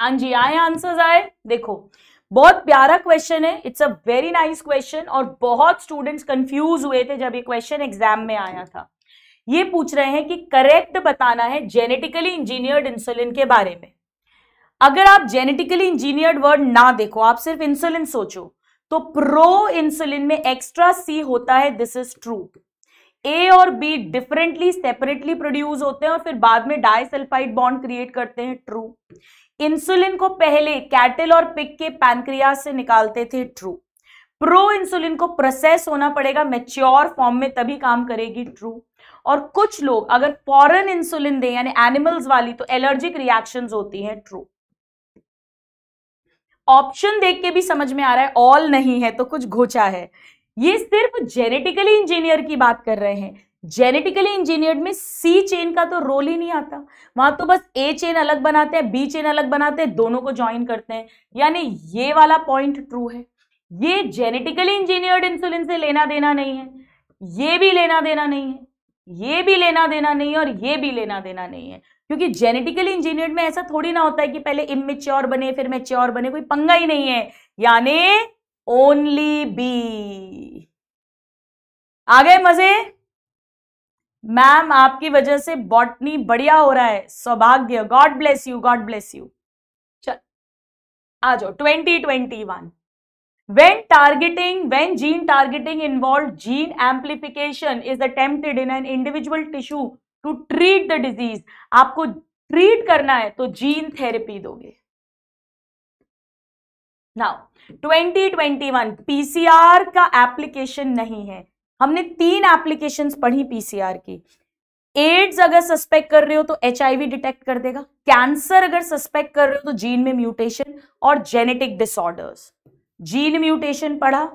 हाँ जी आए आंसर्स आए देखो बहुत प्यारा क्वेश्चन है it's a very nice question और बहुत स्टूडेंट्स कंफ्यूज हुए थे जब ये क्वेश्चन एग्जाम में आया था ये पूछ रहे हैं कि करेक्ट बताना है जेनेटिकली इंजीनियर्ड इंसुलिन के बारे में अगर आप जेनेटिकली इंजीनियर्ड वर्ड ना देखो आप सिर्फ इंसुलिन सोचो तो प्रो इंसुलिन में एक्स्ट्रा सी होता है दिस इज ट्रू ए और बी डिफरेंटली सेपरेटली प्रोड्यूस होते हैं और फिर बाद में डाइसल्फाइड बॉन्ड क्रिएट करते हैं ट्रू इंसुलिन को पहले कैटल और पिक के पैनक्रिया से निकालते थे ट्रू प्रो इंसुलिन को प्रोसेस होना पड़ेगा मेच्योर फॉर्म में तभी काम करेगी ट्रू और कुछ लोग अगर फॉरन इंसुलिन दें यानी एनिमल्स वाली तो एलर्जिक रिएक्शन होती है ट्रू ऑप्शन देख के भी समझ में आ रहा है ऑल नहीं है तो कुछ घोचा है ये सिर्फ जेनेटिकली इंजीनियर की बात कर रहे हैं जेनेटिकली इंजीनियर्ड में सी चेन का तो रोल ही नहीं आता वहां तो बस ए चेन अलग बनाते हैं बी चेन अलग बनाते हैं दोनों को ज्वाइन करते हैं यानी ये वाला पॉइंट ट्रू है ये जेनेटिकली इंजीनियर्ड इंसुलिन से लेना देना नहीं है ये भी लेना देना नहीं है ये भी लेना देना नहीं है और ये भी लेना देना नहीं है क्योंकि जेनेटिकली इंजीनियर्ड में ऐसा थोड़ी ना होता है कि पहले इमेच्योर बने फिर मेच्योर बने कोई पंगा ही नहीं है यानी ओनली बी आ गए मजे मैम आपकी वजह से बॉटनी बढ़िया हो रहा है Saubhagya God bless you God bless you चल आ जाओ twenty twenty one when targeting when gene targeting involve gene amplification is attempted in an individual tissue to treat the disease आपको ट्रीट करना है तो जीन थेरेपी दोगे ट्वेंटी नाउ 2021 पीसीआर का एप्लीकेशन नहीं है हमने तीन एप्लीकेशंस पढ़ी पीसीआर की एड्स अगर सस्पेक्ट कर रहे हो तो एच डिटेक्ट कर देगा कैंसर अगर सस्पेक्ट कर रहे हो तो जीन में म्यूटेशन और जेनेटिक डिसऑर्डर्स जीन म्यूटेशन पढ़ा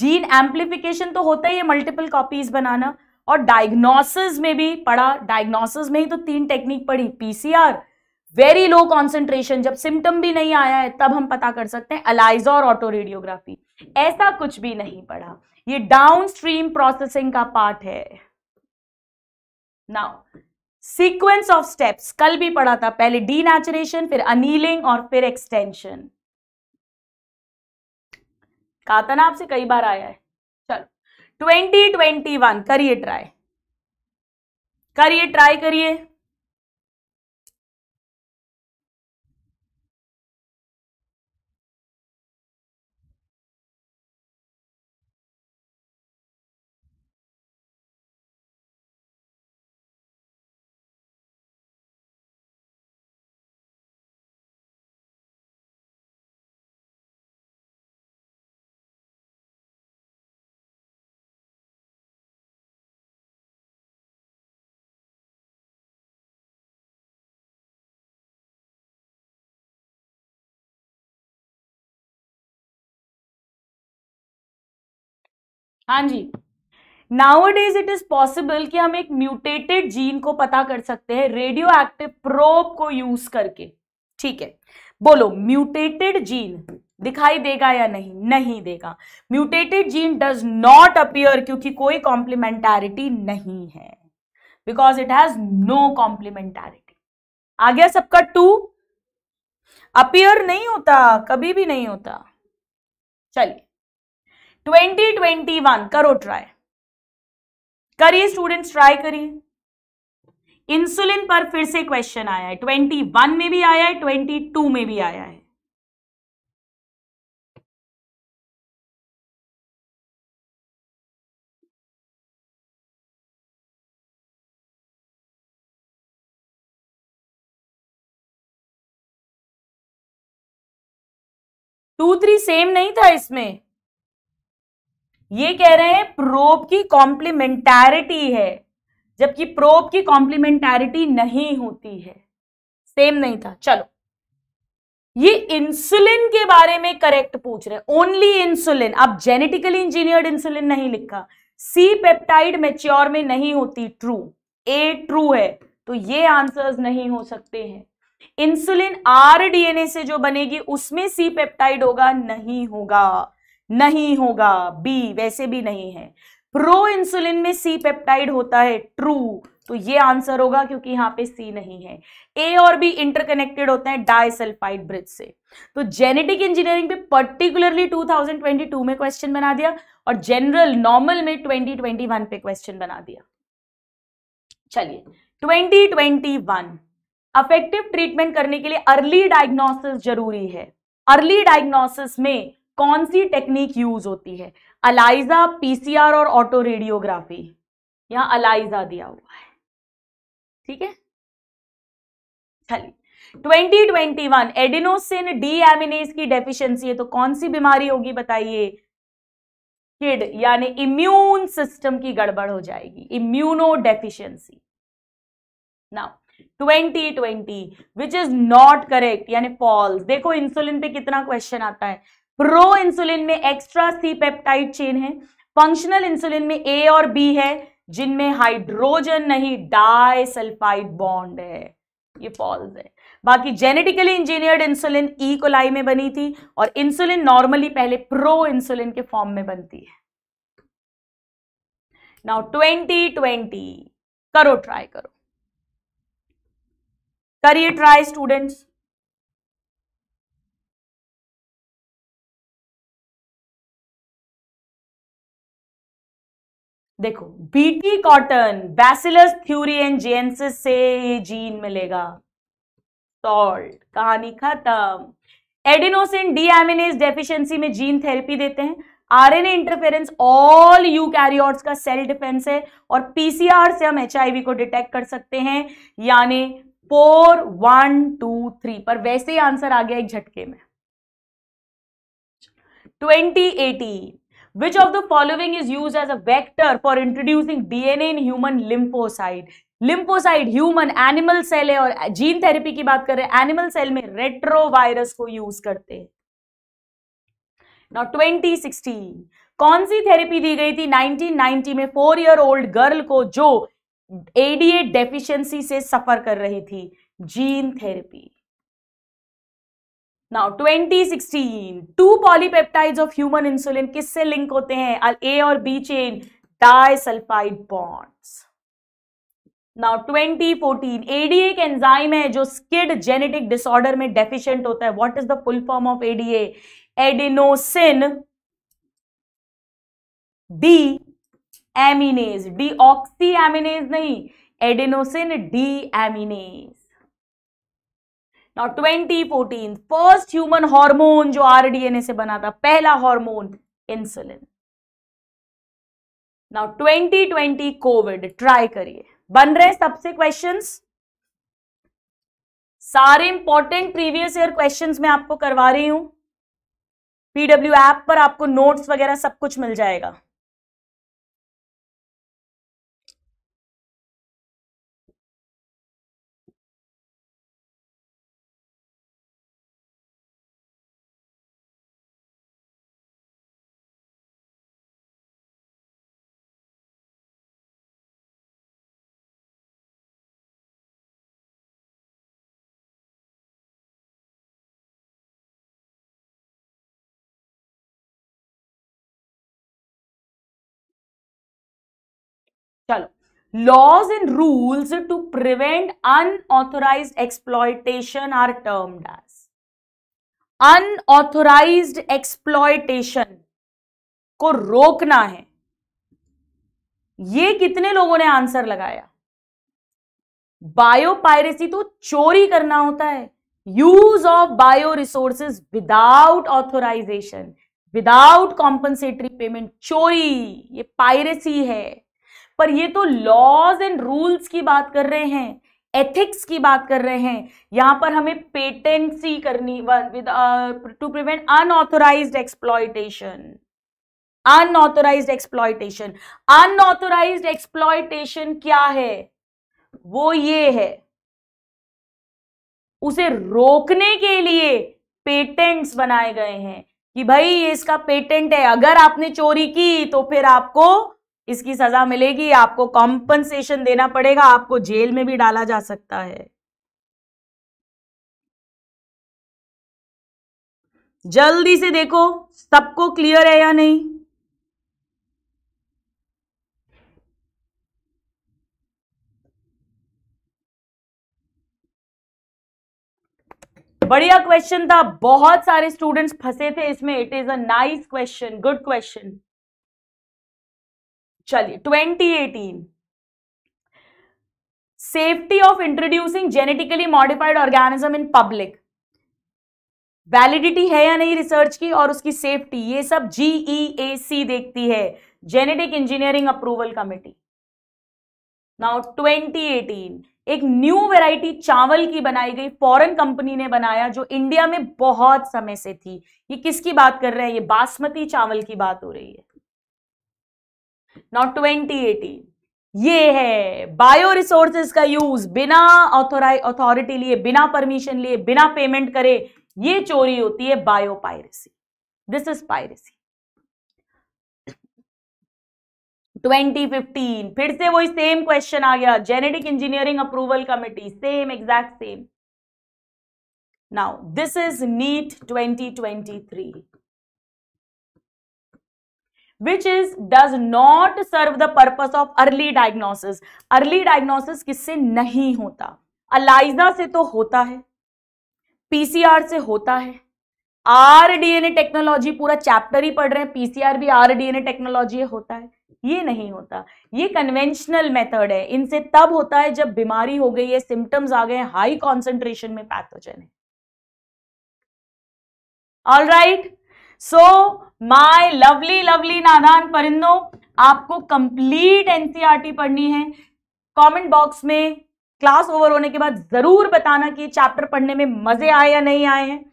जीन एम्प्लीफिकेशन तो होता ही है मल्टीपल कॉपीज बनाना और डायग्नोसिस में भी पढ़ा डायग्नोसिस में ही तो तीन टेक्निक पढ़ी पीसीआर वेरी लो कॉन्सेंट्रेशन जब सिम्टम भी नहीं आया है तब हम पता कर सकते हैं अलाइजा और ऑटो रेडियोग्राफी ऐसा कुछ भी नहीं पढ़ा ये डाउन स्ट्रीम प्रोसेसिंग का पार्ट है नाउ सीक्वेंस ऑफ स्टेप्स कल भी पढ़ा था पहले डीनेचुरेशन फिर अनिलिंग और फिर एक्सटेंशन कहा था ना आपसे कई बार आया है चलो 2021 करिए ट्राई करिए ट्राई करिए हाँ जी nowadays it is possible कि हम एक म्यूटेटेड जीन को पता कर सकते हैं रेडियो एक्टिव प्रोब को यूज करके ठीक है बोलो म्यूटेटेड जीन दिखाई देगा या नहीं नहीं देगा mutated gene does not appear क्योंकि कोई कॉम्प्लीमेंटैरिटी नहीं है because it has no complementarity आ गया सबका टू अपियर नहीं होता कभी भी नहीं होता चलिए 2021 करो ट्राई करिए स्टूडेंट्स ट्राई करिए इंसुलिन पर फिर से क्वेश्चन आया है 21 में भी आया है 22 में भी आया है टू थ्री सेम नहीं था इसमें ये कह रहे हैं प्रोब की कॉम्प्लीमेंटैरिटी है जबकि प्रोब की कॉम्प्लीमेंटैरिटी नहीं होती है सेम नहीं था चलो ये इंसुलिन के बारे में करेक्ट पूछ रहे हैं ओनली इंसुलिन अब जेनेटिकली इंजीनियर्ड इंसुलिन नहीं लिखा सी पेप्टाइड मेच्योर में नहीं होती ट्रू ए ट्रू है तो ये आंसर्स नहीं हो सकते हैं इंसुलिन आर डीएनए से जो बनेगी उसमें सी पेप्टाइड होगा नहीं होगा नहीं होगा बी वैसे भी नहीं है प्रो इंसुलिन में सी पेप्टाइड होता है ट्रू तो ये आंसर होगा क्योंकि यहां पे सी नहीं है ए और बी इंटरकनेक्टेड होते हैं डाइसल्फाइड ब्रिज से तो जेनेटिक इंजीनियरिंग पे पर्टिकुलरली 2022 में क्वेश्चन बना दिया और जनरल नॉर्मल में 2021 पे क्वेश्चन बना दिया चलिए 2021 अफेक्टिव ट्रीटमेंट करने के लिए अर्ली डायग्नोसिस जरूरी है अर्ली डायग्नोसिस में कौन सी टेक्निक यूज होती है अलाइजा पीसीआर और ऑटो रेडियोग्राफी यहां अलाइजा दिया हुआ है ठीक है चलिए 2021 एडिनोसिन डीएमिनेज की डेफिशिएंसी है तो कौन सी बीमारी होगी बताइए किड यानी इम्यून सिस्टम की गड़बड़ हो जाएगी immunodeficiency now 2020 which is not correct यानी फॉल्स देखो इंसुलिन पे कितना क्वेश्चन आता है प्रो इंसुलिन में एक्स्ट्रा सी पेप्टाइड चेन है फंक्शनल इंसुलिन में ए और बी है जिनमें हाइड्रोजन नहीं सल्फाइड बॉन्ड है ये फॉल्स है बाकी genetically engineered insulin E coli में बनी थी और इंसुलिन नॉर्मली पहले प्रो इंसुलिन के फॉर्म में बनती है नाउ ट्वेंटी ट्वेंटी करो ट्राई करो करिए ट्राई स्टूडेंट्स देखो BT cotton bacillus thuringiensis से ये जीन मिलेगा सॉल्ट कहानी खत्म एडिनोसिन डीएमिनेज डेफिशिएंसी में जीन थेरेपी देते हैं आरएनए इंटरफेरेंस ऑल यूकैरियोट्स का सेल डिफेंस है और पीसीआर से हम एचआईवी को डिटेक्ट कर सकते हैं यानी फोर वन टू थ्री पर वैसे ही आंसर आ गया एक झटके में twenty eighteen which of the following is use as a vector for introducing DNA in human lymphocyte? Lymphocyte human animal cell है और जीन थेरेपी की बात करें एनिमल सेल में रेट्रोवायरस को यूज करते हैं नाउ 2016 कौन सी थेरेपी दी गई थी 1990 में फोर ईयर ओल्ड गर्ल को जो एडीए डेफिशिएंसी से सफर कर रही थी gene therapy now 2016 two polypeptides of human insulin किससे लिंक होते हैं ए और B chain disulphide bonds now 2014 ADA एक एंजाइम है जो स्किड जेनेटिक डिसऑर्डर में डेफिशिएंट होता है what is the full form of ADA adenosine deaminase deoxyaminase नहीं adenosine deaminase now twenty fourteen first human hormone जो आरडीएनए से बना था पहला hormone insulin now twenty twenty COVID try करिए बन रहे सबसे क्वेश्चंस सारे इंपॉर्टेंट प्रीवियस ईयर क्वेश्चंस मैं आपको करवा रही हूं पीडब्ल्यू ऐप पर आपको नोट्स वगैरह सब कुछ मिल जाएगा laws and rules to prevent unauthorized exploitation are termed as unauthorized exploitation को रोकना है ये कितने लोगों ने आंसर लगाया बायो पायरेसी तो चोरी करना होता है use of bioresources without authorization without compensatory payment चोरी ये पायरेसी है पर ये तो लॉज एंड रूल्स की बात कर रहे हैं एथिक्स की बात कर रहे हैं यहां पर हमें पेटेंसी करनी with to prevent unauthorized exploitation unauthorized exploitation unauthorized exploitation क्या है वो ये है उसे रोकने के लिए पेटेंट्स बनाए गए हैं कि भाई ये इसका पेटेंट है अगर आपने चोरी की तो फिर आपको इसकी सजा मिलेगी आपको कॉम्पनसेशन देना पड़ेगा आपको जेल में भी डाला जा सकता है जल्दी से देखो सबको क्लियर है या नहीं बढ़िया क्वेश्चन था बहुत सारे स्टूडेंट्स फंसे थे इसमें it is a nice question good question चलिए twenty eighteen safety of introducing genetically modified organism in public validity है या नहीं रिसर्च की और उसकी सेफ्टी ये सब जीईएसी e देखती है genetic engineering approval committee now 2018 एक न्यू वैरायटी चावल की बनाई गई फॉरेन कंपनी ने बनाया जो इंडिया में बहुत समय से थी ये किसकी बात कर रहे हैं ये बासमती चावल की बात हो रही है नॉट ट्वेंटी एटीन ये है बायो रिसोर्सेज का यूज बिना अथॉरिटी लिए बिना परमिशन लिए बिना पेमेंट करे ये चोरी होती है biopiracy this is piracy 2015 फिर से वही सेम क्वेश्चन आ गया genetic engineering approval committee same exact same now this is NEET 2023 which is does not serve the purpose of early diagnosis early diagnosis किससे नहीं होता अलाइजा से तो होता है पीसीआर से होता है आर डीएनए टेक्नोलॉजी पूरा चैप्टर ही पढ़ रहे हैं पीसीआर भी आर डीएनए टेक्नोलॉजी होता है ये नहीं होता ये कन्वेंशनल मेथड है इनसे तब होता है जब बीमारी हो गई है सिम्टम्स आ गए हैं हाई कॉन्सेंट्रेशन में पैथोजन है all right so my lovely lovely नादान परिंदों आपको कंप्लीट एनसीईआरटी e पढ़नी है कमेंट बॉक्स में क्लास ओवर होने के बाद ज़रूर बताना कि चैप्टर पढ़ने में मज़े आए या नहीं आए हैं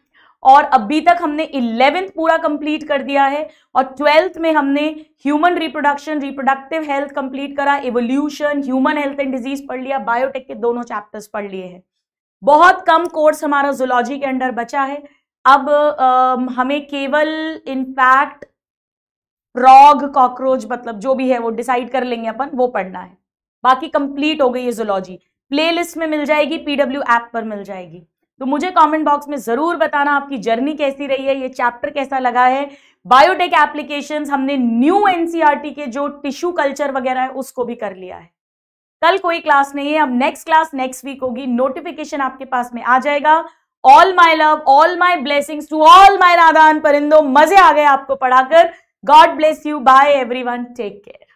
और अभी तक हमने इलेवेंथ पूरा कंप्लीट कर दिया है और ट्वेल्थ में हमने human reproduction reproductive health complete करा evolution human health and disease पढ़ लिया बायोटेक के दोनों चैप्टर्स पढ़ लिए हैं बहुत कम कोर्स हमारा जोलॉजी के अंडर बचा है अब आ, हमें केवल इनफैक्ट फ्रॉग कॉकरोच मतलब जो भी है वो डिसाइड कर लेंगे अपन वो पढ़ना है बाकी कंप्लीट हो गई है जोलॉजी प्लेलिस्ट में मिल जाएगी पीडब्ल्यू ऐप पर मिल जाएगी तो मुझे कमेंट बॉक्स में ज़रूर बताना आपकी जर्नी कैसी रही है ये चैप्टर कैसा लगा है बायोटेक एप्लीकेशन हमने न्यू एनसीईआरटी e के जो टिश्यू कल्चर वगैरह है उसको भी कर लिया है कल कोई क्लास नहीं है अब नेक्स्ट क्लास नेक्स्ट वीक होगी नोटिफिकेशन आपके पास में आ जाएगा all my love all my blessings to all my नादान परिंदो मजे आ गए आपको पढ़ाकर God bless you bye everyone take care